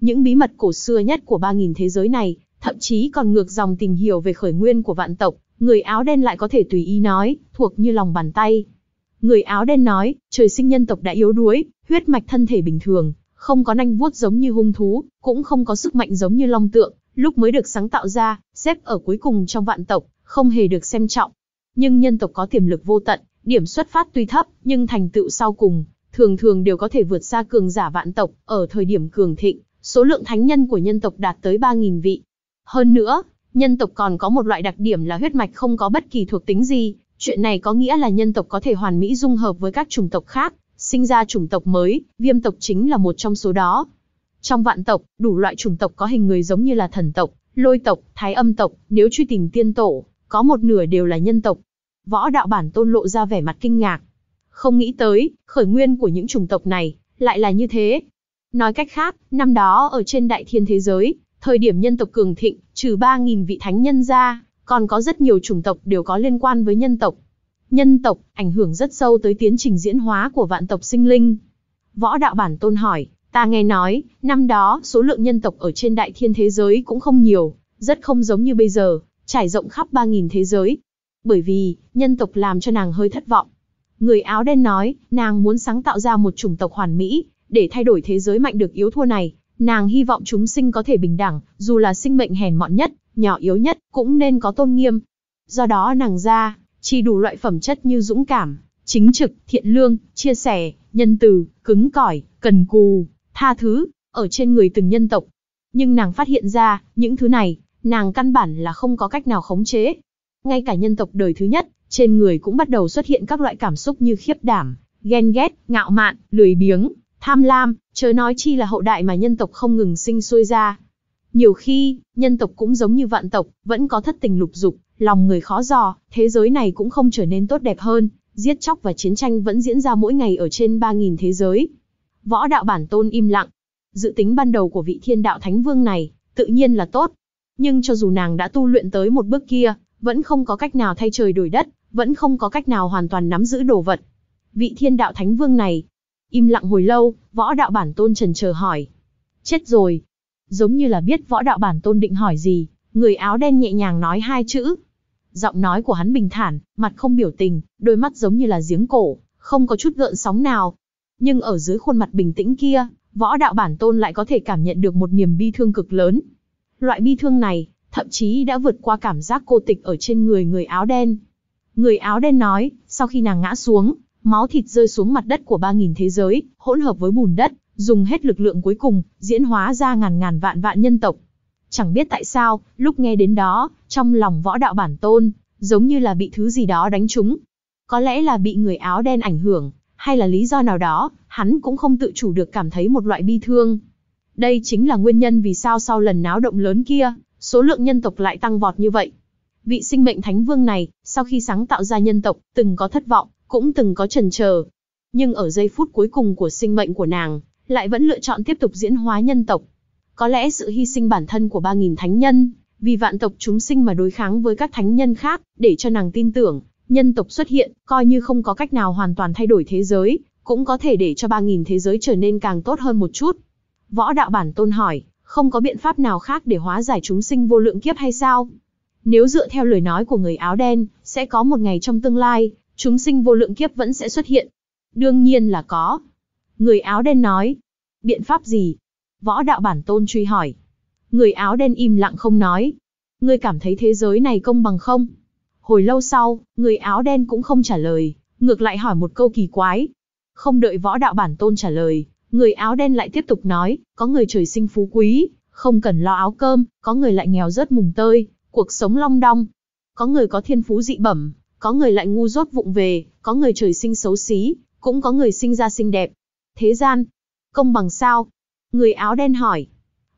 Những bí mật cổ xưa nhất của 3.000 thế giới này, thậm chí còn ngược dòng tìm hiểu về khởi nguyên của vạn tộc, Người áo đen lại có thể tùy ý nói, thuộc như lòng bàn tay. Người áo đen nói, trời sinh nhân tộc đã yếu đuối, huyết mạch thân thể bình thường, không có nanh vuốt giống như hung thú, cũng không có sức mạnh giống như long tượng, lúc mới được sáng tạo ra, xếp ở cuối cùng trong vạn tộc, không hề được xem trọng. Nhưng nhân tộc có tiềm lực vô tận, điểm xuất phát tuy thấp, nhưng thành tựu sau cùng, thường thường đều có thể vượt xa cường giả vạn tộc, ở thời điểm cường thịnh, số lượng thánh nhân của nhân tộc đạt tới 3.000 vị. Hơn nữa, Nhân tộc còn có một loại đặc điểm là huyết mạch không có bất kỳ thuộc tính gì, chuyện này có nghĩa là nhân tộc có thể hoàn mỹ dung hợp với các chủng tộc khác, sinh ra chủng tộc mới, viêm tộc chính là một trong số đó. Trong vạn tộc, đủ loại chủng tộc có hình người giống như là thần tộc, lôi tộc, thái âm tộc, nếu truy tìm tiên tổ, có một nửa đều là nhân tộc. Võ đạo bản tôn lộ ra vẻ mặt kinh ngạc. Không nghĩ tới, khởi nguyên của những chủng tộc này, lại là như thế. Nói cách khác, năm đó ở trên đại thiên thế giới, Thời điểm nhân tộc cường thịnh, trừ 3.000 vị thánh nhân ra, còn có rất nhiều chủng tộc đều có liên quan với nhân tộc. Nhân tộc, ảnh hưởng rất sâu tới tiến trình diễn hóa của vạn tộc sinh linh. Võ đạo bản tôn hỏi, ta nghe nói, năm đó, số lượng nhân tộc ở trên đại thiên thế giới cũng không nhiều, rất không giống như bây giờ, trải rộng khắp 3.000 thế giới. Bởi vì, nhân tộc làm cho nàng hơi thất vọng. Người áo đen nói, nàng muốn sáng tạo ra một chủng tộc hoàn mỹ, để thay đổi thế giới mạnh được yếu thua này, Nàng hy vọng chúng sinh có thể bình đẳng, dù là sinh mệnh hèn mọn nhất, nhỏ yếu nhất, cũng nên có tôn nghiêm. Do đó nàng ra, chỉ đủ loại phẩm chất như dũng cảm, chính trực, thiện lương, chia sẻ, nhân từ, cứng cỏi, cần cù, tha thứ, ở trên người từng nhân tộc. Nhưng nàng phát hiện ra, những thứ này, nàng căn bản là không có cách nào khống chế. Ngay cả nhân tộc đời thứ nhất, trên người cũng bắt đầu xuất hiện các loại cảm xúc như khiếp đảm, ghen ghét, ngạo mạn, lười biếng, tham lam, chớ nói chi là hậu đại mà nhân tộc không ngừng sinh sôi ra. Nhiều khi, nhân tộc cũng giống như vạn tộc, vẫn có thất tình lục dục, lòng người khó dò, thế giới này cũng không trở nên tốt đẹp hơn, giết chóc và chiến tranh vẫn diễn ra mỗi ngày ở trên 3.000 thế giới. Võ đạo bản tôn im lặng. Dự tính ban đầu của vị thiên đạo thánh vương này, tự nhiên là tốt. Nhưng cho dù nàng đã tu luyện tới một bước kia, vẫn không có cách nào thay trời đổi đất, vẫn không có cách nào hoàn toàn nắm giữ đồ vật. Vị thiên đạo thánh vương này, Im lặng hồi lâu, võ đạo bản tôn trần chờ hỏi. Chết rồi. Giống như là biết võ đạo bản tôn định hỏi gì, người áo đen nhẹ nhàng nói hai chữ. Giọng nói của hắn bình thản, mặt không biểu tình, đôi mắt giống như là giếng cổ, không có chút gợn sóng nào. Nhưng ở dưới khuôn mặt bình tĩnh kia, võ đạo bản tôn lại có thể cảm nhận được một niềm bi thương cực lớn. Loại bi thương này, thậm chí đã vượt qua cảm giác cô tịch ở trên người người áo đen. Người áo đen nói, sau khi nàng ngã xuống, Máu thịt rơi xuống mặt đất của 3.000 thế giới, hỗn hợp với bùn đất, dùng hết lực lượng cuối cùng, diễn hóa ra ngàn ngàn vạn vạn nhân tộc. Chẳng biết tại sao, lúc nghe đến đó, trong lòng võ đạo bản tôn, giống như là bị thứ gì đó đánh trúng. Có lẽ là bị người áo đen ảnh hưởng, hay là lý do nào đó, hắn cũng không tự chủ được cảm thấy một loại bi thương. Đây chính là nguyên nhân vì sao sau lần náo động lớn kia, số lượng nhân tộc lại tăng vọt như vậy. Vị sinh mệnh thánh vương này, sau khi sáng tạo ra nhân tộc, từng có thất vọng, cũng từng có trần chờ, nhưng ở giây phút cuối cùng của sinh mệnh của nàng, lại vẫn lựa chọn tiếp tục diễn hóa nhân tộc. Có lẽ sự hy sinh bản thân của 3.000 thánh nhân, vì vạn tộc chúng sinh mà đối kháng với các thánh nhân khác, để cho nàng tin tưởng, nhân tộc xuất hiện, coi như không có cách nào hoàn toàn thay đổi thế giới, cũng có thể để cho 3.000 thế giới trở nên càng tốt hơn một chút. Võ đạo bản tôn hỏi, không có biện pháp nào khác để hóa giải chúng sinh vô lượng kiếp hay sao? Nếu dựa theo lời nói của người áo đen, sẽ có một ngày trong tương lai, chúng sinh vô lượng kiếp vẫn sẽ xuất hiện. Đương nhiên là có. Người áo đen nói. Biện pháp gì? Võ đạo bản tôn truy hỏi. Người áo đen im lặng không nói. Ngươi cảm thấy thế giới này công bằng không? Hồi lâu sau, người áo đen cũng không trả lời, ngược lại hỏi một câu kỳ quái. Không đợi võ đạo bản tôn trả lời, người áo đen lại tiếp tục nói, có người trời sinh phú quý, không cần lo áo cơm, có người lại nghèo rớt mùng tơi, cuộc sống long đong. Có người có thiên phú dị bẩm, có người lại ngu dốt vụng về, có người trời sinh xấu xí, cũng có người sinh ra xinh đẹp. Thế gian, công bằng sao? Người áo đen hỏi.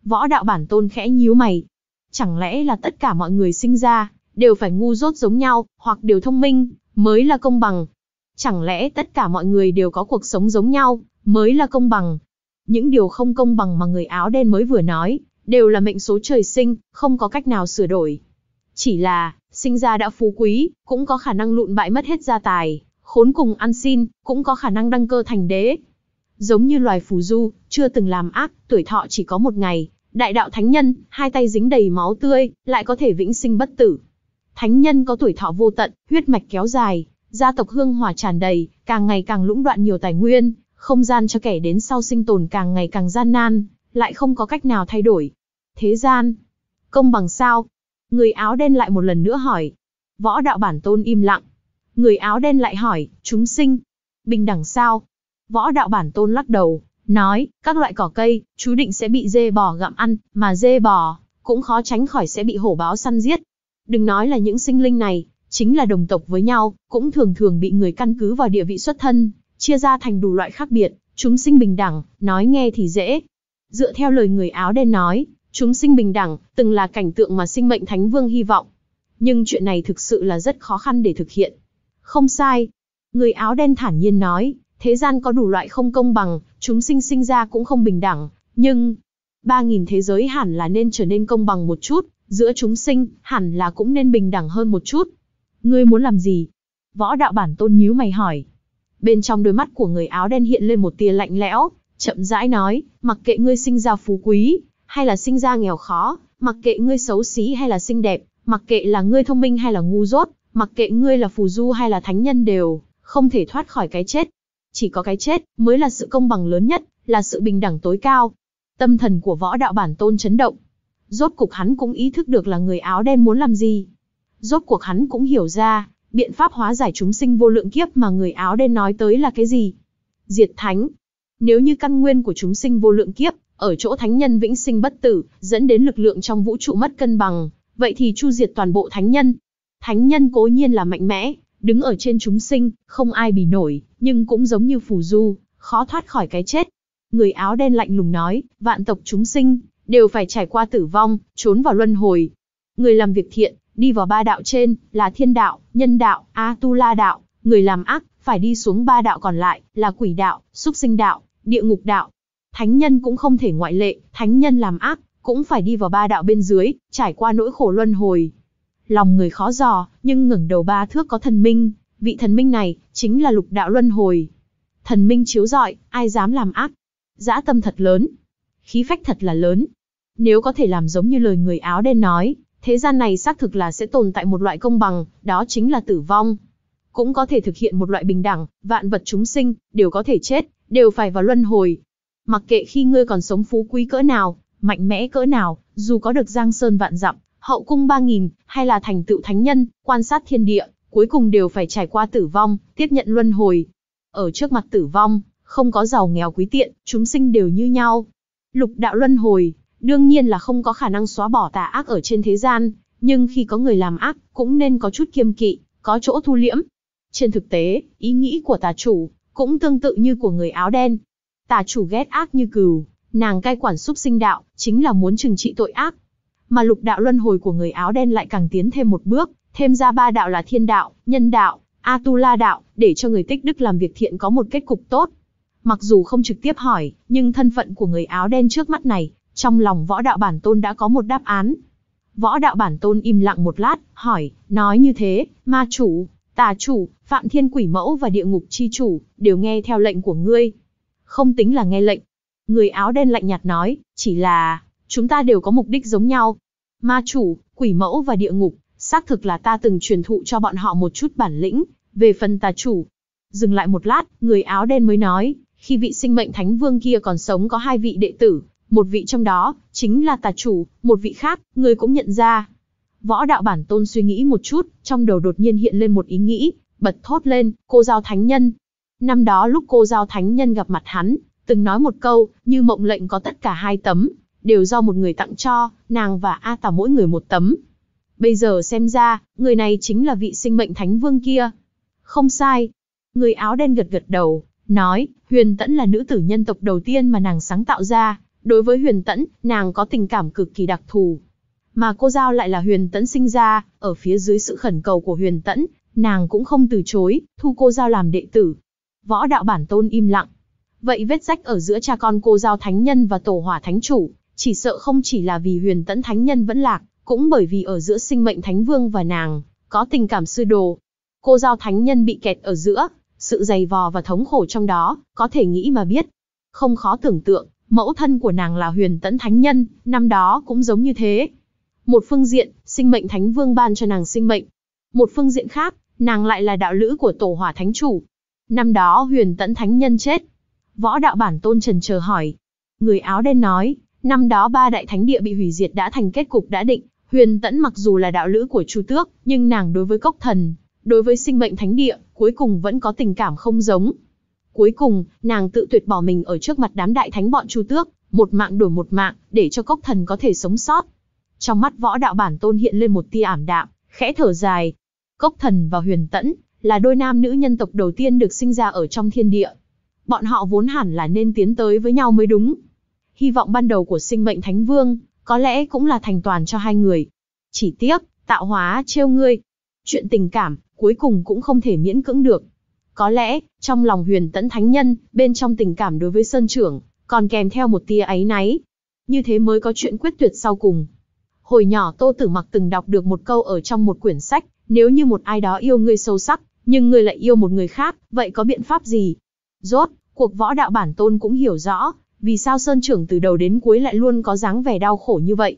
Võ đạo bản tôn khẽ nhíu mày. Chẳng lẽ là tất cả mọi người sinh ra, đều phải ngu dốt giống nhau, hoặc đều thông minh, mới là công bằng. Chẳng lẽ tất cả mọi người đều có cuộc sống giống nhau, mới là công bằng. Những điều không công bằng mà người áo đen mới vừa nói, đều là mệnh số trời sinh, không có cách nào sửa đổi. Chỉ là, sinh ra đã phú quý, cũng có khả năng lụn bại mất hết gia tài, khốn cùng ăn xin, cũng có khả năng đăng cơ thành đế. Giống như loài phù du, chưa từng làm ác, tuổi thọ chỉ có một ngày, đại đạo thánh nhân, hai tay dính đầy máu tươi, lại có thể vĩnh sinh bất tử. Thánh nhân có tuổi thọ vô tận, huyết mạch kéo dài, gia tộc hương hòa tràn đầy, càng ngày càng lũng đoạn nhiều tài nguyên, không gian cho kẻ đến sau sinh tồn càng ngày càng gian nan, lại không có cách nào thay đổi. Thế gian, công bằng sao, Người áo đen lại một lần nữa hỏi. Võ đạo bản tôn im lặng. Người áo đen lại hỏi, chúng sinh. Bình đẳng sao? Võ đạo bản tôn lắc đầu, nói, các loại cỏ cây, chú định sẽ bị dê bò gặm ăn, mà dê bò, cũng khó tránh khỏi sẽ bị hổ báo săn giết. Đừng nói là những sinh linh này, chính là đồng tộc với nhau, cũng thường thường bị người căn cứ vào địa vị xuất thân, chia ra thành đủ loại khác biệt, chúng sinh bình đẳng, nói nghe thì dễ. Dựa theo lời người áo đen nói, Chúng sinh bình đẳng, từng là cảnh tượng mà sinh mệnh Thánh Vương hy vọng. Nhưng chuyện này thực sự là rất khó khăn để thực hiện. Không sai. Người áo đen thản nhiên nói, thế gian có đủ loại không công bằng, chúng sinh sinh ra cũng không bình đẳng, nhưng... ba nghìn thế giới hẳn là nên trở nên công bằng một chút, giữa chúng sinh, hẳn là cũng nên bình đẳng hơn một chút. Ngươi muốn làm gì? Võ đạo bản tôn nhíu mày hỏi. Bên trong đôi mắt của người áo đen hiện lên một tia lạnh lẽo, chậm rãi nói, mặc kệ ngươi sinh ra phú quý, hay là sinh ra nghèo khó, mặc kệ ngươi xấu xí hay là xinh đẹp, mặc kệ là ngươi thông minh hay là ngu dốt, mặc kệ ngươi là phù du hay là thánh nhân đều không thể thoát khỏi cái chết. Chỉ có cái chết mới là sự công bằng lớn nhất, là sự bình đẳng tối cao. Tâm thần của võ đạo bản tôn chấn động. Rốt cuộc hắn cũng ý thức được là người áo đen muốn làm gì. Rốt cuộc hắn cũng hiểu ra, biện pháp hóa giải chúng sinh vô lượng kiếp mà người áo đen nói tới là cái gì. Diệt thánh. Nếu như căn nguyên của chúng sinh vô lượng kiếp ở chỗ thánh nhân vĩnh sinh bất tử, dẫn đến lực lượng trong vũ trụ mất cân bằng, vậy thì chu diệt toàn bộ thánh nhân. Thánh nhân cố nhiên là mạnh mẽ, đứng ở trên chúng sinh, không ai bì nổi, nhưng cũng giống như phù du, khó thoát khỏi cái chết. Người áo đen lạnh lùng nói, vạn tộc chúng sinh, đều phải trải qua tử vong, trốn vào luân hồi. Người làm việc thiện, đi vào ba đạo trên, là thiên đạo, nhân đạo, A-tu-la đạo. Người làm ác, phải đi xuống ba đạo còn lại, là quỷ đạo, súc sinh đạo, địa ngục đạo thánh nhân cũng không thể ngoại lệ, thánh nhân làm ác, cũng phải đi vào ba đạo bên dưới, trải qua nỗi khổ luân hồi. Lòng người khó dò, nhưng ngẩng đầu ba thước có thần minh, vị thần minh này, chính là lục đạo luân hồi. Thần minh chiếu rọi, ai dám làm ác. Dã tâm thật lớn, khí phách thật là lớn. Nếu có thể làm giống như lời người áo đen nói, thế gian này xác thực là sẽ tồn tại một loại công bằng, đó chính là tử vong. Cũng có thể thực hiện một loại bình đẳng, vạn vật chúng sinh, đều có thể chết, đều phải vào luân hồi, Mặc kệ khi ngươi còn sống phú quý cỡ nào, mạnh mẽ cỡ nào, dù có được giang sơn vạn dặm, hậu cung ba nghìn, hay là thành tựu thánh nhân, quan sát thiên địa, cuối cùng đều phải trải qua tử vong, tiếp nhận luân hồi. Ở trước mặt tử vong, không có giàu nghèo quý tiện, chúng sinh đều như nhau. Lục đạo luân hồi, đương nhiên là không có khả năng xóa bỏ tà ác ở trên thế gian, nhưng khi có người làm ác, cũng nên có chút kiêm kỵ, có chỗ thu liễm. Trên thực tế, ý nghĩ của tà chủ, cũng tương tự như của người áo đen, tà chủ ghét ác như cừu, nàng cai quản súc sinh đạo, chính là muốn trừng trị tội ác. Mà lục đạo luân hồi của người áo đen lại càng tiến thêm một bước, thêm ra ba đạo là thiên đạo, nhân đạo, Atula đạo, để cho người tích đức làm việc thiện có một kết cục tốt. Mặc dù không trực tiếp hỏi, nhưng thân phận của người áo đen trước mắt này, trong lòng võ đạo bản tôn đã có một đáp án. Võ đạo bản tôn im lặng một lát, hỏi, nói như thế, ma chủ, tà chủ, phạm thiên quỷ mẫu và địa ngục chi chủ, đều nghe theo lệnh của ngươi, không tính là nghe lệnh. Người áo đen lạnh nhạt nói, chỉ là, chúng ta đều có mục đích giống nhau. Ma chủ, quỷ mẫu và địa ngục, xác thực là ta từng truyền thụ cho bọn họ một chút bản lĩnh, về phần tà chủ. Dừng lại một lát, người áo đen mới nói, khi vị sinh mệnh thánh vương kia còn sống có hai vị đệ tử, một vị trong đó, chính là tà chủ, một vị khác, người cũng nhận ra. Võ đạo bản tôn suy nghĩ một chút, trong đầu đột nhiên hiện lên một ý nghĩ, bật thốt lên, cô giao thánh nhân, Năm đó lúc cô giao thánh nhân gặp mặt hắn, từng nói một câu, như mộng lệnh có tất cả hai tấm, đều do một người tặng cho, nàng và A Tà mỗi người một tấm. Bây giờ xem ra, người này chính là vị sinh mệnh thánh vương kia. Không sai. Người áo đen gật gật đầu, nói, Huyền Tẫn là nữ tử nhân tộc đầu tiên mà nàng sáng tạo ra. Đối với Huyền Tẫn, nàng có tình cảm cực kỳ đặc thù. Mà cô Giao lại là Huyền Tẫn sinh ra, ở phía dưới sự khẩn cầu của Huyền Tẫn, nàng cũng không từ chối, thu cô Giao làm đệ tử, Võ đạo bản tôn im lặng. Vậy vết rách ở giữa cha con cô giao thánh nhân và tổ hỏa thánh chủ, chỉ sợ không chỉ là vì huyền tẫn thánh nhân vẫn lạc, cũng bởi vì ở giữa sinh mệnh thánh vương và nàng, có tình cảm sư đồ. Cô giao thánh nhân bị kẹt ở giữa, sự dày vò và thống khổ trong đó, có thể nghĩ mà biết. Không khó tưởng tượng, mẫu thân của nàng là huyền tẫn thánh nhân, năm đó cũng giống như thế. Một phương diện, sinh mệnh thánh vương ban cho nàng sinh mệnh. Một phương diện khác, nàng lại là đạo lữ của tổ hỏa thánh chủ, Năm đó huyền tẫn thánh nhân chết. Võ đạo bản tôn trần chờ hỏi. Người áo đen nói, năm đó ba đại thánh địa bị hủy diệt đã thành kết cục đã định. Huyền tẫn mặc dù là đạo lữ của Chu Tước, nhưng nàng đối với cốc thần, đối với sinh mệnh thánh địa, cuối cùng vẫn có tình cảm không giống. Cuối cùng, nàng tự tuyệt bỏ mình ở trước mặt đám đại thánh bọn Chu Tước, một mạng đổi một mạng, để cho cốc thần có thể sống sót. Trong mắt võ đạo bản tôn hiện lên một tia ảm đạm, khẽ thở dài. Cốc thần và huyền tẫn, là đôi nam nữ nhân tộc đầu tiên được sinh ra ở trong thiên địa. Bọn họ vốn hẳn là nên tiến tới với nhau mới đúng. Hy vọng ban đầu của sinh mệnh Thánh Vương, có lẽ cũng là thành toàn cho hai người. Chỉ tiếc, tạo hóa trêu ngươi. Chuyện tình cảm, cuối cùng cũng không thể miễn cưỡng được. Có lẽ, trong lòng huyền tẫn thánh nhân, bên trong tình cảm đối với Sơn Trưởng, còn kèm theo một tia ấy náy. Như thế mới có chuyện quyết tuyệt sau cùng. Hồi nhỏ Tô Tử Mặc từng đọc được một câu ở trong một quyển sách, nếu như một ai đó yêu ngươi sâu sắc, nhưng ngươi lại yêu một người khác, vậy có biện pháp gì? Rốt, cuộc võ đạo bản tôn cũng hiểu rõ, vì sao Sơn Trưởng từ đầu đến cuối lại luôn có dáng vẻ đau khổ như vậy.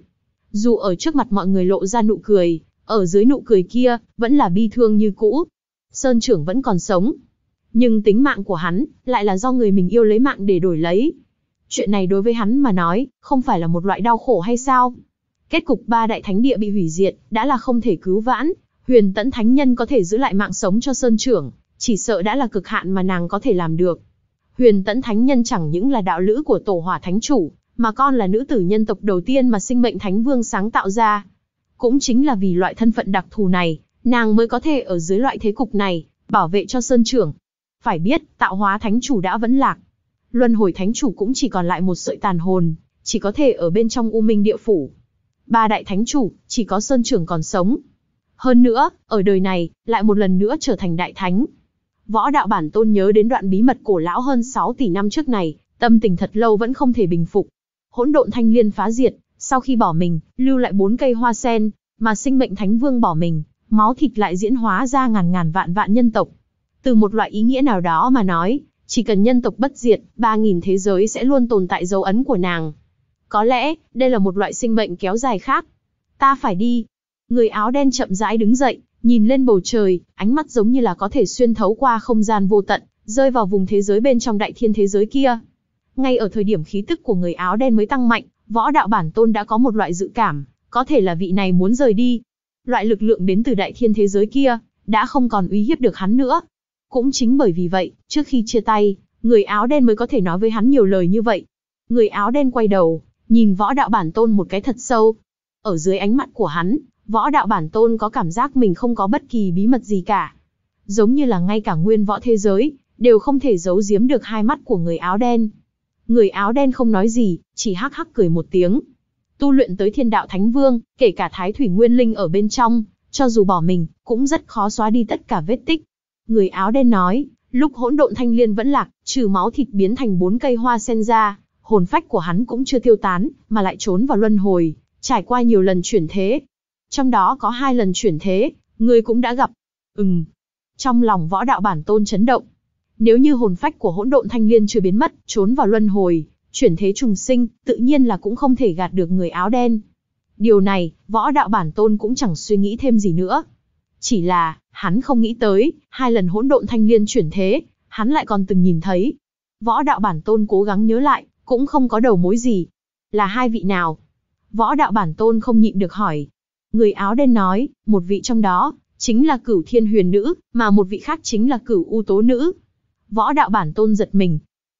Dù ở trước mặt mọi người lộ ra nụ cười, ở dưới nụ cười kia, vẫn là bi thương như cũ. Sơn Trưởng vẫn còn sống. Nhưng tính mạng của hắn, lại là do người mình yêu lấy mạng để đổi lấy. Chuyện này đối với hắn mà nói, không phải là một loại đau khổ hay sao? Kết cục ba đại thánh địa bị hủy diệt, đã là không thể cứu vãn, huyền tẫn thánh nhân có thể giữ lại mạng sống cho Sơn Trưởng, chỉ sợ đã là cực hạn mà nàng có thể làm được. Huyền tẫn thánh nhân chẳng những là đạo lữ của tổ hỏa thánh chủ, mà còn là nữ tử nhân tộc đầu tiên mà sinh mệnh thánh vương sáng tạo ra. Cũng chính là vì loại thân phận đặc thù này, nàng mới có thể ở dưới loại thế cục này, bảo vệ cho Sơn Trưởng. Phải biết, tạo hóa thánh chủ đã vẫn lạc. Luân hồi thánh chủ cũng chỉ còn lại một sợi tàn hồn, chỉ có thể ở bên trong U Minh địa phủ. Ba đại thánh chủ, chỉ có Sơn Trưởng còn sống. Hơn nữa, ở đời này, lại một lần nữa trở thành đại thánh. Võ đạo bản tôn nhớ đến đoạn bí mật cổ lão hơn 6 tỷ năm trước này, tâm tình thật lâu vẫn không thể bình phục. Hỗn độn thanh liên phá diệt, sau khi bỏ mình, lưu lại bốn cây hoa sen, mà sinh mệnh thánh vương bỏ mình, máu thịt lại diễn hóa ra ngàn ngàn vạn vạn nhân tộc. Từ một loại ý nghĩa nào đó mà nói, chỉ cần nhân tộc bất diệt, 3.000 thế giới sẽ luôn tồn tại dấu ấn của nàng. Có lẽ, đây là một loại sinh mệnh kéo dài khác. Ta phải đi, Người áo đen chậm rãi đứng dậy, nhìn lên bầu trời, ánh mắt giống như là có thể xuyên thấu qua không gian vô tận, rơi vào vùng thế giới bên trong đại thiên thế giới kia. Ngay ở thời điểm khí tức của người áo đen mới tăng mạnh, võ đạo bản tôn đã có một loại dự cảm, có thể là vị này muốn rời đi. Loại lực lượng đến từ đại thiên thế giới kia, đã không còn uy hiếp được hắn nữa. Cũng chính bởi vì vậy, trước khi chia tay, người áo đen mới có thể nói với hắn nhiều lời như vậy. Người áo đen quay đầu, nhìn võ đạo bản tôn một cái thật sâu. Ở dưới ánh mắt của hắn, võ đạo bản tôn có cảm giác mình không có bất kỳ bí mật gì cả. Giống như là ngay cả nguyên võ thế giới, đều không thể giấu giếm được hai mắt của người áo đen. Người áo đen không nói gì, chỉ hắc hắc cười một tiếng. Tu luyện tới thiên đạo thánh vương, kể cả thái thủy nguyên linh ở bên trong, cho dù bỏ mình, cũng rất khó xóa đi tất cả vết tích. Người áo đen nói, lúc hỗn độn thanh liên vẫn lạc, trừ máu thịt biến thành bốn cây hoa sen ra, hồn phách của hắn cũng chưa tiêu tán, mà lại trốn vào luân hồi, trải qua nhiều lần chuyển thế, trong đó có hai lần chuyển thế, ngươi cũng đã gặp. Ừm. Trong lòng võ đạo bản tôn chấn động. Nếu như hồn phách của hỗn độn thanh liên chưa biến mất, trốn vào luân hồi, chuyển thế trùng sinh, tự nhiên là cũng không thể gạt được người áo đen. Điều này, võ đạo bản tôn cũng chẳng suy nghĩ thêm gì nữa. Chỉ là, hắn không nghĩ tới, hai lần hỗn độn thanh liên chuyển thế, hắn lại còn từng nhìn thấy. Võ đạo bản tôn cố gắng nhớ lại, cũng không có đầu mối gì. Là hai vị nào? Võ đạo bản tôn không nhịn được hỏi. Người áo đen nói, một vị trong đó, chính là cửu thiên huyền nữ, mà một vị khác chính là cửu u tố nữ. Võ đạo bản tôn giật mình.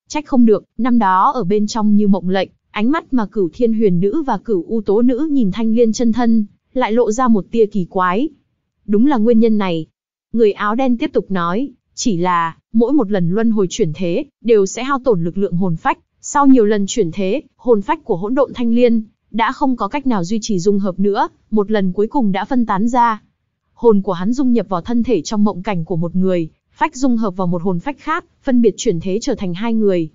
Trách không được, năm đó ở bên trong như mộng lệnh, ánh mắt mà cửu thiên huyền nữ và cửu u tố nữ nhìn thanh liên chân thân, lại lộ ra một tia kỳ quái. Đúng là nguyên nhân này. Người áo đen tiếp tục nói, chỉ là, mỗi một lần luân hồi chuyển thế, đều sẽ hao tổn lực lượng hồn phách. Sau nhiều lần chuyển thế, hồn phách của hỗn độn thanh liên đã không có cách nào duy trì dung hợp nữa, một lần cuối cùng đã phân tán ra. Hồn của hắn dung nhập vào thân thể trong mộng cảnh của một người, phách dung hợp vào một hồn phách khác, phân biệt chuyển thế trở thành hai người.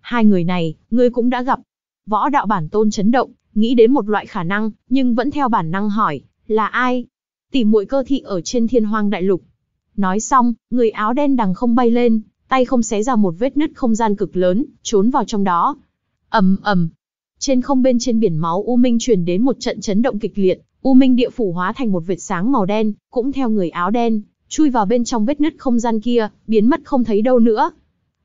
Hai người này, ngươi cũng đã gặp. Võ đạo bản tôn chấn động, nghĩ đến một loại khả năng, nhưng vẫn theo bản năng hỏi, là ai? Tỷ muội cơ thị ở trên thiên hoang đại lục. Nói xong, người áo đen đằng không bay lên, tay không xé ra một vết nứt không gian cực lớn, trốn vào trong đó. ầm ầm, trên không bên trên biển máu U Minh truyền đến một trận chấn động kịch liệt, U Minh địa phủ hóa thành một vệt sáng màu đen, cũng theo người áo đen, chui vào bên trong vết nứt không gian kia, biến mất không thấy đâu nữa.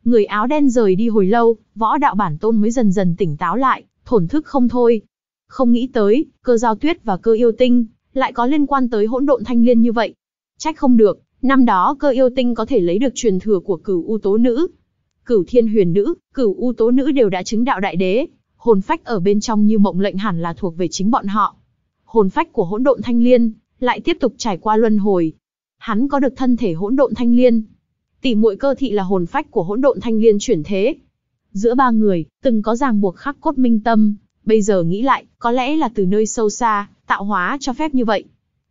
Người áo đen rời đi hồi lâu, võ đạo bản tôn mới dần dần tỉnh táo lại, thổn thức không thôi. Không nghĩ tới, cơ giao tuyết và cơ yêu tinh, lại có liên quan tới hỗn độn thanh liên như vậy. Trách không được, năm đó cơ yêu tinh có thể lấy được truyền thừa của cửu u tố nữ. Cửu thiên huyền nữ, cửu u tố nữ đều đã chứng đạo đại đế, hồn phách ở bên trong như mộng lệnh hẳn là thuộc về chính bọn họ. Hồn phách của hỗn độn thanh liên lại tiếp tục trải qua luân hồi. Hắn có được thân thể hỗn độn thanh liên. Tỷ muội cơ thị là hồn phách của hỗn độn thanh liên chuyển thế. Giữa ba người, từng có ràng buộc khắc cốt minh tâm, bây giờ nghĩ lại, có lẽ là từ nơi sâu xa, tạo hóa cho phép như vậy.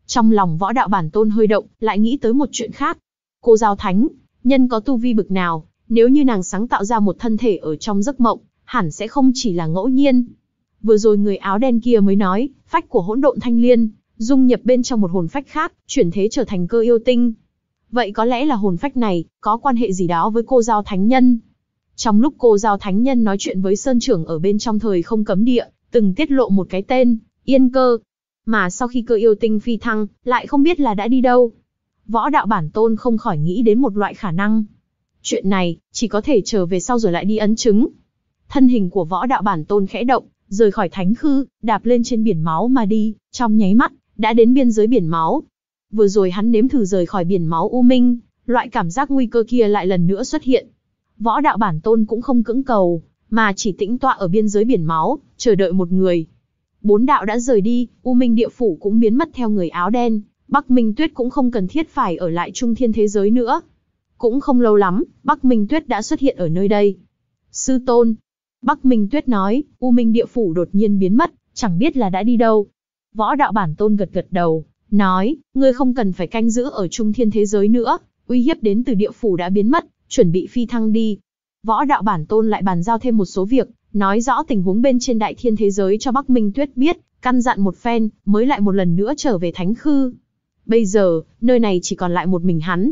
Trong lòng võ đạo bản tôn hơi động, lại nghĩ tới một chuyện khác. Cô giao thánh, nhân có tu vi bực nào, nếu như nàng sáng tạo ra một thân thể ở trong giấc mộng, hẳn sẽ không chỉ là ngẫu nhiên. Vừa rồi người áo đen kia mới nói, phách của hỗn độn thanh liên, dung nhập bên trong một hồn phách khác, chuyển thế trở thành cơ yêu tinh. Vậy có lẽ là hồn phách này, có quan hệ gì đó với cô giao thánh nhân. Trong lúc cô giao thánh nhân nói chuyện với Sơn Trưởng ở bên trong thời không cấm địa, từng tiết lộ một cái tên, Yên Cơ. Mà sau khi cơ yêu tinh phi thăng, lại không biết là đã đi đâu. Võ đạo bản tôn không khỏi nghĩ đến một loại khả năng. Chuyện này, chỉ có thể trở về sau rồi lại đi ấn chứng, Thân hình của võ đạo bản tôn khẽ động, rời khỏi thánh khư, đạp lên trên biển máu mà đi, trong nháy mắt, đã đến biên giới biển máu. Vừa rồi hắn nếm thử rời khỏi biển máu U Minh, loại cảm giác nguy cơ kia lại lần nữa xuất hiện. Võ đạo bản tôn cũng không cưỡng cầu, mà chỉ tĩnh tọa ở biên giới biển máu, chờ đợi một người. Bốn đạo đã rời đi, U Minh địa phủ cũng biến mất theo người áo đen, Bắc Minh Tuyết cũng không cần thiết phải ở lại trung thiên thế giới nữa. Cũng không lâu lắm, Bắc Minh Tuyết đã xuất hiện ở nơi đây. Sư Tôn, Bắc Minh Tuyết nói, U Minh địa phủ đột nhiên biến mất, chẳng biết là đã đi đâu. Võ đạo bản tôn gật gật đầu, nói, ngươi không cần phải canh giữ ở trung thiên thế giới nữa, uy hiếp đến từ địa phủ đã biến mất, chuẩn bị phi thăng đi. Võ đạo bản tôn lại bàn giao thêm một số việc, nói rõ tình huống bên trên đại thiên thế giới cho Bắc Minh Tuyết biết, căn dặn một phen, mới lại một lần nữa trở về Thánh Khư. Bây giờ, nơi này chỉ còn lại một mình hắn.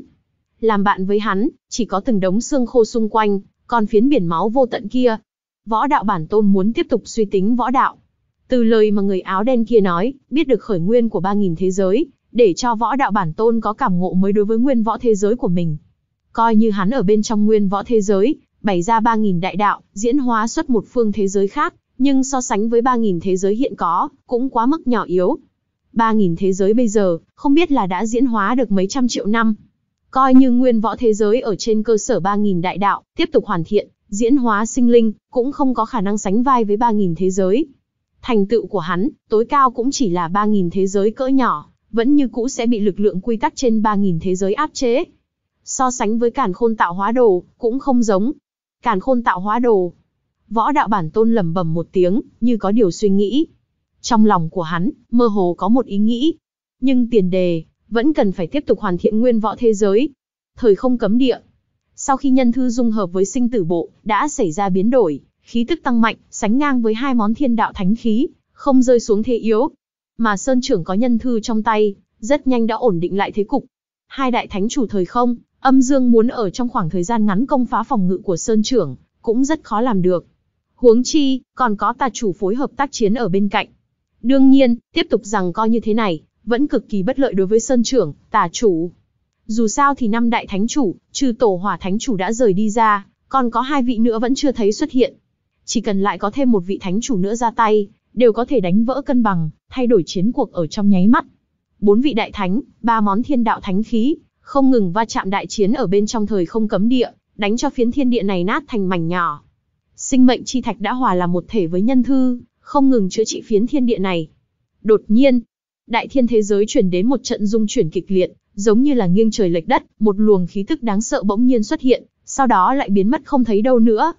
Làm bạn với hắn, chỉ có từng đống xương khô xung quanh, còn phiến biển máu vô tận kia, võ đạo bản tôn muốn tiếp tục suy tính võ đạo. Từ lời mà người áo đen kia nói, biết được khởi nguyên của 3.000 thế giới, để cho võ đạo bản tôn có cảm ngộ mới đối với nguyên võ thế giới của mình. Coi như hắn ở bên trong nguyên võ thế giới, bày ra 3.000 đại đạo, diễn hóa xuất một phương thế giới khác, nhưng so sánh với 3.000 thế giới hiện có, cũng quá mức nhỏ yếu. 3.000 thế giới bây giờ, không biết là đã diễn hóa được mấy trăm triệu năm. Coi như nguyên võ thế giới ở trên cơ sở 3.000 đại đạo, tiếp tục hoàn thiện, diễn hóa sinh linh, cũng không có khả năng sánh vai với 3.000 thế giới. Thành tựu của hắn, tối cao cũng chỉ là 3.000 thế giới cỡ nhỏ, vẫn như cũ sẽ bị lực lượng quy tắc trên 3.000 thế giới áp chế. So sánh với cản khôn tạo hóa đồ, cũng không giống. Cản khôn tạo hóa đồ. Võ đạo bản tôn lẩm bẩm một tiếng, như có điều suy nghĩ. Trong lòng của hắn, mơ hồ có một ý nghĩ. Nhưng tiền đề, vẫn cần phải tiếp tục hoàn thiện nguyên võ thế giới. Thời không cấm địa, sau khi nhân thư dung hợp với sinh tử bộ, đã xảy ra biến đổi, khí tức tăng mạnh, sánh ngang với hai món thiên đạo thánh khí, không rơi xuống thế yếu. Mà Sơn trưởng có nhân thư trong tay, rất nhanh đã ổn định lại thế cục. Hai đại thánh chủ thời không, âm dương muốn ở trong khoảng thời gian ngắn công phá phòng ngự của Sơn trưởng, cũng rất khó làm được. Huống chi, còn có tà chủ phối hợp tác chiến ở bên cạnh. Đương nhiên, tiếp tục rằng coi như thế này, vẫn cực kỳ bất lợi đối với Sơn trưởng, tà chủ. Dù sao thì năm đại thánh chủ, trừ tổ hỏa thánh chủ đã rời đi ra, còn có hai vị nữa vẫn chưa thấy xuất hiện. Chỉ cần lại có thêm một vị thánh chủ nữa ra tay, đều có thể đánh vỡ cân bằng, thay đổi chiến cuộc ở trong nháy mắt. Bốn vị đại thánh, ba món thiên đạo thánh khí, không ngừng va chạm đại chiến ở bên trong thời không cấm địa, đánh cho phiến thiên địa này nát thành mảnh nhỏ. Sinh mệnh chi thạch đã hòa là một thể với nhân thư, không ngừng chữa trị phiến thiên địa này. Đột nhiên, đại thiên thế giới chuyển đến một trận dung chuyển kịch liệt, giống như là nghiêng trời lệch đất, một luồng khí tức đáng sợ bỗng nhiên xuất hiện, sau đó lại biến mất không thấy đâu nữa.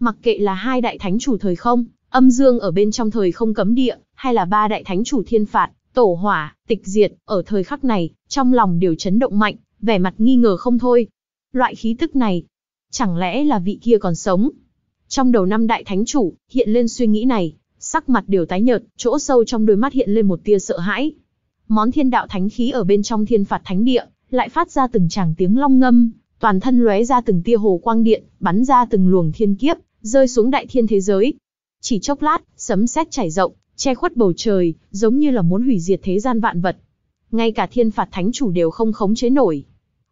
Mặc kệ là hai đại thánh chủ thời không, âm dương ở bên trong thời không cấm địa, hay là ba đại thánh chủ thiên phạt, tổ hỏa, tịch diệt, ở thời khắc này, trong lòng đều chấn động mạnh, vẻ mặt nghi ngờ không thôi. Loại khí tức này, chẳng lẽ là vị kia còn sống? Trong đầu năm đại thánh chủ, hiện lên suy nghĩ này, sắc mặt đều tái nhợt, chỗ sâu trong đôi mắt hiện lên một tia sợ hãi, món thiên đạo thánh khí ở bên trong thiên phạt thánh địa, lại phát ra từng tràng tiếng long ngâm, toàn thân lóe ra từng tia hồ quang điện, bắn ra từng luồng thiên kiếp, rơi xuống đại thiên thế giới. Chỉ chốc lát, sấm sét chảy rộng, che khuất bầu trời, giống như là muốn hủy diệt thế gian vạn vật. Ngay cả thiên phạt thánh chủ đều không khống chế nổi.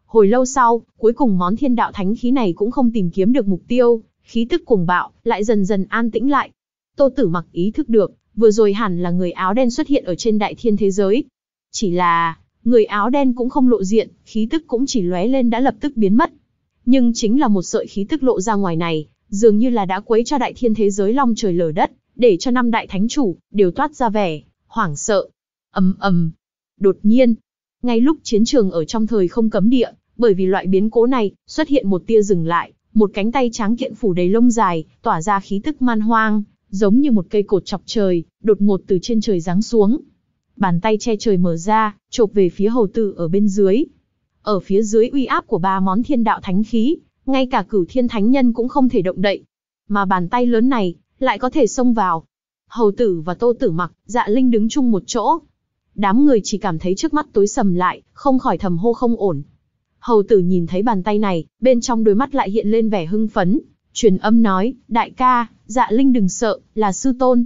Hồi lâu sau, cuối cùng món thiên đạo thánh khí này cũng không tìm kiếm được mục tiêu, khí tức cuồng bạo, lại dần dần an tĩnh lại. Tô Tử mặc ý thức được, vừa rồi hẳn là người áo đen xuất hiện ở trên đại thiên thế giới, chỉ là, người áo đen cũng không lộ diện, khí tức cũng chỉ lóe lên đã lập tức biến mất. Nhưng chính là một sợi khí tức lộ ra ngoài này, dường như là đã quấy cho đại thiên thế giới long trời lở đất, để cho năm đại thánh chủ đều toát ra vẻ hoảng sợ. Ầm ầm. Đột nhiên, ngay lúc chiến trường ở trong thời không cấm địa, bởi vì loại biến cố này, xuất hiện một tia dừng lại, một cánh tay tráng kiện phủ đầy lông dài, tỏa ra khí tức man hoang, giống như một cây cột chọc trời, đột ngột từ trên trời giáng xuống bàn tay che trời mở ra, chộp về phía hầu tử ở bên dưới. Ở phía dưới uy áp của ba món thiên đạo thánh khí, ngay cả cửu thiên thánh nhân cũng không thể động đậy. Mà bàn tay lớn này, lại có thể xông vào. Hầu tử và tô tử mặc, dạ linh đứng chung một chỗ. Đám người chỉ cảm thấy trước mắt tối sầm lại, không khỏi thầm hô không ổn. Hầu tử nhìn thấy bàn tay này, bên trong đôi mắt lại hiện lên vẻ hưng phấn. Truyền âm nói, đại ca, dạ linh đừng sợ, là sư tôn,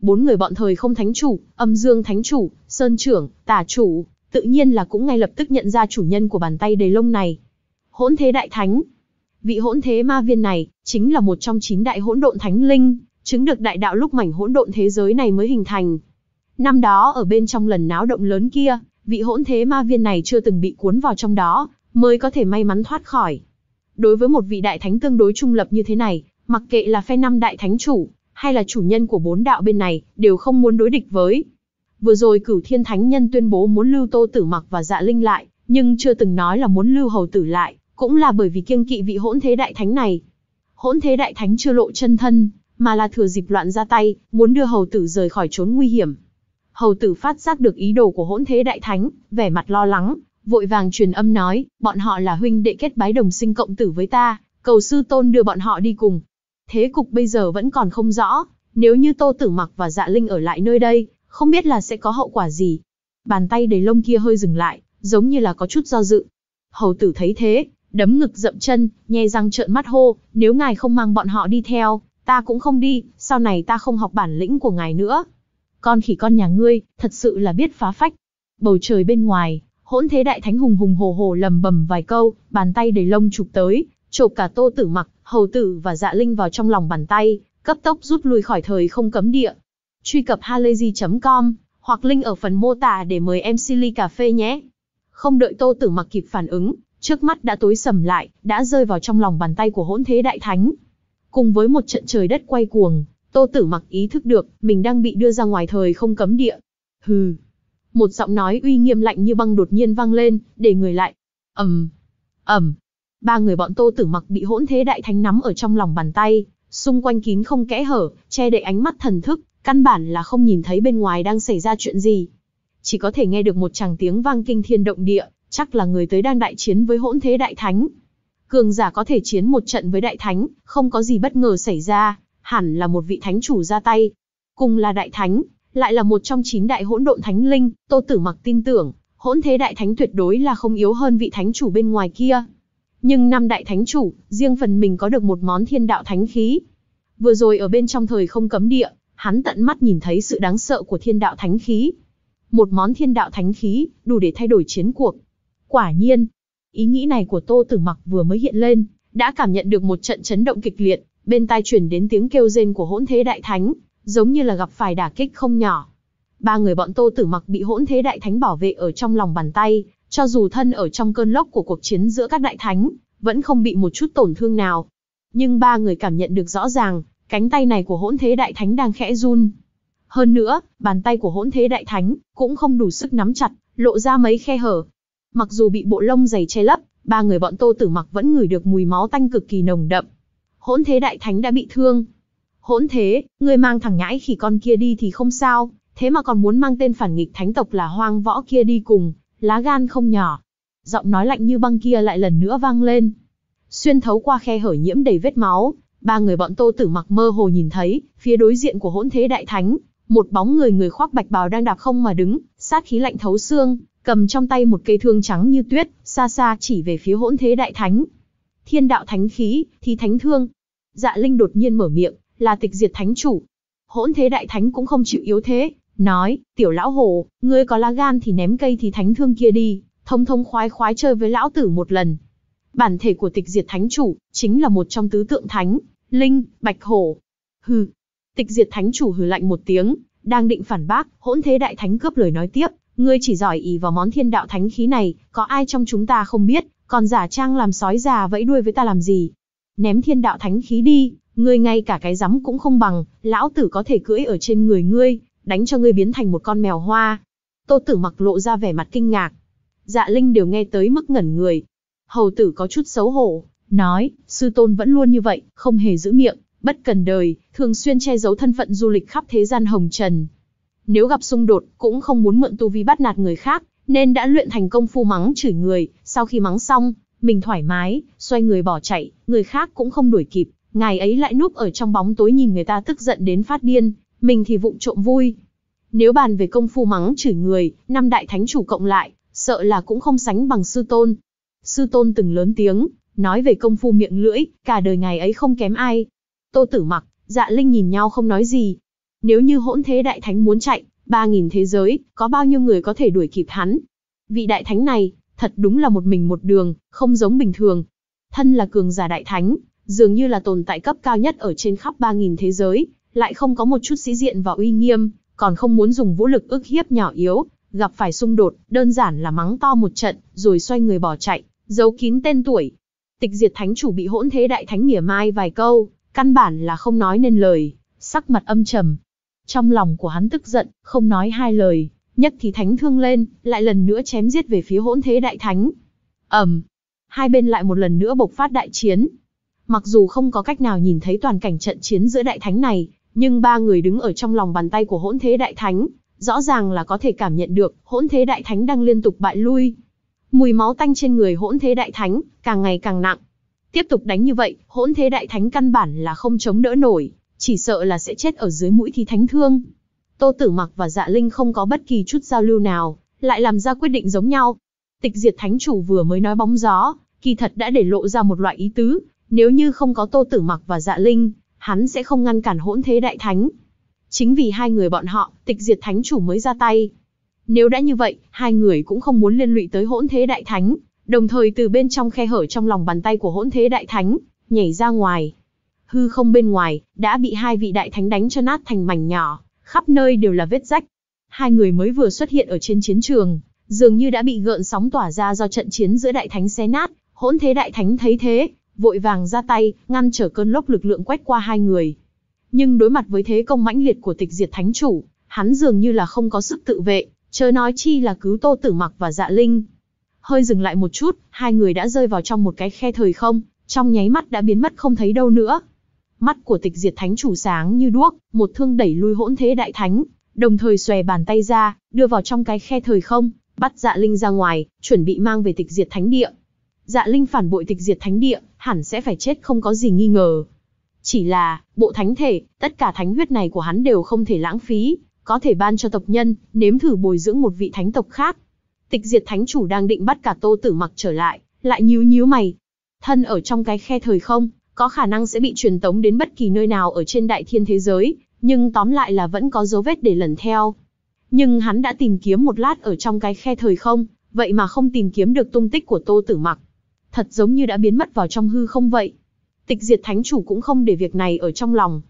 bốn người bọn thời không thánh chủ, âm dương thánh chủ, sơn trưởng, tà chủ, tự nhiên là cũng ngay lập tức nhận ra chủ nhân của bàn tay đầy lông này. Hỗn thế đại thánh. Vị hỗn thế ma viên này, chính là một trong chín đại hỗn độn thánh linh, chứng được đại đạo lúc mảnh hỗn độn thế giới này mới hình thành. Năm đó ở bên trong lần náo động lớn kia, vị hỗn thế ma viên này chưa từng bị cuốn vào trong đó, mới có thể may mắn thoát khỏi. Đối với một vị đại thánh tương đối trung lập như thế này, mặc kệ là phe năm đại thánh chủ, hay là chủ nhân của bốn đạo bên này, đều không muốn đối địch với. Vừa rồi cửu thiên thánh nhân tuyên bố muốn lưu tô tử mặc và dạ linh lại, nhưng chưa từng nói là muốn lưu hầu tử lại, cũng là bởi vì kiêng kỵ vị hỗn thế đại thánh này. Hỗn thế đại thánh chưa lộ chân thân, mà là thừa dịp loạn ra tay, muốn đưa hầu tử rời khỏi trốn nguy hiểm. Hầu tử phát giác được ý đồ của hỗn thế đại thánh, vẻ mặt lo lắng, vội vàng truyền âm nói, bọn họ là huynh đệ kết bái đồng sinh cộng tử với ta, cầu sư tôn đưa bọn họ đi cùng, thế cục bây giờ vẫn còn không rõ, nếu như Tô Tử Mặc và Dạ Linh ở lại nơi đây, không biết là sẽ có hậu quả gì. Bàn tay đầy lông kia hơi dừng lại, giống như là có chút do dự. Hầu tử thấy thế, đấm ngực dậm chân, nhe răng trợn mắt hô, nếu ngài không mang bọn họ đi theo, ta cũng không đi, sau này ta không học bản lĩnh của ngài nữa. Con khỉ con nhà ngươi, thật sự là biết phá phách. Bầu trời bên ngoài, hỗn thế đại thánh hùng hùng hồ hồ lầm bầm vài câu, bàn tay đầy lông chụp tới, chộp cả tô tử mặc, hầu tử và dạ linh vào trong lòng bàn tay, cấp tốc rút lui khỏi thời không cấm địa. Truy cập halayzi.com hoặc link ở phần mô tả để mời em Silly Cà Phê nhé. Không đợi tô tử mặc kịp phản ứng, trước mắt đã tối sầm lại, đã rơi vào trong lòng bàn tay của hỗn thế đại thánh. Cùng với một trận trời đất quay cuồng, tô tử mặc ý thức được, mình đang bị đưa ra ngoài thời không cấm địa. Hừ. Một giọng nói uy nghiêm lạnh như băng đột nhiên vang lên, để người lại. ầm, um, ầm, ba người bọn Tô Tử Mặc bị hỗn thế đại thánh nắm ở trong lòng bàn tay, xung quanh kín không kẽ hở, che đậy ánh mắt thần thức, căn bản là không nhìn thấy bên ngoài đang xảy ra chuyện gì. Chỉ có thể nghe được một tràng tiếng vang kinh thiên động địa, chắc là người tới đang đại chiến với hỗn thế đại thánh. Cường giả có thể chiến một trận với đại thánh, không có gì bất ngờ xảy ra, hẳn là một vị thánh chủ ra tay. Cùng là đại thánh, lại là một trong chín đại hỗn độn thánh linh, Tô Tử Mặc tin tưởng, hỗn thế đại thánh tuyệt đối là không yếu hơn vị thánh chủ bên ngoài kia. Nhưng năm đại thánh chủ, riêng phần mình có được một món thiên đạo thánh khí. Vừa rồi ở bên trong thời không cấm địa, hắn tận mắt nhìn thấy sự đáng sợ của thiên đạo thánh khí. Một món thiên đạo thánh khí, đủ để thay đổi chiến cuộc. Quả nhiên, ý nghĩ này của Tô Tử Mặc vừa mới hiện lên, đã cảm nhận được một trận chấn động kịch liệt, bên tai truyền đến tiếng kêu rên của Hỗn Thế Đại Thánh, giống như là gặp phải đả kích không nhỏ. Ba người bọn Tô Tử Mặc bị Hỗn Thế Đại Thánh bảo vệ ở trong lòng bàn tay, cho dù thân ở trong cơn lốc của cuộc chiến giữa các đại thánh, vẫn không bị một chút tổn thương nào. Nhưng ba người cảm nhận được rõ ràng, cánh tay này của hỗn thế đại thánh đang khẽ run. Hơn nữa, bàn tay của hỗn thế đại thánh cũng không đủ sức nắm chặt, lộ ra mấy khe hở. Mặc dù bị bộ lông dày che lấp, ba người bọn tô tử mặc vẫn ngửi được mùi máu tanh cực kỳ nồng đậm. Hỗn thế đại thánh đã bị thương. Hỗn thế, người mang thằng nhãi khi con kia đi thì không sao, thế mà còn muốn mang tên phản nghịch thánh tộc là hoang võ kia đi cùng, lá gan không nhỏ. Giọng nói lạnh như băng kia lại lần nữa vang lên. Xuyên thấu qua khe hở nhiễm đầy vết máu, ba người bọn Tô Tử Mặc mơ hồ nhìn thấy, phía đối diện của Hỗn Thế Đại Thánh, một bóng người người khoác bạch bào đang đạp không mà đứng, sát khí lạnh thấu xương, cầm trong tay một cây thương trắng như tuyết, xa xa chỉ về phía Hỗn Thế Đại Thánh. Thiên đạo thánh khí, thì thánh thương. Dạ Linh đột nhiên mở miệng, là tịch diệt thánh chủ. Hỗn Thế Đại Thánh cũng không chịu yếu thế, nói, tiểu lão hồ, ngươi có lá gan thì ném cây thì thánh thương kia đi, thông thông khoái khoái chơi với lão tử một lần. Bản thể của tịch diệt thánh chủ, chính là một trong tứ tượng thánh, linh, bạch hổ. Hừ, tịch diệt thánh chủ hừ lạnh một tiếng, đang định phản bác, hỗn thế đại thánh cướp lời nói tiếp, ngươi chỉ giỏi ý vào món thiên đạo thánh khí này, có ai trong chúng ta không biết, còn giả trang làm sói già vẫy đuôi với ta làm gì. Ném thiên đạo thánh khí đi, ngươi ngay cả cái rắm cũng không bằng, lão tử có thể cưỡi ở trên người ngươi, đánh cho ngươi biến thành một con mèo hoa. Tô tử mặc lộ ra vẻ mặt kinh ngạc. Dạ Linh đều nghe tới mức ngẩn người. Hầu tử có chút xấu hổ, nói, sư tôn vẫn luôn như vậy, không hề giữ miệng, bất cần đời, thường xuyên che giấu thân phận du lịch khắp thế gian hồng trần. Nếu gặp xung đột, cũng không muốn mượn tu vi bắt nạt người khác, nên đã luyện thành công phu mắng chửi người, sau khi mắng xong, mình thoải mái, xoay người bỏ chạy, người khác cũng không đuổi kịp, ngài ấy lại núp ở trong bóng tối nhìn người ta tức giận đến phát điên, mình thì vụng trộm vui. Nếu bàn về công phu mắng chửi người, năm đại thánh chủ cộng lại, sợ là cũng không sánh bằng sư tôn. Sư tôn từng lớn tiếng, nói về công phu miệng lưỡi, cả đời ngày ấy không kém ai. Tô tử mặc, dạ linh nhìn nhau không nói gì. Nếu như hỗn thế đại thánh muốn chạy, ba nghìn thế giới, có bao nhiêu người có thể đuổi kịp hắn. Vị đại thánh này, thật đúng là một mình một đường, không giống bình thường. Thân là cường giả đại thánh, dường như là tồn tại cấp cao nhất ở trên khắp ba nghìn thế giới, lại không có một chút sĩ diện và uy nghiêm, còn không muốn dùng vũ lực ức hiếp nhỏ yếu, gặp phải xung đột, đơn giản là mắng to một trận, rồi xoay người bỏ chạy, giấu kín tên tuổi. Tịch diệt thánh chủ bị hỗn thế đại thánh mỉa mai vài câu, căn bản là không nói nên lời, sắc mặt âm trầm. Trong lòng của hắn tức giận, không nói hai lời, nhất thì thánh thương lên, lại lần nữa chém giết về phía hỗn thế đại thánh. Ẩm, hai bên lại một lần nữa bộc phát đại chiến. Mặc dù không có cách nào nhìn thấy toàn cảnh trận chiến giữa đại thánh này, nhưng ba người đứng ở trong lòng bàn tay của hỗn thế đại thánh, rõ ràng là có thể cảm nhận được hỗn thế đại thánh đang liên tục bại lui. Mùi máu tanh trên người hỗn thế đại thánh càng ngày càng nặng. Tiếp tục đánh như vậy, hỗn thế đại thánh căn bản là không chống đỡ nổi, chỉ sợ là sẽ chết ở dưới mũi thì thánh thương. Tô Tử Mặc và Dạ Linh không có bất kỳ chút giao lưu nào, lại làm ra quyết định giống nhau. Tịch Diệt Thánh chủ vừa mới nói bóng gió, kỳ thật đã để lộ ra một loại ý tứ, nếu như không có Tô Tử Mặc và Dạ Linh, hắn sẽ không ngăn cản hỗn thế đại thánh. Chính vì hai người bọn họ, tịch diệt thánh chủ mới ra tay. Nếu đã như vậy, hai người cũng không muốn liên lụy tới hỗn thế đại thánh, đồng thời từ bên trong khe hở trong lòng bàn tay của hỗn thế đại thánh, nhảy ra ngoài. Hư không bên ngoài, đã bị hai vị đại thánh đánh cho nát thành mảnh nhỏ, khắp nơi đều là vết rách. Hai người mới vừa xuất hiện ở trên chiến trường, dường như đã bị gợn sóng tỏa ra do trận chiến giữa đại thánh xé nát, hỗn thế đại thánh thấy thế, vội vàng ra tay, ngăn trở cơn lốc lực lượng quét qua hai người. Nhưng đối mặt với thế công mãnh liệt của tịch diệt thánh chủ, hắn dường như là không có sức tự vệ, chớ nói chi là cứu Tô Tử Mặc và Dạ Linh. Hơi dừng lại một chút, hai người đã rơi vào trong một cái khe thời không, trong nháy mắt đã biến mất không thấy đâu nữa. Mắt của tịch diệt thánh chủ sáng như đuốc, một thương đẩy lui hỗn thế đại thánh, đồng thời xòe bàn tay ra, đưa vào trong cái khe thời không, bắt dạ linh ra ngoài, chuẩn bị mang về tịch diệt thánh địa dạ linh phản bội tịch diệt thánh địa, hẳn sẽ phải chết không có gì nghi ngờ. Chỉ là, bộ thánh thể, tất cả thánh huyết này của hắn đều không thể lãng phí, có thể ban cho tộc nhân, nếm thử bồi dưỡng một vị thánh tộc khác. Tịch diệt thánh chủ đang định bắt cả tô tử mặc trở lại, lại nhíu nhíu mày. Thân ở trong cái khe thời không, có khả năng sẽ bị truyền tống đến bất kỳ nơi nào ở trên đại thiên thế giới, nhưng tóm lại là vẫn có dấu vết để lần theo. Nhưng hắn đã tìm kiếm một lát ở trong cái khe thời không, vậy mà không tìm kiếm được tung tích của tô tử mặc thật giống như đã biến mất vào trong hư không vậy. Tịch diệt thánh chủ cũng không để việc này ở trong lòng.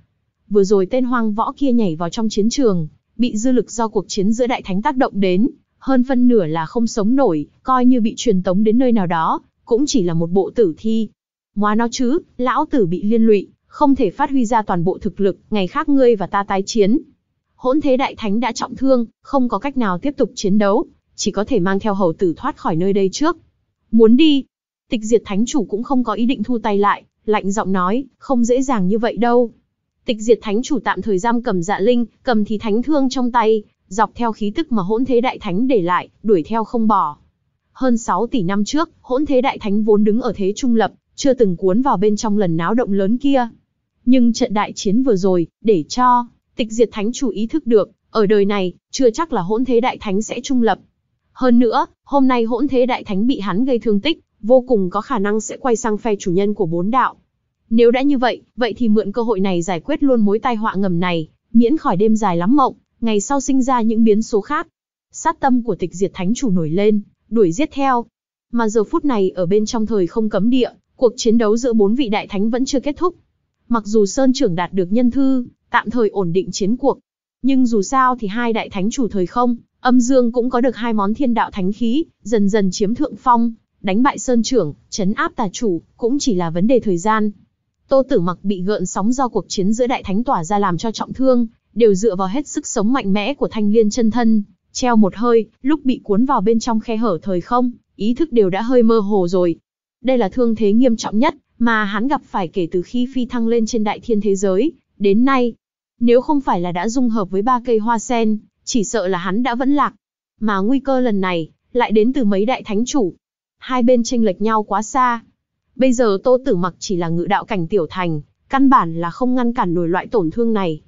Vừa rồi tên hoang võ kia nhảy vào trong chiến trường, bị dư lực do cuộc chiến giữa đại thánh tác động đến, hơn phân nửa là không sống nổi, coi như bị truyền tống đến nơi nào đó, cũng chỉ là một bộ tử thi. Ngoá nó chứ, lão tử bị liên lụy, không thể phát huy ra toàn bộ thực lực, ngày khác ngươi và ta tái chiến. Hỗn thế đại thánh đã trọng thương, không có cách nào tiếp tục chiến đấu, chỉ có thể mang theo hầu tử thoát khỏi nơi đây trước. Muốn đi, Tịch diệt thánh chủ cũng không có ý định thu tay lại, lạnh giọng nói, không dễ dàng như vậy đâu. Tịch diệt thánh chủ tạm thời giam cầm dạ linh, cầm thì thánh thương trong tay, dọc theo khí tức mà hỗn thế đại thánh để lại, đuổi theo không bỏ. Hơn 6 tỷ năm trước, hỗn thế đại thánh vốn đứng ở thế trung lập, chưa từng cuốn vào bên trong lần náo động lớn kia. Nhưng trận đại chiến vừa rồi, để cho, tịch diệt thánh chủ ý thức được, ở đời này, chưa chắc là hỗn thế đại thánh sẽ trung lập. Hơn nữa, hôm nay hỗn thế đại thánh bị hắn gây thương tích, vô cùng có khả năng sẽ quay sang phe chủ nhân của bốn đạo. Nếu đã như vậy, vậy thì mượn cơ hội này giải quyết luôn mối tai họa ngầm này, miễn khỏi đêm dài lắm mộng, ngày sau sinh ra những biến số khác. Sát tâm của tịch diệt thánh chủ nổi lên, đuổi giết theo. Mà giờ phút này ở bên trong thời không cấm địa, cuộc chiến đấu giữa bốn vị đại thánh vẫn chưa kết thúc. Mặc dù Sơn trưởng đạt được nhân thư, tạm thời ổn định chiến cuộc. Nhưng dù sao thì hai đại thánh chủ thời không, âm dương cũng có được hai món thiên đạo thánh khí, dần dần chiếm thượng phong, đánh bại Sơn Trưởng, chấn áp tà chủ, cũng chỉ là vấn đề thời gian. Tô Tử Mặc bị gợn sóng do cuộc chiến giữa đại thánh tỏa ra làm cho trọng thương, đều dựa vào hết sức sống mạnh mẽ của Thanh Liên chân thân, treo một hơi, lúc bị cuốn vào bên trong khe hở thời không, ý thức đều đã hơi mơ hồ rồi. Đây là thương thế nghiêm trọng nhất mà hắn gặp phải kể từ khi phi thăng lên trên đại thiên thế giới, đến nay, nếu không phải là đã dung hợp với ba cây hoa sen, chỉ sợ là hắn đã vẫn lạc. Mà nguy cơ lần này lại đến từ mấy đại thánh chủ, hai bên tranh lệch nhau quá xa. Bây giờ Tô Tử Mặc chỉ là ngự đạo cảnh tiểu thành, căn bản là không ngăn cản nổi loại tổn thương này.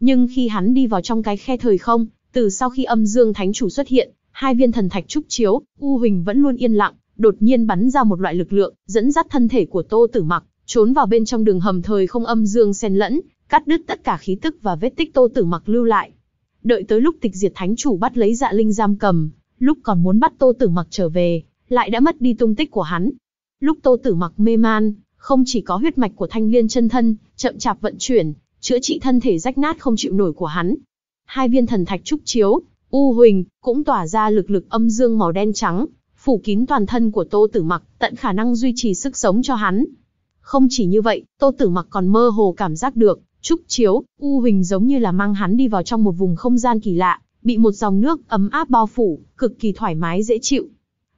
Nhưng khi hắn đi vào trong cái khe thời không, từ sau khi Âm Dương Thánh chủ xuất hiện, hai viên thần thạch trúc chiếu, U Huỳnh vẫn luôn yên lặng, đột nhiên bắn ra một loại lực lượng, dẫn dắt thân thể của Tô Tử Mặc trốn vào bên trong đường hầm thời không âm dương xen lẫn, cắt đứt tất cả khí tức và vết tích Tô Tử Mặc lưu lại. Đợi tới lúc Tịch Diệt Thánh chủ bắt lấy Dạ Linh giam cầm, lúc còn muốn bắt Tô Tử Mặc trở về, lại đã mất đi tung tích của hắn. Lúc Tô Tử Mặc mê man, không chỉ có huyết mạch của Thanh Liên chân thân chậm chạp vận chuyển, chữa trị thân thể rách nát không chịu nổi của hắn. Hai viên thần thạch trúc chiếu, u huỳnh cũng tỏa ra lực lực âm dương màu đen trắng, phủ kín toàn thân của Tô Tử Mặc, tận khả năng duy trì sức sống cho hắn. Không chỉ như vậy, Tô Tử Mặc còn mơ hồ cảm giác được, trúc chiếu, u huỳnh giống như là mang hắn đi vào trong một vùng không gian kỳ lạ, bị một dòng nước ấm áp bao phủ, cực kỳ thoải mái dễ chịu.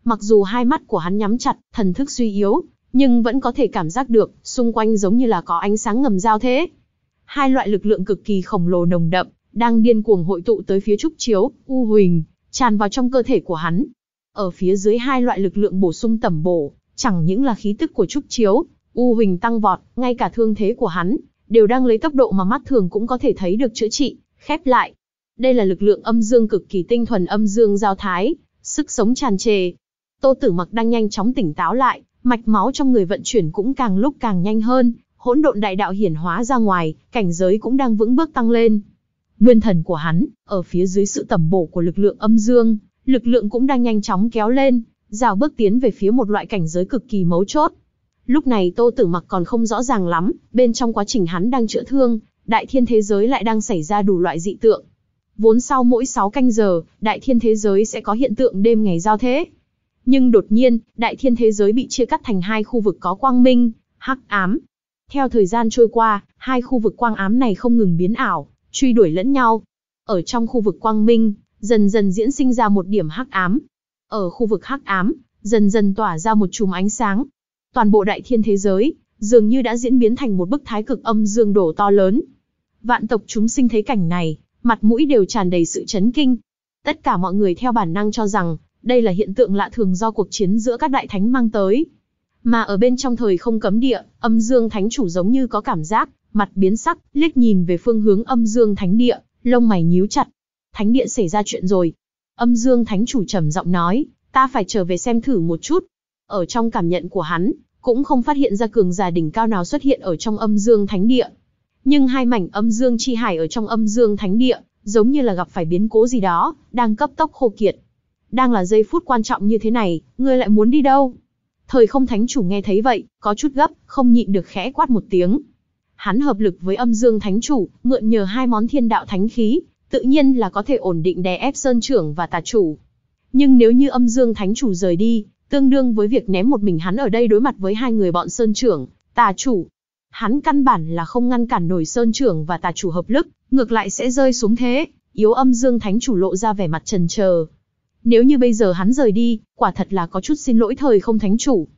Mặc dù hai mắt của hắn nhắm chặt, thần thức suy yếu, nhưng vẫn có thể cảm giác được, xung quanh giống như là có ánh sáng ngầm giao thế. Hai loại lực lượng cực kỳ khổng lồ nồng đậm, đang điên cuồng hội tụ tới phía trúc chiếu, u huỳnh, tràn vào trong cơ thể của hắn. Ở phía dưới hai loại lực lượng bổ sung tẩm bổ, chẳng những là khí tức của trúc chiếu, u huỳnh tăng vọt, ngay cả thương thế của hắn, đều đang lấy tốc độ mà mắt thường cũng có thể thấy được chữa trị, khép lại. Đây là lực lượng âm dương cực kỳ tinh thuần âm dương giao thái, sức sống tràn trề, Tô Tử Mặc đang nhanh chóng tỉnh táo lại, mạch máu trong người vận chuyển cũng càng lúc càng nhanh hơn, hỗn độn đại đạo hiển hóa ra ngoài, cảnh giới cũng đang vững bước tăng lên. Nguyên thần của hắn, ở phía dưới sự tầm bổ của lực lượng âm dương, lực lượng cũng đang nhanh chóng kéo lên, rào bước tiến về phía một loại cảnh giới cực kỳ mấu chốt. Lúc này Tô Tử Mặc còn không rõ ràng lắm, bên trong quá trình hắn đang chữa thương, đại thiên thế giới lại đang xảy ra đủ loại dị tượng. Vốn sau mỗi 6 canh giờ, đại thiên thế giới sẽ có hiện tượng đêm ngày giao thế. Nhưng đột nhiên, đại thiên thế giới bị chia cắt thành hai khu vực có quang minh, hắc ám. Theo thời gian trôi qua, hai khu vực quang ám này không ngừng biến ảo, truy đuổi lẫn nhau. Ở trong khu vực quang minh, dần dần diễn sinh ra một điểm hắc ám. Ở khu vực hắc ám, dần dần tỏa ra một chùm ánh sáng. Toàn bộ đại thiên thế giới, dường như đã diễn biến thành một bức thái cực âm dương đổ to lớn. Vạn tộc chúng sinh thấy cảnh này, mặt mũi đều tràn đầy sự chấn kinh. Tất cả mọi người theo bản năng cho rằng, đây là hiện tượng lạ thường do cuộc chiến giữa các đại thánh mang tới. Mà ở bên trong thời không cấm địa, âm dương thánh chủ giống như có cảm giác, mặt biến sắc, liếc nhìn về phương hướng âm dương thánh địa, lông mày nhíu chặt. Thánh địa xảy ra chuyện rồi. Âm dương thánh chủ trầm giọng nói, ta phải trở về xem thử một chút. Ở trong cảm nhận của hắn, cũng không phát hiện ra cường giả đỉnh cao nào xuất hiện ở trong âm dương thánh địa. Nhưng hai mảnh âm dương chi hải ở trong âm dương thánh địa, giống như là gặp phải biến cố gì đó, đang cấp tốc khô kiệt đang là giây phút quan trọng như thế này, ngươi lại muốn đi đâu? Thời không thánh chủ nghe thấy vậy, có chút gấp, không nhịn được khẽ quát một tiếng. Hắn hợp lực với âm dương thánh chủ, mượn nhờ hai món thiên đạo thánh khí, tự nhiên là có thể ổn định đè ép sơn trưởng và tà chủ. Nhưng nếu như âm dương thánh chủ rời đi, tương đương với việc ném một mình hắn ở đây đối mặt với hai người bọn sơn trưởng, tà chủ. Hắn căn bản là không ngăn cản nổi sơn trưởng và tà chủ hợp lực, ngược lại sẽ rơi xuống thế, yếu âm dương thánh chủ lộ ra vẻ mặt trần chờ nếu như bây giờ hắn rời đi, quả thật là có chút xin lỗi thời không thánh chủ.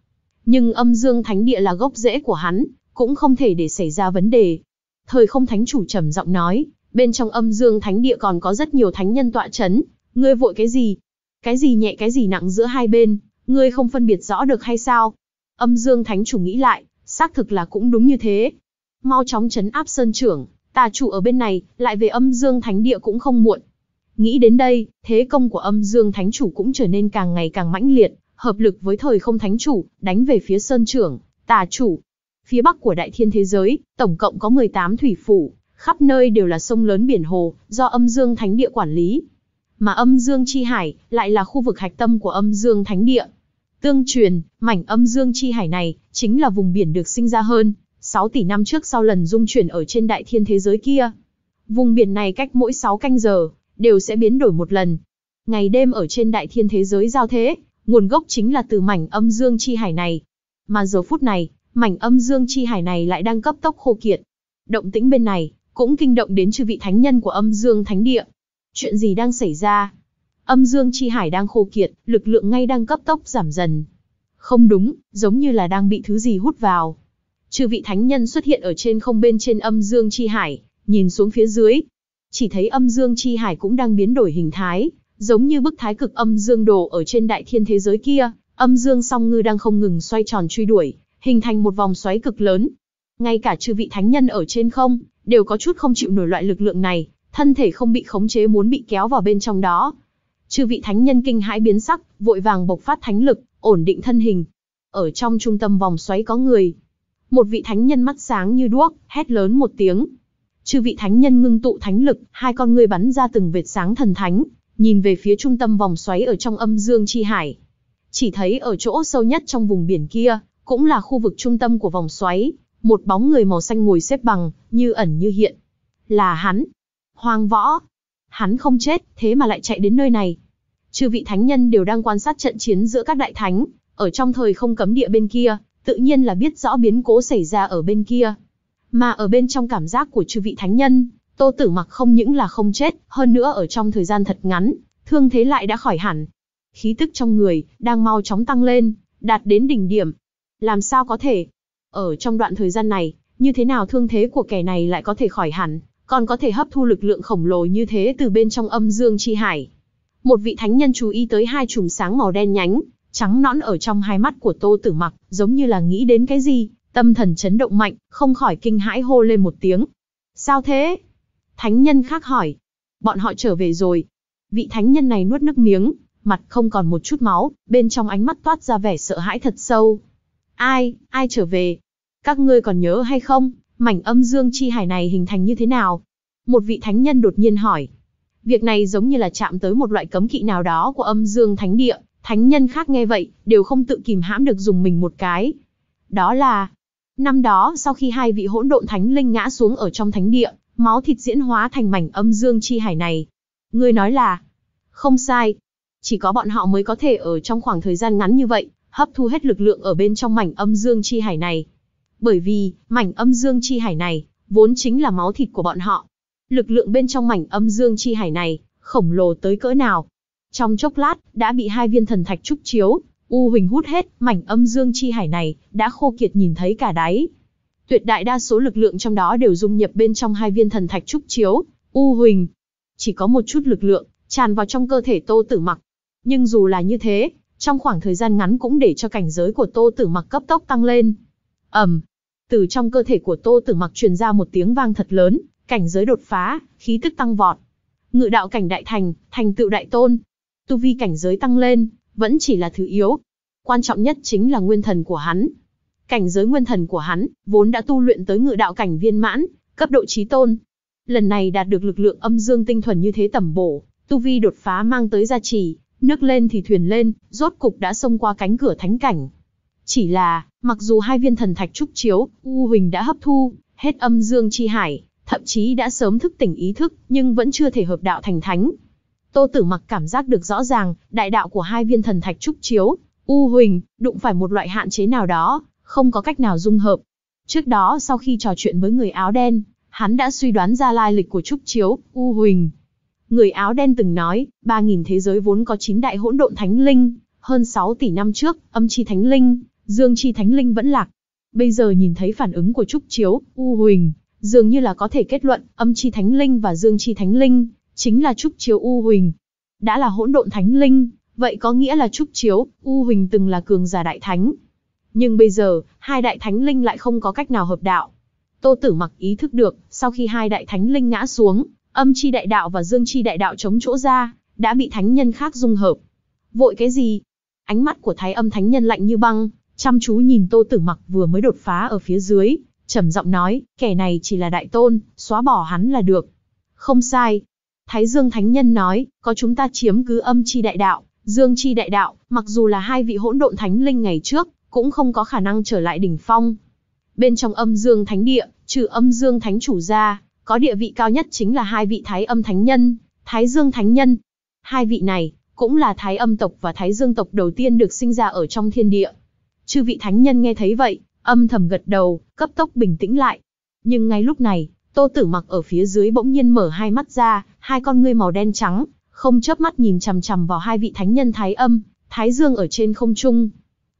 Nhưng âm dương thánh địa là gốc rễ của hắn, cũng không thể để xảy ra vấn đề. Thời không thánh chủ trầm giọng nói, bên trong âm dương thánh địa còn có rất nhiều thánh nhân tọa chấn, ngươi vội cái gì? Cái gì nhẹ cái gì nặng giữa hai bên, ngươi không phân biệt rõ được hay sao? Âm dương thánh chủ nghĩ lại, xác thực là cũng đúng như thế. Mau chóng chấn áp sơn trưởng, tà chủ ở bên này, lại về âm dương thánh địa cũng không muộn. Nghĩ đến đây, thế công của âm dương thánh chủ cũng trở nên càng ngày càng mãnh liệt, hợp lực với thời không thánh chủ, đánh về phía sơn trưởng, tà chủ. Phía bắc của đại thiên thế giới, tổng cộng có 18 thủy phủ, khắp nơi đều là sông lớn biển hồ, do âm dương thánh địa quản lý. Mà âm dương chi hải lại là khu vực hạch tâm của âm dương thánh địa. Tương truyền, mảnh âm dương chi hải này chính là vùng biển được sinh ra hơn 6 tỷ năm trước sau lần dung chuyển ở trên đại thiên thế giới kia. Vùng biển này cách mỗi 6 canh giờ đều sẽ biến đổi một lần. Ngày đêm ở trên đại thiên thế giới giao thế, nguồn gốc chính là từ mảnh âm dương chi hải này. Mà giờ phút này, mảnh âm dương chi hải này lại đang cấp tốc khô kiệt. Động tĩnh bên này, cũng kinh động đến chư vị thánh nhân của âm dương thánh địa. Chuyện gì đang xảy ra? Âm dương chi hải đang khô kiệt, lực lượng ngay đang cấp tốc giảm dần. Không đúng, giống như là đang bị thứ gì hút vào. Chư vị thánh nhân xuất hiện ở trên không bên trên âm dương chi hải, nhìn xuống phía dưới, chỉ thấy âm dương chi hải cũng đang biến đổi hình thái, giống như bức thái cực âm dương đồ ở trên đại thiên thế giới kia, âm dương song ngư đang không ngừng xoay tròn truy đuổi, hình thành một vòng xoáy cực lớn. Ngay cả chư vị thánh nhân ở trên không, đều có chút không chịu nổi loại lực lượng này, thân thể không bị khống chế muốn bị kéo vào bên trong đó. Chư vị thánh nhân kinh hãi biến sắc, vội vàng bộc phát thánh lực, ổn định thân hình. Ở trong trung tâm vòng xoáy có người. Một vị thánh nhân mắt sáng như đuốc, hét lớn một tiếng, Chư vị thánh nhân ngưng tụ thánh lực, hai con ngươi bắn ra từng vệt sáng thần thánh, nhìn về phía trung tâm vòng xoáy ở trong âm dương chi hải. Chỉ thấy ở chỗ sâu nhất trong vùng biển kia, cũng là khu vực trung tâm của vòng xoáy, một bóng người màu xanh ngồi xếp bằng, như ẩn như hiện. Là hắn. Hoàng võ. Hắn không chết, thế mà lại chạy đến nơi này. Chư vị thánh nhân đều đang quan sát trận chiến giữa các đại thánh, ở trong thời không cấm địa bên kia, tự nhiên là biết rõ biến cố xảy ra ở bên kia, mà ở bên trong cảm giác của chư vị thánh nhân, Tô Tử Mặc không những là không chết, hơn nữa ở trong thời gian thật ngắn, thương thế lại đã khỏi hẳn. Khí tức trong người đang mau chóng tăng lên, đạt đến đỉnh điểm. Làm sao có thể? Ở trong đoạn thời gian này, như thế nào thương thế của kẻ này lại có thể khỏi hẳn, còn có thể hấp thu lực lượng khổng lồ như thế từ bên trong âm dương chi hải? Một vị thánh nhân chú ý tới hai chùm sáng màu đen nhánh, trắng nõn ở trong hai mắt của Tô Tử Mặc, giống như là nghĩ đến cái gì, Tâm thần chấn động mạnh, không khỏi kinh hãi hô lên một tiếng. Sao thế? Thánh nhân khác hỏi. Bọn họ trở về rồi. Vị thánh nhân này nuốt nước miếng, mặt không còn một chút máu, bên trong ánh mắt toát ra vẻ sợ hãi thật sâu. Ai, ai trở về? Các ngươi còn nhớ hay không, mảnh âm dương chi hải này hình thành như thế nào? Một vị thánh nhân đột nhiên hỏi. Việc này giống như là chạm tới một loại cấm kỵ nào đó của âm dương thánh địa, thánh nhân khác nghe vậy, đều không tự kìm hãm được dùng mình một cái. Đó là, Năm đó, sau khi hai vị hỗn độn thánh linh ngã xuống ở trong thánh địa, máu thịt diễn hóa thành mảnh âm dương chi hải này. Ngươi nói là, không sai, chỉ có bọn họ mới có thể ở trong khoảng thời gian ngắn như vậy, hấp thu hết lực lượng ở bên trong mảnh âm dương chi hải này. Bởi vì, mảnh âm dương chi hải này, vốn chính là máu thịt của bọn họ. Lực lượng bên trong mảnh âm dương chi hải này, khổng lồ tới cỡ nào. Trong chốc lát, đã bị hai viên thần thạch trúc chiếu, U Huỳnh hút hết, mảnh âm dương chi hải này, đã khô kiệt nhìn thấy cả đáy. Tuyệt đại đa số lực lượng trong đó đều dung nhập bên trong hai viên thần thạch trúc chiếu, U Huỳnh. Chỉ có một chút lực lượng, tràn vào trong cơ thể tô tử mặc. Nhưng dù là như thế, trong khoảng thời gian ngắn cũng để cho cảnh giới của tô tử mặc cấp tốc tăng lên. ầm, từ trong cơ thể của tô tử mặc truyền ra một tiếng vang thật lớn, cảnh giới đột phá, khí tức tăng vọt. Ngự đạo cảnh đại thành, thành tựu đại tôn. Tu vi cảnh giới tăng lên, vẫn chỉ là thứ yếu. Quan trọng nhất chính là nguyên thần của hắn. Cảnh giới nguyên thần của hắn, vốn đã tu luyện tới ngự đạo cảnh viên mãn, cấp độ trí tôn. Lần này đạt được lực lượng âm dương tinh thuần như thế tầm bổ, tu vi đột phá mang tới gia trì, nước lên thì thuyền lên, rốt cục đã xông qua cánh cửa thánh cảnh. Chỉ là, mặc dù hai viên thần thạch trúc chiếu, U Huỳnh đã hấp thu, hết âm dương chi hải, thậm chí đã sớm thức tỉnh ý thức, nhưng vẫn chưa thể hợp đạo thành thánh, Tô Tử Mặc cảm giác được rõ ràng, đại đạo của hai viên thần thạch trúc chiếu, u huỳnh, đụng phải một loại hạn chế nào đó, không có cách nào dung hợp. Trước đó sau khi trò chuyện với người áo đen, hắn đã suy đoán ra lai lịch của trúc chiếu, u huỳnh. Người áo đen từng nói, 3000 thế giới vốn có 9 đại hỗn độn thánh linh, hơn 6 tỷ năm trước, âm chi thánh linh, dương chi thánh linh vẫn lạc. Bây giờ nhìn thấy phản ứng của trúc chiếu, u huỳnh, dường như là có thể kết luận, âm chi thánh linh và dương chi thánh linh chính là Trúc Chiếu U Huỳnh. Đã là hỗn độn thánh linh, vậy có nghĩa là Trúc Chiếu, U Huỳnh từng là cường giả đại thánh. Nhưng bây giờ, hai đại thánh linh lại không có cách nào hợp đạo. Tô Tử mặc ý thức được, sau khi hai đại thánh linh ngã xuống, âm chi đại đạo và dương chi đại đạo chống chỗ ra, đã bị thánh nhân khác dung hợp. Vội cái gì? Ánh mắt của thái âm thánh nhân lạnh như băng, chăm chú nhìn Tô Tử mặc vừa mới đột phá ở phía dưới, trầm giọng nói, kẻ này chỉ là đại tôn, xóa bỏ hắn là được. Không sai, Thái Dương Thánh Nhân nói, có chúng ta chiếm cứ âm chi đại đạo, dương chi đại đạo, mặc dù là hai vị hỗn độn thánh linh ngày trước, cũng không có khả năng trở lại đỉnh phong. Bên trong âm dương thánh địa, trừ âm dương thánh chủ ra, có địa vị cao nhất chính là hai vị thái âm thánh nhân, thái dương thánh nhân. Hai vị này, cũng là thái âm tộc và thái dương tộc đầu tiên được sinh ra ở trong thiên địa. Chư vị thánh nhân nghe thấy vậy, âm thầm gật đầu, cấp tốc bình tĩnh lại. Nhưng ngay lúc này, Tô Tử Mặc ở phía dưới bỗng nhiên mở hai mắt ra, hai con ngươi màu đen trắng, không chớp mắt nhìn chằm chằm vào hai vị thánh nhân Thái Âm, Thái Dương ở trên không trung.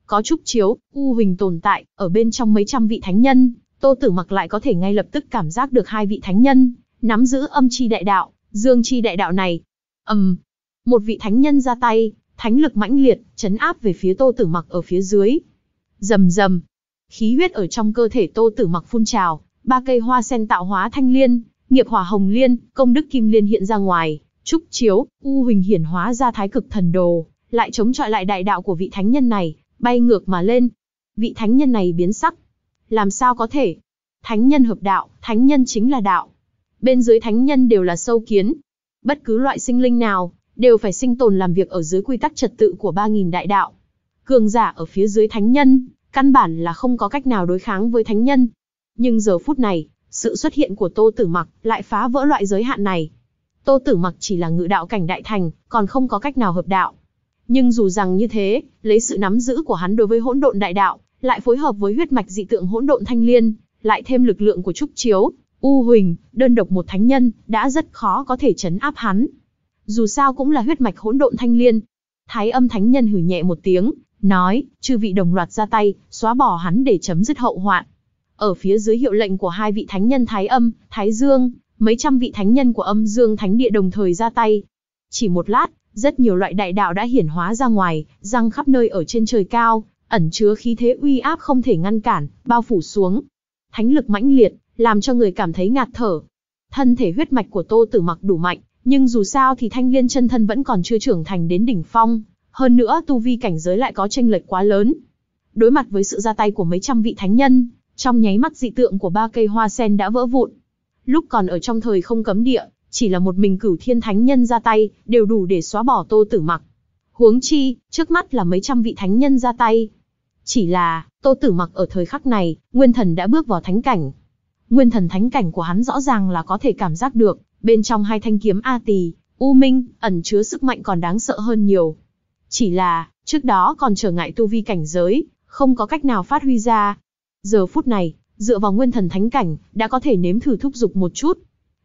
Có chút chiếu, u huỳnh tồn tại, ở bên trong mấy trăm vị thánh nhân, Tô Tử Mặc lại có thể ngay lập tức cảm giác được hai vị thánh nhân nắm giữ âm chi đại đạo, dương chi đại đạo này. Ầm. Um, một vị thánh nhân ra tay, thánh lực mãnh liệt, chấn áp về phía Tô Tử Mặc ở phía dưới. Rầm rầm. Khí huyết ở trong cơ thể Tô Tử Mặc phun trào, ba cây hoa sen tạo hóa thanh liên, nghiệp hỏa hồng liên, công đức kim liên hiện ra ngoài, trúc chiếu, u huỳnh hiển hóa ra thái cực thần đồ, lại chống chọi lại đại đạo của vị thánh nhân này, bay ngược mà lên. Vị thánh nhân này biến sắc. Làm sao có thể? Thánh nhân hợp đạo, thánh nhân chính là đạo. Bên dưới thánh nhân đều là sâu kiến. Bất cứ loại sinh linh nào, đều phải sinh tồn làm việc ở dưới quy tắc trật tự của 3.000 đại đạo. Cường giả ở phía dưới thánh nhân, căn bản là không có cách nào đối kháng với thánh nhân, nhưng giờ phút này, sự xuất hiện của Tô Tử Mặc lại phá vỡ loại giới hạn này. Tô Tử Mặc chỉ là ngự đạo cảnh đại thành, còn không có cách nào hợp đạo. Nhưng dù rằng như thế, lấy sự nắm giữ của hắn đối với hỗn độn đại đạo, lại phối hợp với huyết mạch dị tượng hỗn độn thanh liên, lại thêm lực lượng của trúc chiếu, U Huỳnh, đơn độc một thánh nhân, đã rất khó có thể chấn áp hắn. Dù sao cũng là huyết mạch hỗn độn thanh liên. Thái âm thánh nhân hử nhẹ một tiếng, nói, chư vị đồng loạt ra tay, xóa bỏ hắn để chấm dứt hậu hoạn. Ở phía dưới hiệu lệnh của hai vị thánh nhân Thái Âm, Thái Dương, mấy trăm vị thánh nhân của Âm Dương Thánh Địa đồng thời ra tay. Chỉ một lát, rất nhiều loại đại đạo đã hiển hóa ra ngoài, răng khắp nơi ở trên trời cao, ẩn chứa khí thế uy áp không thể ngăn cản, bao phủ xuống. Thánh lực mãnh liệt, làm cho người cảm thấy ngạt thở. Thân thể huyết mạch của Tô Tử Mặc đủ mạnh, nhưng dù sao thì Thanh Liên chân thân vẫn còn chưa trưởng thành đến đỉnh phong, hơn nữa tu vi cảnh giới lại có chênh lệch quá lớn. Đối mặt với sự ra tay của mấy trăm vị thánh nhân, trong nháy mắt dị tượng của ba cây hoa sen đã vỡ vụn. Lúc còn ở trong thời không cấm địa, chỉ là một mình cửu thiên thánh nhân ra tay, đều đủ để xóa bỏ tô tử mặc. Huống chi, trước mắt là mấy trăm vị thánh nhân ra tay. Chỉ là, tô tử mặc ở thời khắc này, nguyên thần đã bước vào thánh cảnh. Nguyên thần thánh cảnh của hắn rõ ràng là có thể cảm giác được, bên trong hai thanh kiếm A Tỳ, U Minh, ẩn chứa sức mạnh còn đáng sợ hơn nhiều. Chỉ là, trước đó còn trở ngại tu vi cảnh giới, không có cách nào phát huy ra, Giờ phút này, dựa vào nguyên thần thánh cảnh, đã có thể nếm thử thúc dục một chút.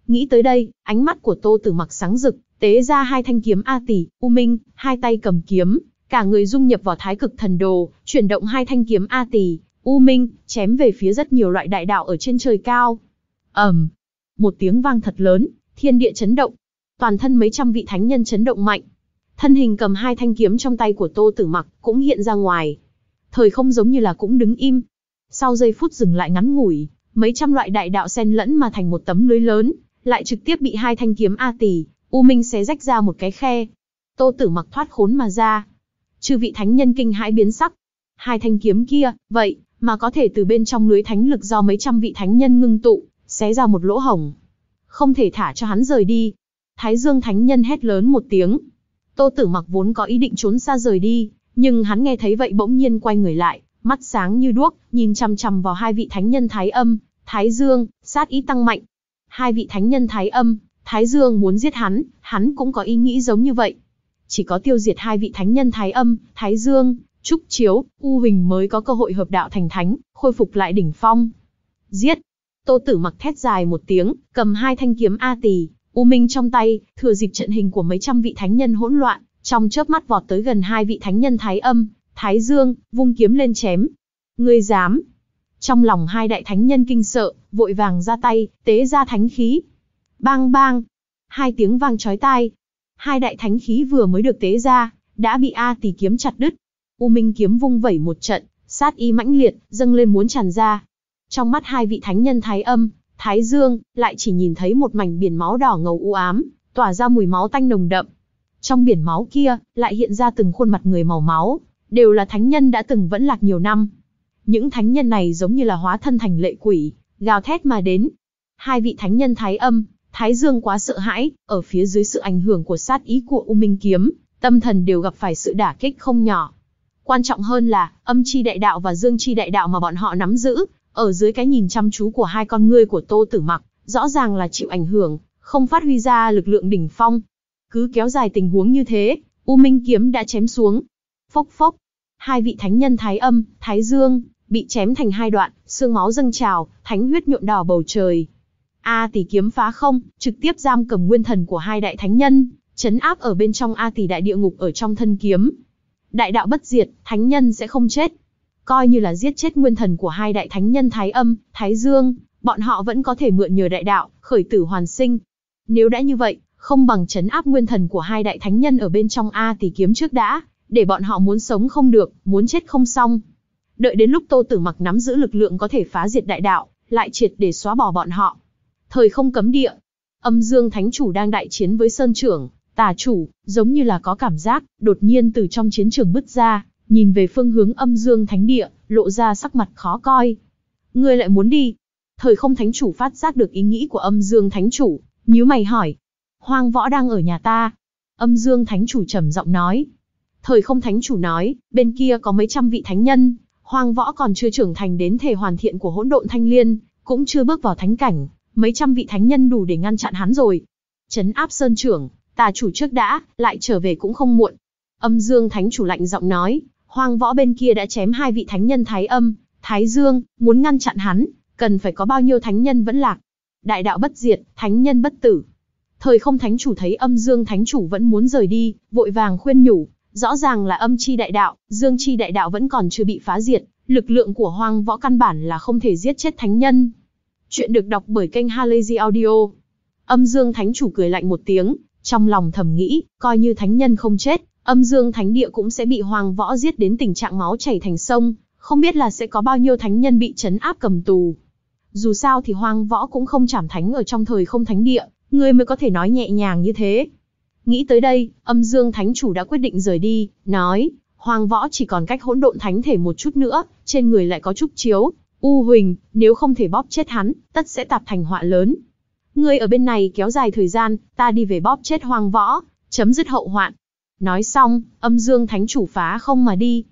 Nghĩ tới đây, ánh mắt của Tô Tử Mặc sáng rực, tế ra hai thanh kiếm A Tỷ, U Minh, hai tay cầm kiếm, cả người dung nhập vào Thái Cực Thần Đồ, chuyển động hai thanh kiếm A Tỷ, U Minh, chém về phía rất nhiều loại đại đạo ở trên trời cao. Ầm. một tiếng vang thật lớn, thiên địa chấn động. Toàn thân mấy trăm vị thánh nhân chấn động mạnh. Thân hình cầm hai thanh kiếm trong tay của Tô Tử Mặc cũng hiện ra ngoài. Thời không giống như là cũng đứng im, sau giây phút dừng lại ngắn ngủi, mấy trăm loại đại đạo xen lẫn mà thành một tấm lưới lớn, lại trực tiếp bị hai thanh kiếm A tỷ, U Minh xé rách ra một cái khe. Tô Tử mặc thoát khốn mà ra. Chư vị thánh nhân kinh hãi biến sắc. Hai thanh kiếm kia, vậy mà có thể từ bên trong lưới thánh lực do mấy trăm vị thánh nhân ngưng tụ, xé ra một lỗ hổng. Không thể thả cho hắn rời đi. Thái Dương thánh nhân hét lớn một tiếng. Tô Tử Mặc vốn có ý định trốn xa rời đi, nhưng hắn nghe thấy vậy bỗng nhiên quay người lại, mắt sáng như đuốc, nhìn chằm chằm vào hai vị thánh nhân Thái Âm, Thái Dương, sát ý tăng mạnh. Hai vị thánh nhân Thái Âm, Thái Dương muốn giết hắn, hắn cũng có ý nghĩ giống như vậy. Chỉ có tiêu diệt hai vị thánh nhân Thái Âm, Thái Dương, Trúc Chiếu, U Huỳnh mới có cơ hội hợp đạo thành thánh, khôi phục lại đỉnh phong. Giết! Tô Tử mặc thét dài một tiếng, cầm hai thanh kiếm A Tỳ, U Minh trong tay, thừa dịp trận hình của mấy trăm vị thánh nhân hỗn loạn, trong chớp mắt vọt tới gần hai vị thánh nhân Thái Âm, Thái Dương, vung kiếm lên chém. Ngươi dám? Trong lòng hai đại thánh nhân kinh sợ, vội vàng ra tay, tế ra thánh khí. Bang bang, hai tiếng vang chói tai. Hai đại thánh khí vừa mới được tế ra, đã bị A Tỷ kiếm chặt đứt. U Minh kiếm vung vẩy một trận, sát y mãnh liệt, dâng lên muốn tràn ra. Trong mắt hai vị thánh nhân Thái Âm, Thái Dương, lại chỉ nhìn thấy một mảnh biển máu đỏ ngầu u ám, tỏa ra mùi máu tanh nồng đậm. Trong biển máu kia, lại hiện ra từng khuôn mặt người màu máu, đều là thánh nhân đã từng vẫn lạc nhiều năm. Những thánh nhân này giống như là hóa thân thành lệ quỷ, gào thét mà đến. Hai vị thánh nhân thái âm, thái dương quá sợ hãi, ở phía dưới sự ảnh hưởng của sát ý của U Minh Kiếm, tâm thần đều gặp phải sự đả kích không nhỏ. Quan trọng hơn là, âm chi đại đạo và dương chi đại đạo mà bọn họ nắm giữ, ở dưới cái nhìn chăm chú của hai con ngươi của Tô Tử Mặc, rõ ràng là chịu ảnh hưởng, không phát huy ra lực lượng đỉnh phong. Cứ kéo dài tình huống như thế, U Minh kiếm đã chém xuống, Phốc phốc, hai vị thánh nhân Thái Âm, Thái Dương, bị chém thành hai đoạn, xương máu dâng trào, thánh huyết nhuộn đỏ bầu trời. A tỷ kiếm phá không, trực tiếp giam cầm nguyên thần của hai đại thánh nhân, chấn áp ở bên trong A tỷ đại địa ngục ở trong thân kiếm. Đại đạo bất diệt, thánh nhân sẽ không chết. Coi như là giết chết nguyên thần của hai đại thánh nhân Thái Âm, Thái Dương, bọn họ vẫn có thể mượn nhờ đại đạo, khởi tử hoàn sinh. Nếu đã như vậy, không bằng chấn áp nguyên thần của hai đại thánh nhân ở bên trong A tỷ kiếm trước đã, để bọn họ muốn sống không được, muốn chết không xong. Đợi đến lúc Tô Tử Mặc nắm giữ lực lượng có thể phá diệt đại đạo, lại triệt để xóa bỏ bọn họ. Thời không cấm địa, Âm Dương Thánh chủ đang đại chiến với Sơn trưởng, Tà chủ giống như là có cảm giác, đột nhiên từ trong chiến trường bứt ra, nhìn về phương hướng Âm Dương Thánh địa, lộ ra sắc mặt khó coi. Ngươi lại muốn đi? Thời không thánh chủ phát giác được ý nghĩ của Âm Dương Thánh chủ, nhíu mày hỏi. Hoang võ đang ở nhà ta. Âm Dương Thánh chủ trầm giọng nói, Thời không thánh chủ nói, bên kia có mấy trăm vị thánh nhân, hoang võ còn chưa trưởng thành đến thể hoàn thiện của hỗn độn thanh liên, cũng chưa bước vào thánh cảnh, mấy trăm vị thánh nhân đủ để ngăn chặn hắn rồi. Trấn áp sơn trưởng, tà chủ trước đã, lại trở về cũng không muộn. Âm dương thánh chủ lạnh giọng nói, hoang võ bên kia đã chém hai vị thánh nhân thái âm, thái dương, muốn ngăn chặn hắn, cần phải có bao nhiêu thánh nhân vẫn lạc. Đại đạo bất diệt, thánh nhân bất tử. Thời không thánh chủ thấy âm dương thánh chủ vẫn muốn rời đi, vội vàng khuyên nhủ, Rõ ràng là âm chi đại đạo, dương chi đại đạo vẫn còn chưa bị phá diệt, lực lượng của hoang võ căn bản là không thể giết chết thánh nhân. Chuyện được đọc bởi kênh Halazy Audio. Âm dương thánh chủ cười lạnh một tiếng, trong lòng thầm nghĩ, coi như thánh nhân không chết, âm dương thánh địa cũng sẽ bị hoang võ giết đến tình trạng máu chảy thành sông, không biết là sẽ có bao nhiêu thánh nhân bị trấn áp cầm tù. Dù sao thì hoang võ cũng không chảm thánh ở trong thời không thánh địa, người mới có thể nói nhẹ nhàng như thế. Nghĩ tới đây, âm dương thánh chủ đã quyết định rời đi, nói, hoàng võ chỉ còn cách hỗn độn thánh thể một chút nữa, trên người lại có chút chiếu, u huỳnh, nếu không thể bóp chết hắn, tất sẽ tạp thành họa lớn. Ngươi ở bên này kéo dài thời gian, ta đi về bóp chết hoàng võ, chấm dứt hậu hoạn. Nói xong, âm dương thánh chủ phá không mà đi.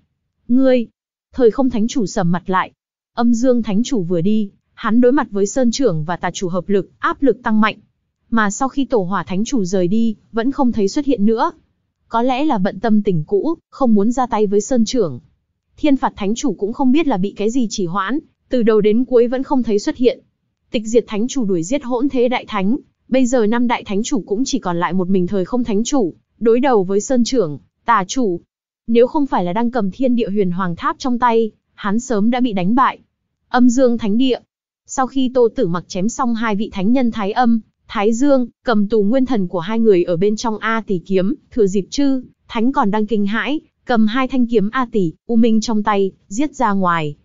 Ngươi, thời không thánh chủ sầm mặt lại. Âm dương thánh chủ vừa đi, hắn đối mặt với sơn trưởng và tà chủ hợp lực, áp lực tăng mạnh mà sau khi tổ hỏa thánh chủ rời đi, vẫn không thấy xuất hiện nữa. Có lẽ là bận tâm tỉnh cũ, không muốn ra tay với Sơn Trưởng. Thiên phạt thánh chủ cũng không biết là bị cái gì chỉ hoãn, từ đầu đến cuối vẫn không thấy xuất hiện. Tịch diệt thánh chủ đuổi giết hỗn thế đại thánh, bây giờ năm đại thánh chủ cũng chỉ còn lại một mình thời không thánh chủ, đối đầu với Sơn Trưởng, tà chủ. Nếu không phải là đang cầm thiên địa huyền hoàng tháp trong tay, hắn sớm đã bị đánh bại. Âm dương thánh địa. Sau khi tô tử mặc chém xong hai vị thánh nhân thái âm, Thái Dương, cầm tù nguyên thần của hai người ở bên trong A tỷ kiếm, thừa dịp chư, thánh còn đang kinh hãi, cầm hai thanh kiếm A tỷ, U Minh trong tay, giết ra ngoài.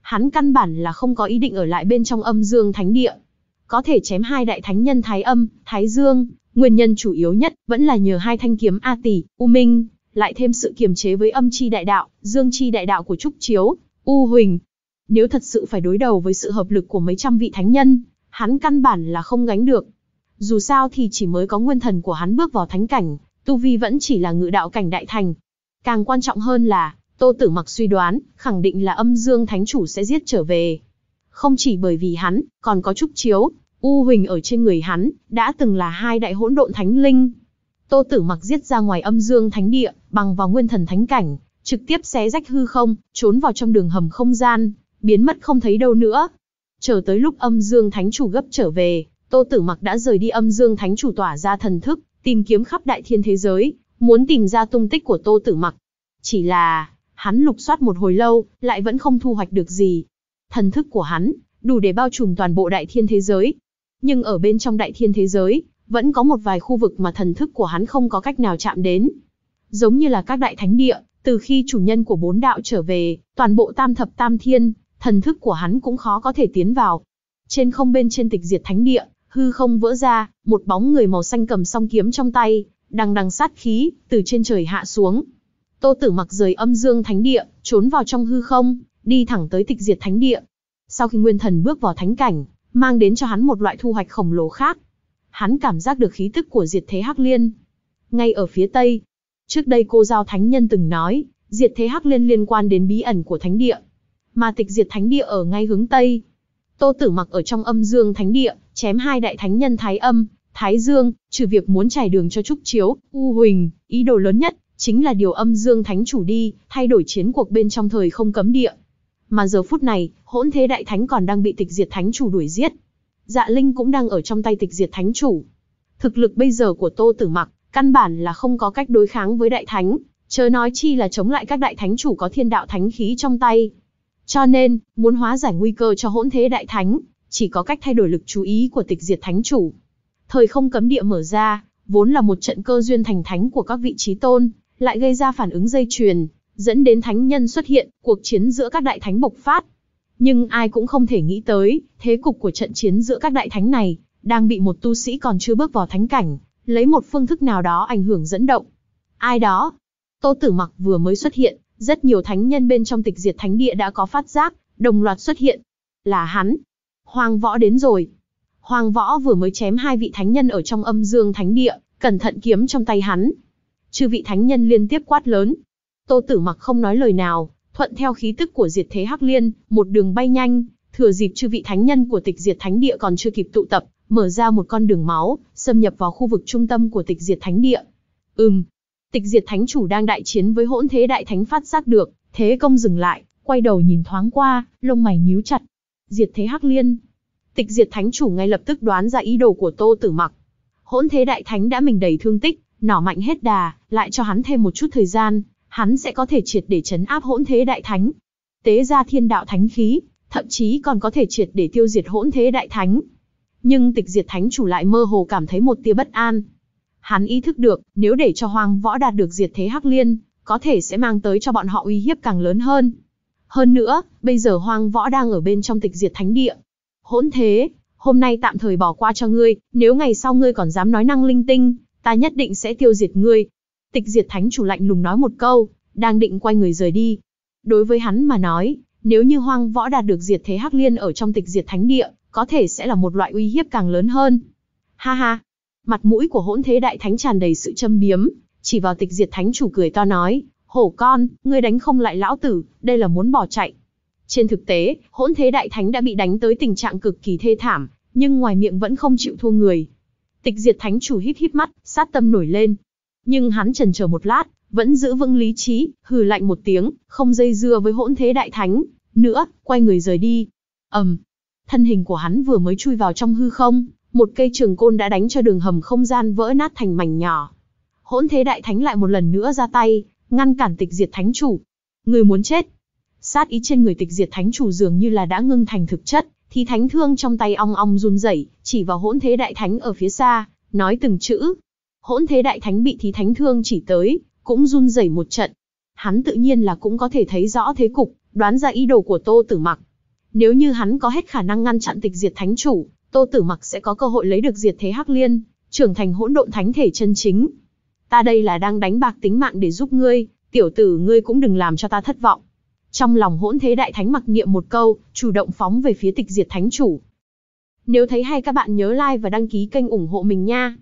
Hắn căn bản là không có ý định ở lại bên trong âm dương thánh địa. Có thể chém hai đại thánh nhân Thái Âm, Thái Dương, nguyên nhân chủ yếu nhất vẫn là nhờ hai thanh kiếm A tỷ, U Minh, lại thêm sự kiềm chế với âm chi đại đạo, dương chi đại đạo của Trúc Chiếu, U Huỳnh. Nếu thật sự phải đối đầu với sự hợp lực của mấy trăm vị thánh nhân, hắn căn bản là không gánh được. Dù sao thì chỉ mới có nguyên thần của hắn bước vào thánh cảnh, tu vi vẫn chỉ là ngự đạo cảnh đại thành. Càng quan trọng hơn là, Tô Tử Mặc suy đoán, khẳng định là âm dương thánh chủ sẽ giết trở về. Không chỉ bởi vì hắn, còn có trúc chiếu, u huỳnh ở trên người hắn, đã từng là hai đại hỗn độn thánh linh. Tô Tử Mặc giết ra ngoài âm dương thánh địa, bằng vào nguyên thần thánh cảnh, trực tiếp xé rách hư không, trốn vào trong đường hầm không gian, biến mất không thấy đâu nữa. Chờ tới lúc âm dương thánh chủ gấp trở về, Tô Tử Mặc đã rời đi âm dương thánh chủ tỏa ra thần thức, tìm kiếm khắp đại thiên thế giới, muốn tìm ra tung tích của Tô Tử Mặc. Chỉ là, hắn lục soát một hồi lâu, lại vẫn không thu hoạch được gì. Thần thức của hắn đủ để bao trùm toàn bộ đại thiên thế giới, nhưng ở bên trong đại thiên thế giới, vẫn có một vài khu vực mà thần thức của hắn không có cách nào chạm đến. Giống như là các đại thánh địa, từ khi chủ nhân của bốn đạo trở về, toàn bộ tam thập tam thiên, thần thức của hắn cũng khó có thể tiến vào. Trên không bên trên tịch diệt thánh địa, hư không vỡ ra, một bóng người màu xanh cầm song kiếm trong tay, đằng đằng sát khí, từ trên trời hạ xuống. Tô Tử Mặc rời âm dương thánh địa, trốn vào trong hư không, đi thẳng tới tịch diệt thánh địa. Sau khi Nguyên Thần bước vào thánh cảnh, mang đến cho hắn một loại thu hoạch khổng lồ khác. Hắn cảm giác được khí tức của Diệt Thế Hắc Liên. Ngay ở phía tây, trước đây cô giao thánh nhân từng nói, Diệt Thế Hắc Liên liên quan đến bí ẩn của thánh địa. Mà tịch Diệt thánh địa ở ngay hướng tây, Tô Tử mặc ở trong âm dương thánh địa, chém hai đại thánh nhân Thái Âm, Thái Dương, trừ việc muốn trải đường cho Trúc Chiếu, U Huỳnh, ý đồ lớn nhất chính là điều âm dương thánh chủ đi, thay đổi chiến cuộc bên trong thời không cấm địa. Mà giờ phút này, hỗn thế đại thánh còn đang bị tịch diệt thánh chủ đuổi giết. Dạ Linh cũng đang ở trong tay tịch diệt thánh chủ. Thực lực bây giờ của Tô Tử Mặc, căn bản là không có cách đối kháng với đại thánh, chớ nói chi là chống lại các đại thánh chủ có thiên đạo thánh khí trong tay. Cho nên, muốn hóa giải nguy cơ cho hỗn thế đại thánh, chỉ có cách thay đổi lực chú ý của tịch diệt thánh chủ. Thời không cấm địa mở ra, vốn là một trận cơ duyên thành thánh của các vị trí tôn, lại gây ra phản ứng dây chuyền, dẫn đến thánh nhân xuất hiện, cuộc chiến giữa các đại thánh bộc phát. Nhưng ai cũng không thể nghĩ tới, thế cục của trận chiến giữa các đại thánh này, đang bị một tu sĩ còn chưa bước vào thánh cảnh, lấy một phương thức nào đó ảnh hưởng dẫn động. Ai đó? Tô Tử Mặc vừa mới xuất hiện, rất nhiều thánh nhân bên trong tịch diệt thánh địa đã có phát giác, đồng loạt xuất hiện. Là hắn. Hoàng võ đến rồi. Hoàng võ vừa mới chém hai vị thánh nhân ở trong âm dương thánh địa, cẩn thận kiếm trong tay hắn. Chư vị thánh nhân liên tiếp quát lớn. Tô tử mặc không nói lời nào, thuận theo khí tức của diệt thế hắc liên, một đường bay nhanh, thừa dịp chư vị thánh nhân của tịch diệt thánh địa còn chưa kịp tụ tập, mở ra một con đường máu, xâm nhập vào khu vực trung tâm của tịch diệt thánh địa. Ừm, Tịch diệt thánh chủ đang đại chiến với hỗn thế đại thánh phát giác được, thế công dừng lại, quay đầu nhìn thoáng qua, lông mày nhíu chặt. Diệt thế hắc liên. Tịch diệt thánh chủ ngay lập tức đoán ra ý đồ của tô tử mặc. Hỗn thế đại thánh đã mình đầy thương tích, nỏ mạnh hết đà, lại cho hắn thêm một chút thời gian, hắn sẽ có thể triệt để chấn áp hỗn thế đại thánh. Tế ra thiên đạo thánh khí, thậm chí còn có thể triệt để tiêu diệt hỗn thế đại thánh. Nhưng tịch diệt thánh chủ lại mơ hồ cảm thấy một tia bất an. Hắn ý thức được, nếu để cho Hoang Võ đạt được diệt thế Hắc Liên, có thể sẽ mang tới cho bọn họ uy hiếp càng lớn hơn. Hơn nữa, bây giờ Hoang Võ đang ở bên trong tịch diệt thánh địa. Hỗn thế, hôm nay tạm thời bỏ qua cho ngươi, nếu ngày sau ngươi còn dám nói năng linh tinh, ta nhất định sẽ tiêu diệt ngươi. Tịch diệt thánh chủ lạnh lùng nói một câu, đang định quay người rời đi. Đối với hắn mà nói, nếu như hoang võ đạt được diệt thế hắc liên ở trong tịch diệt thánh địa, có thể sẽ là một loại uy hiếp càng lớn hơn. Ha ha, Mặt mũi của hỗn thế đại thánh tràn đầy sự châm biếm, chỉ vào tịch diệt thánh chủ cười to nói, hổ con, ngươi đánh không lại lão tử, đây là muốn bỏ chạy. Trên thực tế, hỗn thế đại thánh đã bị đánh tới tình trạng cực kỳ thê thảm, nhưng ngoài miệng vẫn không chịu thua người. Tịch diệt thánh chủ hít hít mắt, sát tâm nổi lên. Nhưng hắn trần chờ một lát, vẫn giữ vững lý trí, hừ lạnh một tiếng, không dây dưa với hỗn thế đại thánh, nữa, quay người rời đi. ầm, um, thân hình của hắn vừa mới chui vào trong hư không, một cây trường côn đã đánh cho đường hầm không gian vỡ nát thành mảnh nhỏ. Hỗn thế đại thánh lại một lần nữa ra tay, ngăn cản tịch diệt thánh chủ. Người muốn chết. Sát ý trên người tịch diệt thánh chủ dường như là đã ngưng thành thực chất, thì thánh thương trong tay ong ong run rẩy, chỉ vào hỗn thế đại thánh ở phía xa, nói từng chữ. Hỗn thế đại thánh bị thí thánh thương chỉ tới, cũng run rẩy một trận. Hắn tự nhiên là cũng có thể thấy rõ thế cục, đoán ra ý đồ của Tô Tử Mặc. Nếu như hắn có hết khả năng ngăn chặn tịch diệt thánh chủ, Tô Tử Mặc sẽ có cơ hội lấy được Diệt Thế Hắc Liên, trưởng thành hỗn độn thánh thể chân chính. Ta đây là đang đánh bạc tính mạng để giúp ngươi, tiểu tử ngươi cũng đừng làm cho ta thất vọng. Trong lòng hỗn thế đại thánh mặc niệm một câu, chủ động phóng về phía tịch diệt thánh chủ. Nếu thấy hay các bạn nhớ like và đăng ký kênh ủng hộ mình nha.